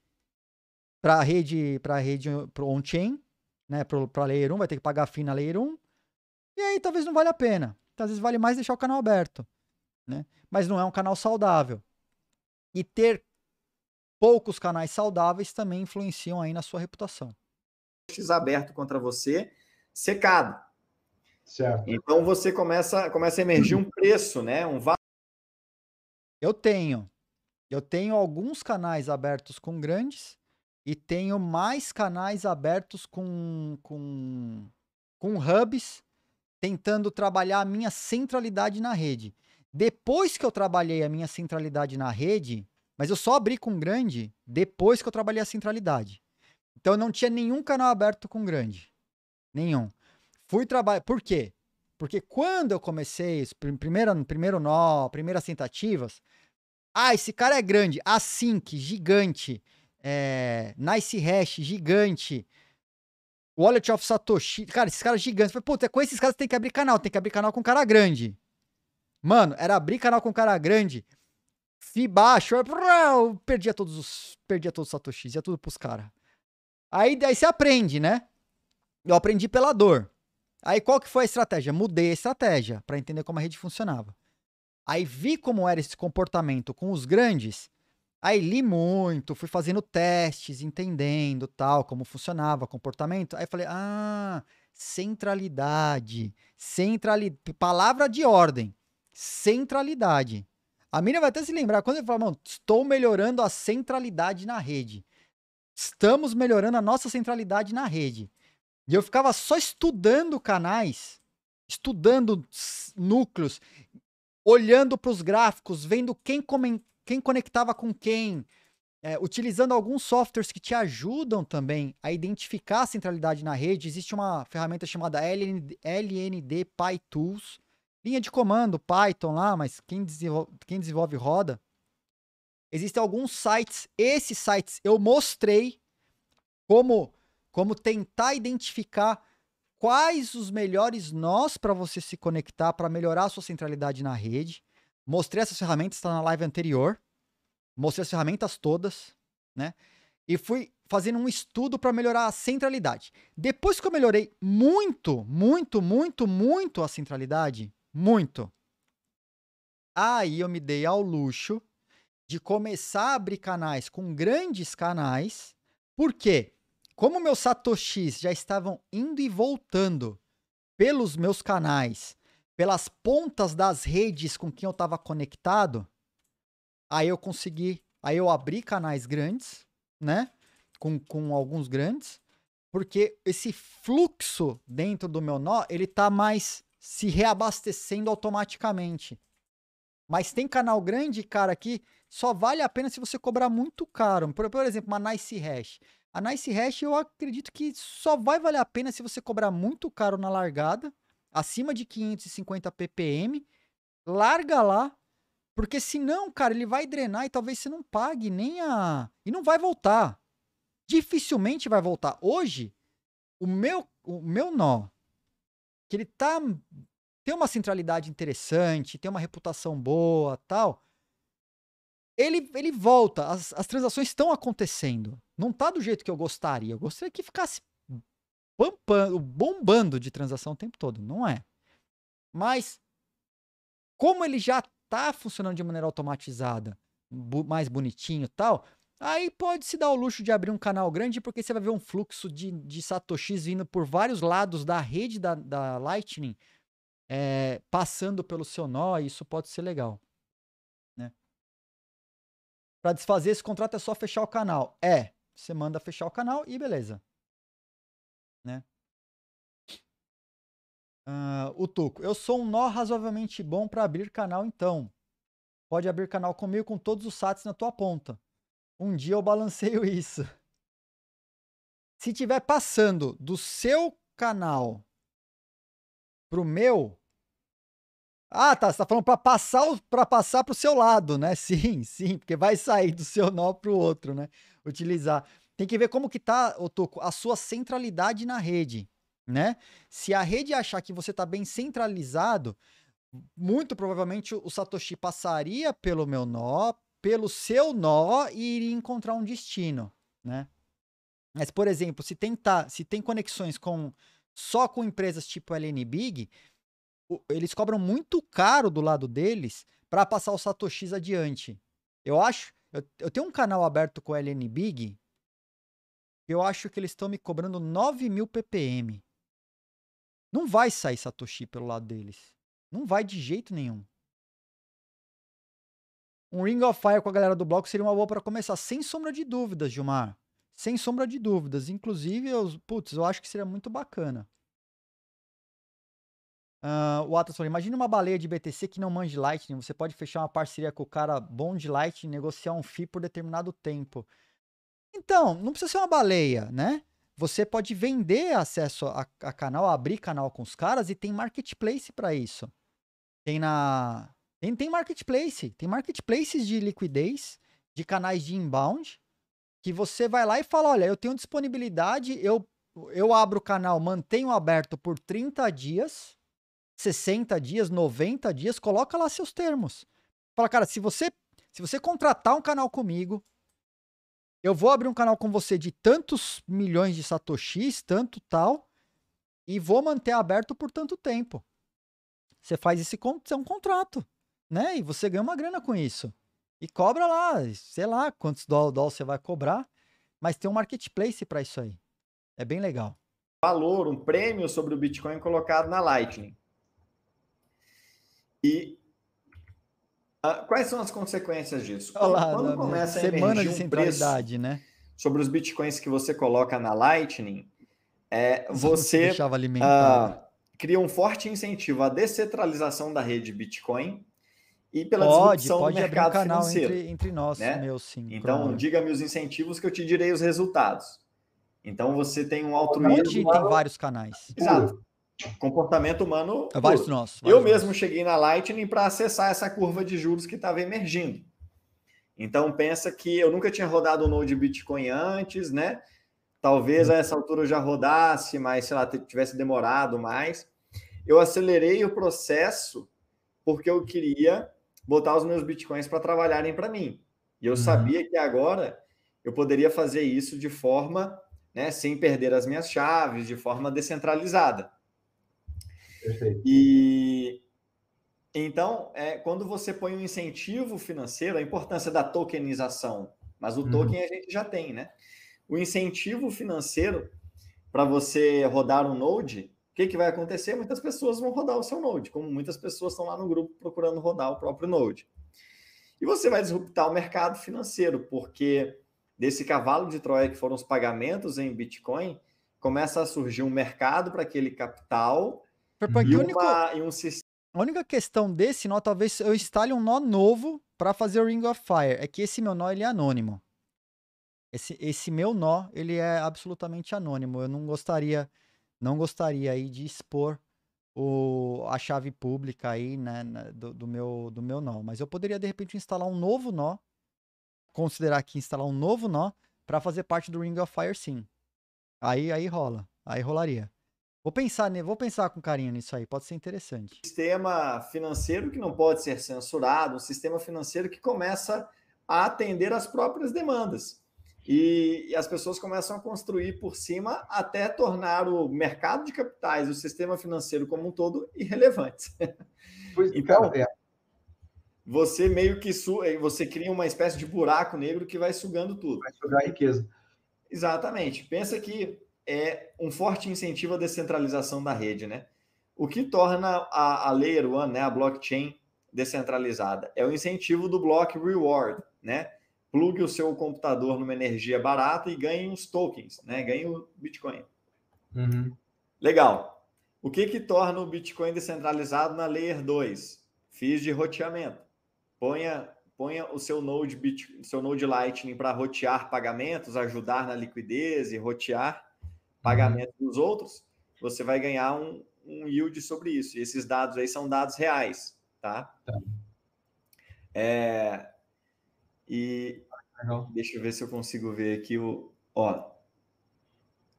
para a rede, para rede pro on-chain, né, para layer 1, vai ter que pagar FII na layer 1. E aí talvez não vale a pena. Então, às vezes vale mais deixar o canal aberto, né? Mas não é um canal saudável. E ter poucos canais saudáveis também influenciam aí na sua reputação. X aberto contra você, secado. Certo. Então você começa, começa a emergir um preço, né? Um valor. Eu tenho. Eu tenho alguns canais abertos com grandes e tenho mais canais abertos com, com, com hubs tentando trabalhar a minha centralidade na rede. Depois que eu trabalhei a minha centralidade na rede, mas eu só abri com grande depois que eu trabalhei a centralidade. Então eu não tinha nenhum canal aberto com grande. Nenhum. Fui trabalhar. Por quê? Porque quando eu comecei, primeiro, primeiro nó, primeiras tentativas. Ah, esse cara é grande. Async, gigante. É, nice Hash, gigante. Wallet of Satoshi. Cara, esses caras gigantes. Falei, puta, é com esses caras tem que abrir canal. Tem que abrir canal com cara grande. Mano, era abrir canal com cara grande se baixo, eu perdia todos os, perdia todos os satoshis, ia tudo pros caras. Aí, aí você aprende, né? Eu aprendi pela dor. Aí qual que foi a estratégia? Mudei a estratégia para entender como a rede funcionava. Aí vi como era esse comportamento com os grandes. Aí li muito, fui fazendo testes, entendendo tal, como funcionava, o comportamento. Aí falei, ah, centralidade, centralidade, palavra de ordem, centralidade. A mina vai até se lembrar, quando ele fala, mano, estou melhorando a centralidade na rede. Estamos melhorando a nossa centralidade na rede. E eu ficava só estudando canais, estudando núcleos, olhando para os gráficos, vendo quem, quem conectava com quem, é, utilizando alguns softwares que te ajudam também a identificar a centralidade na rede. Existe uma ferramenta chamada LND, LND PyTools, linha de comando, Python lá, mas quem desenvolve, quem desenvolve roda. Existem alguns sites, esses sites eu mostrei como como tentar identificar quais os melhores nós para você se conectar para melhorar a sua centralidade na rede. Mostrei essas ferramentas, está na live anterior. Mostrei as ferramentas todas, né? E fui fazendo um estudo para melhorar a centralidade. Depois que eu melhorei muito, muito, muito, muito a centralidade, muito. Aí eu me dei ao luxo de começar a abrir canais com grandes canais, porque como meus satoshis já estavam indo e voltando pelos meus canais, pelas pontas das redes com quem eu estava conectado, aí eu consegui, aí eu abri canais grandes, né? Com, com alguns grandes, porque esse fluxo dentro do meu nó, ele tá mais se reabastecendo automaticamente. Mas tem canal grande, cara, que só vale a pena se você cobrar muito caro. Por, por, exemplo, uma Nice Hash. A Nice Hash eu acredito que só vai valer a pena se você cobrar muito caro na largada, acima de 550 ppm. Larga lá, porque senão, cara, ele vai drenar e talvez você não pague nem a. E não vai voltar. Dificilmente vai voltar. Hoje, o meu, o meu nó que ele tá tem uma centralidade interessante, tem uma reputação boa, tal. Ele, ele volta, as, as transações estão acontecendo. Não tá do jeito que eu gostaria. Eu gostaria que ficasse pampando, bombando de transação o tempo todo, não é? Mas como ele já tá funcionando de maneira automatizada, mais bonitinho, tal, Aí pode se dar o luxo de abrir um canal grande, porque você vai ver um fluxo de, de satoshis vindo por vários lados da rede da, da Lightning, é, passando pelo seu nó, e isso pode ser legal. Né? Para desfazer esse contrato é só fechar o canal. É, você manda fechar o canal e beleza. Né? Uh, o Tuco, eu sou um nó razoavelmente bom para abrir canal, então. Pode abrir canal comigo com todos os sats na tua ponta. Um dia eu balanceio isso. Se tiver passando do seu canal pro meu, ah, tá, você tá falando para passar para passar pro seu lado, né? Sim, sim, porque vai sair do seu nó pro outro, né? Utilizar. Tem que ver como que tá, Otoko, a sua centralidade na rede, né? Se a rede achar que você tá bem centralizado, muito provavelmente o Satoshi passaria pelo meu nó, pelo seu nó e iria encontrar um destino, né? Mas, por exemplo, se tem, se tem conexões com só com empresas tipo LN Big, eles cobram muito caro do lado deles para passar o Satoshis adiante. Eu acho. Eu, eu tenho um canal aberto com LN Big. Eu acho que eles estão me cobrando 9 mil ppm. Não vai sair Satoshi pelo lado deles. Não vai de jeito nenhum um Ring of Fire com a galera do bloco seria uma boa para começar, sem sombra de dúvidas, Gilmar. Sem sombra de dúvidas. Inclusive, eu, putz, eu acho que seria muito bacana. Uh, o Atlas, falou: imagina uma baleia de BTC que não manja Lightning. Você pode fechar uma parceria com o cara bom de Lightning e negociar um FII por determinado tempo. Então, não precisa ser uma baleia, né? Você pode vender acesso a, a canal, abrir canal com os caras e tem marketplace para isso. Tem na tem, tem marketplace, tem marketplaces de liquidez, de canais de inbound, que você vai lá e fala, olha, eu tenho disponibilidade, eu, eu abro o canal, mantenho aberto por 30 dias, 60 dias, 90 dias, coloca lá seus termos. Fala, cara, se você se você contratar um canal comigo, eu vou abrir um canal com você de tantos milhões de satoshis, tanto tal, e vou manter aberto por tanto tempo. Você faz esse é um contrato né? E você ganha uma grana com isso. E cobra lá, sei lá quantos dólares você vai cobrar, mas tem um marketplace para isso aí. É bem legal. Valor, um prêmio sobre o Bitcoin colocado na Lightning. E uh, quais são as consequências disso? Olá, quando, quando né, começa a emergir um preço né? sobre os bitcoins que você coloca na Lightning, é, você uh, cria um forte incentivo à descentralização da rede Bitcoin e pela pode, pode do mercado um canal financeiro. Entre, entre nós, né? meu sim. Então, claro. diga-me os incentivos que eu te direi os resultados. Então, você tem um altruísmo... Hoje tem humano... vários canais. Exato. Comportamento humano... É vários nossos. eu mesmo nossos. cheguei na Lightning para acessar essa curva de juros que estava emergindo. Então, pensa que eu nunca tinha rodado o um Node Bitcoin antes, né? Talvez a essa altura eu já rodasse, mas, sei lá, tivesse demorado mais. Eu acelerei o processo porque eu queria botar os meus bitcoins para trabalharem para mim. E eu uhum. sabia que agora eu poderia fazer isso de forma, né, sem perder as minhas chaves, de forma descentralizada. Perfeito. E então, é, quando você põe um incentivo financeiro, a importância da tokenização, mas o uhum. token a gente já tem, né? O incentivo financeiro para você rodar um node o que, que vai acontecer? Muitas pessoas vão rodar o seu Node, como muitas pessoas estão lá no grupo procurando rodar o próprio Node. E você vai disruptar o mercado financeiro, porque desse cavalo de Troia que foram os pagamentos em Bitcoin, começa a surgir um mercado para aquele capital único, e um sistema. A única questão desse nó, talvez eu instale um nó novo para fazer o Ring of Fire, é que esse meu nó ele é anônimo. Esse, esse meu nó ele é absolutamente anônimo. Eu não gostaria não gostaria aí de expor o, a chave pública aí, né, né, do, do, meu, do meu nó. Mas eu poderia, de repente, instalar um novo nó, considerar aqui instalar um novo nó para fazer parte do Ring of Fire, sim. Aí, aí rola, aí rolaria. Vou pensar, vou pensar com carinho nisso aí, pode ser interessante. Um sistema financeiro que não pode ser censurado, um sistema financeiro que começa a atender às próprias demandas. E, e, as pessoas começam a construir por cima até tornar o mercado de capitais, o sistema financeiro como um todo, irrelevante. Pois então, então, é. você meio que eh, você cria uma espécie de buraco negro que vai sugando tudo. Vai sugar a riqueza. Exatamente. Pensa que é um forte incentivo à descentralização da rede, né? O que torna a, a Layer One, né, a blockchain, descentralizada? É o incentivo do block reward, né? plugue o seu computador numa energia barata e ganhe uns tokens, né? ganhe o Bitcoin. Uhum. Legal. O que, que torna o Bitcoin descentralizado na Layer 2? Fiz de roteamento. Ponha, ponha o seu Node, Bit, seu Node Lightning para rotear pagamentos, ajudar na liquidez e rotear pagamentos dos outros. Você vai ganhar um, um yield sobre isso. E esses dados aí são dados reais, tá? tá. É, e Legal. deixa eu ver se eu consigo ver aqui o. Ó,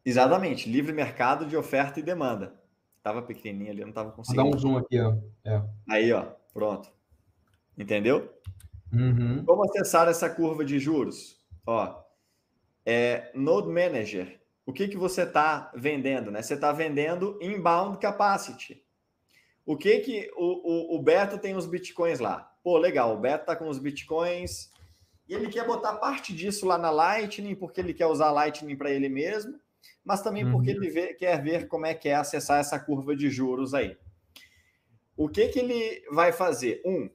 exatamente, livre mercado de oferta e demanda. Tava pequenininho ali, não tava conseguindo. Vou dar um zoom aqui, ó. É. Aí, ó, pronto. Entendeu? Uhum. Como acessar essa curva de juros? Ó, é, Node Manager, o que, que você está vendendo? Né? Você está vendendo inbound capacity. O que que o, o, o Beto tem os bitcoins lá? Pô, legal, o Beto está com os bitcoins e ele quer botar parte disso lá na Lightning, porque ele quer usar Lightning para ele mesmo, mas também uhum. porque ele vê, quer ver como é que é acessar essa curva de juros aí. O que, que ele vai fazer? Um,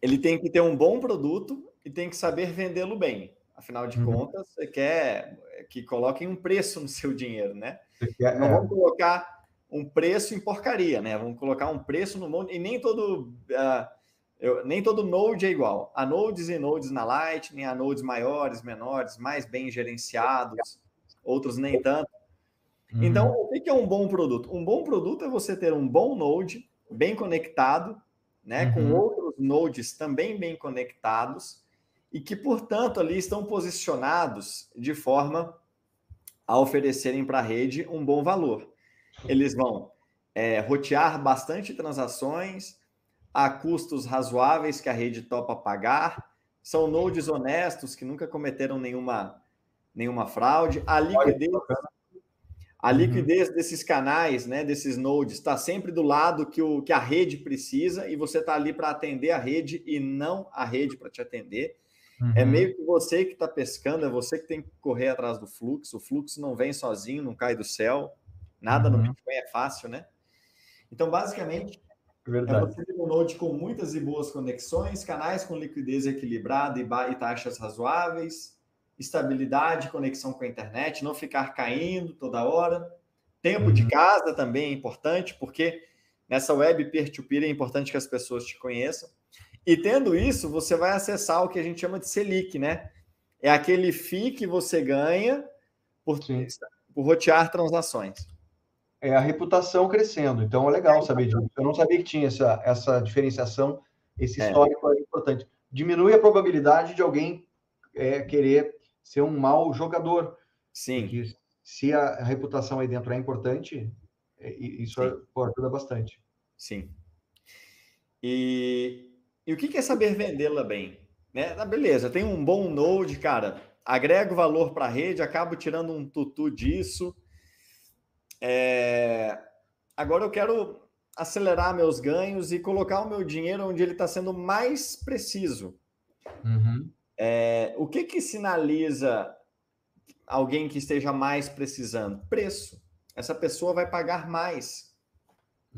ele tem que ter um bom produto e tem que saber vendê-lo bem. Afinal de uhum. contas, você quer que coloquem um preço no seu dinheiro, né? Quer, Não é... vamos colocar um preço em porcaria, né? Vamos colocar um preço no mundo. E nem todo. Uh, eu, nem todo node é igual. Há nodes e nodes na Lightning, há nodes maiores, menores, mais bem gerenciados, outros nem tanto. Uhum. Então, o que é um bom produto? Um bom produto é você ter um bom node, bem conectado, né, uhum. com outros nodes também bem conectados, e que, portanto, ali estão posicionados de forma a oferecerem para a rede um bom valor. Eles vão é, rotear bastante transações, a custos razoáveis que a rede topa pagar, são nodes honestos que nunca cometeram nenhuma, nenhuma fraude, a liquidez, a uhum. liquidez uhum. desses canais, né, desses nodes, está sempre do lado que, o, que a rede precisa e você está ali para atender a rede e não a rede para te atender. É uhum. É meio que você que está pescando, é você que tem que correr atrás do fluxo. O fluxo não vem sozinho, não cai do céu. Nada uhum. no Bitcoin é fácil, né? Então, basicamente, é Verdade. É você ter um node com muitas e boas conexões, canais com liquidez equilibrada e, e taxas razoáveis, estabilidade, conexão com a internet, não ficar caindo toda hora. Tempo uhum. de casa também é importante, porque nessa web peer-to-peer -peer é importante que as pessoas te conheçam. E tendo isso, você vai acessar o que a gente chama de Selic, né? É aquele FII que você ganha por, por rotear transações é, a reputação crescendo. Então é legal saber disso. Eu não sabia que tinha essa, essa diferenciação, esse é. histórico é. importante. Diminui a probabilidade de alguém é, querer ser um mau jogador. Sim. Porque se a reputação aí dentro é importante, é, isso Sim. ajuda bastante. Sim. E, e o que é saber vendê-la bem? Né? Ah, beleza, tem um bom node, cara. Agrego valor para a rede, acabo tirando um tutu disso. É... Agora eu quero acelerar meus ganhos e colocar o meu dinheiro onde ele está sendo mais preciso. Uhum. É... O que, que sinaliza alguém que esteja mais precisando? Preço. Essa pessoa vai pagar mais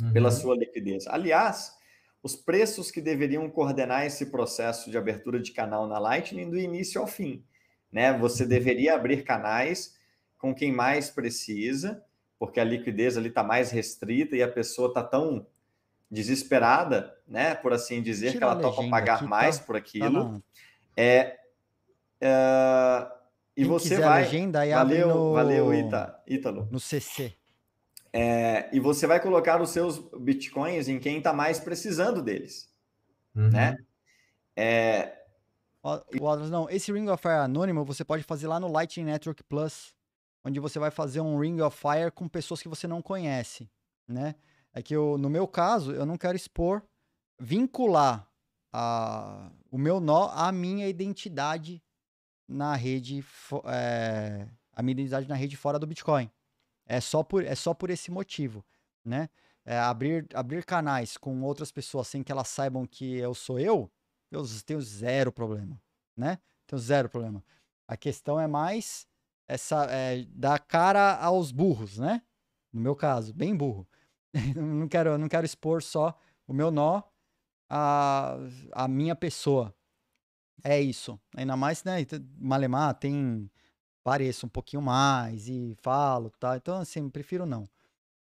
uhum. pela sua liquidez. Aliás, os preços que deveriam coordenar esse processo de abertura de canal na Lightning do início ao fim. Né? Você uhum. deveria abrir canais com quem mais precisa porque a liquidez ali está mais restrita e a pessoa está tão desesperada, né, por assim dizer, Tira que ela topa pagar aqui, tá? mais tá, por aquilo. é, é, e Quem você vai. Legenda, valeu, no... valeu, Ita, Ítalo. No CC. É, e você vai colocar os seus bitcoins em quem está mais precisando deles, uhum. né? É... O, o, não, esse Ring of Fire anônimo você pode fazer lá no Lightning Network Plus onde você vai fazer um Ring of Fire com pessoas que você não conhece, né? É que eu, no meu caso, eu não quero expor, vincular a, o meu nó à minha identidade na rede, é, a minha identidade na rede fora do Bitcoin. É só por, é só por esse motivo, né? É, abrir, abrir canais com outras pessoas sem que elas saibam que eu sou eu, eu tenho zero problema, né? Tenho zero problema. A questão é mais essa, é, dar cara aos burros, né? No meu caso, bem burro. não, quero, não quero expor só o meu nó à, minha pessoa. É isso. Ainda mais, né? Malemar tem. Pareço um pouquinho mais e falo, tá? Então, assim, prefiro não.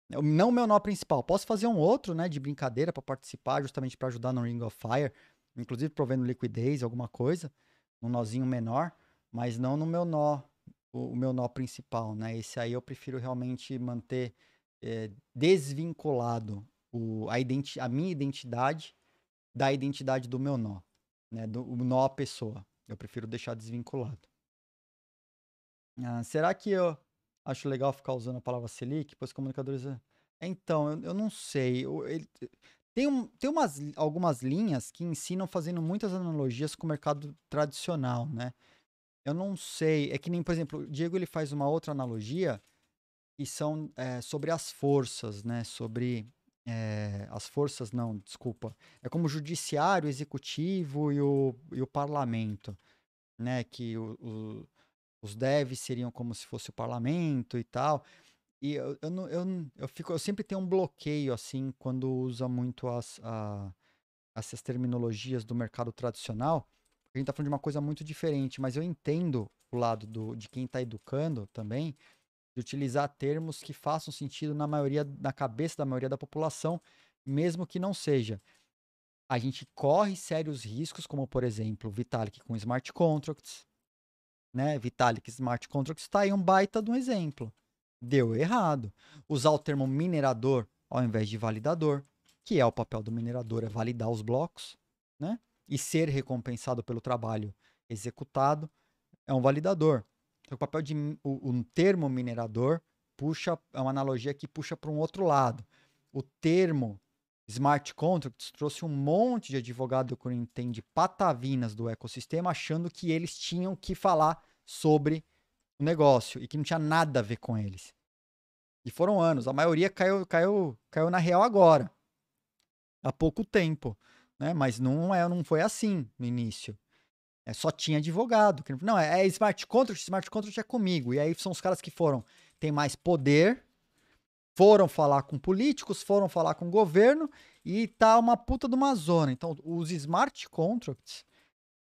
Não meu nó principal. Posso fazer um outro, né? De brincadeira para participar, justamente para ajudar no Ring of Fire. Inclusive provendo liquidez, alguma coisa. Um nozinho menor. Mas não no meu nó o, o, meu nó principal, né? Esse aí eu prefiro realmente manter é, desvinculado o, a, identi a minha identidade da identidade do meu nó, né? Do o nó pessoa. Eu prefiro deixar desvinculado. Ah, será que eu acho legal ficar usando a palavra Selic? Pois comunicadores. Eh, então, eu, eu não sei. Eu, ele, tem, um, tem umas, algumas linhas que ensinam fazendo muitas analogias com o mercado tradicional, né? Eu não sei. É que nem, por exemplo, o Diego ele faz uma outra analogia que são é, sobre as forças, né? Sobre é, as forças, não, desculpa. É como o judiciário, o executivo e o, e o parlamento, né? Que o, o, os devs seriam como se fosse o parlamento e tal. E eu, eu, eu, eu, fico, eu sempre tenho um bloqueio, assim, quando usa muito as, a, essas terminologias do mercado tradicional a gente tá falando de uma coisa muito diferente, mas eu entendo o lado do, de quem tá educando também, de utilizar termos que façam sentido na maioria, na cabeça da maioria da população, mesmo que não seja. A gente corre sérios riscos, como por exemplo, Vitalik com smart contracts, né? Vitalik smart contracts está aí um baita de um exemplo. Deu errado. Usar o termo minerador ao invés de validador, que é o papel do minerador, é validar os blocos, né? e ser recompensado pelo trabalho executado é um validador. Então, o papel de um termo minerador puxa é uma analogia que puxa para um outro lado. O termo smart contracts trouxe um monte de advogado que não entende patavinas do ecossistema achando que eles tinham que falar sobre o negócio e que não tinha nada a ver com eles. E foram anos, a maioria caiu caiu caiu na real agora. Há pouco tempo né? Mas não, é, não foi assim no início. É, só tinha advogado. Não, é, é smart contract, smart contract é comigo. E aí são os caras que foram, tem mais poder, foram falar com políticos, foram falar com governo e tá uma puta de uma zona. Então, os smart contracts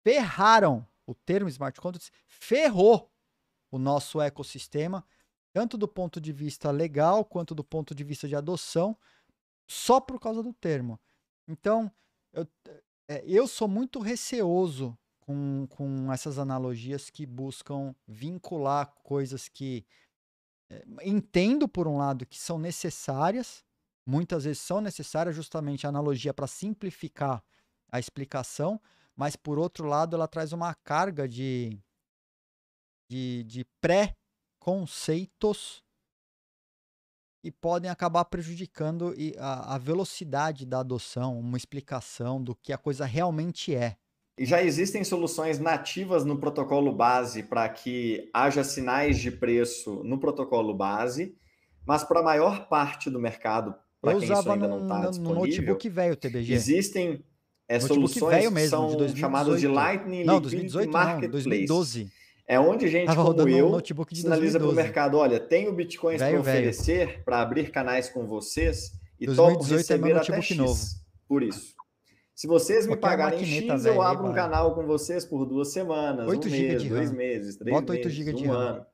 ferraram, o termo smart contracts ferrou o nosso ecossistema, tanto do ponto de vista legal quanto do ponto de vista de adoção, só por causa do termo. Então, eu, é, eu sou muito receoso com, com essas analogias que buscam vincular coisas que é, entendo, por um lado, que são necessárias, muitas vezes são necessárias justamente a analogia para simplificar a explicação, mas, por outro lado, ela traz uma carga de, de, de pré-conceitos e podem acabar prejudicando a, velocidade da adoção, uma explicação do que a coisa realmente é. E já existem soluções nativas no protocolo base para que haja sinais de preço no protocolo base, mas para a maior parte do mercado, para quem usava isso ainda no, não está disponível... no notebook velho, TBG. Existem é, soluções que são de chamadas de Lightning não, Liquidity 2018, Marketplace. Não, 2012. É onde gente Tava como eu um sinaliza para o mercado: olha, tem o Bitcoin para oferecer, para abrir canais com vocês e topo receber é até X novo. por isso. Se vocês me pagarem X, eu abro um canal com vocês por duas semanas, um mês, dois meses, três Bota meses, um ano.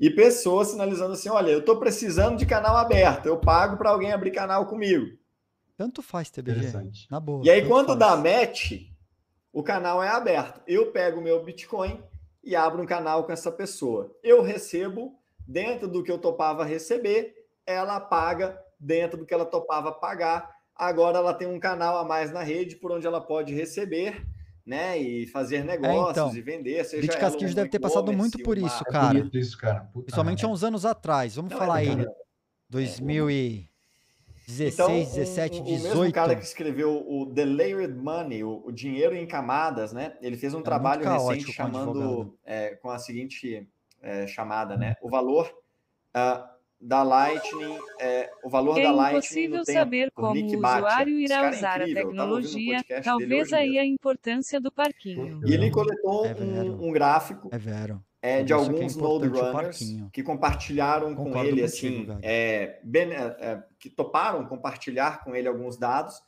E pessoas sinalizando assim: olha, eu estou precisando de canal aberto, eu pago para alguém abrir canal comigo. Tanto faz, TBG. Na boa. E aí, quando faz. dá match, o canal é aberto. Eu pego o meu Bitcoin e abro um canal com essa pessoa. Eu recebo dentro do que eu topava receber, ela paga dentro do que ela topava pagar. Agora ela tem um canal a mais na rede por onde ela pode receber né? E fazer é, negócios é, então, e vender. Seja Casquinhos deve ter passado muito por isso, cara. isso, cara. Puta Principalmente há uns anos atrás. Vamos não, falar é aí. 2000 né? é, e... 16, então, 17, 18. O mesmo cara que escreveu o The Layered Money, o, o Dinheiro em Camadas, né? Ele fez um é trabalho recente chamando é, com a seguinte é, chamada, né? O valor uh, ah, da Lightning, o valor da Lightning. É, é impossível saber como o usuário irá é usar incrível, a tecnologia, talvez aí a importância do parquinho. E ele coletou é um, um, gráfico. É vero é, de é é alguns é node runners que compartilharam com ele, assim, é, é, que toparam compartilhar com ele alguns dados,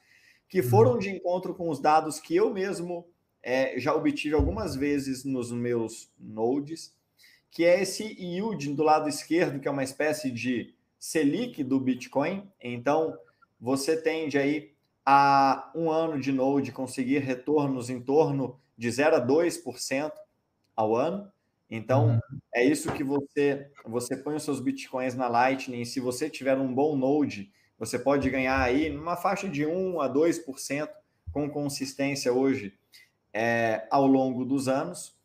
que uhum. foram de encontro com os dados que eu mesmo é, já obtive algumas vezes nos meus nodes, que é esse yield do lado esquerdo, que é uma espécie de Selic do Bitcoin. Então, você tende aí a um ano de node conseguir retornos em torno de 0 a 2% ao ano. Então, uhum. é isso que você você põe os seus bitcoins na Lightning, se você tiver um bom node, você pode ganhar aí uma faixa de 1 a 2% com consistência hoje é, ao longo dos anos.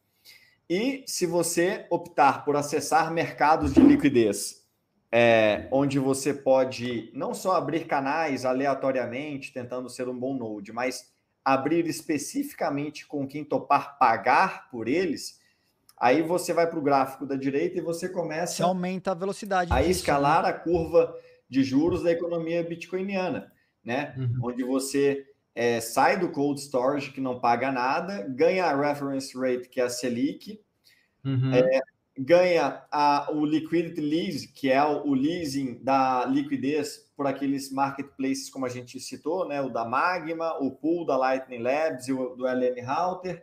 E se você optar por acessar mercados de liquidez, é, onde você pode não só abrir canais aleatoriamente, tentando ser um bom node, mas abrir especificamente com quem topar pagar por eles, Aí você vai para o gráfico da direita e você começa. Você aumenta a velocidade. A disso, né? escalar né? a curva de juros da economia bitcoiniana, né? Uhum. Onde você é, sai do cold storage, que não paga nada, ganha a reference rate, que é a Selic, uhum. é, ganha a, o liquidity lease, que é o, o, leasing da liquidez por aqueles marketplaces como a gente citou, né? O da Magma, o pool da Lightning Labs e o do LN Router.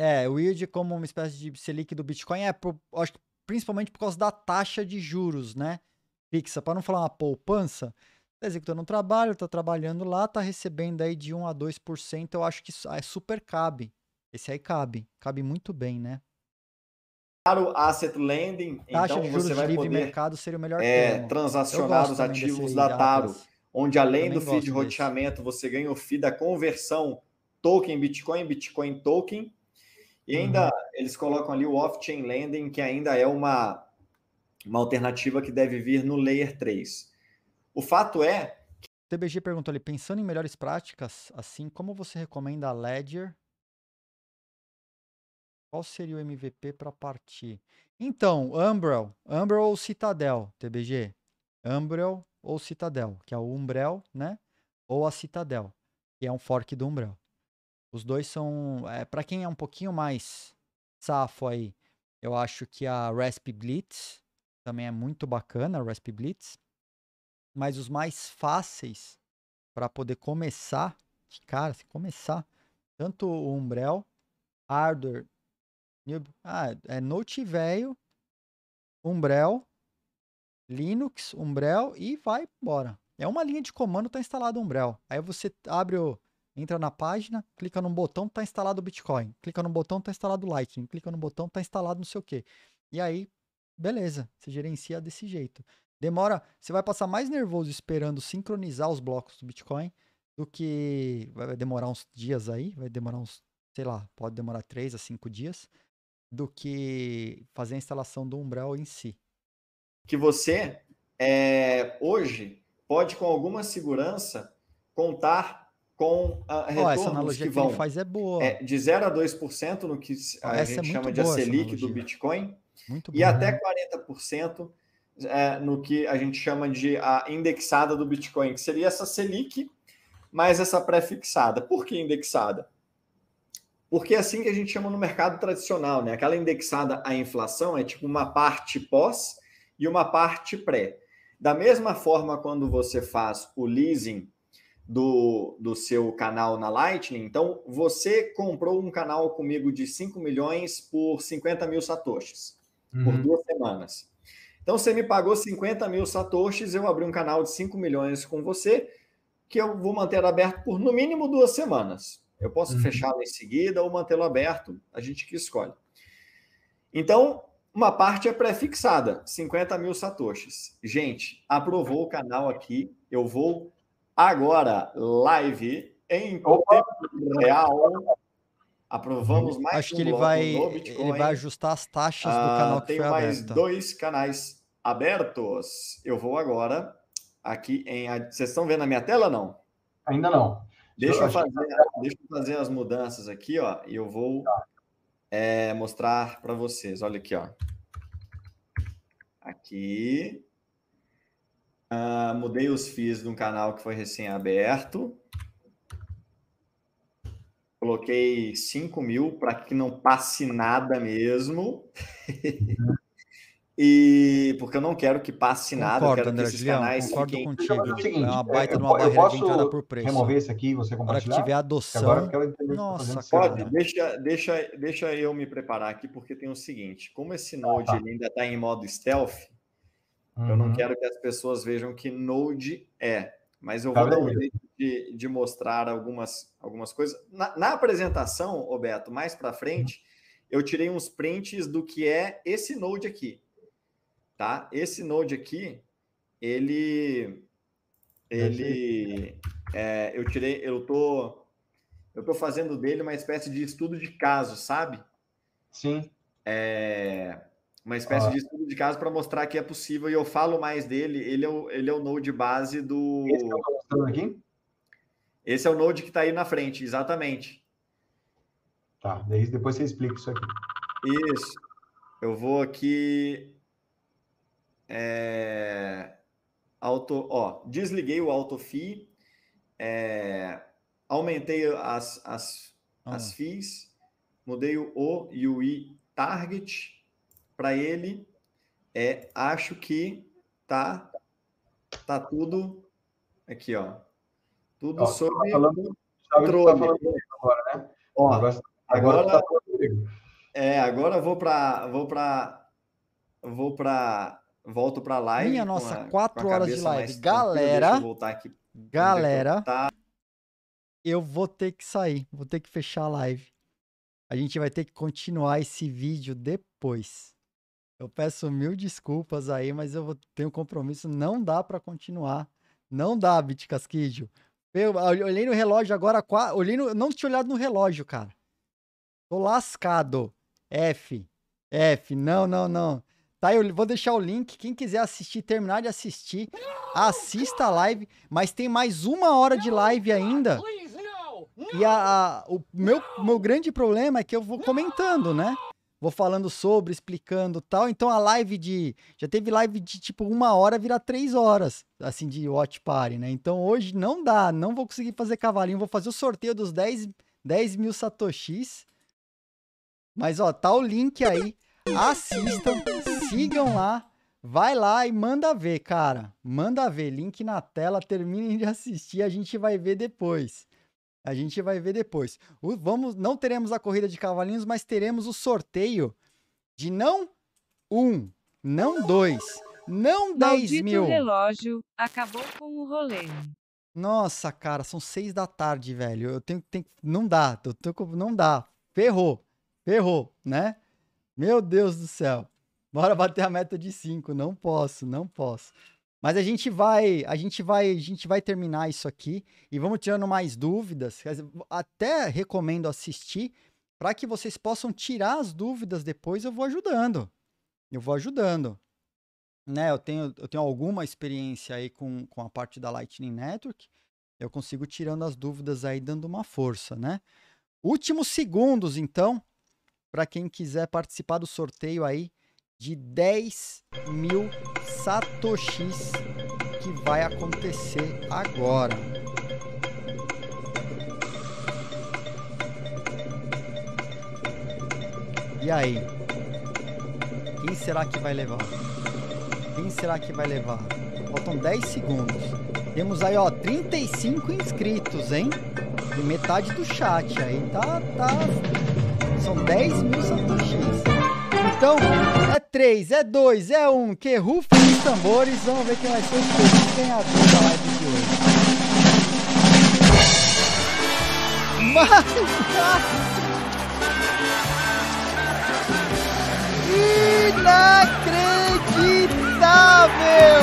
É, o yield como uma espécie de Selic do Bitcoin é, por, acho que principalmente por causa da taxa de juros, né? Fixa, para não falar uma poupança, está executando um trabalho, está trabalhando lá, está recebendo aí de 1 a 2%, eu acho que ah, é super cabe. Esse aí cabe, cabe muito bem, né? Claro, asset lending, taxa então de juros você vai livre poder mercado seria o melhor é, termo. transacionar os ativos da Taro, onde além do fee de roteamento, você ganha o fee da conversão token Bitcoin, Bitcoin token, e ainda uhum. eles colocam ali o off-chain lending, que ainda é uma, uma alternativa que deve vir no layer 3. O fato é. Que... O TBG perguntou ali, pensando em melhores práticas, assim, como você recomenda a Ledger? Qual seria o MVP para partir? Então, Umbrel, Umbrel ou Citadel, TBG? Umbrel ou Citadel, que é o Umbrel, né? Ou a Citadel, que é um fork do Umbrel. Os dois são. É, para quem é um pouquinho mais safo aí, eu acho que a Rasp Blitz também é muito bacana, a Rasp Blitz. Mas os mais fáceis para poder começar, cara, se começar, tanto o Umbrel, Ardor, ah, é Note velho, Umbrel, Linux, Umbrel e vai embora. É uma linha de comando, tá instalado Umbrel. Aí você abre o entra na página, clica num botão, tá instalado o Bitcoin, clica num botão, tá instalado o Lightning, clica num botão, tá instalado não sei o quê. E aí, beleza, você gerencia desse jeito. Demora, você vai passar mais nervoso esperando sincronizar os blocos do Bitcoin do que vai demorar uns dias aí, vai demorar uns, sei lá, pode demorar 3 a 5 dias, do que fazer a instalação do Umbrel em si. Que você, é, hoje, pode com alguma segurança contar com ah, a retornos essa analogia que vão faz é boa. É, de 0 a 2% no que a essa é gente é chama de Selic do Bitcoin muito e boa, até né? 40% é, no que a gente chama de a indexada do Bitcoin, que seria essa Selic mais essa pré-fixada. Por que indexada? Porque é assim que a gente chama no mercado tradicional, né? Aquela indexada à inflação é tipo uma parte pós e uma parte pré. Da mesma forma, quando você faz o leasing do, do seu canal na Lightning. Então, você comprou um canal comigo de 5 milhões por 50 mil satoshis, uhum. por duas semanas. Então, você me pagou 50 mil satoshis, eu abri um canal de 5 milhões com você, que eu vou manter aberto por no mínimo duas semanas. Eu posso uhum. fechá-lo em seguida ou mantê-lo aberto, a gente que escolhe. Então, uma parte é prefixada, 50 mil satoshis. Gente, aprovou o canal aqui, eu vou agora live em Opa. tempo real. Aprovamos uhum. mais Acho um que ele vai, ele vai ajustar as taxas ah, do canal que tem foi aberto. mais dois canais abertos. Eu vou agora aqui em. Vocês estão vendo a minha tela não? Ainda não. Deixa eu, eu fazer, que... deixa eu fazer as mudanças aqui, ó. E eu vou tá. é, mostrar para vocês. Olha aqui, ó. Aqui. Uh, mudei os FIIs de um canal que foi recém-aberto. Coloquei 5 mil para que não passe nada mesmo. e porque eu não quero que passe nada, eu quero André, que esses canais concordo fiquem... contigo. É, seguinte, assim, é uma é, baita de uma barreira de por preço. Remover esse aqui, você compartilhar. Para que tiver adoção. Agora Nossa, pode, deixa, deixa, deixa eu me preparar aqui porque tem o seguinte, como esse tá, tá. node ah, tá. ainda está em modo stealth, Uhum. Eu não uhum. quero que as pessoas vejam que Node é, mas eu vou dar um é. jeito de, de, mostrar algumas, algumas coisas. Na, na apresentação, Roberto, mais para frente, eu tirei uns prints do que é esse Node aqui. Tá? Esse Node aqui, ele... ele é, eu tirei... Eu tô, eu tô fazendo dele uma espécie de estudo de caso, sabe? Sim. É, uma espécie ah. de estudo de caso para mostrar que é possível, e eu falo mais dele. Ele é o, ele é o node base do. Esse que eu estou mostrando aqui? Esse é o node que está aí na frente, exatamente. Tá, daí depois você explica isso aqui. Isso. Eu vou aqui. É, auto, ó, desliguei o auto fee, é, aumentei as, as, ah. as fees, mudei o O e o I target para ele é acho que tá tá tudo aqui, ó. Tudo ó, tá sobre tá falando, controle. Tá agora, né? Ó, tá agora, agora, tá é, agora vou para vou para vou para volto para live. Minha nossa, a, quatro horas de live, galera. Eu voltar aqui. Galera, é eu vou ter que sair, vou ter que fechar a live. A gente vai ter que continuar esse vídeo depois. Eu peço mil desculpas aí, mas eu tenho compromisso, não dá para continuar. Não dá, Bit Eu olhei no relógio agora, olhei no, não tinha olhado no relógio, cara. Tô lascado. F, F, não, não, não. Tá, eu vou deixar o link. Quem quiser assistir, terminar de assistir, assista a live. Mas tem mais uma hora de live ainda. E a, a o meu, meu grande problema é que eu vou comentando, né? vou falando sobre, explicando tal. Então a live de. Já teve live de tipo uma hora virar três horas, assim, de watch party, né? Então hoje não dá, não vou conseguir fazer cavalinho. Vou fazer o sorteio dos 10, 10 mil satoshis. Mas ó, tá o link aí. Assistam, sigam lá. Vai lá e manda ver, cara. Manda ver. Link na tela, terminem de assistir, a gente vai ver depois. A gente vai ver depois. O, vamos, não teremos a corrida de cavalinhos, mas teremos o sorteio de não um, não dois, não Maldito mil. O relógio acabou com o rolê. Nossa, cara, são seis da tarde, velho. Eu tenho que. Não dá, tô, tô, não dá. Ferrou, ferrou, né? Meu Deus do céu. Bora bater a meta de cinco. Não posso, não posso. Mas a gente vai, a gente vai, a gente vai terminar isso aqui e vamos tirando mais dúvidas. Até recomendo assistir para que vocês possam tirar as dúvidas depois, eu vou ajudando. Eu vou ajudando. Né, eu tenho, eu tenho alguma experiência aí com, com a parte da Lightning Network. Eu consigo tirando as dúvidas aí, dando uma força, né? Últimos segundos, então, para quem quiser participar do sorteio aí de 10 mil satoshis que vai acontecer agora. E aí? Quem será que vai levar? Quem será que vai levar? Faltam 10 segundos. Temos aí, ó, 35 inscritos, hein? E metade do chat aí. Tá, tá. São 10 mil satoshis. Então, é 3, é 2, é 1, um, que rufem os tambores. Vamos ver quem vai ser o primeiro ganhador da live de hoje. Mas... Inacreditável!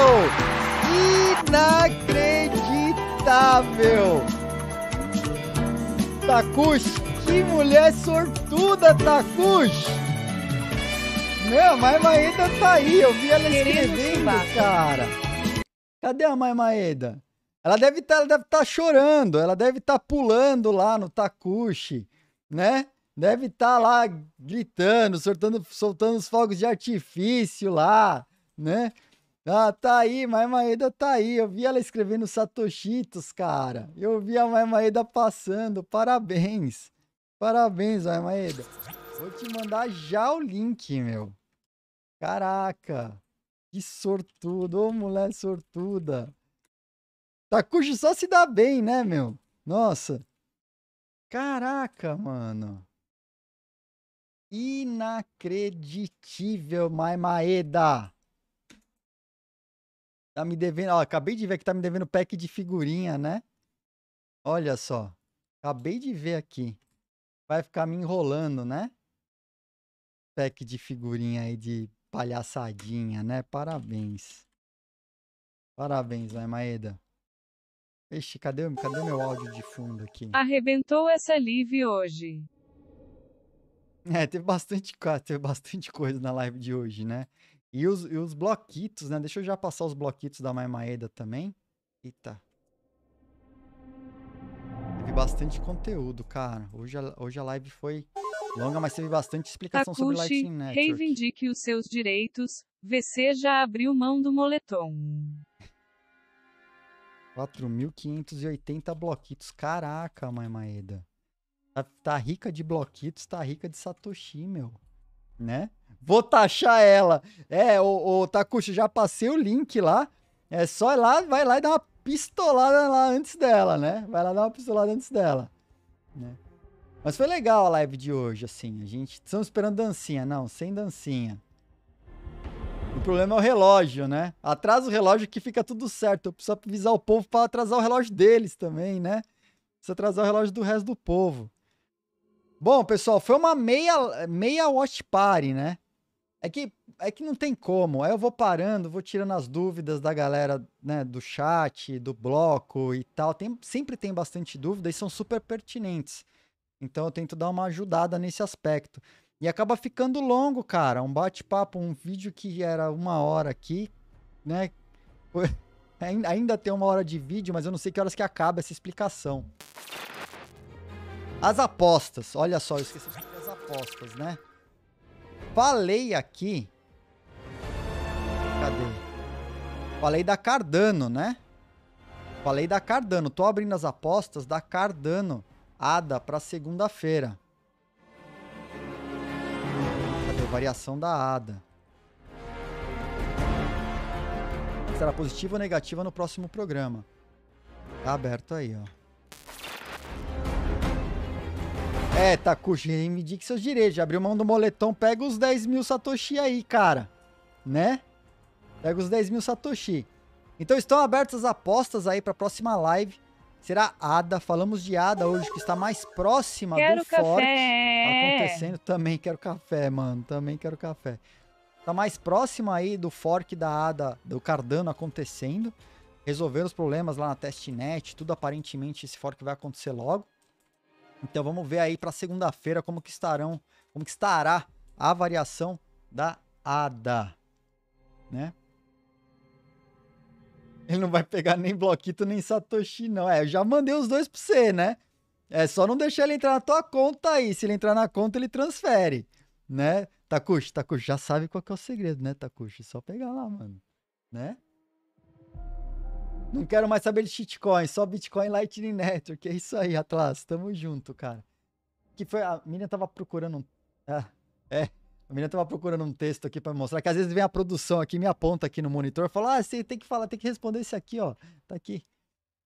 Inacreditável! Takush, que mulher sortuda, Takush! a Mai Maeda tá aí, eu vi ela escrevendo, cara. Cadê a Mai Maeda? Ela deve tá, estar tá chorando, ela deve estar tá pulando lá no Takushi, né? Deve estar tá lá gritando, soltando, soltando os fogos de artifício lá, né? Ah, tá aí, Mai Maeda tá aí. Eu vi ela escrevendo Satoshitos, cara. Eu vi a Mai Maeda passando. Parabéns. Parabéns, Mai Maeda. Vou te mandar já o link, meu. Caraca! Que sortudo! Ô, mulher sortuda! Takushi só se dá bem, né, meu? Nossa! Caraca, mano! Inacreditível, Maimaeda! Tá me devendo. Ó, acabei de ver que tá me devendo pack de figurinha, né? Olha só. Acabei de ver aqui. Vai ficar me enrolando, né? Pack de figurinha aí de Palhaçadinha, né? Parabéns. Parabéns, vai, né, Maeda. Ixi, cadê, cadê meu áudio de fundo aqui? Arrebentou essa live hoje. É, teve bastante, teve bastante coisa na live de hoje, né? E os, e os bloquitos, né? Deixa eu já passar os bloquitos da Mai Maeda também. Eita. Teve bastante conteúdo, cara. Hoje a, hoje a live foi longa, mas teve bastante explicação Takushi, sobre Lightning Network. reivindique os seus direitos, VC já abriu mão do moletom. 4.580 bloquitos, caraca, mãe Maeda. Tá, tá, rica de bloquitos, tá rica de Satoshi, meu. Né? Vou taxar ela. É, o, o Takushi, já passei o link lá. É só ir lá, vai lá e dá uma pistolada lá antes dela, né? Vai lá dar uma pistolada antes dela. Né? Mas foi legal a live de hoje, assim. A gente estamos esperando dancinha. Não, sem dancinha. O problema é o relógio, né? Atrasa o relógio que fica tudo certo. Eu preciso avisar o povo para atrasar o relógio deles também, né? Preciso atrasar o relógio do resto do povo. Bom, pessoal, foi uma meia, meia watch party, né? É que, é que não tem como. Aí eu vou parando, vou tirando as dúvidas da galera, né? Do chat, do bloco e tal. Tem, sempre tem bastante dúvida e são super pertinentes. Então eu tento dar uma ajudada nesse aspecto. E acaba ficando longo, cara. Um bate-papo, um vídeo que era uma hora aqui, né? Ainda tem uma hora de vídeo, mas eu não sei que horas que acaba essa explicação. As apostas. Olha só, eu esqueci de as apostas, né? Falei aqui. Cadê? Falei da Cardano, né? Falei da Cardano. Tô abrindo as apostas da Cardano. ADA para segunda-feira. Cadê? Variação da ADA. Será positiva ou negativa no próximo programa. Tá aberto aí, ó. É, Takushi, reivindique seus direitos. Abriu mão do moletom, pega os 10 mil Satoshi aí, cara. Né? Pega os 10 mil Satoshi. Então estão abertas as apostas aí para a próxima live. Será Ada? Falamos de Ada hoje, que está mais próxima quero do tá café. fork. Acontecendo. Também quero café, mano. Também quero café. Está mais próxima aí do fork da Ada, do Cardano acontecendo. Resolver os problemas lá na testnet. Tudo aparentemente esse fork vai acontecer logo. Então vamos ver aí para segunda-feira como que estarão, como que estará a variação da ADA, né? Ele não vai pegar nem Bloquito, nem Satoshi, não. É, eu já mandei os dois pra você, né? É só não deixar ele entrar na tua conta aí. Se ele entrar na conta, ele transfere, né? Takushi, Takushi, já sabe qual que é o segredo, né, Takushi? Só pegar lá, mano. Né? Não quero mais saber de shitcoin, só Bitcoin Lightning Network. É isso aí, Atlas. Tamo junto, cara. Que foi. A menina tava procurando um. Ah, é. A menina estava procurando um texto aqui para mostrar, que às vezes vem a produção aqui, me aponta aqui no monitor, e fala: "Ah, você tem que falar, tem que responder esse aqui, ó. Tá aqui".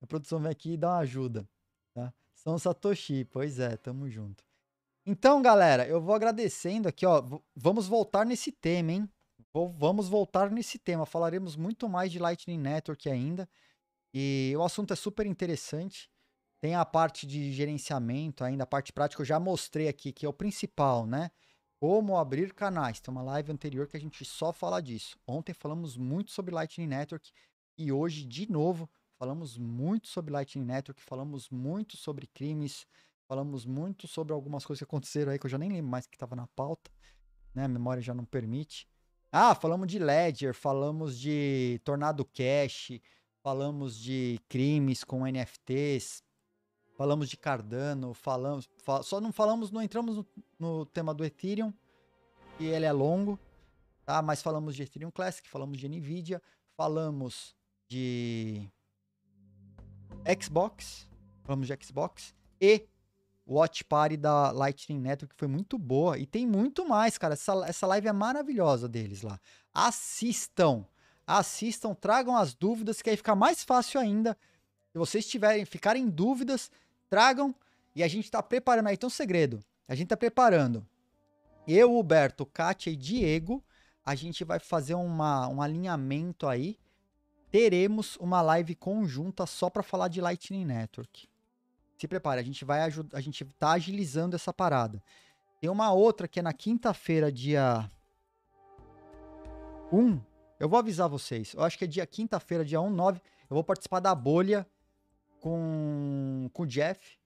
A produção vem aqui e dá uma ajuda, tá? São Satoshi, pois é, tamo junto. Então, galera, eu vou agradecendo aqui, ó. Vamos voltar nesse tema, hein? Vou, vamos voltar nesse tema. Falaremos muito mais de Lightning Network ainda. E o assunto é super interessante. Tem a parte de gerenciamento ainda, a parte prática, eu já mostrei aqui, que é o principal, né? Como abrir canais. Tem uma live anterior que a gente só fala disso. Ontem falamos muito sobre Lightning Network e hoje, de novo, falamos muito sobre Lightning Network, falamos muito sobre crimes, falamos muito sobre algumas coisas que aconteceram aí que eu já nem lembro mais que estava na pauta, né? A memória já não permite. Ah, falamos de Ledger, falamos de Tornado Cash, falamos de crimes com NFTs, falamos de Cardano, falamos, fal, só não falamos, não entramos no, no, tema do Ethereum, que ele é longo, tá? Mas falamos de Ethereum Classic, falamos de Nvidia, falamos de Xbox, falamos de Xbox e Watch Party da Lightning Network, que foi muito boa. E tem muito mais, cara. Essa, essa live é maravilhosa deles lá. Assistam, assistam, tragam as dúvidas, que aí fica mais fácil ainda. Se vocês tiverem, ficarem em dúvidas, tragam e a gente está preparando. Aí tem um segredo. A gente está preparando. Eu, Huberto, Kátia e Diego, a gente vai fazer uma, um alinhamento aí. Teremos uma live conjunta só para falar de Lightning Network. Se prepare, a gente vai ajudar, a gente tá agilizando essa parada. Tem uma outra que é na quinta-feira, dia 1. Eu vou avisar vocês. Eu acho que é dia quinta-feira, dia 1, 9. Eu vou participar da bolha com, com o Jeff.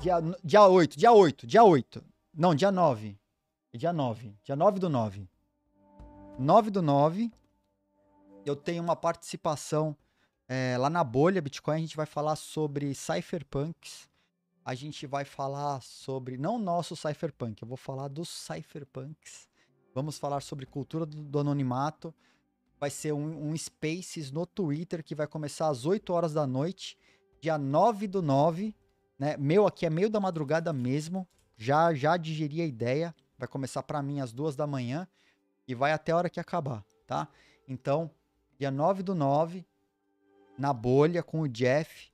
Dia, dia 8, dia 8, dia 8. Não, dia 9. Dia 9. Dia 9 do 9. 9 do 9. Eu tenho uma participação é, lá na bolha Bitcoin. A gente vai falar sobre cypherpunks. A gente vai falar sobre. Não nosso cypherpunk, eu vou falar dos cypherpunks. Vamos falar sobre cultura do, do anonimato vai ser um, um Spaces no Twitter que vai começar às 8 horas da noite, dia 9 do 9, né? Meu aqui é meio da madrugada mesmo, já já digeri a ideia, vai começar para mim às 2 da manhã e vai até a hora que acabar, tá? Então, dia 9 do 9, na bolha com o Jeff,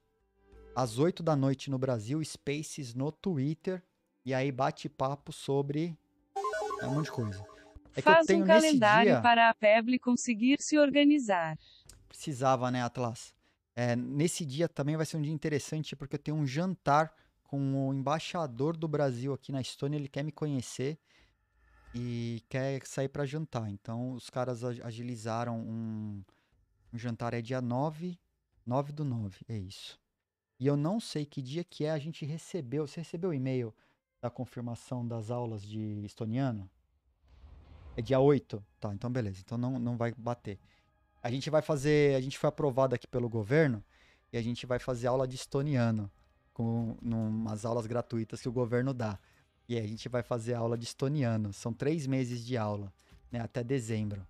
às 8 da noite no Brasil, Spaces no Twitter, e aí bate papo sobre é um monte de coisa. É Faz um calendário dia... para a PEBLE conseguir se organizar. Precisava, né, Atlas? É, nesse dia também vai ser um dia interessante, porque eu tenho um jantar com o embaixador do Brasil aqui na Estônia, ele quer me conhecer e quer sair para jantar. Então, os caras agilizaram um, um, jantar, é dia 9, 9 do 9, é isso. E eu não sei que dia que é, a gente recebeu, você recebeu o e-mail da confirmação das aulas de estoniano? É dia 8. Tá, então beleza. Então não, não vai bater. A gente vai fazer. A gente foi aprovado aqui pelo governo e a gente vai fazer aula de estoniano. Com umas aulas gratuitas que o governo dá. E a gente vai fazer aula de estoniano. São três meses de aula, né? Até dezembro.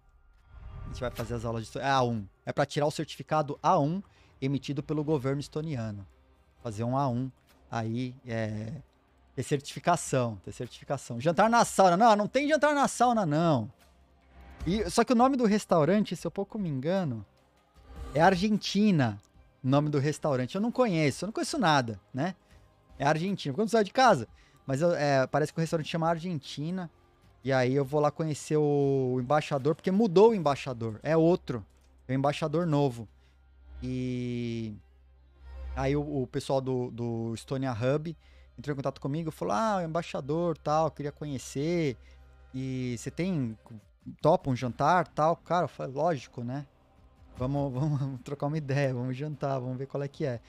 A gente vai fazer as aulas de estoniano. É A1. É para tirar o certificado A1 emitido pelo governo estoniano. Fazer um A1 aí é, ter certificação, ter certificação. Jantar na sauna. Não, não tem jantar na sauna, não. E, só que o nome do restaurante, se eu pouco me engano, é Argentina. O nome do restaurante. Eu não conheço, eu não conheço nada, né? É Argentina. Quando sai de casa. Mas é, parece que o restaurante chama Argentina. E aí eu vou lá conhecer o embaixador, porque mudou o embaixador. É outro. É o embaixador novo. E aí o, o pessoal do, do Estonia Hub entrou em contato comigo, falou: "Ah, é embaixador, tal, queria conhecer. E você tem topa um jantar, tal?" Cara, eu falei: "Lógico, né? Vamos, vamos trocar uma ideia, vamos jantar, vamos ver qual é que é."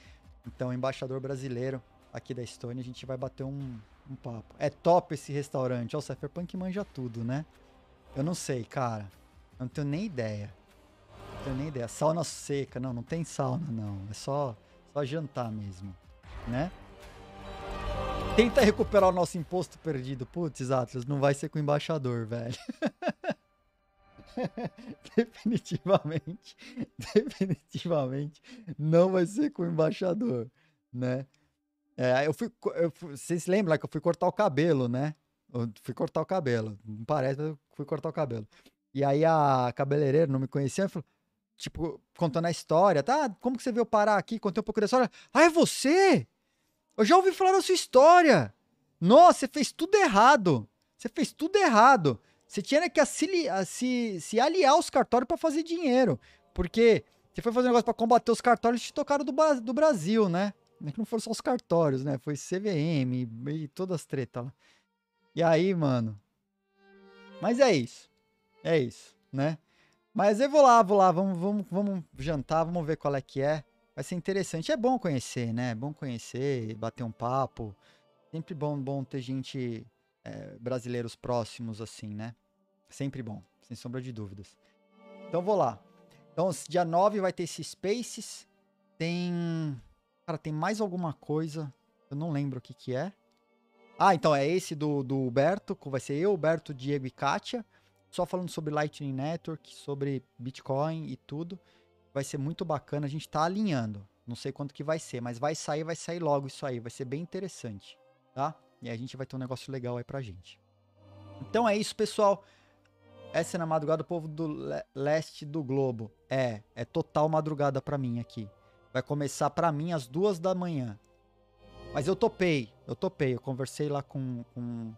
Então, embaixador brasileiro aqui da Estônia, a gente vai bater um, um papo. É top esse restaurante. Ó, o Cypherpunk manja tudo, né? Eu não sei, cara. Eu não tenho nem ideia. Não tenho nem ideia. Sauna seca. Não, não tem sauna, não. É só, só jantar mesmo, né? Tenta recuperar o nosso imposto perdido. Putz, Atlas, não vai ser com o embaixador, velho. definitivamente, definitivamente não vai ser com o embaixador, né? É, eu fui, eu fui, vocês se lembram né, que eu fui cortar o cabelo, né? Eu fui cortar o cabelo, não parece, mas eu fui cortar o cabelo. E aí a cabeleireira não me conhecia e falou, tipo, contando a história, tá? Como que você veio parar aqui? Contei um pouco da história. Ah, é você? Eu já ouvi falar da sua história. Nossa, você fez tudo errado. Você fez tudo errado. Você tinha que se, se, se aliar aos cartórios para fazer dinheiro. Porque você foi fazer um negócio para combater os cartórios e te tocaram do, do Brasil, né? É que não foram só os cartórios, né? Foi CVM e todas as tretas lá. E aí, mano. Mas é isso. É isso, né? Mas eu vou lá, vou lá, vamos, vamos, vamos jantar, vamos ver qual é que é. Vai ser interessante. É bom conhecer, né? É bom conhecer, bater um papo. Sempre bom, bom ter gente é, brasileiros próximos, assim, né? Sempre bom, sem sombra de dúvidas. Então vou lá. Então, dia 9 vai ter esse Spaces. Tem. Cara, tem mais alguma coisa. Eu não lembro o que, que é. Ah, então é esse do, do Huberto. Vai ser eu, Huberto, Diego e Kátia. Só falando sobre Lightning Network, sobre Bitcoin e tudo vai ser muito bacana. A gente tá alinhando. Não sei quanto que vai ser, mas vai sair, vai sair logo isso aí. Vai ser bem interessante, tá? E aí a gente vai ter um negócio legal aí pra gente. Então é isso, pessoal. Essa é na madrugada do povo do leste do globo. É, é total madrugada pra mim aqui. Vai começar pra mim às duas da manhã. Mas eu topei, eu topei. Eu conversei lá com, com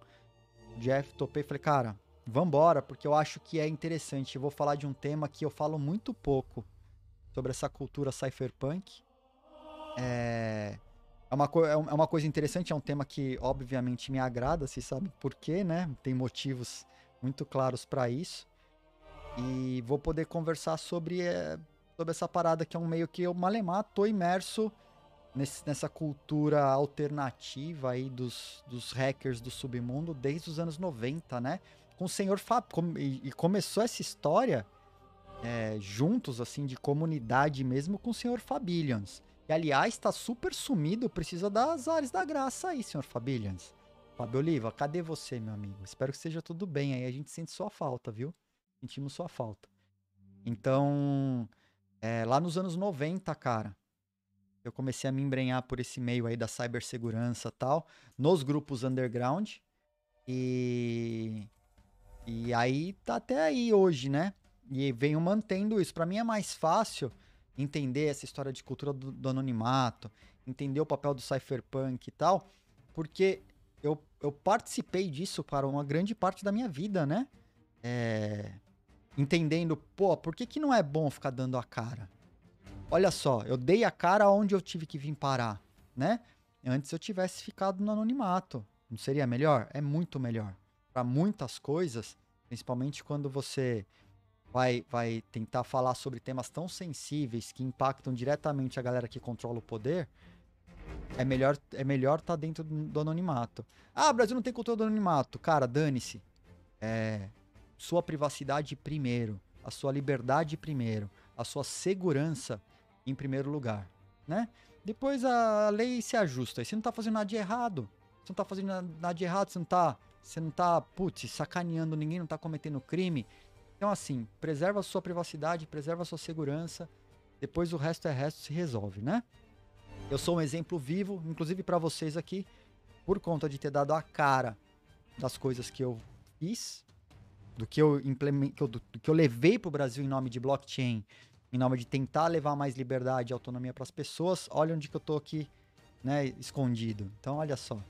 o Jeff, topei. Falei, cara, vambora, porque eu acho que é interessante. Eu vou falar de um tema que eu falo muito pouco sobre essa cultura cypherpunk. É, é, uma, é, é uma coisa interessante, é um tema que obviamente me agrada, se sabe por quê, né? Tem motivos muito claros para isso. E vou poder conversar sobre, é, sobre essa parada que é um meio que eu malemar, tô imerso nesse, nessa cultura alternativa aí dos, dos hackers do submundo desde os anos 90, né? Com o senhor Fábio. E, e começou essa história é, juntos, assim, de comunidade mesmo com o senhor Fabillions. E, aliás, está super sumido, precisa das áreas da graça aí, senhor Fabillions. Fábio Oliva, cadê você, meu amigo? Espero que esteja tudo bem aí. A gente sente sua falta, viu? Sentimos sua falta. Então, é, lá nos anos 90, cara, eu comecei a me embrenhar por esse meio aí da cibersegurança tal, nos grupos underground. E. E aí tá até aí hoje, né? E venho mantendo isso. Para mim é mais fácil entender essa história de cultura do, do, anonimato, entender o papel do cypherpunk e tal, porque eu, eu participei disso para uma grande parte da minha vida, né? É, entendendo, pô, por que, que não é bom ficar dando a cara? Olha só, eu dei a cara onde eu tive que vir parar, né? Antes eu tivesse ficado no anonimato. Não seria melhor? É muito melhor. Para muitas coisas, principalmente quando você vai, vai tentar falar sobre temas tão sensíveis que impactam diretamente a galera que controla o poder, é melhor é melhor tá dentro do anonimato. Ah, Brasil não tem controle do anonimato. Cara, dane-se. É, sua privacidade primeiro, a sua liberdade primeiro, a sua segurança em primeiro lugar, né? Depois a lei se ajusta. E você não tá fazendo nada de errado. Você não tá fazendo nada de errado, você não tá, você não tá, putz, sacaneando ninguém, não tá cometendo crime, então, assim, preserva a sua privacidade, preserva a sua segurança, depois o resto é resto, se resolve, né? Eu sou um exemplo vivo, inclusive para vocês aqui, por conta de ter dado a cara das coisas que eu fiz, do que eu, implementei, do, do que eu levei para o Brasil em nome de blockchain, em nome de tentar levar mais liberdade e autonomia para as pessoas, olha onde que eu tô aqui, né, escondido. Então, olha só.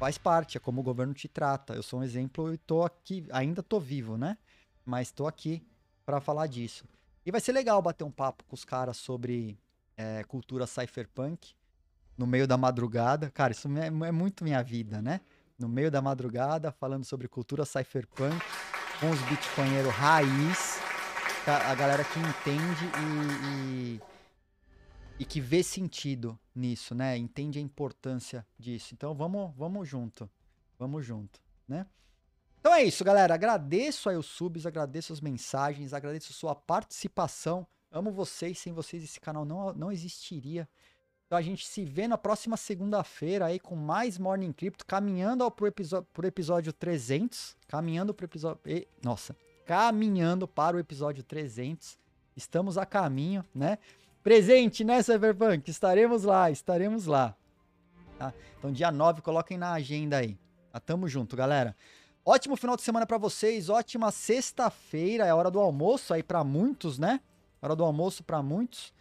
Faz parte, é como o governo te trata. Eu sou um exemplo e tô aqui, ainda tô vivo, né? mas estou aqui para falar disso. E vai ser legal bater um papo com os caras sobre é, cultura cypherpunk no meio da madrugada. Cara, isso é, é muito minha vida, né? No meio da madrugada, falando sobre cultura cypherpunk com os bitcoinheiros raiz, a galera que entende e, e e que vê sentido nisso, né? Entende a importância disso. Então vamos, vamos junto. Vamos junto, né? Então é isso, galera. Agradeço aí os subs, agradeço as mensagens, agradeço sua participação. Amo vocês, sem vocês esse canal não, não existiria. Então a gente se vê na próxima segunda-feira aí com mais Morning Crypto, caminhando para o episo- episódio 300, caminhando o episódio... nossa, caminhando para o episódio 300. Estamos a caminho, né? Presente, né, Cyberpunk? Estaremos lá, estaremos lá. Tá? Então dia 9, coloquem na agenda aí. Tá? Tamo junto, galera. Ótimo final de semana para vocês, ótima sexta-feira, é hora do almoço aí para muitos, né? Hora do almoço para muitos.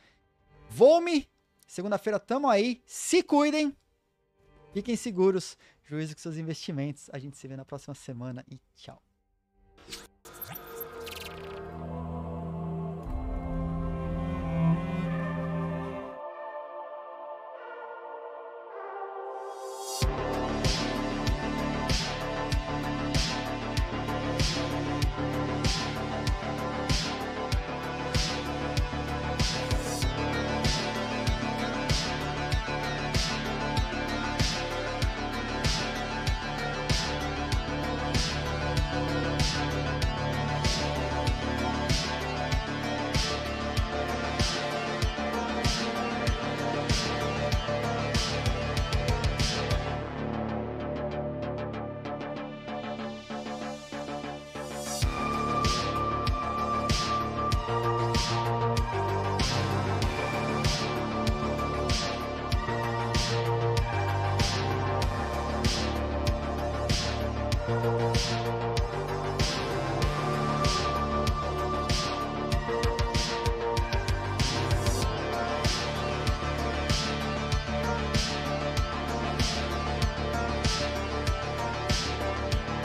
Vou-me, segunda-feira tamo aí, se cuidem, fiquem seguros, juízo com seus investimentos. A gente se vê na próxima semana e tchau.